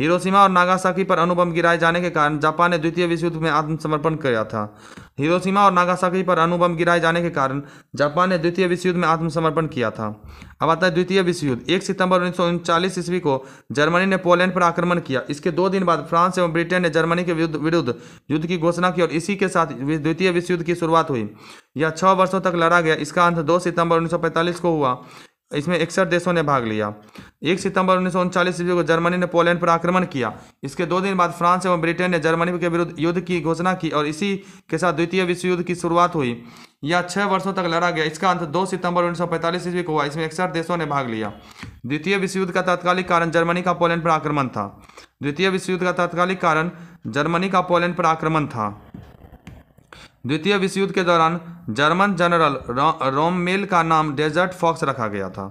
हिरोशिमा और नागासाकी पर अनुबम गिराए जाने के कारण जापान ने द्वितीय विश्व युद्ध में आत्मसमर्पण किया था हिरोशिमा और नागासाकी पर अनुबम गिराए जाने के कारण जापान ने द्वितीय विश्व युद्ध में आत्मसमर्पण किया था अब आता है द्वितीय विश्व युद्ध एक सितंबर उन्नीस ईस्वी को जर्मनी ने पोलैंड पर आक्रमण किया इसके दो दिन बाद फ्रांस एवं ब्रिटेन ने जर्मनी के विरुद्ध युद्ध की घोषणा की और इसी के साथ द्वितीय विश्व युद्ध की शुरुआत हुई यह छह वर्षों तक लड़ा गया इसका अंत दो सितंबर उन्नीस को हुआ इसमें इकसठ देशों ने भाग लिया एक सितंबर उन्नीस सौ को जर्मनी ने पोलैंड पर आक्रमण किया इसके दो दिन बाद फ्रांस एवं ब्रिटेन ने जर्मनी के विरुद्ध युद्ध की घोषणा की और इसी के साथ द्वितीय विश्व युद्ध की शुरुआत हुई यह छः वर्षों तक लड़ा गया इसका अंत दो सितंबर उन्नीस सौ ईस्वी को हुआ इसमें इकसठ देशों ने भाग लिया द्वितीय विश्व युद्ध का तात्कालिक कारण जर्मनी का पोलैंड पर आक्रमण था द्वितीय विश्व युद्ध का तात्कालिक कारण जर्मनी का पोलैंड पर आक्रमण था द्वितीय विश्व युद्ध के दौरान जर्मन जनरल रोममेल का नाम डेजर्ट फॉक्स रखा गया था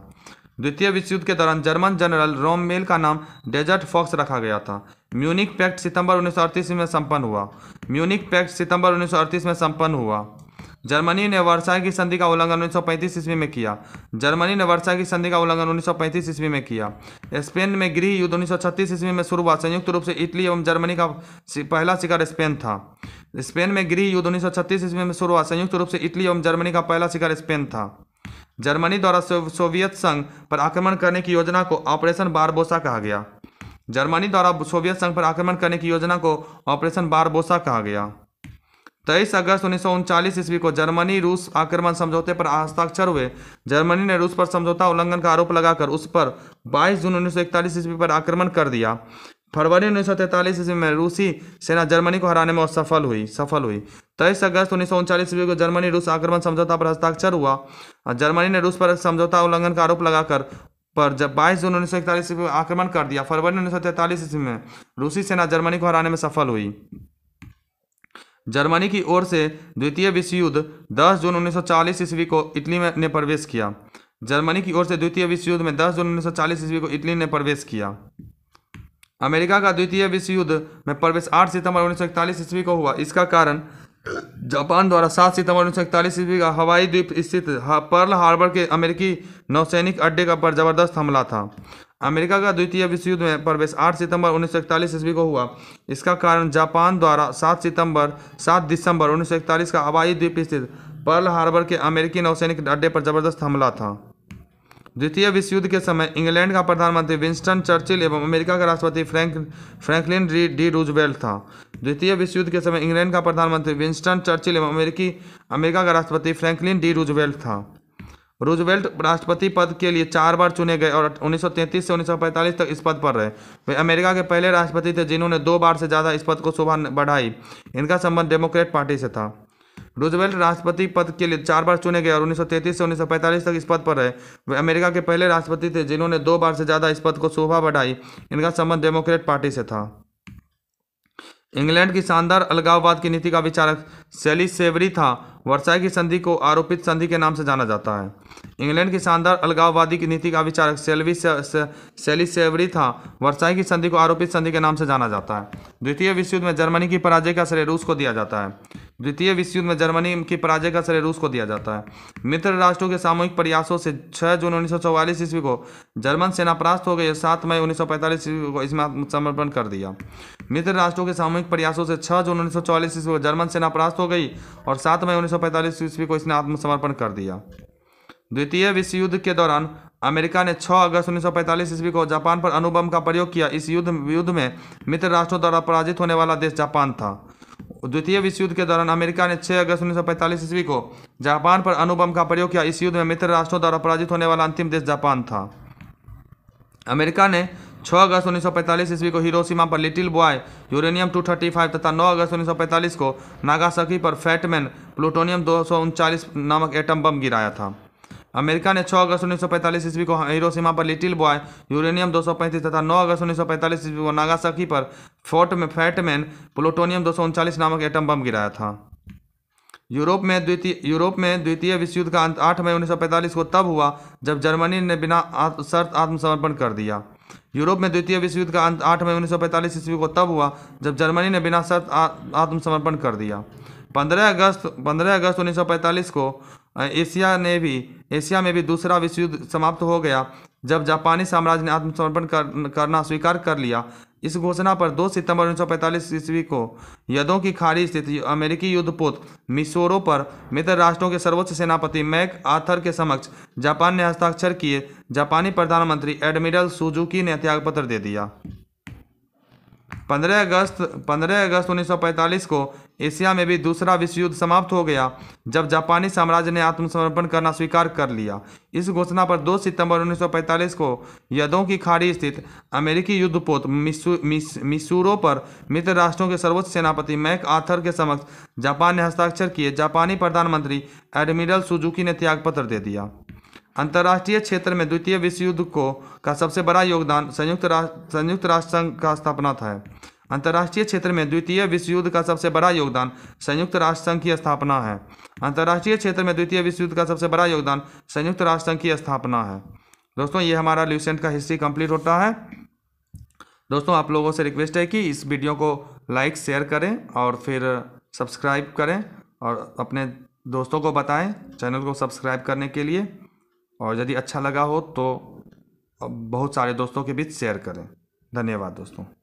द्वितीय विश्व युद्ध के दौरान जर्मन जनरल रोममेल का नाम डेजर्ट फॉक्स रखा गया था म्यूनिक पैक्ट सितंबर 1938 में संपन्न हुआ म्यूनिक पैक्ट सितंबर 1938 में संपन्न हुआ जर्मनी ने वर्षा की संधि का उल्लंघन उन्नीस सौ पैंतीस ईस्वी में किया जर्मनी ने वर्षा की संधि का उल्लंघन उन्नीस सौ पैंतीस ईस्वी में किया स्पेन में गृह युद्ध उन्नीस सौ छत्तीस ईस्वी में शुरू हुआ संयुक्त रूप से इटली एवं जर्मनी का पहला शिकार स्पेन था स्पेन में गृह युद्ध उन्नीस सौ छत्तीस ईस्वी में शुरू हुआ संयुक्त रूप से इटली एवं जर्मनी का पहला शिकार स्पेन था जर्मनी द्वारा सोवियत संघ पर आक्रमण करने की योजना को ऑपरेशन बारबोसा कहा गया जर्मनी द्वारा सोवियत संघ पर आक्रमण करने की योजना को ऑपरेशन बारबोसा कहा गया तेईस अगस्त उन्नीस ईस्वी को जर्मनी रूस आक्रमण समझौते पर हस्ताक्षर हुए जर्मनी ने रूस पर समझौता उल्लंघन का आरोप लगाकर उस पर 22 जून उन्नीस ईस्वी पर आक्रमण कर दिया फरवरी उन्नीस ईस्वी में रूसी सेना जर्मनी को हराने में असफल हुई सफल हुई तेईस अगस्त उन्नीस ईस्वी को जर्मनी रूस आक्रमण समझौता पर हस्ताक्षर हुआ जर्मनी ने रूस पर समझौता उल्लंघन का आरोप लगाकर पर जब बाईस जून उन्नीस सौ इकतालीस ईस्वी आक्रमण कर दिया फरवरी उन्नीस सौ तैंतालीस ईस्वी में रूसी सेना जर्मनी को हराने में सफल हुई जर्मनी की ओर से द्वितीय विश्व युद्ध 10 जून 1940 ईस्वी को इटली में ने प्रवेश किया जर्मनी की ओर से द्वितीय विश्व युद्ध में 10 जून 1940 ईस्वी को इटली ने प्रवेश किया अमेरिका का द्वितीय विश्व युद्ध में प्रवेश 8 सितंबर उन्नीस ईस्वी को हुआ इसका कारण जापान द्वारा 7 सितंबर उन्नीस ईस्वी का हवाई द्वीप स्थित पर्ल हार्बर के अमेरिकी नौसैनिक अड्डे का पर जबरदस्त हमला था अमेरिका का द्वितीय विश्व युद्ध में प्रवेश 8 सितंबर उन्नीस ईस्वी को हुआ इसका कारण जापान द्वारा 7 सितंबर 7 दिसंबर उन्नीस का हवाई द्वीप स्थित पर्ल हार्बर के अमेरिकी नौसैनिक अड्डे पर जबरदस्त हमला था द्वितीय विश्व युद्ध के समय इंग्लैंड का प्रधानमंत्री विंस्टन चर्चिल एवं अमेरिका का राष्ट्रपति Frank Franklin D D Roosevelt था द्वितीय विश्व युद्ध के समय इंग्लैंड का प्रधानमंत्री विंस्टन चर्चिल एवं अमेरिकी अमेरिका का राष्ट्रपति फ्रैंकलिन डी रूजवेल्ट था रूजवेल्ट राष्ट्रपति पद के लिए चार बार चुने गए और 1933 से 1945 तक इस पद पर रहे वे अमेरिका के पहले राष्ट्रपति थे जिन्होंने दो बार से ज़्यादा इस पद को शोभा बढ़ाई इनका संबंध डेमोक्रेट पार्टी से था रूजवेल्ट राष्ट्रपति पद के लिए चार बार चुने गए और 1933 से 1945 तक इस पद पर रहे वे अमेरिका के पहले राष्ट्रपति थे जिन्होंने दो बार से ज़्यादा इस पद को शोभा बढ़ाई इनका संबंध डेमोक्रेट पार्टी से था इंग्लैंड की शानदार अलगाववाद की नीति का विचारक सेली सेवरी था वर्षाई की संधि को आरोपित संधि के नाम से जाना जाता है इंग्लैंड की शानदार अलगाववादी की नीति का विचारक सेल्वी सेली सेवरी था वर्षाई की संधि को आरोपित संधि के नाम से जाना जाता है द्वितीय विश्व युद्ध में जर्मनी की पराजय का श्रेय रूस को दिया जाता है द्वितीय विश्व युद्ध में जर्मनी की पराजय का श्रेय रूस को दिया जाता है मित्र राष्ट्रों के सामूहिक प्रयासों से 6 जून उन्नीस ईस्वी को जर्मन सेना परास्त हो गई सात मई उन्नीस ईस्वी को इसमें आत्मसमर्पण कर दिया मित्र राष्ट्रों के सामूहिक प्रयासों से छह जून उन्नीस ईस्वी को जर्मन सेना परास्त हो गई और सात मई उन्नीस सौ ईस्वी को इसने आत्मसमर्पण कर दिया द्वितीय विश्व युद्ध के दौरान अमेरिका ने 6 अगस्त 1945 ईस्वी को जापान पर अनुबम का प्रयोग किया इस युद्ध युद्ध में मित्र राष्ट्रों द्वारा पराजित होने वाला देश जापान था द्वितीय विश्व युद्ध के दौरान अमेरिका ने 6 अगस्त 1945 ईस्वी को जापान पर अनुबम का प्रयोग किया इस युद्ध में मित्र राष्ट्रों द्वारा पराजित होने वाला अंतिम देश जापान था अमेरिका ने 6 अगस्त 1945 ईस्वी को हिरोशिमा पर लिटिल बॉय यूरेनियम 235 तथा 9 अगस्त 1945 को नागासाकी पर फैटमैन प्लूटोनियम दो नामक एटम बम गिराया था अमेरिका ने 6 अगस्त 1945 ईस्वी को हिरोशिमा पर लिटिल बॉय यूरेनियम 235 तथा 9 अगस्त 1945 ईस्वी को नागासाकी पर फोर्ट में फैटमैन प्लूटोनियम दो नामक एटम बम गिराया था यूरोप में द्वितीय यूरोप में द्वितीय विश्व युद्ध का अंत आठ मई 1945 को तब हुआ जब जर्मनी ने बिना शर्त आत्मसमर्पण कर दिया यूरोप में द्वितीय विश्व युद्ध का अंत आठ मई उन्नीस सौ पैंतालीस ईस्वी को तब हुआ जब जर्मनी ने बिना शर्त आत्मसमर्पण कर दिया पंद्रह अगस्त पंद्रह अगस्त उन्नीस सौ पैंतालीस को एशिया ने भी एशिया में भी दूसरा विश्व युद्ध समाप्त हो गया जब जापानी साम्राज्य ने आत्मसमर्पण कर, करना स्वीकार कर लिया इस घोषणा पर 2 सितंबर 1945 ईस्वी को यदों की खाड़ी स्थित अमेरिकी युद्धपोत मिसोरो पर मित्र राष्ट्रों के सर्वोच्च सेनापति मैक आथर के समक्ष जापान ने हस्ताक्षर किए जापानी प्रधानमंत्री एडमिरल सुजुकी ने त्यागपत्र दे दिया पंद्रह अगस्त पंद्रह अगस्त 1945 को एशिया में भी दूसरा विश्व युद्ध समाप्त हो गया जब जापानी साम्राज्य ने आत्मसमर्पण करना स्वीकार कर लिया इस घोषणा पर 2 सितंबर 1945 को यदों की खाड़ी स्थित अमेरिकी युद्धपोत मिस, मिसूरो पर मित्र राष्ट्रों के सर्वोच्च सेनापति मैक आथर के समक्ष जापान ने हस्ताक्षर किए जापानी प्रधानमंत्री एडमिरल सुजुकी ने त्यागपत्र दे दिया अंतर्राष्ट्रीय क्षेत्र में द्वितीय विश्व युद्ध को का सबसे बड़ा योगदान संयुक्त राष्ट्र संयुक्त राष्ट्र संघ का स्थापना था अंतर्राष्ट्रीय क्षेत्र में द्वितीय विश्व युद्ध का सबसे बड़ा योगदान संयुक्त राष्ट्र संघ की स्थापना है अंतर्राष्ट्रीय क्षेत्र में द्वितीय विश्व युद्ध का सबसे बड़ा योगदान संयुक्त राष्ट्र संघ की स्थापना है दोस्तों ये हमारा ल्यूसेंट का हिस्ट्री कंप्लीट होता है दोस्तों आप लोगों से रिक्वेस्ट है कि इस वीडियो को लाइक शेयर करें और फिर सब्सक्राइब करें और अपने दोस्तों को बताएं चैनल को सब्सक्राइब करने के लिए और यदि अच्छा लगा हो तो बहुत सारे दोस्तों के बीच शेयर करें धन्यवाद दोस्तों